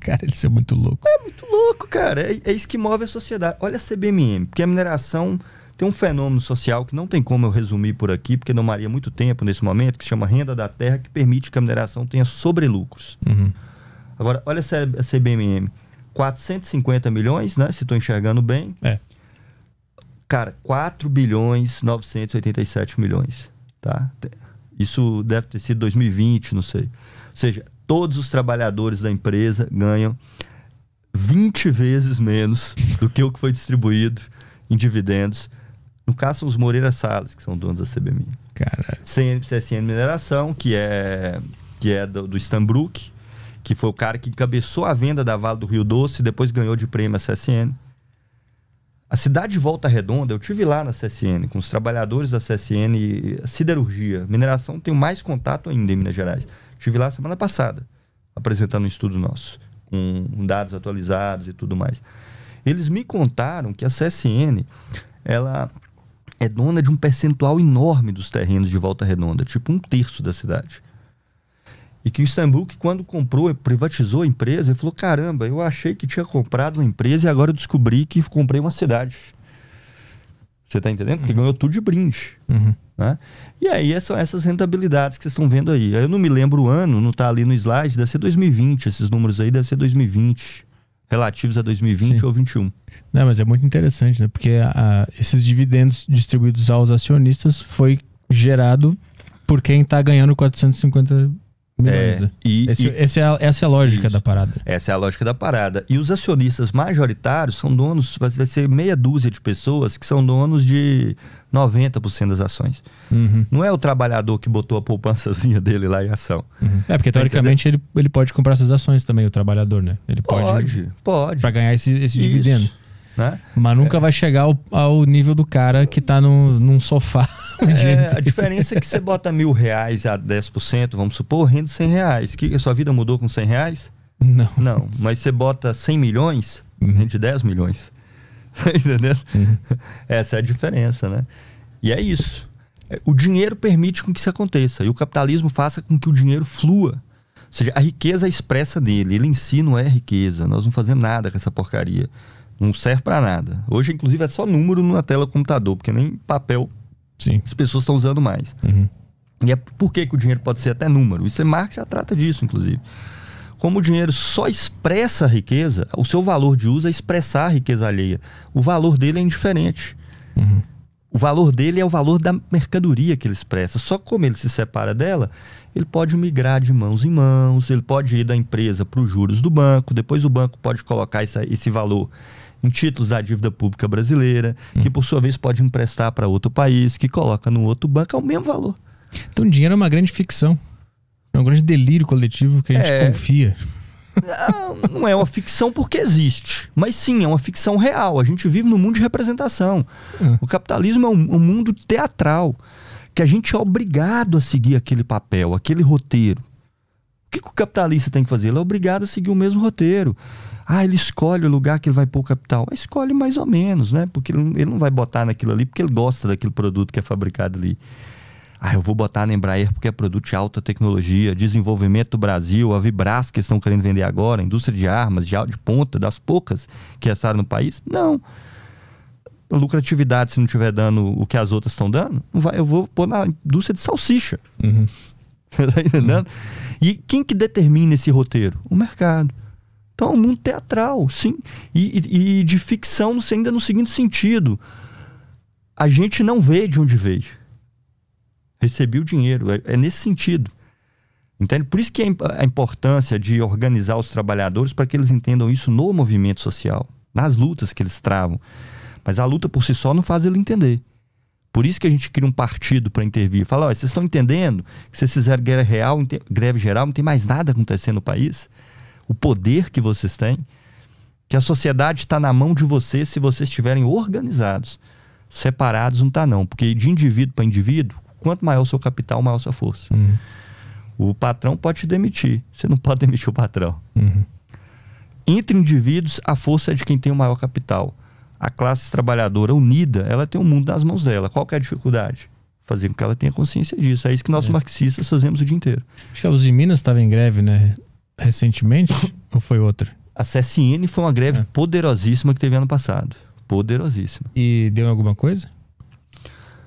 S1: Cara, eles são muito louco. É muito louco, cara. É, é isso que move a sociedade. Olha a CBMM, porque a mineração tem um fenômeno social que não tem como eu resumir por aqui, porque não maria muito tempo nesse momento, que se chama renda da terra, que permite que a mineração tenha sobrelucros. Uhum. Agora, olha a CBMM. 450 milhões, né? Se estou enxergando bem. É. Cara, 4 bilhões 987 milhões, tá? Isso deve ter sido 2020, não sei. Ou seja, todos os trabalhadores da empresa ganham 20 vezes menos do que o que foi distribuído em dividendos. No caso, são os Moreira Salles, que são donos da CBM. Caralho. CSN Mineração, que é, que é do, do Stanbrook, que foi o cara que encabeçou a venda da Vale do Rio Doce e depois ganhou de prêmio a CSN. A cidade de Volta Redonda, eu tive lá na CSN, com os trabalhadores da CSN, siderurgia, mineração, tenho mais contato ainda em Minas Gerais. Tive lá semana passada, apresentando um estudo nosso, com dados atualizados e tudo mais. Eles me contaram que a CSN, ela é dona de um percentual enorme dos terrenos de Volta Redonda, tipo um terço da cidade. E que o que quando comprou, privatizou a empresa, ele falou: caramba, eu achei que tinha comprado uma empresa e agora descobri que comprei uma cidade. Você está entendendo? Porque uhum. ganhou tudo de brinde. Uhum. Né? E aí são essas rentabilidades que vocês estão vendo aí. Eu não me lembro o ano, não está ali no slide, deve ser 2020, esses números aí deve ser 2020, relativos a 2020 Sim. ou 21.
S2: Não, mas é muito interessante, né? Porque a, esses dividendos distribuídos aos acionistas foi gerado por quem está ganhando 450 é, né? e, esse, e, esse é, essa é a lógica isso, da parada.
S1: Essa é a lógica da parada. E os acionistas majoritários são donos, vai ser meia dúzia de pessoas que são donos de 90% das ações. Uhum. Não é o trabalhador que botou a poupançazinha dele lá em ação. Uhum. É, porque tá teoricamente
S2: ele, ele pode comprar essas ações também, o trabalhador, né? Ele pode. Pode,
S1: pode. Para ganhar esse, esse dividendo. Né?
S2: Mas nunca é. vai chegar ao, ao, nível do cara que está num sofá. *laughs* É, a diferença é que você
S1: bota mil reais a 10%, vamos supor, rende 100 reais. Que a sua vida mudou com 100 reais? Não. Não, *laughs* mas você bota 100 milhões, uhum. rende 10 milhões. *laughs* Entendeu? Uhum. Essa é a diferença, né? E é isso. É, o dinheiro permite com que isso aconteça. E o capitalismo faça com que o dinheiro flua. Ou seja, a riqueza é expressa nele. Ele em si não é riqueza. Nós não fazemos nada com essa porcaria. Não serve para nada. Hoje, inclusive, é só número na tela do computador, porque nem papel Sim. as pessoas estão usando mais. Uhum. E é por que, o dinheiro pode ser até número. Isso é Marx já trata disso, inclusive. Como o dinheiro só expressa a riqueza, o seu valor de uso é expressar a riqueza alheia. O valor dele é indiferente. Uhum. O valor dele é o valor da mercadoria que ele expressa. Só como ele se separa dela, ele pode migrar de mãos em mãos, ele pode ir da empresa para os juros do banco, depois o banco pode colocar essa, esse valor em títulos da dívida pública brasileira, hum. que por sua vez pode emprestar para outro país, que coloca no outro banco, é o mesmo valor.
S2: Então, dinheiro é uma grande ficção. É um grande delírio coletivo que a gente é... confia. Ah, não,
S1: é uma ficção porque existe, mas sim, é uma ficção real. A gente vive no mundo de representação. Hum. O capitalismo é um, um mundo teatral que a gente é obrigado a seguir aquele papel, aquele roteiro. O que, que o capitalista tem que fazer? Ele é obrigado a seguir o mesmo roteiro. Ah, ele escolhe o lugar que ele vai pôr o capital. Ele escolhe mais ou menos, né? Porque ele não vai botar naquilo ali porque ele gosta daquele produto que é fabricado ali. Ah, eu vou botar na Embraer porque é produto de alta tecnologia, desenvolvimento do Brasil, a Vibras que estão querendo vender agora, indústria de armas, de, de ponta, das poucas que restaram no país. Não. lucratividade, se não estiver dando o que as outras estão dando, vai, eu vou pôr na indústria de salsicha. Uhum. *laughs* tá entendendo? Uhum. E quem que determina esse roteiro? O mercado. Então, é um mundo teatral, sim. E, e, e de ficção ainda no seguinte sentido. A gente não vê de onde veio. Recebi o dinheiro. É, é nesse sentido. Entende? Por isso que é a importância de organizar os trabalhadores para que eles entendam isso no movimento social, nas lutas que eles travam. Mas a luta por si só não faz ele entender. Por isso que a gente cria um partido para intervir. Fala, olha, vocês estão entendendo que vocês fizeram greve, real, greve geral, não tem mais nada acontecendo no país? O poder que vocês têm, que a sociedade está na mão de vocês se vocês estiverem organizados. Separados não está não, porque de indivíduo para indivíduo, quanto maior o seu capital, maior a sua força. Uhum. O patrão pode te demitir, você não pode *laughs* demitir o patrão. Uhum. Entre indivíduos, a força é de quem tem o maior capital a classe trabalhadora unida, ela tem o um mundo nas mãos dela. Qual é a dificuldade? Fazer com que ela tenha consciência disso. É isso que nós é. marxistas fazemos o dia inteiro. Acho que a Uzi Minas estava em greve, né? Recentemente? *coughs*
S2: ou foi outra? A
S1: CSN foi uma greve é. poderosíssima que teve ano passado. Poderosíssima. E deu alguma coisa?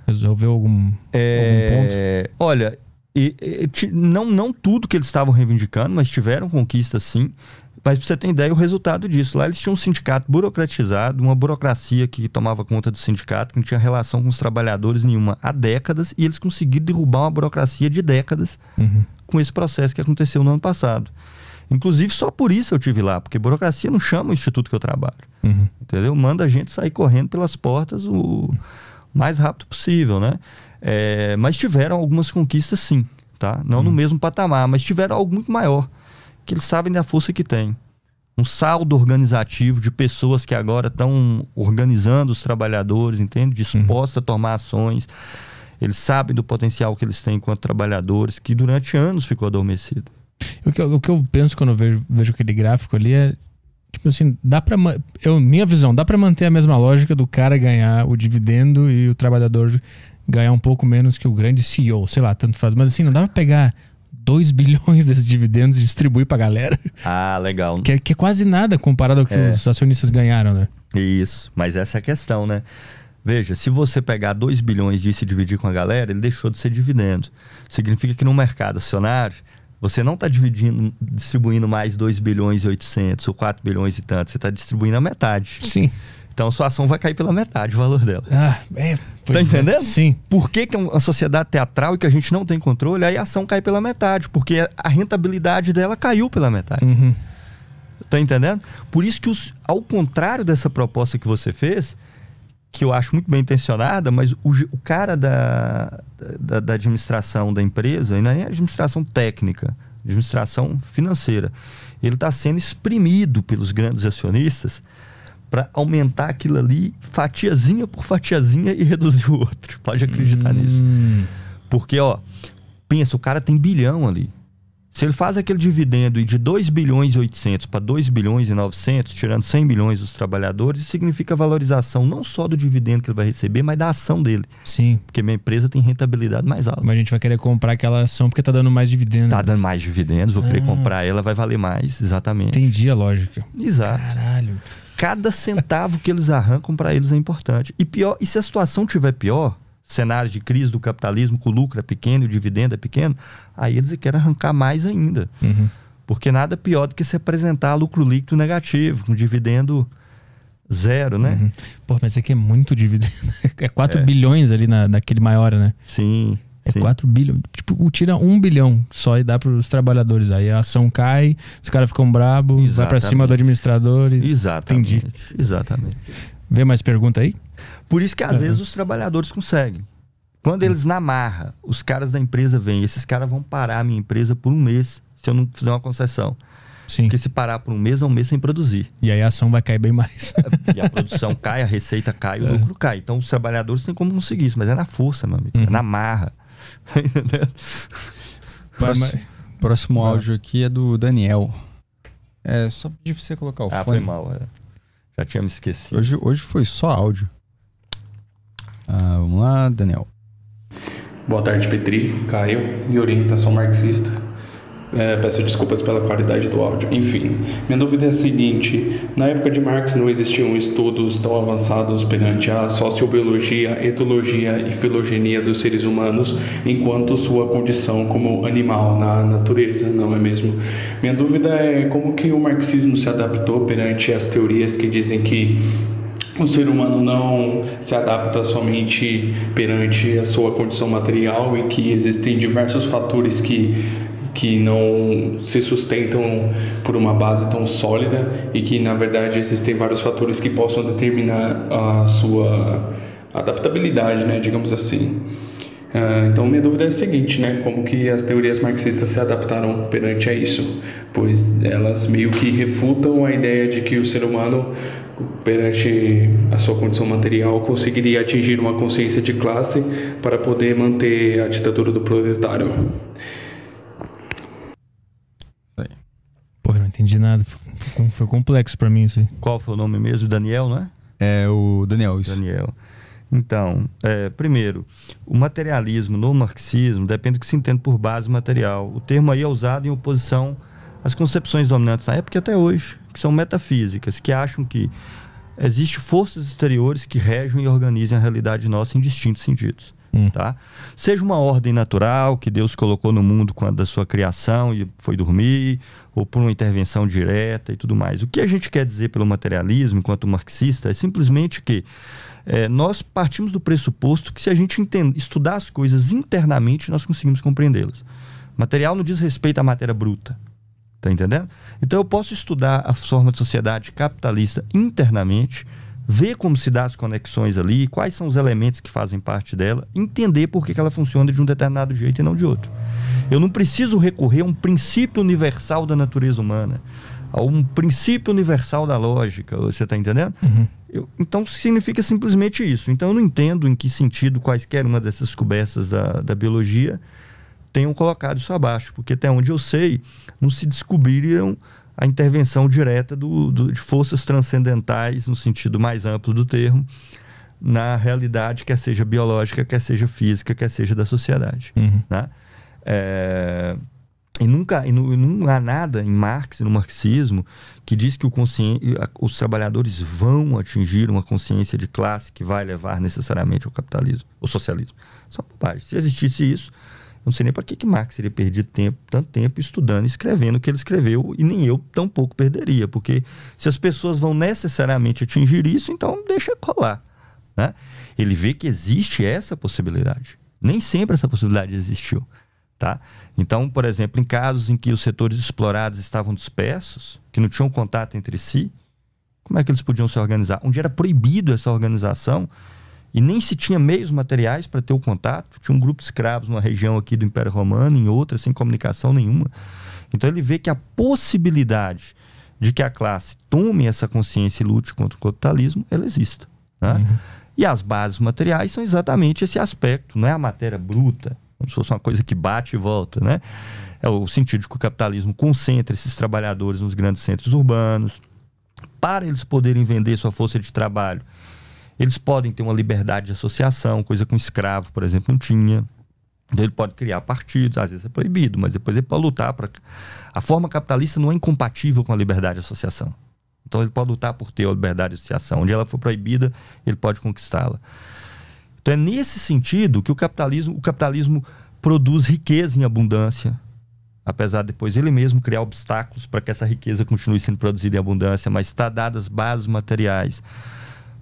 S2: Resolveu algum, é... algum ponto?
S1: Olha, e, e, não, não tudo que eles estavam reivindicando, mas tiveram conquista sim. Mas pra você ter ideia, o resultado disso. Lá eles tinham um sindicato burocratizado, uma burocracia que tomava conta do sindicato, que não tinha relação com os trabalhadores nenhuma há décadas, e eles conseguiram derrubar uma burocracia de décadas uhum. com esse processo que aconteceu no ano passado. Inclusive, só por isso eu tive lá, porque burocracia não chama o instituto que eu trabalho. Uhum. Entendeu? Manda a gente sair correndo pelas portas o mais rápido possível, né? É, mas tiveram algumas conquistas, sim. Tá? Não uhum. no mesmo patamar, mas tiveram algo muito maior que eles sabem da força que tem. Um saldo organizativo de pessoas que agora estão organizando os trabalhadores, entende? Disposta uhum. a tomar ações. Eles sabem do potencial que eles têm enquanto trabalhadores, que durante anos ficou adormecido.
S2: O que eu, o que eu penso quando eu vejo, vejo aquele gráfico ali é tipo assim, dá para eu minha visão, dá para manter a mesma lógica do cara ganhar o dividendo e o trabalhador ganhar um pouco menos que o grande CEO, sei lá, tanto faz, mas assim, não dá para pegar 2 *laughs* bilhões desses dividendos e para pra galera.
S1: Ah, legal.
S2: Que, é, que é quase nada comparado ao que é. os acionistas ganharam, né?
S1: Isso, mas essa é a questão, né? Veja, se você pegar 2 bilhões disso e dividir com a galera, ele deixou de ser dividendo. Significa que no mercado acionário, você não está dividindo, distribuindo mais 2 bilhões e 800 ou 4 bilhões e tanto, você está distribuindo a metade. Sim. Então sua ação vai cair pela metade o valor dela. Ah, é, tá é, entendendo? É, sim. Por que, que é uma sociedade teatral e que a gente não tem controle, aí a ação cai pela metade? Porque a rentabilidade dela caiu pela metade. Uhum. Tá entendendo? Por isso que, os, ao contrário dessa proposta que você fez, que eu acho muito bem intencionada, mas o, o cara da, da, da, administração da empresa, e não é administração técnica, administração financeira, ele está sendo exprimido pelos grandes acionistas para aumentar aquilo ali fatiazinha por fatiazinha e reduzir o outro. *laughs* Pode acreditar hum. nisso. Porque, ó, pensa, o cara tem bilhão ali. Se ele faz aquele dividendo de 2 bilhões e 800 para 2 bilhões e 900, tirando 100 milhões dos trabalhadores, significa valorização não só do dividendo que ele vai receber, mas da ação dele. Sim. Porque minha empresa tem rentabilidade mais alta. Mas a gente vai querer comprar aquela ação porque está dando mais dividendos. Está dando mais dividendos, vou ah. querer comprar ela, vai valer mais, exatamente. Entendi a lógica. Exato. Caralho. Cada centavo que eles arrancam para eles é importante. E pior, e se a situação tiver pior, cenário de crise do capitalismo, com o lucro é pequeno, o dividendo é pequeno, aí eles querem arrancar mais ainda. Uhum. Porque nada pior do que se apresentar lucro líquido negativo, com dividendo zero, né? Uhum.
S2: Pô, mas aqui é, é muito dividendo. *laughs* É 4 é. bilhões ali na, naquele maior, né? Sim. É Sim. 4 bilhões. Tipo, tira 1 é bilhão só e dá para os trabalhadores. Aí a ação cai, os caras ficam bravos, vai para cima do administrador. E... Exatamente. Entendi. Exatamente. Vê mais pergunta aí?
S1: Por isso que às uhum. vezes os trabalhadores conseguem. Quando eles namarra os caras da empresa vêm, esses caras vão parar a minha empresa por um mês se eu não fizer uma concessão. Sim. Porque se parar por um mês, é um mês sem produzir. E
S2: aí a ação vai cair bem mais.
S1: É, e a produção *laughs* cai, a receita cai, o é. lucro cai. Então os trabalhadores têm como conseguir isso, mas é na força, meu amigo. Uhum. É na marra. *laughs*
S5: próximo,
S3: próximo áudio aqui é do Daniel. É, só pedir pra você colocar o ah, fone. foi mal, é. Já tinha me esquecido. Hoje, hoje foi só áudio. Ah, vamos lá, Daniel. Boa tarde,
S4: Petri, Caio e orientação tá marxista. É, peço desculpas pela qualidade do áudio. Enfim, minha dúvida é a seguinte: na época de Marx não existiam estudos tão avançados perante a sociobiologia, etologia e filogenia dos seres humanos enquanto sua condição como animal na natureza, não é mesmo? Minha dúvida é como que o marxismo se adaptou perante as teorias que dizem que o ser humano não se adapta somente perante a sua condição material e que existem diversos fatores que que não se sustentam por uma base tão sólida e que na verdade existem vários fatores que possam determinar a sua adaptabilidade, né, digamos assim. Uh, então minha dúvida é a seguinte, né, como que as teorias marxistas se adaptaram perante a isso? Pois elas meio que refutam a ideia de que o ser humano perante a sua condição material conseguiria atingir uma consciência de classe para poder manter a ditadura do proletário.
S2: entendi nada. Foi, foi complexo para mim isso aí.
S1: Qual foi o nome mesmo? Daniel, né?
S2: É, o
S1: Daniel, isso. Daniel. Então, é, primeiro, o materialismo no marxismo depende do que se entende por base material. O termo aí é usado em oposição às concepções dominantes na época e até hoje, que são metafísicas, que acham que existem forças exteriores que regem e organizem a realidade nossa em distintos sentidos. Hum. Tá? Seja uma ordem natural que Deus colocou no mundo quando da sua criação e foi dormir, ou por uma intervenção direta e tudo mais. O que a gente quer dizer pelo materialismo, enquanto marxista, é simplesmente que é, nós partimos do pressuposto que se a gente entende, estudar as coisas internamente, nós conseguimos compreendê-las. Material não diz respeito à matéria bruta. Tá entendendo? Então eu posso estudar a forma de sociedade capitalista internamente ver como se dá as conexões ali, quais são os elementos que fazem parte dela, entender por que, ela funciona de um determinado jeito e não de outro. Eu não preciso recorrer a um princípio universal da natureza humana, a um princípio universal da lógica, você está entendendo? Uhum. Eu, então significa simplesmente isso. Então eu não entendo em que sentido quaisquer uma dessas cobertas da, da biologia tenham colocado isso abaixo, porque até onde eu sei, não se descobriram a intervenção direta do, do, de forças transcendentais, no sentido mais amplo do termo, na realidade, quer seja biológica, quer seja física, quer seja da sociedade. Uhum. Né? É, e nunca e não, e não, há nada em Marx, no marxismo, que diz que conscien... os trabalhadores vão atingir uma consciência de classe que vai levar necessariamente ao capitalismo, ao socialismo. só bobagem. Se existisse isso, eu não sei nem para que, que Marx teria perdido tempo, tanto tempo estudando, escrevendo o que ele escreveu, e nem eu tampouco perderia, porque se as pessoas vão necessariamente atingir isso, então deixa colar. Né? Ele vê que existe essa possibilidade. Nem sempre essa possibilidade existiu. Tá? Então, por exemplo, em casos em que os setores explorados estavam dispersos, que não tinham contato entre si, como é que eles podiam se organizar? Onde era proibido essa organização, e nem se tinha meios materiais para ter o contato. Tinha um grupo de escravos numa região aqui do Império Romano, em outra, sem comunicação nenhuma. Então ele vê que a possibilidade de que a classe tome essa consciência e lute contra o capitalismo, ela existe. Né? Uhum. E as bases materiais são exatamente esse aspecto, não é a matéria bruta, como se fosse uma coisa que bate e volta, né? É o sentido de que o capitalismo concentra esses trabalhadores nos grandes centros urbanos, para eles poderem vender sua força de trabalho eles podem ter uma liberdade de associação, coisa que um escravo, por exemplo, não tinha. Então ele pode criar partidos, às vezes é proibido, mas depois ele pode lutar para. A forma capitalista não é incompatível com a liberdade de associação. Então ele pode lutar por ter a liberdade de associação. Onde ela for proibida, ele pode conquistá-la. Então é nesse sentido que o capitalismo, o capitalismo produz riqueza em abundância, apesar de depois ele mesmo criar obstáculos para que essa riqueza continue sendo produzida em abundância, mas está dadas as bases materiais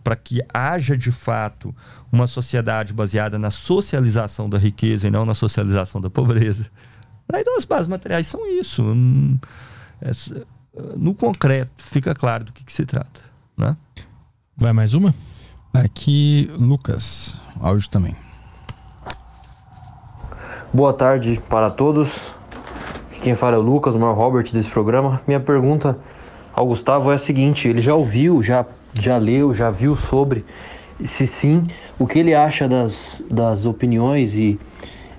S1: para que haja de fato uma sociedade baseada na socialização da riqueza e não na socialização da pobreza. Então as bases materiais são isso. Hum, é ah, no concreto, fica claro do que, que
S3: se trata. Né? Vai mais uma? Aqui, Lucas, áudio também.
S2: Boa tarde para todos. Quem fala é o Lucas, o maior Robert desse programa. Minha pergunta ao Gustavo é a seguinte: ele já ouviu, já já leu, já viu sobre,
S1: se sim, o que ele acha das, das opiniões e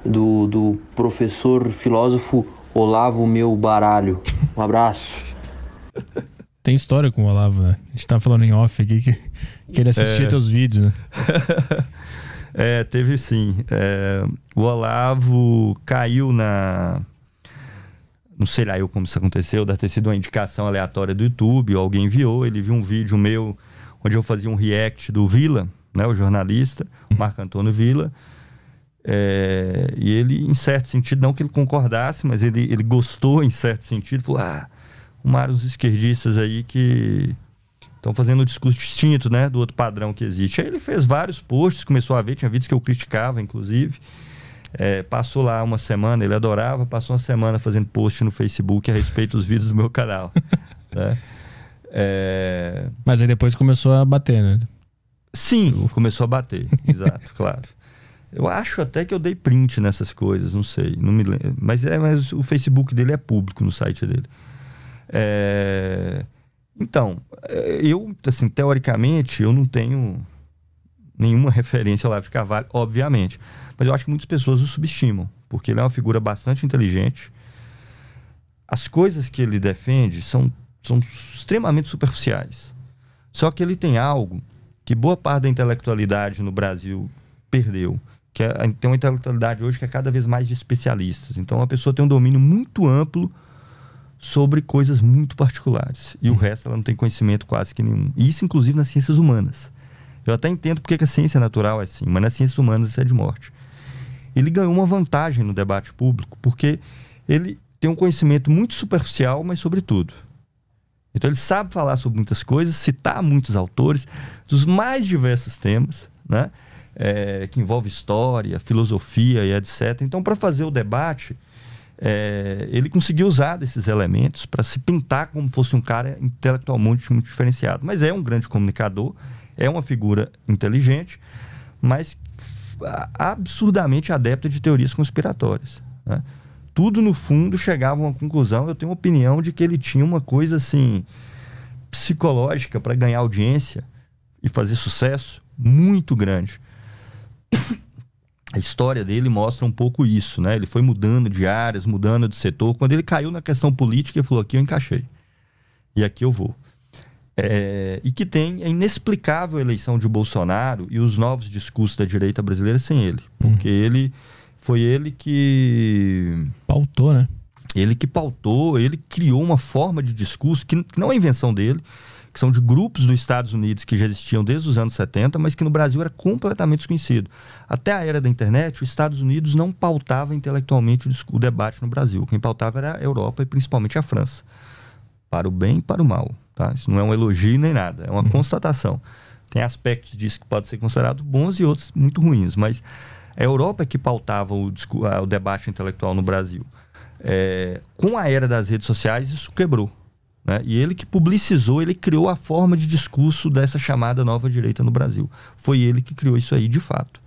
S1: do,
S2: do professor filósofo Olavo Meu Baralho. Um abraço. Tem história com o Olavo, né? A gente tá falando em off aqui que, que ele assistia é... teus vídeos, né?
S1: *laughs* é, teve sim. É, o Olavo caiu na, não sei lá eu como isso aconteceu, deve ter sido uma indicação aleatória do YouTube, ou alguém enviou, ele viu um vídeo meu onde eu fazia um react do Vila, né, o jornalista, o uhum. Marco Antônio Vila, é, e ele, em certo sentido, não que ele concordasse, mas ele, ele gostou, em certo sentido, falou, ah, arrumaram os esquerdistas aí que estão fazendo um discurso distinto, né, do outro padrão que existe. Aí ele fez vários posts, começou a ver, tinha vídeos que eu criticava, inclusive, é, passou lá uma semana, ele adorava, passou uma semana fazendo post no Facebook a respeito dos vídeos do meu canal.
S2: *laughs* né? é... Mas aí depois começou a bater, né? Sim, começou a bater, *laughs*
S1: exato, claro. Eu acho até que eu dei print nessas coisas, não sei, não me lembro. Mas, é, mas o Facebook dele é público no site dele. É... Então, eu, assim, teoricamente, eu não tenho nenhuma referência lá de cavalho obviamente mas eu acho que muitas pessoas o subestimam, porque ele é uma figura bastante inteligente. As coisas que ele defende são, são extremamente superficiais. Só que ele tem algo que boa parte da intelectualidade no Brasil perdeu, que é, tem uma intelectualidade hoje que é cada vez mais de especialistas. Então a pessoa tem um domínio muito amplo sobre coisas muito particulares. E uhum. o resto ela não tem conhecimento quase que nenhum. isso, inclusive, nas ciências humanas. Eu até entendo porque a ciência natural é assim, mas nas ciências humanas isso é de morte ele ganhou uma vantagem no debate público, porque ele tem um conhecimento muito superficial, mas sobretudo. Então ele sabe falar sobre muitas coisas, citar muitos autores dos mais diversos temas, né? É, que envolve história, filosofia e etc. Então, para fazer o debate, é, ele conseguiu usar desses elementos para se pintar como fosse um cara intelectualmente muito diferenciado. Mas é um grande comunicador, é uma figura inteligente, mas absurdamente adepto de teorias conspiratórias. Né? Tudo, no fundo, chegava a uma conclusão. Eu tenho opinião de que ele tinha uma coisa assim psicológica para ganhar audiência e fazer sucesso muito grande. *coughs* A história dele mostra um pouco isso, né? Ele foi mudando de áreas, mudando de setor. Quando ele caiu na questão política, ele falou: aqui eu encaixei. E aqui eu vou. É, e que tem a inexplicável eleição de Bolsonaro e os novos discursos da direita brasileira sem ele. Hum. Porque hum. ele foi ele que.
S2: Pautou, né?
S1: Ele que pautou, ele criou uma forma de discurso que, que não é invenção dele, que são de grupos dos Estados Unidos que já existiam desde os anos 70, mas que no Brasil era completamente desconhecido. Até a era da internet, os Estados Unidos não pautava intelectualmente o, o debate no Brasil. Quem pautava era a Europa e principalmente a França. Para o bem e para o mal. Tá? Isso não é um elogio nem nada, é uma uhum. constatação. Tem aspectos disso que podem ser considerados bons e outros muito ruins, mas é a Europa que pautava o, o debate intelectual no Brasil. É, com a era das redes sociais, isso quebrou. Né? E ele que publicizou, ele criou a forma de discurso dessa chamada nova direita no Brasil. Foi ele que criou isso aí de fato.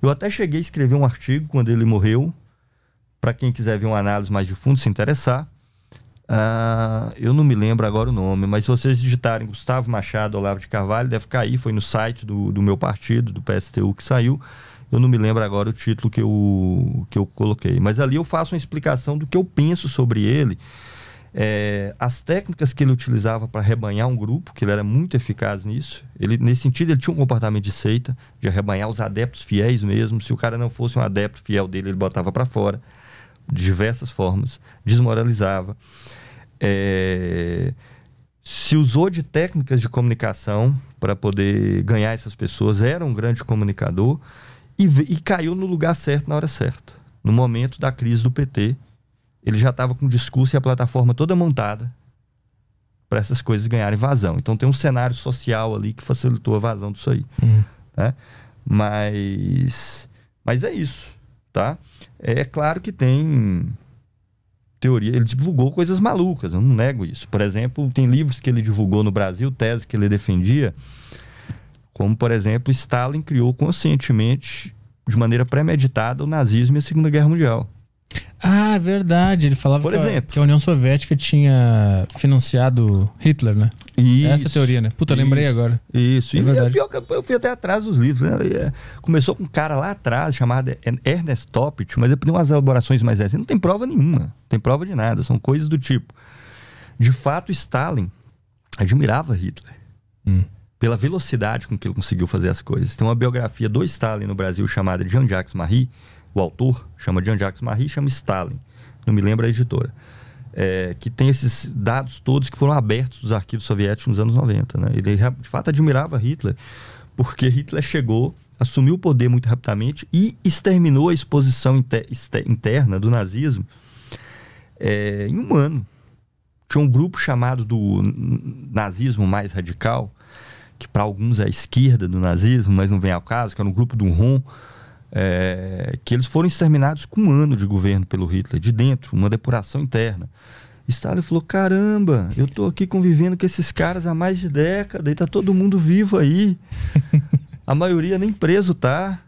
S1: Eu até cheguei a escrever um artigo quando ele morreu, para quem quiser ver uma análise mais de fundo, se interessar. Uh, eu não me lembro agora o nome, mas se vocês digitarem Gustavo Machado Olavo de Carvalho, deve cair, foi no site do, do meu partido, do PSTU, que saiu. Eu não me lembro agora o título que eu, que eu coloquei. Mas ali eu faço uma explicação do que eu penso sobre ele, é, as técnicas que ele utilizava para rebanhar um grupo, que ele era muito eficaz nisso. Ele, nesse sentido, ele tinha um comportamento de seita, de arrebanhar os adeptos fiéis mesmo. Se o cara não fosse um adepto fiel dele, ele botava para fora de diversas formas, desmoralizava. É, se usou de técnicas de comunicação para poder ganhar essas pessoas, era um grande comunicador e, e, caiu no lugar certo na hora certa. No momento da crise do PT, ele já estava com o discurso e a plataforma toda montada para essas coisas ganharem vazão. Então tem um cenário social ali que facilitou a vazão disso aí. Uhum. Né? Mas, mas é isso tá? É, é claro que tem teoria, ele divulgou coisas malucas, eu não nego isso. Por exemplo, tem livros que ele divulgou no Brasil, tese que ele defendia, como, por exemplo, Stalin criou conscientemente, de maneira premeditada, o nazismo e a Segunda Guerra
S2: Mundial. Ah, é verdade. Ele falava Por que, exemplo. A, que a União Soviética tinha financiado Hitler, né? É
S1: isso, Essa teoria, né? Puta, isso, lembrei agora. Isso. É e é verdade. pior que eu fui até atrás dos livros. Né? Começou com um cara lá atrás chamado Ernest Toppich, mas depois tem umas elaborações mais assim. Não tem prova nenhuma. Não tem prova de nada. São coisas do tipo. De fato, Stalin admirava Hitler. Hum. Pela velocidade com que ele conseguiu fazer as coisas. Tem uma biografia do Stalin no Brasil chamada Jean-Jacques Marie, o autor, chama Jean-Jacques Marie, chama Stalin, não me lembro a editora, é, que tem esses dados todos que foram abertos dos arquivos soviéticos nos anos 90. Né? Ele, de fato, admirava Hitler, porque Hitler chegou, assumiu o poder muito rapidamente e exterminou a exposição inter, interna do nazismo é, em um ano. Tinha um grupo chamado do nazismo mais radical, que para alguns é a esquerda do nazismo, mas não vem ao caso, que era um grupo do ROM, é, que eles foram exterminados com um ano de governo pelo Hitler, de dentro, uma depuração interna. Stalin falou: caramba, eu estou aqui convivendo com esses caras há mais de década e está todo mundo vivo aí. A maioria nem preso tá.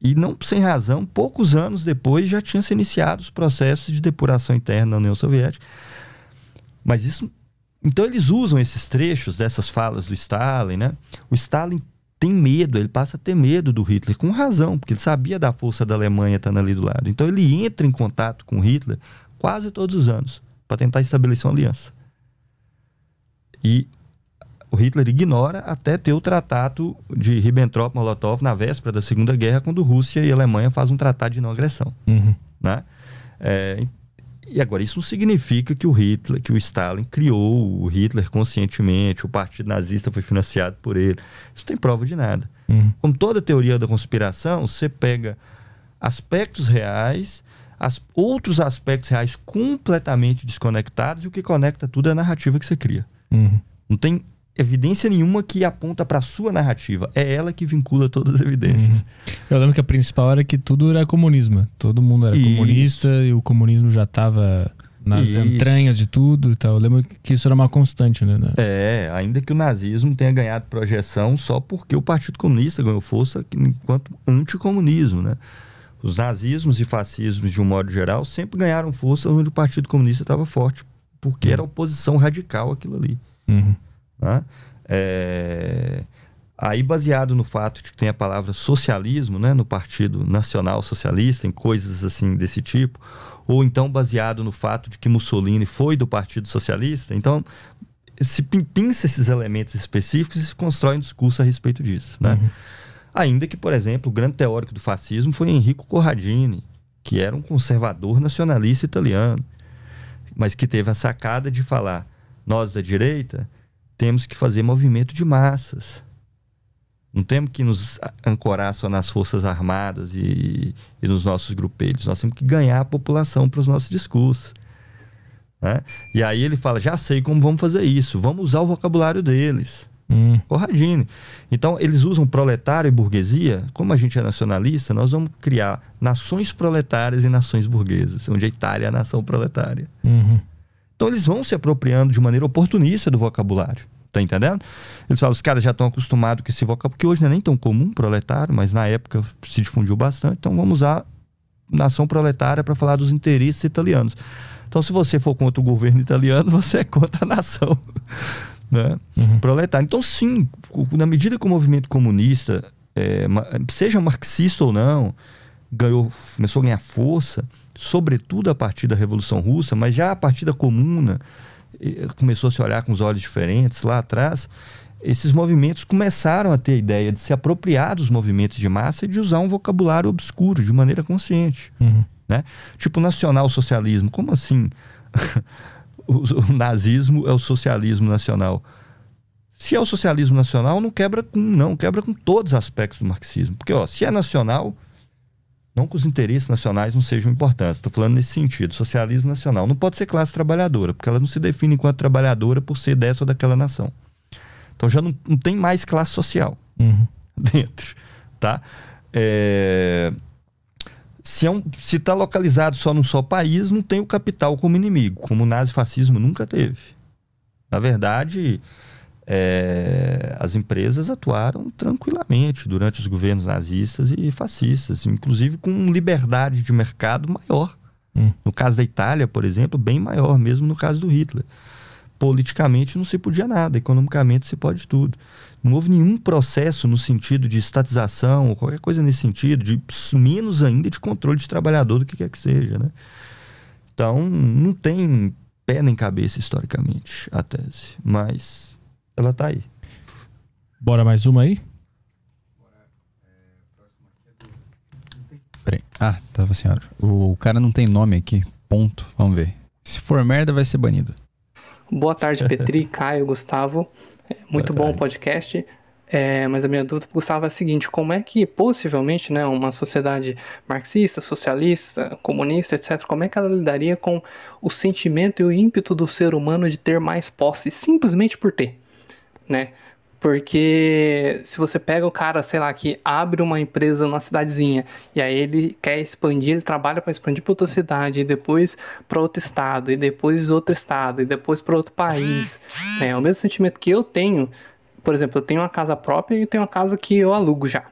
S1: E não sem razão, poucos anos depois já tinham se iniciado os processos de depuração interna na União Soviética. Mas isso. Então eles usam esses trechos dessas falas do Stalin, né? O Stalin tem medo, ele passa a ter medo do Hitler, com razão, porque ele sabia da força da Alemanha estando ali do lado. Então ele entra em contato com Hitler quase todos os anos para tentar estabelecer uma aliança. E o Hitler ignora até ter o tratado de Ribbentrop-Molotov na véspera da Segunda Guerra, quando Rússia e Alemanha fazem um tratado de não agressão. Uhum. Né? É, e agora, isso não significa que o Hitler, que o Stalin criou o Hitler conscientemente, o partido nazista foi financiado por ele. Isso não tem prova de nada. Uhum. Como toda teoria da conspiração, você pega aspectos reais, as, outros aspectos reais completamente desconectados, e o que conecta tudo é a narrativa que você cria.
S2: Uhum. Não tem
S1: evidência nenhuma que aponta para a sua narrativa. É ela que vincula todas as evidências.
S2: Uhum. Eu lembro que a principal era que tudo era comunismo. Todo mundo era isso. comunista e o comunismo já estava nas isso. entranhas de tudo e tal. Eu lembro que isso era uma constante, né, né?
S1: É, ainda que o nazismo tenha ganhado projeção só porque o Partido Comunista ganhou força enquanto anticomunismo, né? Os nazismos e fascismos, de um modo geral, sempre ganharam força onde o Partido Comunista estava forte, porque uhum. era oposição radical aquilo ali. Uhum. Né? É... Aí, baseado no fato de que tem a palavra socialismo, né, no Partido Nacional Socialista, em coisas assim desse tipo, ou então baseado no fato de que Mussolini foi do Partido Socialista, então se pinça esses elementos específicos e se constrói um discurso a respeito disso, né? Uhum. Ainda que, por exemplo, o grande teórico do fascismo foi Enrico Corradini, que era um conservador nacionalista italiano, mas que teve a sacada de falar: nós da direita temos que fazer movimento de massas. Não temos que nos ancorar só nas forças armadas e, e nos nossos grupelhos. Nós temos que ganhar a população para os nossos discursos. Né? E aí ele fala: já sei como vamos fazer isso, vamos usar o vocabulário deles. Hum. Então, eles usam proletário e burguesia. Como a gente é nacionalista, nós vamos criar nações proletárias e nações burguesas, onde a Itália é a nação proletária. Uhum. Então eles vão se apropriando de maneira oportunista do vocabulário. Tá entendendo? Eles falam, os caras já estão acostumados com esse vocabulário, porque hoje não é nem tão comum, proletário, mas na época se difundiu bastante, então vamos usar nação proletária para falar dos interesses italianos. Então, se você for contra o governo italiano, *laughs* você é contra a nação *laughs* né? Uhum. proletária. Então, sim, na medida que o movimento comunista, é, seja marxista ou não, ganhou, começou a ganhar força, sobretudo a partir da Revolução Russa, mas já a partir da Comuna, eh, começou a se olhar com os olhos diferentes lá atrás, esses movimentos começaram a ter a ideia de se apropriar dos movimentos de massa e de usar um vocabulário obscuro de maneira consciente. Uhum. Né? Tipo, nacional-socialismo. Como assim? *laughs* o, o, nazismo é o socialismo nacional. Se é o socialismo nacional, não quebra com, não, quebra com todos os aspectos do marxismo. Porque, ó, se é nacional, não que os interesses nacionais não sejam importantes, estou falando nesse sentido. Socialismo nacional não pode ser classe trabalhadora, porque ela não se define enquanto trabalhadora por ser dessa ou daquela nação. Então já não, não tem mais classe social uhum. *laughs* dentro, tá? É... Se é um, está localizado só num só país, não tem o capital como inimigo, como o nazifascismo nunca teve. Na verdade, é, as empresas atuaram tranquilamente durante os governos nazistas e fascistas, inclusive com liberdade de mercado maior. Hum. No caso da Itália, por exemplo, bem maior, mesmo no caso do Hitler. Politicamente não se podia nada, economicamente se pode tudo. Não houve nenhum processo no sentido de estatização, ou qualquer coisa nesse sentido, de menos ainda de controle de trabalhador, do que quer que seja. Né? Então, não tem pé nem cabeça historicamente a tese, mas ela tá aí. Bora mais uma aí?
S3: Peraí. Ah, tava assim, o, o cara não tem nome aqui. Ponto. Vamos ver. Se for merda, vai ser banido.
S6: Boa tarde, *laughs* Petri, Caio, Gustavo. É, muito Boa bom tarde. o podcast. É, mas a minha dúvida, Gustavo, é a seguinte: como é que possivelmente né, uma sociedade marxista, socialista, comunista, etc., como é que ela lidaria com o sentimento e o ímpeto do ser humano de ter mais posse simplesmente por ter? né? Porque se você pega o cara, sei lá, que abre uma empresa numa cidadezinha e aí ele quer expandir, ele trabalha para expandir para outra cidade, e depois para outro estado, e depois outro estado, e depois para outro país. Né? É o mesmo sentimento que eu tenho. Por exemplo, eu tenho uma casa própria e eu tenho uma casa que eu alugo já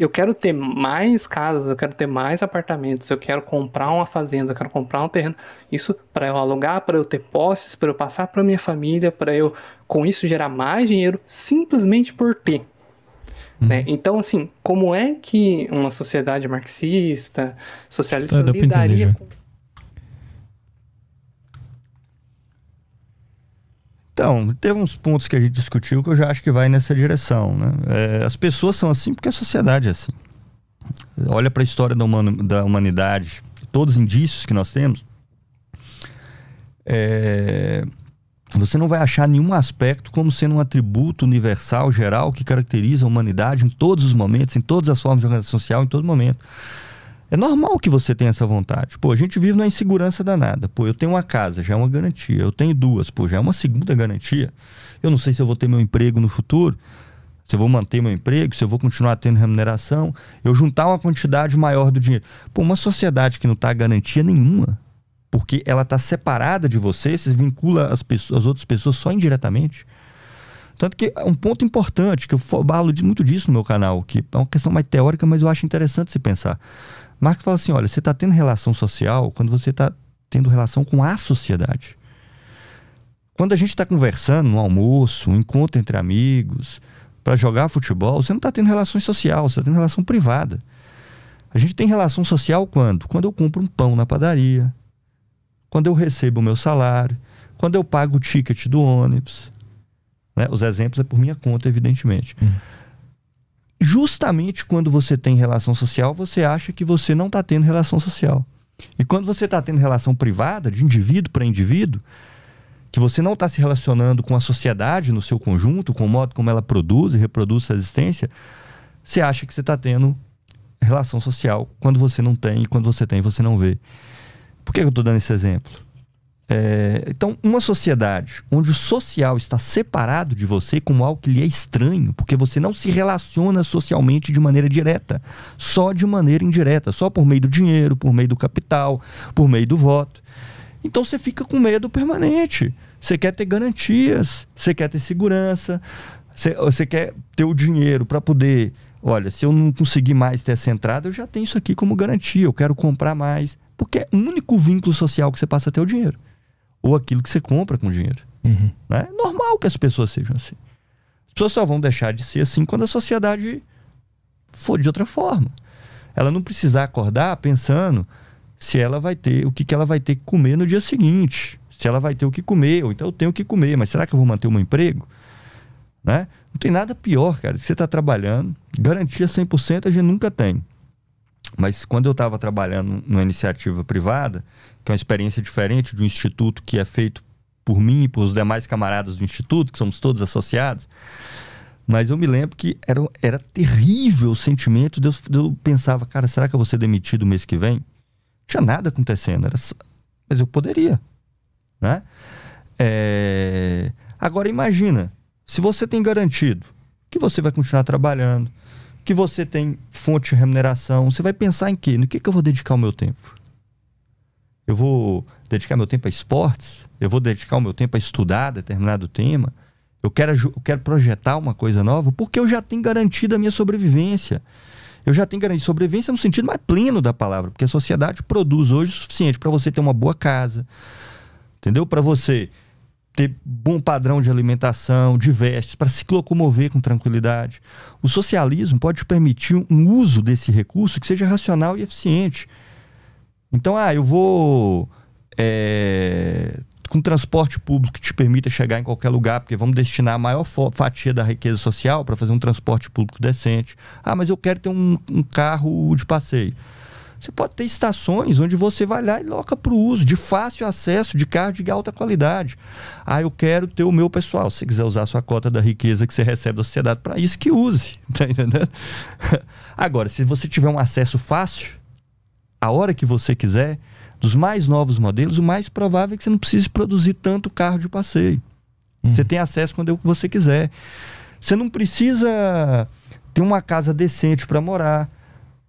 S6: eu quero ter mais casas, eu quero ter mais apartamentos, eu quero comprar uma fazenda, eu quero comprar um terreno. Isso para eu alugar, para eu ter posses, para eu passar para minha família, para eu com isso gerar mais dinheiro, simplesmente por ter. Uhum. Né? Então, assim, como é que uma sociedade marxista, socialista, é, lidaria
S1: com Então, teve uns pontos que a gente discutiu que eu já acho que vai nessa direção. Né? É, as pessoas são assim porque a sociedade é assim. Olha para a história da, humano, da, humanidade, todos os indícios que nós temos. É, você não vai achar nenhum aspecto como sendo um atributo universal, geral, que caracteriza a humanidade em todos os momentos, em todas as formas de organização social, em todo momento. É normal que você tenha essa vontade. Pô, a gente vive na insegurança danada. Pô, eu tenho uma casa, já é uma garantia. Eu tenho duas, pô, já é uma segunda garantia. Eu não sei se eu vou ter meu emprego no futuro, se eu vou manter meu emprego, se eu vou continuar tendo remuneração. Eu juntar uma quantidade maior do dinheiro. Pô, uma sociedade que não tá garantia nenhuma, porque ela tá separada de você, você vincula as, pessoas, as outras pessoas só indiretamente. Tanto que um ponto importante, que eu falo muito disso no meu canal, que é uma questão mais teórica, mas eu acho interessante se pensar. Marx fala assim: olha, você está tendo relação social quando você está tendo relação com a sociedade. Quando a gente está conversando no almoço, um encontro entre amigos, para jogar futebol, você não está tendo relação social, você está tendo relação privada. A gente tem relação social quando? Quando eu compro um pão na padaria, quando eu recebo o meu salário, quando eu pago o ticket do ônibus. Né? Os exemplos é por minha conta, evidentemente. Hum justamente quando você tem relação social, você acha que você não está tendo relação social. E quando você está tendo relação privada, de indivíduo para indivíduo, que você não está se relacionando com a sociedade no seu conjunto, com o modo como ela produz e reproduz sua existência, você acha que você está tendo relação social quando você não tem, e quando você tem, você não vê. Por que eu estou dando esse exemplo? É, então, uma sociedade onde o social está separado de você como algo que lhe é estranho, porque você não se relaciona socialmente de maneira direta, só de maneira indireta, só por meio do dinheiro, por meio do capital, por meio do voto. Então você fica com medo permanente. Você quer ter garantias, você quer ter segurança, você, você quer ter o dinheiro para poder. Olha, se eu não conseguir mais ter essa entrada, eu já tenho isso aqui como garantia, eu quero comprar mais. Porque é o único vínculo social que você passa a ter é o dinheiro ou aquilo que você compra com dinheiro. Uhum. Né? É normal que as pessoas sejam assim. As pessoas só vão deixar de ser assim quando a sociedade for de outra forma. Ela não precisar acordar pensando se ela vai ter o que, que ela vai ter que comer no dia seguinte. Se ela vai ter o que comer, ou então eu tenho o que comer, mas será que eu vou manter o meu emprego? Né? Não tem nada pior, cara. Você está trabalhando, garantia 100% a gente nunca tem. Mas quando eu estava trabalhando numa iniciativa privada, que é uma experiência diferente de um instituto que é feito por mim e por os demais camaradas do instituto, que somos todos associados. Mas eu me lembro que era, era terrível o sentimento. Deus, eu pensava, cara, será que eu vou ser demitido mês que vem? Não tinha nada acontecendo, era, mas eu poderia. Né? É... Agora imagina, se você tem garantido que você vai continuar trabalhando, que você tem fonte de remuneração, você vai pensar em quê? No que, que eu vou dedicar o meu tempo? eu vou dedicar meu tempo a esportes, eu vou dedicar o meu tempo a estudar determinado tema, eu quero, eu quero projetar uma coisa nova, porque eu já tenho garantido a minha sobrevivência. Eu já tenho garantido sobrevivência no sentido mais pleno da palavra, porque a sociedade produz hoje o suficiente para você ter uma boa casa, entendeu? Para você ter bom padrão de alimentação, de vestes, para se locomover com tranquilidade. O socialismo pode permitir um uso desse recurso que seja racional e eficiente. Então, ah, eu vou é, com transporte público que te permita chegar em qualquer lugar, porque vamos destinar a maior fatia da riqueza social para fazer um transporte público decente. Ah, mas eu quero ter um, um carro de passeio. Você pode ter estações onde você vai lá e loca para o uso, de fácil acesso, de carro de alta qualidade. Ah, eu quero ter o meu pessoal. Se quiser usar a sua cota da riqueza que você recebe da sociedade para isso, que use. *laughs* Tá entendendo? Agora, se você tiver um acesso fácil, a hora que você quiser, dos mais novos modelos, o mais provável é que você não precise produzir tanto carro de passeio. Uhum. Você tem acesso quando é o que você quiser. Você não precisa ter uma casa decente para morar.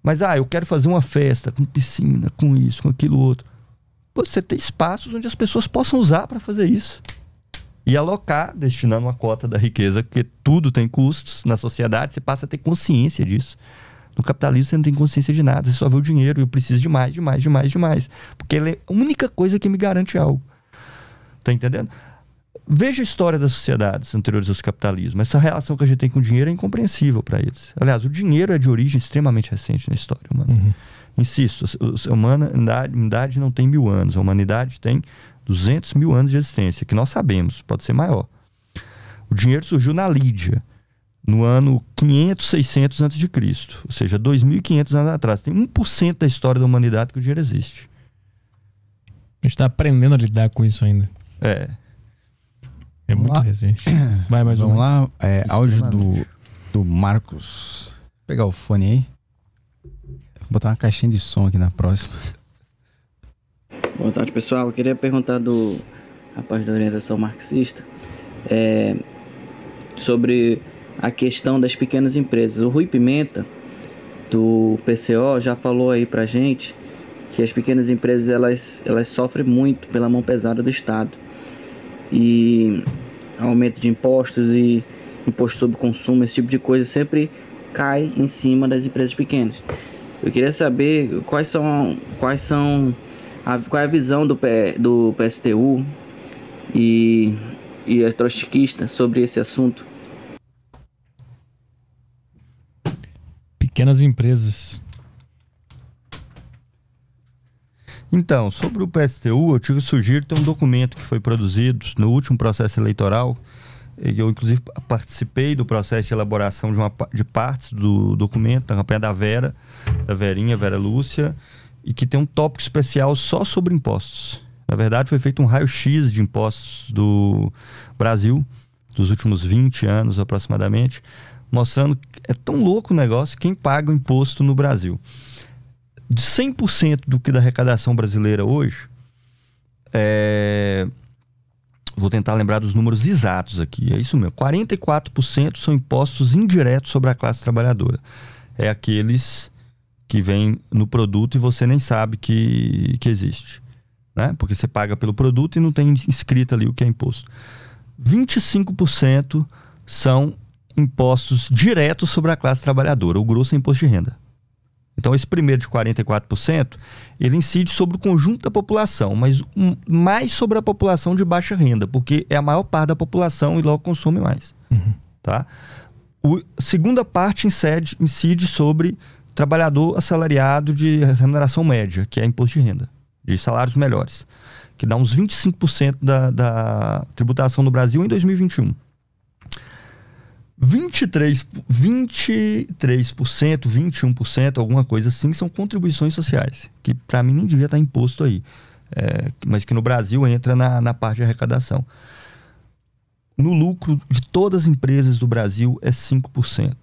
S1: Mas, ah, eu quero fazer uma festa com piscina, com isso, com aquilo outro. você tem espaços onde as pessoas possam usar para fazer isso. E alocar, destinando uma cota da riqueza, porque tudo tem custos na sociedade, você passa a ter consciência disso. No capitalismo você não tem consciência de nada, você só vê o dinheiro e eu preciso de mais, de mais, de mais, de mais. Porque ele é a única coisa que me garante algo. Tá entendendo? Veja a história das sociedades anteriores ao capitalismo. Essa relação que a gente tem com o dinheiro é incompreensível para eles. Aliás, o dinheiro é de origem extremamente recente na história humana. Uhum. Insisto, a humanidade, a humanidade não tem mil anos, a humanidade tem 200 mil anos de existência, que nós sabemos, pode ser maior. O dinheiro surgiu na Lídia no ano 500, 600 antes de Cristo, ou seja, 2.500 anos atrás. Tem 1% da história da humanidade que o dinheiro existe.
S2: A gente está aprendendo a lidar com isso ainda. É. É Vamos muito lá. recente. Vai mais um. Vamos lá,
S3: é, áudio do, do Marcos. Vou pegar o fone aí. Vou botar uma caixinha de som aqui na próxima. Boa tarde, pessoal. Eu queria perguntar do rapaz da orientação marxista é, sobre a questão das pequenas empresas. O Rui Pimenta, do PCO, já falou aí pra gente que as pequenas empresas elas, elas sofrem muito pela mão pesada do Estado. E aumento de impostos e imposto sobre consumo, esse tipo de coisa sempre cai em cima das empresas pequenas. Eu queria saber quais são quais são
S6: a, qual é a visão do, P, do PSTU e, e a trotskista sobre esse assunto
S2: pequenas empresas.
S1: Então, sobre o PSTU, eu tive sugiro tem um documento que foi produzido no último processo eleitoral. Eu, inclusive, participei do processo de elaboração de, uma, de partes do documento, da campanha da Vera, da Verinha, Vera Lúcia, e que tem um tópico especial só sobre impostos. Na verdade, foi feito um raio-x de impostos do Brasil, dos últimos 20 anos aproximadamente mostrando que é tão louco o negócio quem paga o imposto no Brasil. De 100% do que da arrecadação brasileira hoje, é... vou tentar lembrar dos números exatos aqui, é isso mesmo, 44% são impostos indiretos sobre a classe trabalhadora. É aqueles que vêm no produto e você nem sabe que, que existe. Né? Porque você paga pelo produto e não tem escrito ali o que é imposto. 25% são impostos diretos sobre a classe trabalhadora, o grosso é imposto de renda. Então, esse primeiro de 44%, ele incide sobre o conjunto da população, mas um, mais sobre a população de baixa renda, porque é a maior parte da população e logo consome mais. Uhum. Tá? A segunda parte incide, incide sobre trabalhador assalariado de remuneração média, que é imposto de renda, de salários melhores, que dá uns 25% da, da tributação no Brasil em 2021. 23, 23%, 21%, alguma coisa assim, são contribuições sociais, que para mim nem devia estar tá imposto aí, é, mas que no Brasil entra na, na parte de arrecadação. No lucro de todas as empresas do Brasil é 5%.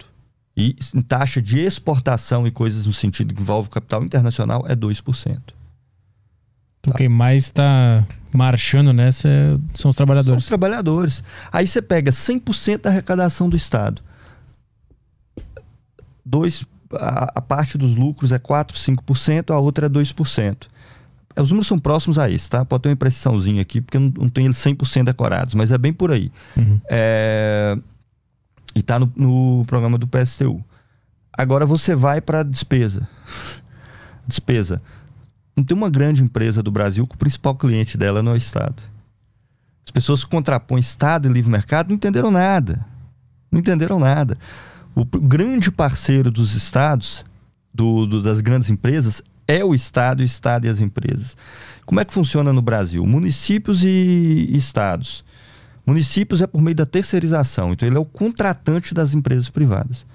S1: E em taxa de exportação e coisas no sentido que envolve capital internacional é 2%. Então,
S2: tá? O que mais está marchando nessa são os trabalhadores. São os trabalhadores.
S1: Aí você pega 100% da arrecadação do Estado. Dois, a, a, parte dos lucros é 4, 5%, a outra é 2%. É, os números são próximos a isso, tá? Pode ter uma impressãozinha aqui, porque não, não tem eles 100% decorados, mas é bem por aí. Uhum. É... E tá no, no programa do PSTU. Agora você vai para despesa. despesa. Não tem uma grande empresa do Brasil que o principal cliente dela não é o Estado. As pessoas que contrapõem Estado e livre mercado não entenderam nada. Não entenderam nada. O grande parceiro dos Estados, do, do, das grandes empresas, é o Estado, o Estado e as empresas. Como é que funciona no Brasil? Municípios e estados. Municípios é por meio da terceirização, então ele é o contratante das empresas privadas.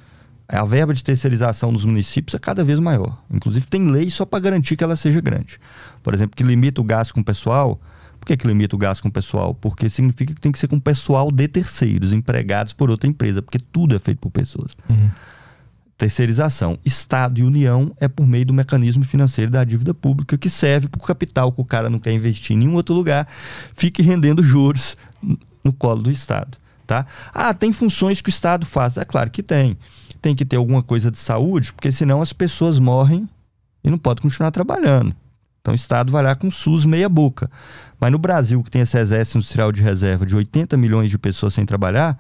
S1: É, a verba de terceirização dos municípios é cada vez maior. Inclusive, tem lei só para garantir que ela seja grande. Por exemplo, que limita o gasto com o pessoal. Por que, que limita o gasto com o pessoal? Porque significa que tem que ser com pessoal de terceiros, empregados por outra empresa, porque tudo é feito por pessoas. Uhum. Terceirização. Estado e União é por meio do mecanismo financeiro da dívida pública, que serve para o capital que o cara não quer investir em nenhum outro lugar, fique rendendo juros no colo do Estado. Tá? Ah, tem funções que o Estado faz. É claro que tem tem que ter alguma coisa de saúde, porque senão as pessoas morrem e não podem continuar trabalhando. Então o Estado vai lá com o SUS meia boca. Mas no Brasil, que tem esse exército industrial de reserva de 80 milhões de pessoas sem trabalhar,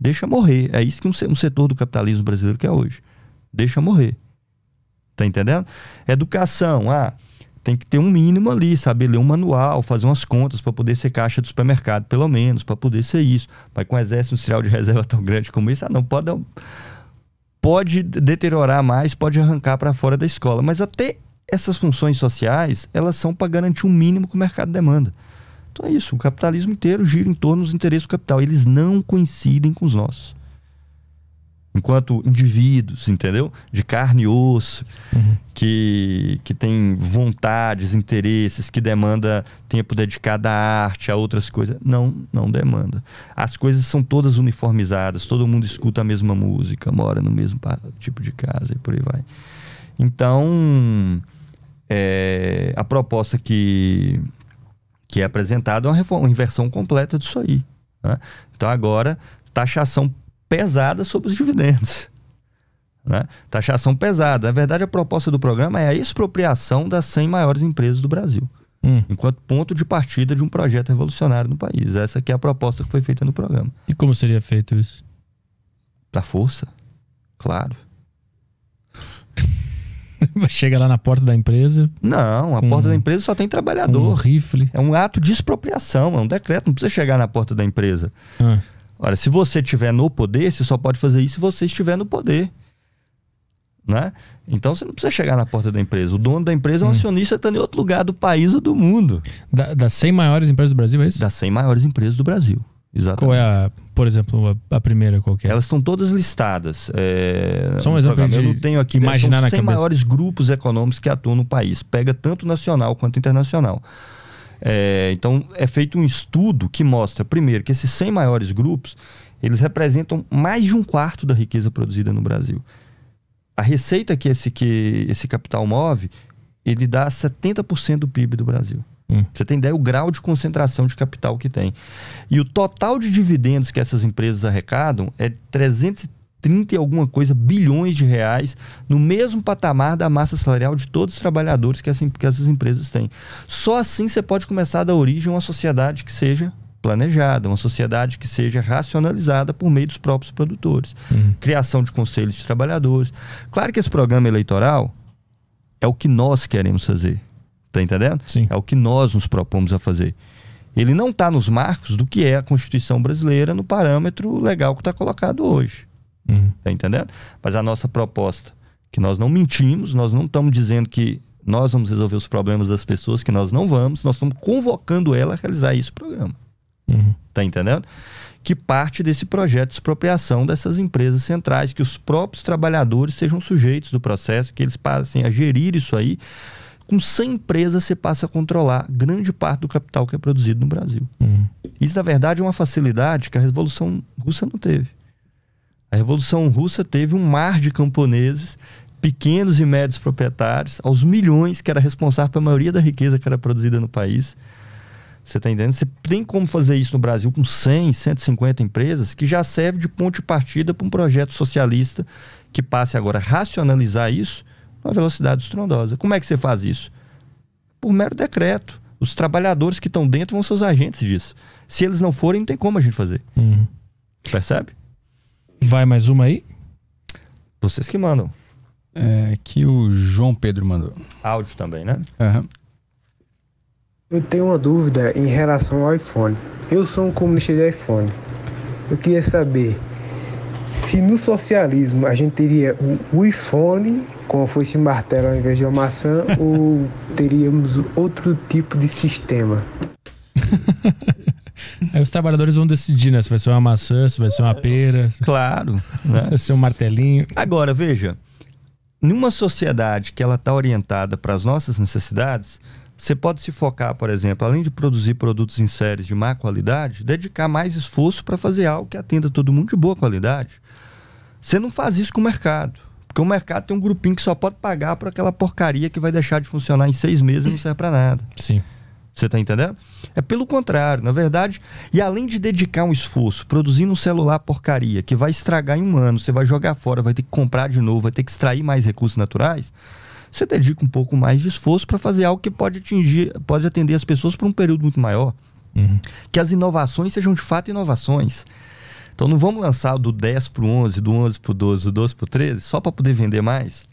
S1: deixa morrer. É isso que um setor do capitalismo brasileiro quer hoje. Deixa morrer. Tá entendendo? Educação, ah, tem que ter um mínimo ali, saber ler um manual, fazer umas contas para poder ser caixa do supermercado, pelo menos, para poder ser isso. Mas com um exército industrial de reserva tão grande como esse, ah, não pode dar pode deteriorar mais, pode arrancar para fora da escola. Mas até essas funções sociais, elas são para garantir um mínimo que o mercado demanda. Então é isso, o capitalismo inteiro gira em torno dos interesses do capital, eles não coincidem com os nossos enquanto indivíduos, entendeu? De carne e osso, uhum. que, que tem vontades, interesses, que demanda tempo dedicado à arte, a outras coisas. Não, não demanda. As coisas são todas uniformizadas, todo mundo escuta a mesma música, mora no mesmo tipo de casa e por aí vai. Então, é, a proposta que, que é apresentada é uma, uma inversão completa disso aí. Né? Então, agora, taxação pesada sobre os dividendos. Né? Taxação pesada. Na verdade, a proposta do programa é a expropriação das 100 maiores empresas do Brasil, hum. enquanto ponto de partida de um projeto revolucionário no país. Essa é a proposta que foi feita
S2: no programa. E como seria feito isso? Da força, claro. *laughs* Chega lá na porta da empresa. Não, a com, porta da
S1: empresa só tem trabalhador. Um rifle. É um ato de expropriação, é um decreto. Não precisa chegar na porta da empresa. Ah. Olha, se você estiver no poder, você só pode fazer isso se você estiver no poder. Né? Então você não precisa chegar na porta da empresa. O dono da empresa é um hum. acionista está em outro lugar do
S2: país ou do mundo. Da, das 100 maiores empresas do Brasil, é isso? Das 100 maiores empresas do Brasil. Exatamente. Qual é a, por exemplo, a, a primeira qualquer?
S1: É? Elas estão todas listadas. É, Só um exemplo de, eu não tenho aqui. Imaginar são na 100 cabeça. maiores grupos econômicos que atuam no país. Pega tanto nacional quanto internacional. É, então, é feito um estudo que mostra, primeiro, que esses 100 maiores grupos, eles representam mais de um quarto da riqueza produzida no Brasil. A receita que esse, que esse capital move, ele dá 70% do PIB do Brasil. Hum. Você tem ideia o grau de concentração de capital que tem. E o total de dividendos que essas empresas arrecadam é 330 30 e alguma coisa bilhões de reais, no mesmo patamar da massa salarial de todos os trabalhadores que, assim, que essas empresas têm. Só assim você pode começar da origem uma sociedade que seja planejada, uma sociedade que seja racionalizada por meio dos próprios produtores. Uhum. Criação de conselhos de trabalhadores. Claro que esse programa eleitoral é o que nós queremos fazer. Tá entendendo? Sim. É o que nós nos propomos a fazer. Ele não está nos marcos do que é a Constituição brasileira no parâmetro legal que está colocado hoje. Uhum. Tá entendendo? Mas a nossa proposta, que nós não mentimos, nós não estamos dizendo que nós vamos resolver os problemas das pessoas, que nós não vamos, nós estamos convocando ela a realizar esse programa. Uhum. Tá entendendo? Que parte desse projeto de expropriação dessas empresas centrais, que os próprios trabalhadores sejam sujeitos do processo, que eles passem a gerir isso aí. Com 100 empresas, você passa a controlar grande parte do capital que é produzido no Brasil. Uhum. Isso, na verdade, é uma facilidade que a Revolução Russa não teve. A Revolução Russa teve um mar de camponeses, pequenos e médios proprietários, aos milhões, que era responsável pela maioria da riqueza que era produzida no país. Você está entendendo? Você tem como fazer isso no Brasil com 100, 150 empresas, que já serve de ponto de partida para um projeto socialista que passe agora a racionalizar isso numa velocidade estrondosa. Como é que você faz isso? Por mero decreto. Os trabalhadores que estão dentro vão ser os agentes disso. Se eles não forem, não tem como a gente fazer. Uhum. Percebe? Vai mais uma aí? Vocês que mandam.
S3: É, que o João Pedro mandou. Áudio também, né? Uhum.
S4: Eu tenho uma dúvida em relação ao iPhone. Eu sou um comunista de iPhone. Eu queria saber se no socialismo a gente teria o iPhone, como foi esse martelo ao invés de uma maçã, *laughs* ou teríamos outro tipo de sistema.
S2: *laughs* Aí os trabalhadores vão decidir, né? Se vai ser uma maçã, se vai ser uma pera. Se... Claro. Né? Se vai ser um martelinho. Agora, veja.
S1: Numa sociedade que ela está orientada para as nossas necessidades, você pode se focar, por exemplo, além de produzir produtos em séries de má qualidade, dedicar mais esforço para fazer algo que atenda todo mundo de boa qualidade. Você não faz isso com o mercado. Porque o mercado tem um grupinho que só pode pagar por aquela porcaria que vai deixar de funcionar em seis meses e não serve para nada. Sim. Você está entendendo? É pelo contrário, na verdade. E além de dedicar um esforço, produzindo um celular porcaria, que vai estragar em um ano, você vai jogar fora, vai ter que comprar de novo, vai ter que extrair mais recursos naturais, você dedica um pouco mais de esforço para fazer algo que pode atingir, pode atender as pessoas por um período muito maior. Uhum. Que as inovações sejam de fato inovações. Então não vamos lançar do 10 para o 11, do 11 para o 12, do 12 para o 13, só para poder vender mais.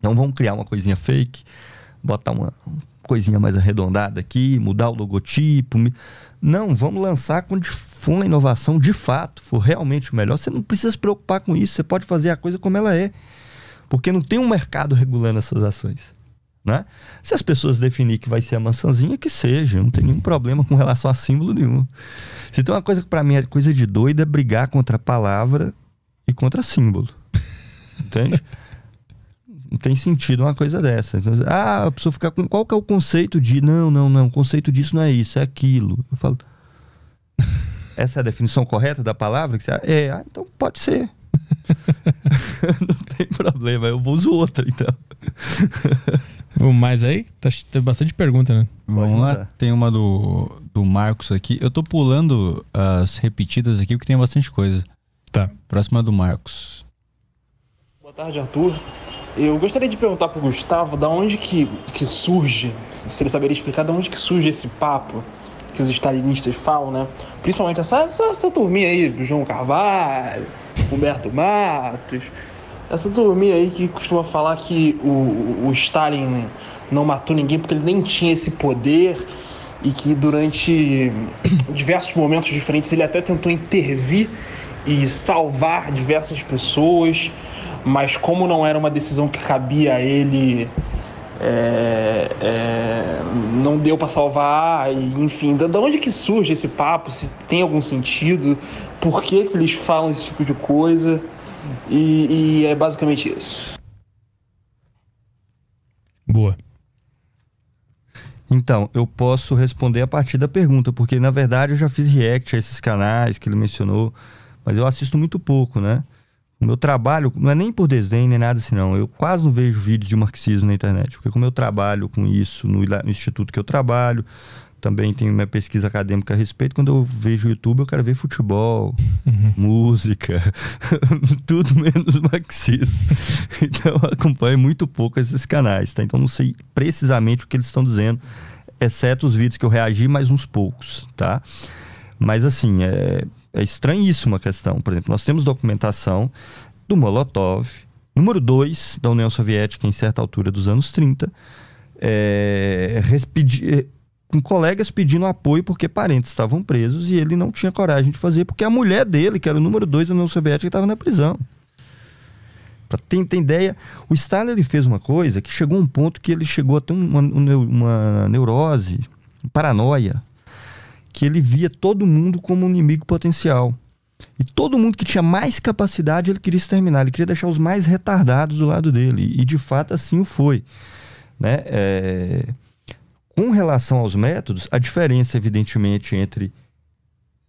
S1: Não vamos criar uma coisinha fake, botar uma, coisinha mais arredondada aqui, mudar o logotipo. Não, vamos lançar quando for uma inovação de fato, for realmente o melhor. Você não precisa se preocupar com isso, você pode fazer a coisa como ela é. Porque não tem um mercado regulando essas ações. Né? Se as pessoas definirem que vai ser a maçãzinha, que seja, não tem nenhum problema com relação a símbolo nenhum. Se tem uma coisa que para mim é coisa de doida, é brigar contra a palavra e contra símbolo. Entende? *laughs* tem sentido uma coisa dessa. Então, ah, a pessoa ficar com. Qual que é o conceito de. Não, não, não. O conceito disso não é isso, é aquilo. Eu falo. *laughs* Essa é a definição correta da palavra? Que você, é, ah, então
S2: pode ser. *laughs* não tem problema, eu uso
S1: outra então.
S2: Vamos mais aí? Tá, bastante pergunta,
S3: né? Vamos lá, tem uma do, do Marcos aqui. Eu tô pulando as repetidas aqui porque tem bastante coisa. Tá. Próxima do Marcos.
S6: Boa tarde, Arthur. Eu gostaria de perguntar para o Gustavo da onde que, que surge, se ele saberia explicar da onde que surge esse papo que os stalinistas falam, né? Principalmente essa, essa, essa turminha aí, João Carvalho, Humberto Matos, essa turminha aí que costuma falar que o, o Stalin não matou ninguém porque ele nem tinha esse poder e que durante diversos momentos diferentes ele até tentou intervir e salvar diversas pessoas mas como não era uma decisão que cabia a ele, é, é, não deu para salvar, e, enfim, da, da onde que surge esse papo? Se tem algum sentido?
S4: Por que, que eles falam esse tipo de coisa? E, e é basicamente isso.
S2: Boa.
S1: Então, eu posso responder a partir da pergunta, porque na verdade eu já fiz react a esses canais que ele mencionou, mas eu assisto muito pouco, né? O meu trabalho, não é nem por desenho, nem nada assim, não. Eu quase não vejo vídeos de marxismo na internet, porque como eu trabalho com isso no, no instituto que eu trabalho, também tenho minha pesquisa acadêmica a respeito. Quando eu vejo YouTube, eu quero ver futebol, uhum. música, *laughs* tudo menos marxismo. *laughs* Então, eu acompanho muito pouco esses canais, tá? Então, não sei precisamente o que eles estão dizendo, exceto os vídeos que eu reagi, mais uns poucos, tá? Mas, assim, é, é estranhíssima a questão. Por exemplo, nós temos documentação do Molotov, número 2 da União Soviética em certa altura dos anos 30, é, respedi, é, com colegas pedindo apoio porque parentes estavam presos e ele não tinha coragem de fazer, porque a mulher dele, que era o número 2 da União Soviética, estava na prisão. Para ter, ter, ideia, o Stalin ele fez uma coisa que chegou a um ponto que ele chegou a ter uma, uma neurose, paranoia, que ele via todo mundo como um inimigo potencial. E todo mundo que tinha mais capacidade ele queria exterminar, ele queria deixar os mais retardados do lado dele. E de fato assim o foi. Né? É... Com relação aos métodos, a diferença, evidentemente, entre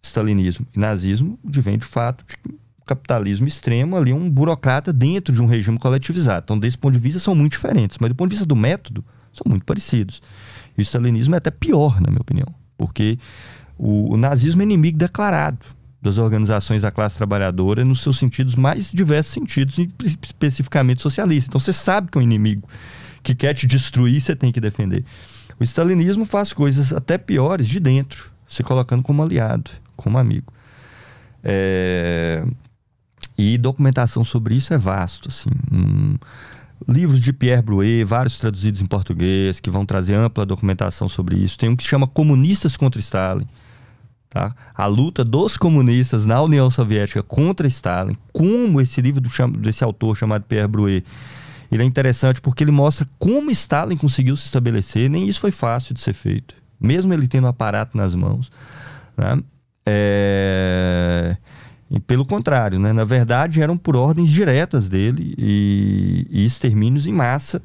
S1: stalinismo e nazismo vem de fato de capitalismo extremo ali um burocrata dentro de um regime coletivizado. Então, desse ponto de vista, são muito diferentes, mas do ponto de vista do método, são muito parecidos. E o stalinismo é até pior, na minha opinião, porque o, o nazismo é inimigo declarado das organizações da classe trabalhadora nos seus sentidos mais diversos sentidos, especificamente socialista. Então você sabe que é um inimigo que quer te destruir, você tem que defender. O stalinismo faz coisas até piores de dentro, se colocando como aliado, como amigo. É... E documentação sobre isso é vasto, assim. Um... Livros de Pierre Brouet, vários traduzidos em português, que vão trazer ampla documentação sobre isso. Tem um que se chama Comunistas contra Stalin, Tá? A luta dos comunistas na União Soviética contra Stalin, como esse livro do, desse autor chamado Pierre Bruet, ele é interessante porque ele mostra como Stalin conseguiu se estabelecer, nem isso foi fácil de ser feito, mesmo ele tendo um aparato nas mãos. Né? É... E pelo contrário, né? na verdade eram por ordens diretas dele e, e extermínios em massa,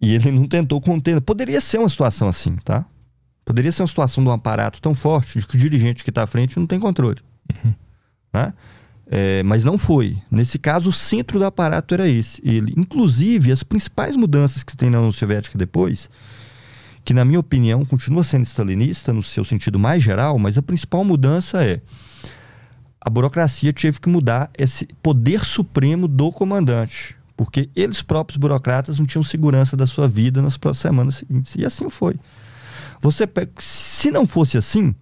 S1: e ele não tentou conter. Poderia ser uma situação assim, tá? Poderia ser uma situação de um aparato tão forte de que o dirigente que está à frente não tem controle. Uhum. Né? É, mas não foi. Nesse caso, o centro do aparato era esse. Ele, inclusive, as principais mudanças que tem na União Soviética depois, que na minha opinião continua sendo stalinista no seu sentido mais geral, mas a principal mudança é a burocracia teve que mudar esse poder supremo do comandante, porque eles próprios burocratas não tinham segurança da sua vida nas próximas semanas seguintes. E assim foi. Você se não fosse assim,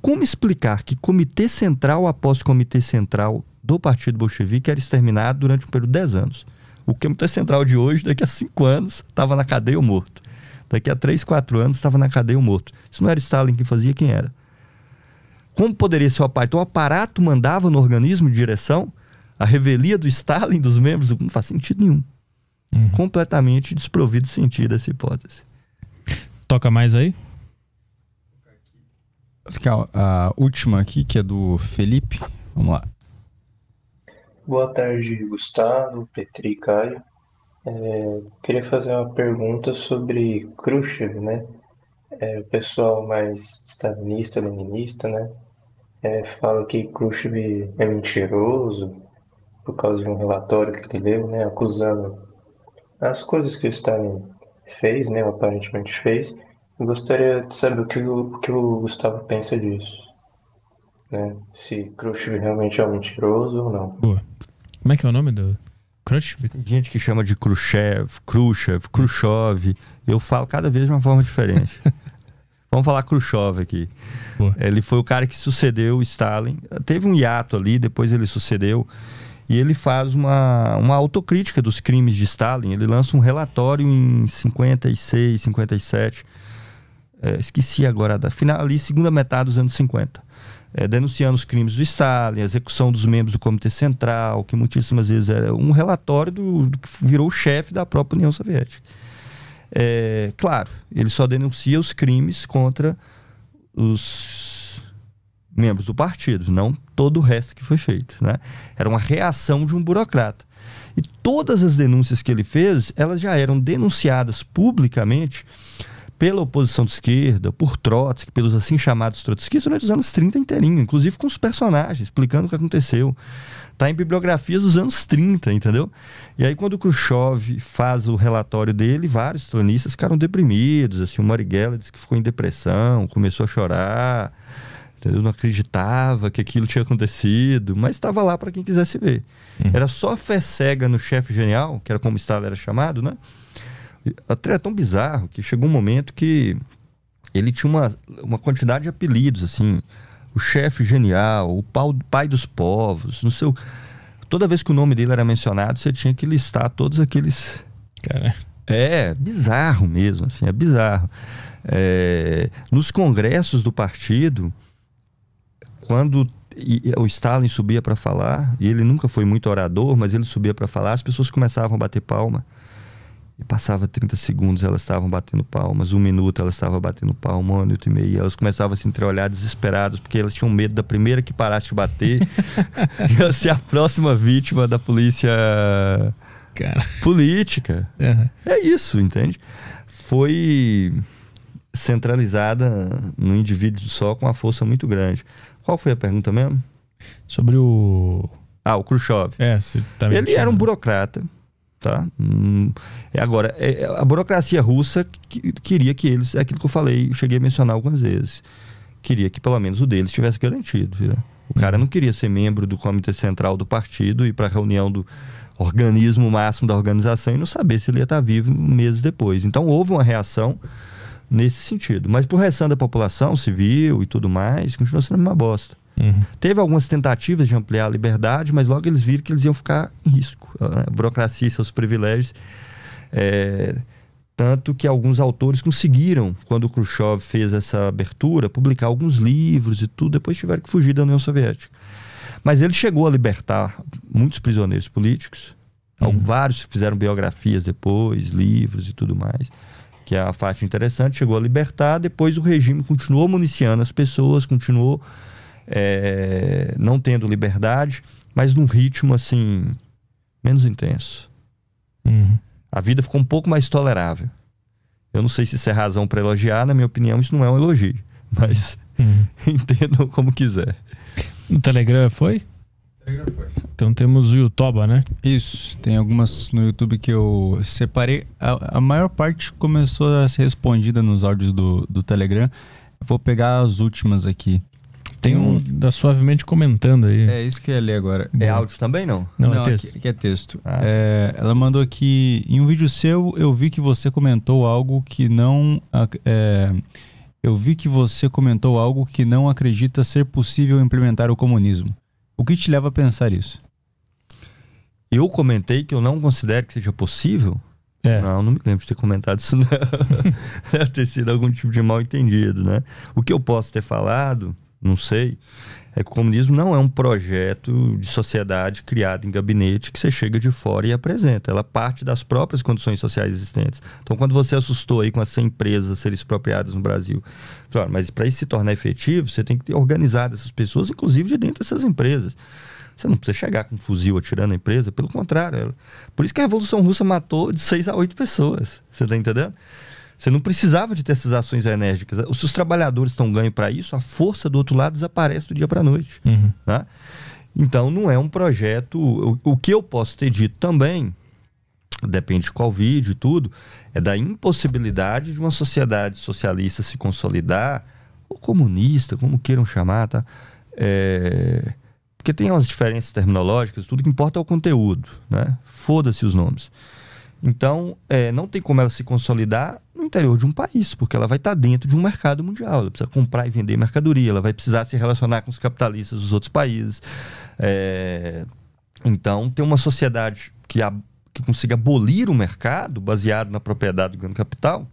S1: como explicar que comitê central após comitê central do Partido Bolchevique era exterminado durante um período de 10 anos? O comitê central de hoje, daqui a 5 anos, estava na cadeia ou morto. Daqui a 3, 4 anos, estava na cadeia ou morto. Se não era Stalin quem fazia, quem era? Como poderia ser o aparato? o aparato mandava no organismo de direção a revelia do Stalin, dos membros, não faz sentido nenhum. Uhum. Completamente desprovido de sentido essa hipótese.
S2: Toca mais aí?
S3: ficar a última aqui, que é do Felipe. Vamos lá. Boa tarde, Gustavo, Petri Caio. É, queria fazer uma pergunta sobre Khrushchev, né? É, o pessoal mais stalinista, leninista, né? É, fala que Khrushchev é mentiroso por causa de um relatório que ele deu, né? Acusando as coisas que o Stalin fez, né? Aparentemente fez, Gostaria
S4: de saber o que o, o que o Gustavo pensa disso. Né? Se Khrushchev realmente é um mentiroso ou não.
S2: Boa. Como é que é o nome do Khrushchev? Tem gente que chama
S1: de Khrushchev, Khrushchev, Khrushchev. Eu falo cada vez de uma forma diferente. *laughs* Vamos falar Khrushchev aqui. Boa. Ele foi o cara que sucedeu Stalin. Teve um hiato ali, depois ele sucedeu. E ele faz uma, uma autocrítica dos crimes de Stalin. Ele lança um relatório em 56, 57 é, esqueci agora, da, final, ali, segunda metade dos anos 50. É, denunciando os crimes do Stalin, a execução dos membros do Comitê Central, que muitíssimas vezes era um relatório do, do que virou o chefe da própria União Soviética. É, claro, ele só denuncia os crimes contra os membros do partido, não todo o resto que foi feito. Né? Era uma reação de um burocrata. E todas as denúncias que ele fez, elas já eram denunciadas publicamente pela oposição de esquerda, por Trotsky, pelos assim chamados trotskistas durante os anos 30 inteirinho, inclusive com os personagens, explicando o que aconteceu. Está em bibliografias dos anos 30, entendeu? E aí quando o Khrushchev faz o relatório dele, vários tronistas ficaram deprimidos, assim, o Marighella disse que ficou em depressão, começou a chorar, entendeu? Não acreditava que aquilo tinha acontecido, mas estava lá para quem quisesse ver. Uhum. Era só fé cega no chefe genial, que era como Stalin era chamado, né? Até é tão bizarro que chegou um momento que ele tinha uma, uma quantidade de apelidos, assim. O chefe genial, o pau, pai dos povos, não sei. Toda vez que o nome dele era mencionado, você tinha que listar todos aqueles. Cara. É, bizarro mesmo, assim, é bizarro. É, nos congressos do partido, quando e, o Stalin subia para falar, e ele nunca foi muito orador, mas ele subia para falar, as pessoas começavam a bater palma. E passava 30 segundos, elas estavam batendo palmas, um minuto elas estavam batendo palmas. um minuto e meio. E elas começavam a se entreolhar desesperadas, porque elas tinham medo da primeira que parasse de bater, *laughs* ia ser a próxima vítima da polícia Cara. política. Uhum. É isso, entende? Foi centralizada no indivíduo só com uma força muito grande. Qual foi a pergunta mesmo? Sobre o. Ah, o Khrushchev. É, tá ele era um burocrata tá? Hum, é agora, é, é, a burocracia russa que, queria que eles, é aquilo que eu falei, eu cheguei a mencionar algumas vezes, queria que pelo menos o deles tivesse garantido. O cara uhum. não queria ser membro do comitê central do partido e para a reunião do organismo máximo da organização e não saber se ele ia estar vivo meses depois. Então houve uma reação nesse sentido. Mas por restante da população civil e tudo mais, continua sendo uma bosta. Uhum. Teve algumas tentativas de ampliar a liberdade, mas logo eles viram que eles iam ficar em risco. A burocracia e seus privilégios. É... Tanto que alguns autores conseguiram, quando Khrushchev fez essa abertura, publicar alguns livros e tudo, depois tiveram que fugir da União Soviética. Mas ele chegou a libertar muitos prisioneiros políticos. Uhum. Vários fizeram biografias depois, livros e tudo mais, que é a parte interessante. Chegou a libertar, depois o regime continuou municiando as pessoas, continuou é, não tendo liberdade, mas num ritmo assim menos intenso. Uhum. A vida ficou um pouco mais tolerável. Eu não sei se isso é razão para elogiar, na minha opinião,
S3: isso não é um elogio, *laughs* mas uhum. *laughs* como quiser. No Telegram foi? Telegram foi. Então temos o Youtuba, né? Isso, tem algumas no YouTube que eu separei. A, a maior parte começou a ser respondida nos áudios do, do Telegram. vou pegar as últimas aqui. Tem um hum.
S2: da Suavemente comentando aí. É isso que eu ia ler agora.
S3: É áudio também, não? Não, é não é texto. Aqui, aqui é texto. Ah. É, ela mandou aqui, em um vídeo seu, eu vi que você comentou algo que não... É, eu vi que você comentou algo que não acredita ser possível implementar o comunismo. O que te leva a pensar isso?
S1: Eu comentei que eu não considero que seja possível? É. Não, não me lembro de ter comentado isso, não. *laughs* Deve ter sido algum tipo de mal entendido, né? O que eu posso ter falado não sei, é que o comunismo não é um projeto de sociedade criado em gabinete que você chega de fora e apresenta. Ela parte das próprias condições sociais existentes. Então, quando você assustou aí com as 100 empresas serem expropriadas no Brasil, claro, mas para isso se tornar efetivo, você tem que ter organizado essas pessoas, inclusive de dentro dessas empresas. Você não precisa chegar com um fuzil atirando a empresa, pelo contrário. Ela... É, por isso que a Revolução Russa matou de 6 a 8 pessoas. Você está entendendo? Você não precisava de ter essas ações enérgicas. Se os trabalhadores estão ganho para isso, a força do outro lado desaparece do dia para a noite. Uhum. Tá? Então, não é um projeto. O, o que eu posso ter dito também, depende de qual vídeo e tudo, é da impossibilidade de uma sociedade socialista se consolidar, ou comunista, como queiram chamar, tá? É... Porque tem umas diferenças terminológicas, tudo que importa é o conteúdo, né? Foda-se os nomes. Então, é, não tem como ela se consolidar interior de um país, porque ela vai estar dentro de um mercado mundial. Ela precisa comprar e vender mercadoria, ela vai precisar se relacionar com os capitalistas dos outros países. É... Então, ter uma sociedade que, a... que consiga abolir o mercado baseado na propriedade do grande capital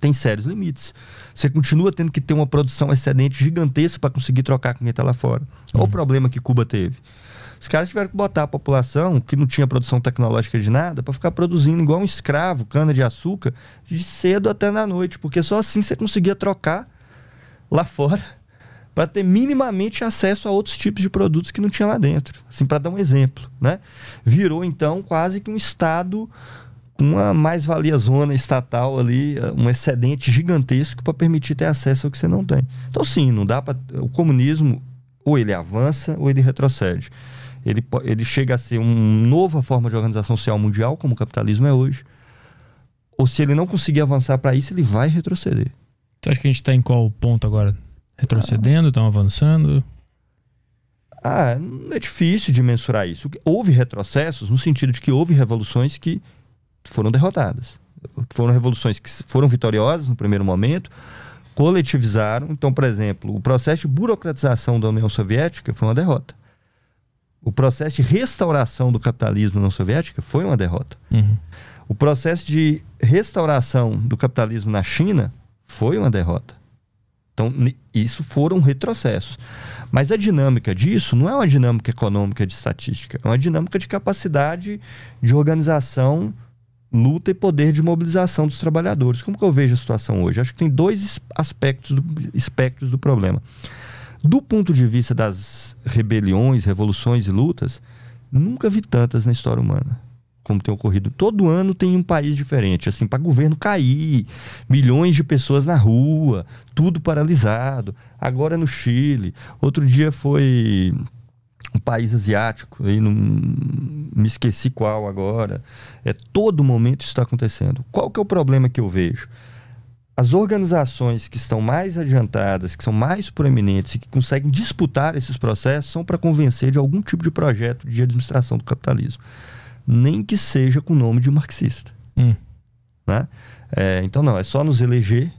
S1: tem sérios limites. Você continua tendo que ter uma produção excedente gigantesca para conseguir trocar com quem está lá fora. Olha o uhum. problema que Cuba teve. Os caras tiveram que botar a população, que não tinha produção tecnológica de nada, para ficar produzindo igual um escravo, cana-de-açúcar, de cedo até na noite, porque só assim você conseguia trocar lá fora *laughs* para ter minimamente acesso a outros tipos de produtos que não tinha lá dentro. Assim, para dar um exemplo, né? Virou então quase que um estado uma mais-valia zona estatal ali, um excedente gigantesco para permitir ter acesso ao que você não tem. Então, sim, não dá para. O comunismo, ou ele avança ou ele retrocede ele, ele chega a ser uma nova forma de organização social mundial, como o capitalismo é hoje, ou se ele não conseguir avançar para isso, ele vai retroceder.
S2: Você acha que a gente está em qual ponto agora? Retrocedendo? Estão ah. avançando?
S1: Ah, é difícil de mensurar isso. Houve retrocessos no sentido de que houve revoluções que foram derrotadas. Foram revoluções que foram vitoriosas no primeiro momento, coletivizaram. Então, por exemplo, o processo de burocratização da União Soviética foi uma derrota. O processo de restauração do capitalismo na União Soviética foi uma derrota. Uhum. O processo de restauração do capitalismo na China foi uma derrota. Então, isso foram retrocessos. Mas a dinâmica disso não é uma dinâmica econômica de estatística, é uma dinâmica de capacidade de organização, luta e poder de mobilização dos trabalhadores. Como que eu vejo a situação hoje? Acho que tem dois aspectos do, espectros do problema. Do ponto de vista das rebeliões, revoluções e lutas, nunca vi tantas na história humana como tem ocorrido. Todo ano tem um país diferente, assim, para governo cair, milhões de pessoas na rua, tudo paralisado. Agora é no Chile, outro dia foi um país asiático, aí não me esqueci qual agora. É todo momento isso está acontecendo. Qual que é o problema que eu vejo? as organizações que estão mais adiantadas, que são mais proeminentes e que conseguem disputar esses processos são para convencer de algum tipo de projeto de administração do capitalismo, nem que seja com o nome de marxista. Hum. Né? É, então, não, é só nos eleger.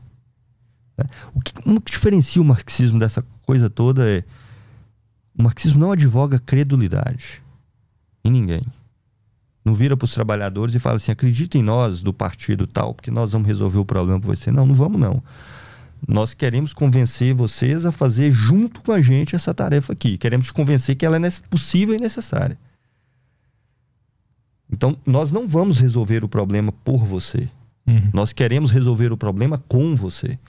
S1: Né? O, que, o que diferencia o marxismo dessa coisa toda é o marxismo não advoga credulidade em ninguém. Não vira para os trabalhadores e fala assim: acredita em nós do partido tal, porque nós vamos resolver o problema para você. Não, não vamos não. Nós queremos convencer vocês a fazer junto com a gente essa tarefa aqui. Queremos te convencer que ela é possível e necessária. Então, nós não vamos resolver o problema por você. Uhum. Nós queremos resolver o problema com você.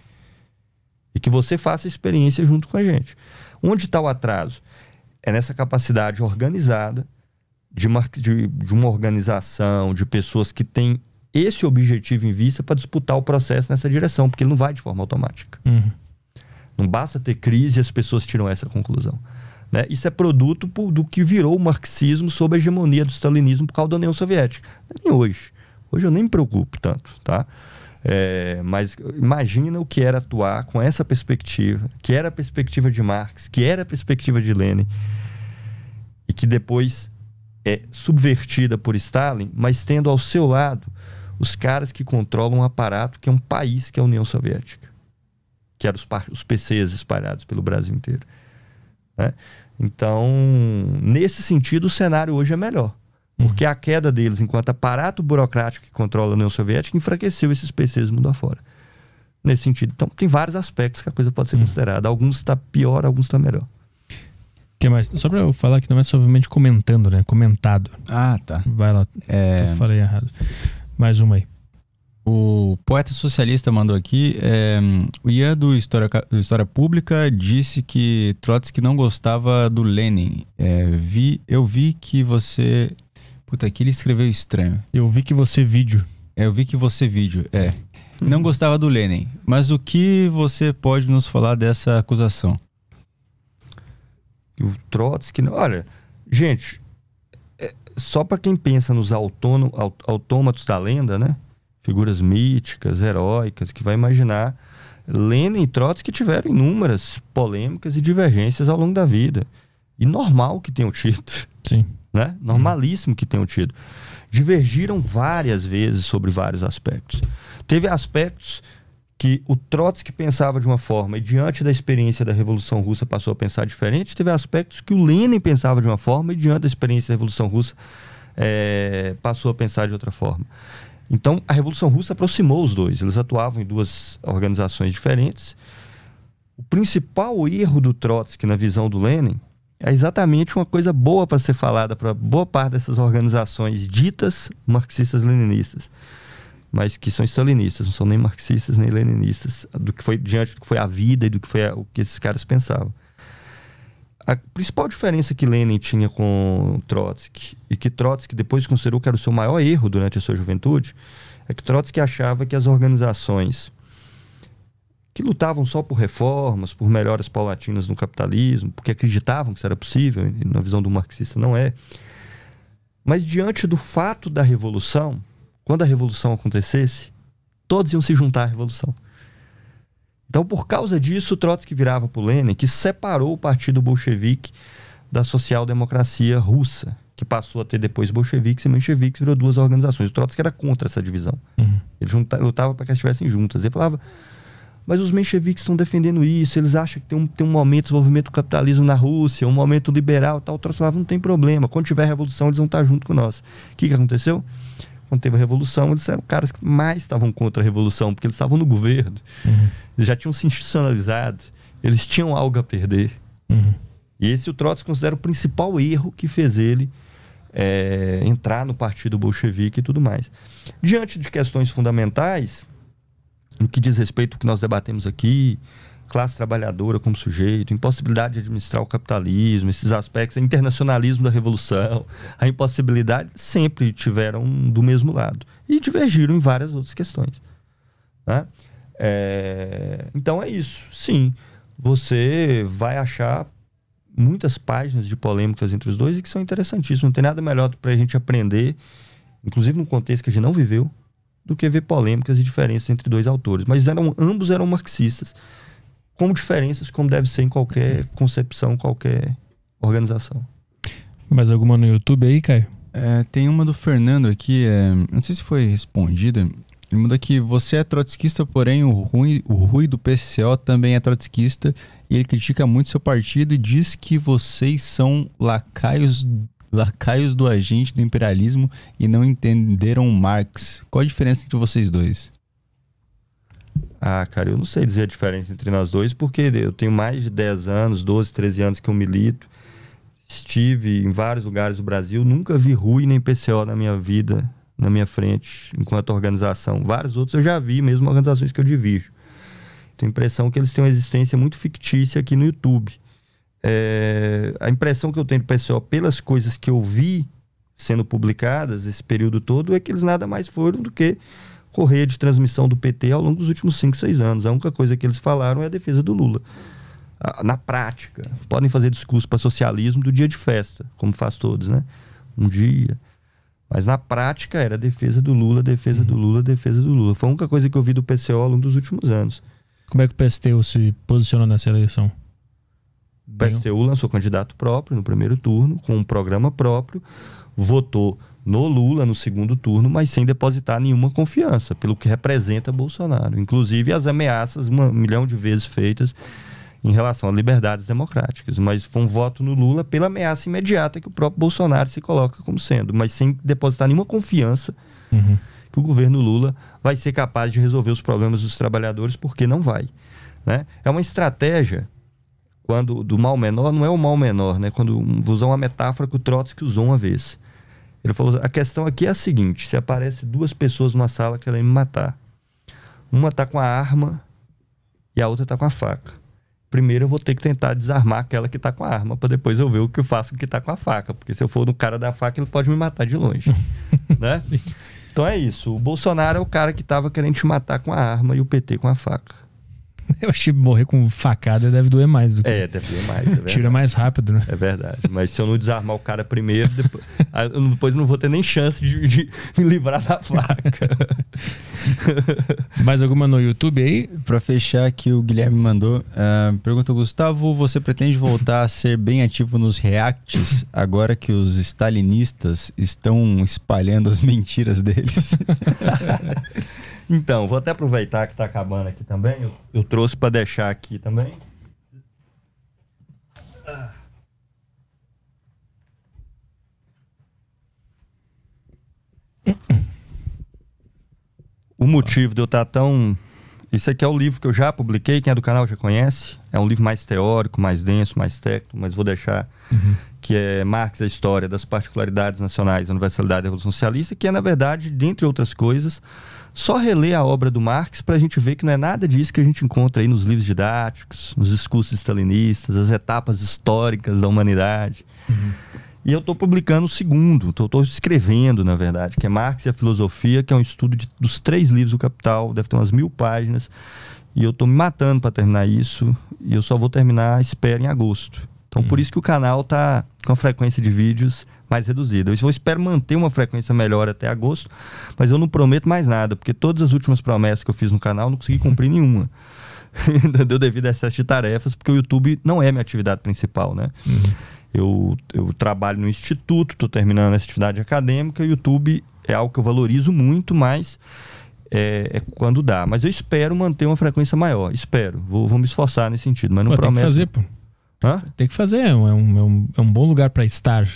S1: E que você faça a experiência junto com a gente. Onde está o atraso? É nessa capacidade organizada de, de, de uma organização, de pessoas que têm esse objetivo em vista para disputar o processo nessa direção, porque ele não vai de forma automática. Uhum. Não basta ter crise e as pessoas tiram essa conclusão. Né? Isso é produto do que virou o marxismo sob a hegemonia do stalinismo por causa da União Soviética. É nem hoje. Hoje eu nem me preocupo tanto, tá? É, mas imagina o que era atuar com essa perspectiva, que era a perspectiva de Marx, que era a perspectiva de Lenin, e que depois é, subvertida por Stalin, mas tendo ao seu lado os caras que controlam um aparato que é um país que é a União Soviética, que eram os, os PCs espalhados pelo Brasil inteiro. Né? Então, nesse sentido, o cenário hoje é melhor. Uhum. Porque a queda deles, enquanto aparato burocrático que controla a União Soviética, enfraqueceu esses PCs mundo afora. Nesse sentido. Então, tem vários aspectos que a coisa pode ser uhum. considerada. Alguns está pior, alguns está melhor
S2: que mais? Só pra eu falar que não é somente comentando, né? Comentado. Ah, tá. Vai lá. É... Eu falei errado. Mais uma aí.
S3: O poeta socialista mandou aqui. É, o Ian do História, do História Pública disse que Trotsky não gostava do Lenin. É, vi, eu vi que você. Puta, aqui ele escreveu estranho. Eu vi que você vídeo. É, eu vi que você vídeo, é. Não gostava do Lenin. Mas o que você pode nos falar dessa acusação? e o Trotsky. Olha,
S1: gente, é, só para quem pensa nos autônom, aut, autômatos da lenda, né? Figuras míticas, heróicas, que vai imaginar. Lenin e Trotsky tiveram inúmeras polêmicas e divergências ao longo da vida. E normal que tenham tido. Sim. Né? Normalíssimo hum. que tenham tido. Divergiram várias vezes sobre vários aspectos. Teve aspectos que o Trotsky pensava de uma forma e diante da experiência da Revolução Russa passou a pensar diferente, teve aspectos que o Lenin pensava de uma forma e diante da experiência da Revolução Russa é, passou a pensar de outra forma. Então, a Revolução Russa aproximou os dois. Eles atuavam em duas organizações diferentes. O principal erro do Trotsky na visão do Lenin é exatamente uma coisa boa para ser falada para boa parte dessas organizações ditas marxistas-leninistas mas que são stalinistas, não são nem marxistas nem leninistas, do que foi diante do que foi a vida e do que foi a, o que esses caras pensavam. A principal diferença que Lenin tinha com Trotsky e que Trotsky depois considerou que era o seu maior erro durante a sua juventude é que Trotsky achava que as organizações que lutavam só por reformas, por melhoras paulatinas no capitalismo, porque acreditavam que isso era possível, e na visão do marxista não é. Mas diante do fato da revolução, quando a revolução acontecesse, todos iam se juntar à revolução. Então, por causa disso, Trotsky virava para o Lenin, que separou o partido bolchevique da social-democracia russa, que passou a ter depois bolcheviques e mancheviques, virou duas organizações. O Trotsky era contra essa divisão. Uhum. Ele lutava para que elas estivessem juntas. Ele falava, mas os mencheviques estão defendendo isso, eles acham que tem um, tem um momento de desenvolvimento do capitalismo na Rússia, um momento liberal tal. O Trotsky falava, não tem problema, quando tiver revolução eles vão estar tá junto com nós. O que, que aconteceu? quando teve a Revolução, eles eram caras que mais estavam contra a Revolução, porque eles estavam no governo, uhum. eles já tinham se institucionalizado, eles tinham algo a perder. Uhum. E esse o Trotsky considera o principal erro que fez ele é, entrar no partido bolchevique e tudo mais. Diante de questões fundamentais, no que diz respeito ao que nós debatemos aqui, classe trabalhadora como sujeito, impossibilidade de administrar o capitalismo, esses aspectos, internacionalismo da revolução, a impossibilidade sempre tiveram do mesmo lado e divergiram em várias outras questões. Né? É... Então é isso. Sim, você vai achar muitas páginas de polêmicas entre os dois e que são interessantíssimas. Não tem nada melhor para a gente aprender, inclusive num contexto que a gente não viveu, do que ver polêmicas e diferenças entre dois autores. Mas eram, ambos eram marxistas como diferenças, como deve ser em qualquer concepção, qualquer organização.
S3: Mais alguma no YouTube aí, Caio? É, tem uma do Fernando aqui, é, não sei se foi respondida. Ele manda aqui, você é trotskista, porém o Rui, o Rui do PCO também é trotskista e ele critica muito seu partido e diz que vocês são lacaios, lacaios do agente do imperialismo e não entenderam Marx. Qual a diferença entre vocês dois? Ah, cara, eu não sei dizer
S1: a diferença entre nós dois, porque eu tenho mais de 10 anos, 12, 13 anos que eu milito. Estive em vários lugares do Brasil, nunca vi RUI nem PCO na minha vida, na minha frente, enquanto organização. Vários outros eu já vi, mesmo organizações que eu divido. Tenho a impressão que eles têm uma existência muito fictícia aqui no YouTube. É, a impressão que eu tenho do PCO, pelas coisas que eu vi sendo publicadas esse período todo, é que eles nada mais foram do que correia de transmissão do PT ao longo dos últimos 5, 6 anos. A única coisa que eles falaram é a defesa do Lula. Na prática, podem fazer discurso para socialismo do dia de festa, como faz todos, né? Um dia. Mas na prática era defesa do Lula, defesa uhum. do Lula, defesa do Lula. Foi a única coisa que eu vi do PCO ao longo dos últimos anos.
S2: Como é que o PSTU se posicionou nessa eleição?
S1: O PSTU lançou candidato próprio no primeiro turno, com um programa próprio, votou no Lula no segundo turno, mas sem depositar nenhuma confiança, pelo que representa Bolsonaro. Inclusive as ameaças, um milhão de vezes feitas em relação a liberdades democráticas. Mas foi um voto no Lula pela ameaça imediata que o próprio Bolsonaro se coloca como sendo, mas sem depositar nenhuma confiança uhum. que o governo Lula vai ser capaz de resolver os problemas dos trabalhadores, porque não vai. Né? É uma estratégia quando do mal menor não é o mal menor, né? Quando vou usar uma metáfora que o Trotsky usou uma vez. Ele falou: a questão aqui é a seguinte: se aparece duas pessoas numa sala querendo me matar, uma tá com a arma e a outra tá com a faca. Primeiro eu vou ter que tentar desarmar aquela que tá com a arma, para depois eu ver o que eu faço com que tá com a faca, porque se eu for no cara da faca, ele pode me matar de longe, *laughs* né? Sim. Então é isso. O Bolsonaro é o cara que estava querendo te matar com a arma e o PT com a faca.
S2: *laughs* Eu acho que morrer com facada deve doer mais do que. É, deve doer mais. É *laughs* Tira mais rápido, né?
S1: É verdade. Mas se eu não desarmar o cara primeiro, depois, *laughs* depois não vou ter nem chance de, de me livrar da faca.
S3: mais alguma no YouTube aí? Pra fechar aqui, o Guilherme mandou. Uh, pergunta, Gustavo, você pretende voltar a ser bem ativo nos reacts agora que os stalinistas estão espalhando as mentiras deles?
S1: Então, vou até aproveitar que está acabando aqui também. Eu, eu trouxe para deixar aqui também. O motivo de eu estar tá tão. Isso aqui é o livro que eu já publiquei, quem é do canal já conhece. É um livro mais teórico, mais denso, mais técnico, mas vou deixar. Uhum. Que é Marx e a História das Particularidades Nacionais da Universalidade da Revolução Socialista, que é, na verdade, dentre outras coisas, só reler a obra do Marx para a gente ver que não é nada disso que a gente encontra aí nos livros didáticos, nos discursos stalinistas, as etapas históricas da humanidade. Uhum. E eu estou publicando o segundo, estou escrevendo, na verdade, que é Marx e a Filosofia, que é um estudo de, dos três livros do Capital, deve ter umas mil páginas. E eu estou me matando para terminar isso, e eu só vou terminar, espero, em agosto. Então, uhum. por isso que o canal está com a frequência de vídeos mais reduzida. Eu espero manter uma frequência melhor até agosto, mas eu não prometo mais nada, porque todas as últimas promessas que eu fiz no canal não consegui cumprir nenhuma. *laughs* Deu devido a excesso de tarefas, porque o YouTube não é minha atividade principal, né? Uhum. Eu, eu trabalho no instituto, estou terminando essa atividade acadêmica, o YouTube é algo que eu valorizo muito, mas é, é, quando dá. Mas eu espero manter uma frequência maior. Espero. Vou, vou me esforçar nesse sentido, mas não pô, prometo. Tem que fazer, pô.
S2: Hã? Tem que fazer. É um, é um, é um bom lugar para estar.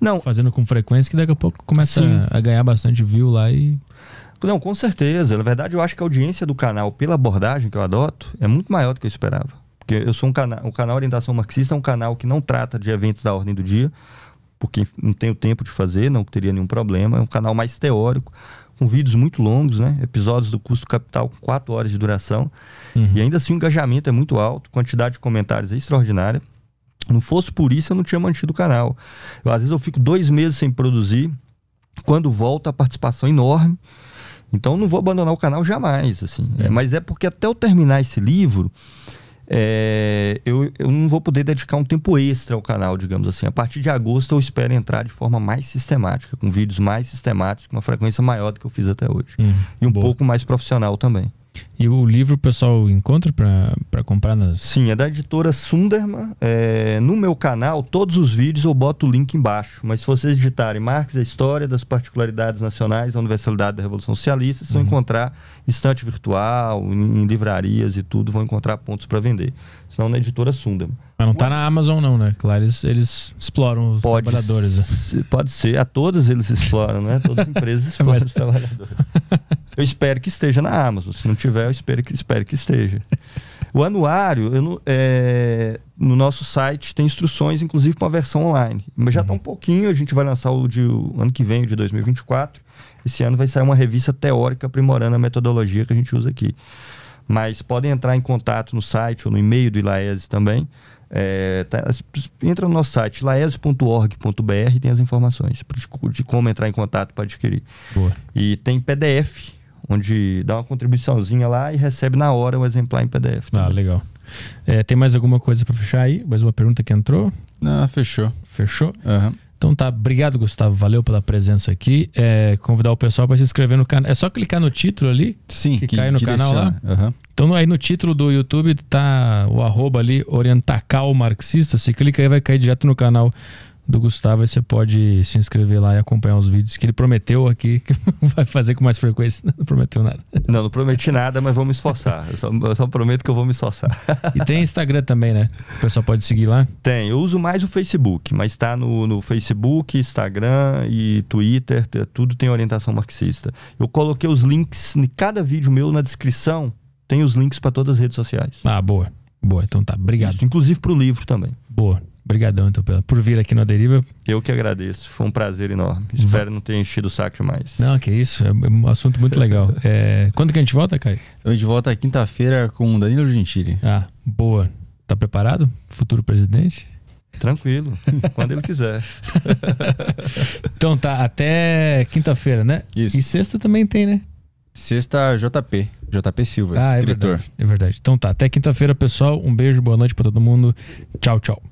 S2: Não. Fazendo com frequência, que daqui a pouco começa a, a ganhar bastante view lá e.
S1: Não, com certeza. Na verdade, eu acho que a audiência do canal, pela abordagem que eu adoto, é muito maior do que eu esperava. Porque eu sou um canal. O canal Orientação Marxista é um canal que não trata de eventos da ordem do dia, porque não tenho tempo de fazer, não teria nenhum problema. É um canal mais teórico, com vídeos muito longos, né? Episódios do custo capital com 4 horas de duração. Uhum. E ainda assim o engajamento é muito alto, quantidade de comentários é extraordinária. Não fosse por isso, eu não tinha mantido o canal. Eu, às vezes eu fico dois meses sem produzir. Quando volta, a participação é enorme. Então não vou abandonar o canal jamais, assim. É. Mas é porque até eu terminar esse livro, é, eu, eu não vou poder dedicar um tempo extra ao canal, digamos assim. A partir de agosto eu espero entrar de forma mais sistemática, com vídeos mais sistemáticos, com uma frequência maior do que eu fiz até hoje.
S2: Hum, e um boa. pouco mais profissional também. E o livro o pessoal encontra para comprar nas.
S1: Sim, é da editora Sunderman. É, no meu canal, todos os vídeos eu boto o link embaixo. Mas se vocês digitarem Marx, a História das Particularidades Nacionais, a Universalidade da Revolução Socialista, vocês uhum. vão encontrar estante virtual, em, em livrarias e tudo, vão encontrar pontos para vender senão na editora Sundam.
S2: Mas não está na Amazon, não, né? Claro, eles, eles exploram os pode
S1: trabalhadores. Né? Ser, Pode ser, a todos eles exploram, né? Todas as empresas *laughs* exploram Mas... os trabalhadores. *laughs* Eu espero que esteja na Amazon. Se não tiver, eu espero que, espero que esteja. O anuário, não, é, no nosso site, tem instruções, inclusive, para uma versão online. Mas já está uhum. um pouquinho, a gente vai lançar o de o ano que vem, de 2024. Esse ano vai sair uma revista teórica aprimorando a metodologia que a gente usa aqui mas podem entrar em contato no site ou no e-mail do Ilaese também. É, tá, entra no nosso site, laese.org.br, tem as informações de como entrar em contato para adquirir. Boa. E tem PDF, onde dá uma contribuiçãozinha lá e recebe na hora o exemplar em PDF. Ah, também. Ah, legal.
S2: É, tem mais alguma coisa para fechar aí? Mais uma pergunta que entrou?
S3: Não, fechou.
S2: Fechou? Uhum. Então tá, obrigado, Gustavo. Valeu pela presença aqui. É, convidar o pessoal para se inscrever no canal. É só clicar no título ali? Sim, que, que cai no direciona. canal lá. Uhum. Então aí no título do YouTube tá o arroba ali, Orientacal Marxista. Se clica aí, vai cair direto no canal do Gustavo, aí você pode se inscrever lá e acompanhar os vídeos que ele prometeu aqui, *laughs* que vai fazer com mais frequência. Não prometeu nada.
S1: Não, não prometi nada, mas vou me esforçar. Eu só, eu só prometo que eu vou me esforçar.
S2: E tem Instagram também, né? O pessoal pode seguir lá?
S1: Tem, eu uso mais o Facebook, mas está no, no Facebook, Instagram e Twitter, tudo tem orientação marxista. Eu coloquei os links em cada vídeo meu na descrição, tem os links para todas as redes sociais. Ah, boa.
S2: Boa, então tá. Obrigado. Isso, inclusive para o livro também. Boa. Obrigadão, então, por vir aqui na Deriva.
S1: Eu que agradeço, foi um prazer enorme. Espero não ter enchido o saco demais.
S2: Não, que isso, é um assunto muito legal. *laughs* É... Quando que a gente volta, Caio? A gente volta quinta-feira com Danilo Gentili. Ah, boa. Tá preparado? Futuro presidente? Tranquilo, quando ele quiser. *laughs* então tá, até quinta-feira, né? Isso. E sexta também tem, né? Sexta,
S3: JP. JP Silva, ah, é escritor. É verdade,
S2: é verdade. Então tá, até quinta-feira, pessoal. Um beijo, boa noite para todo mundo. Tchau, tchau.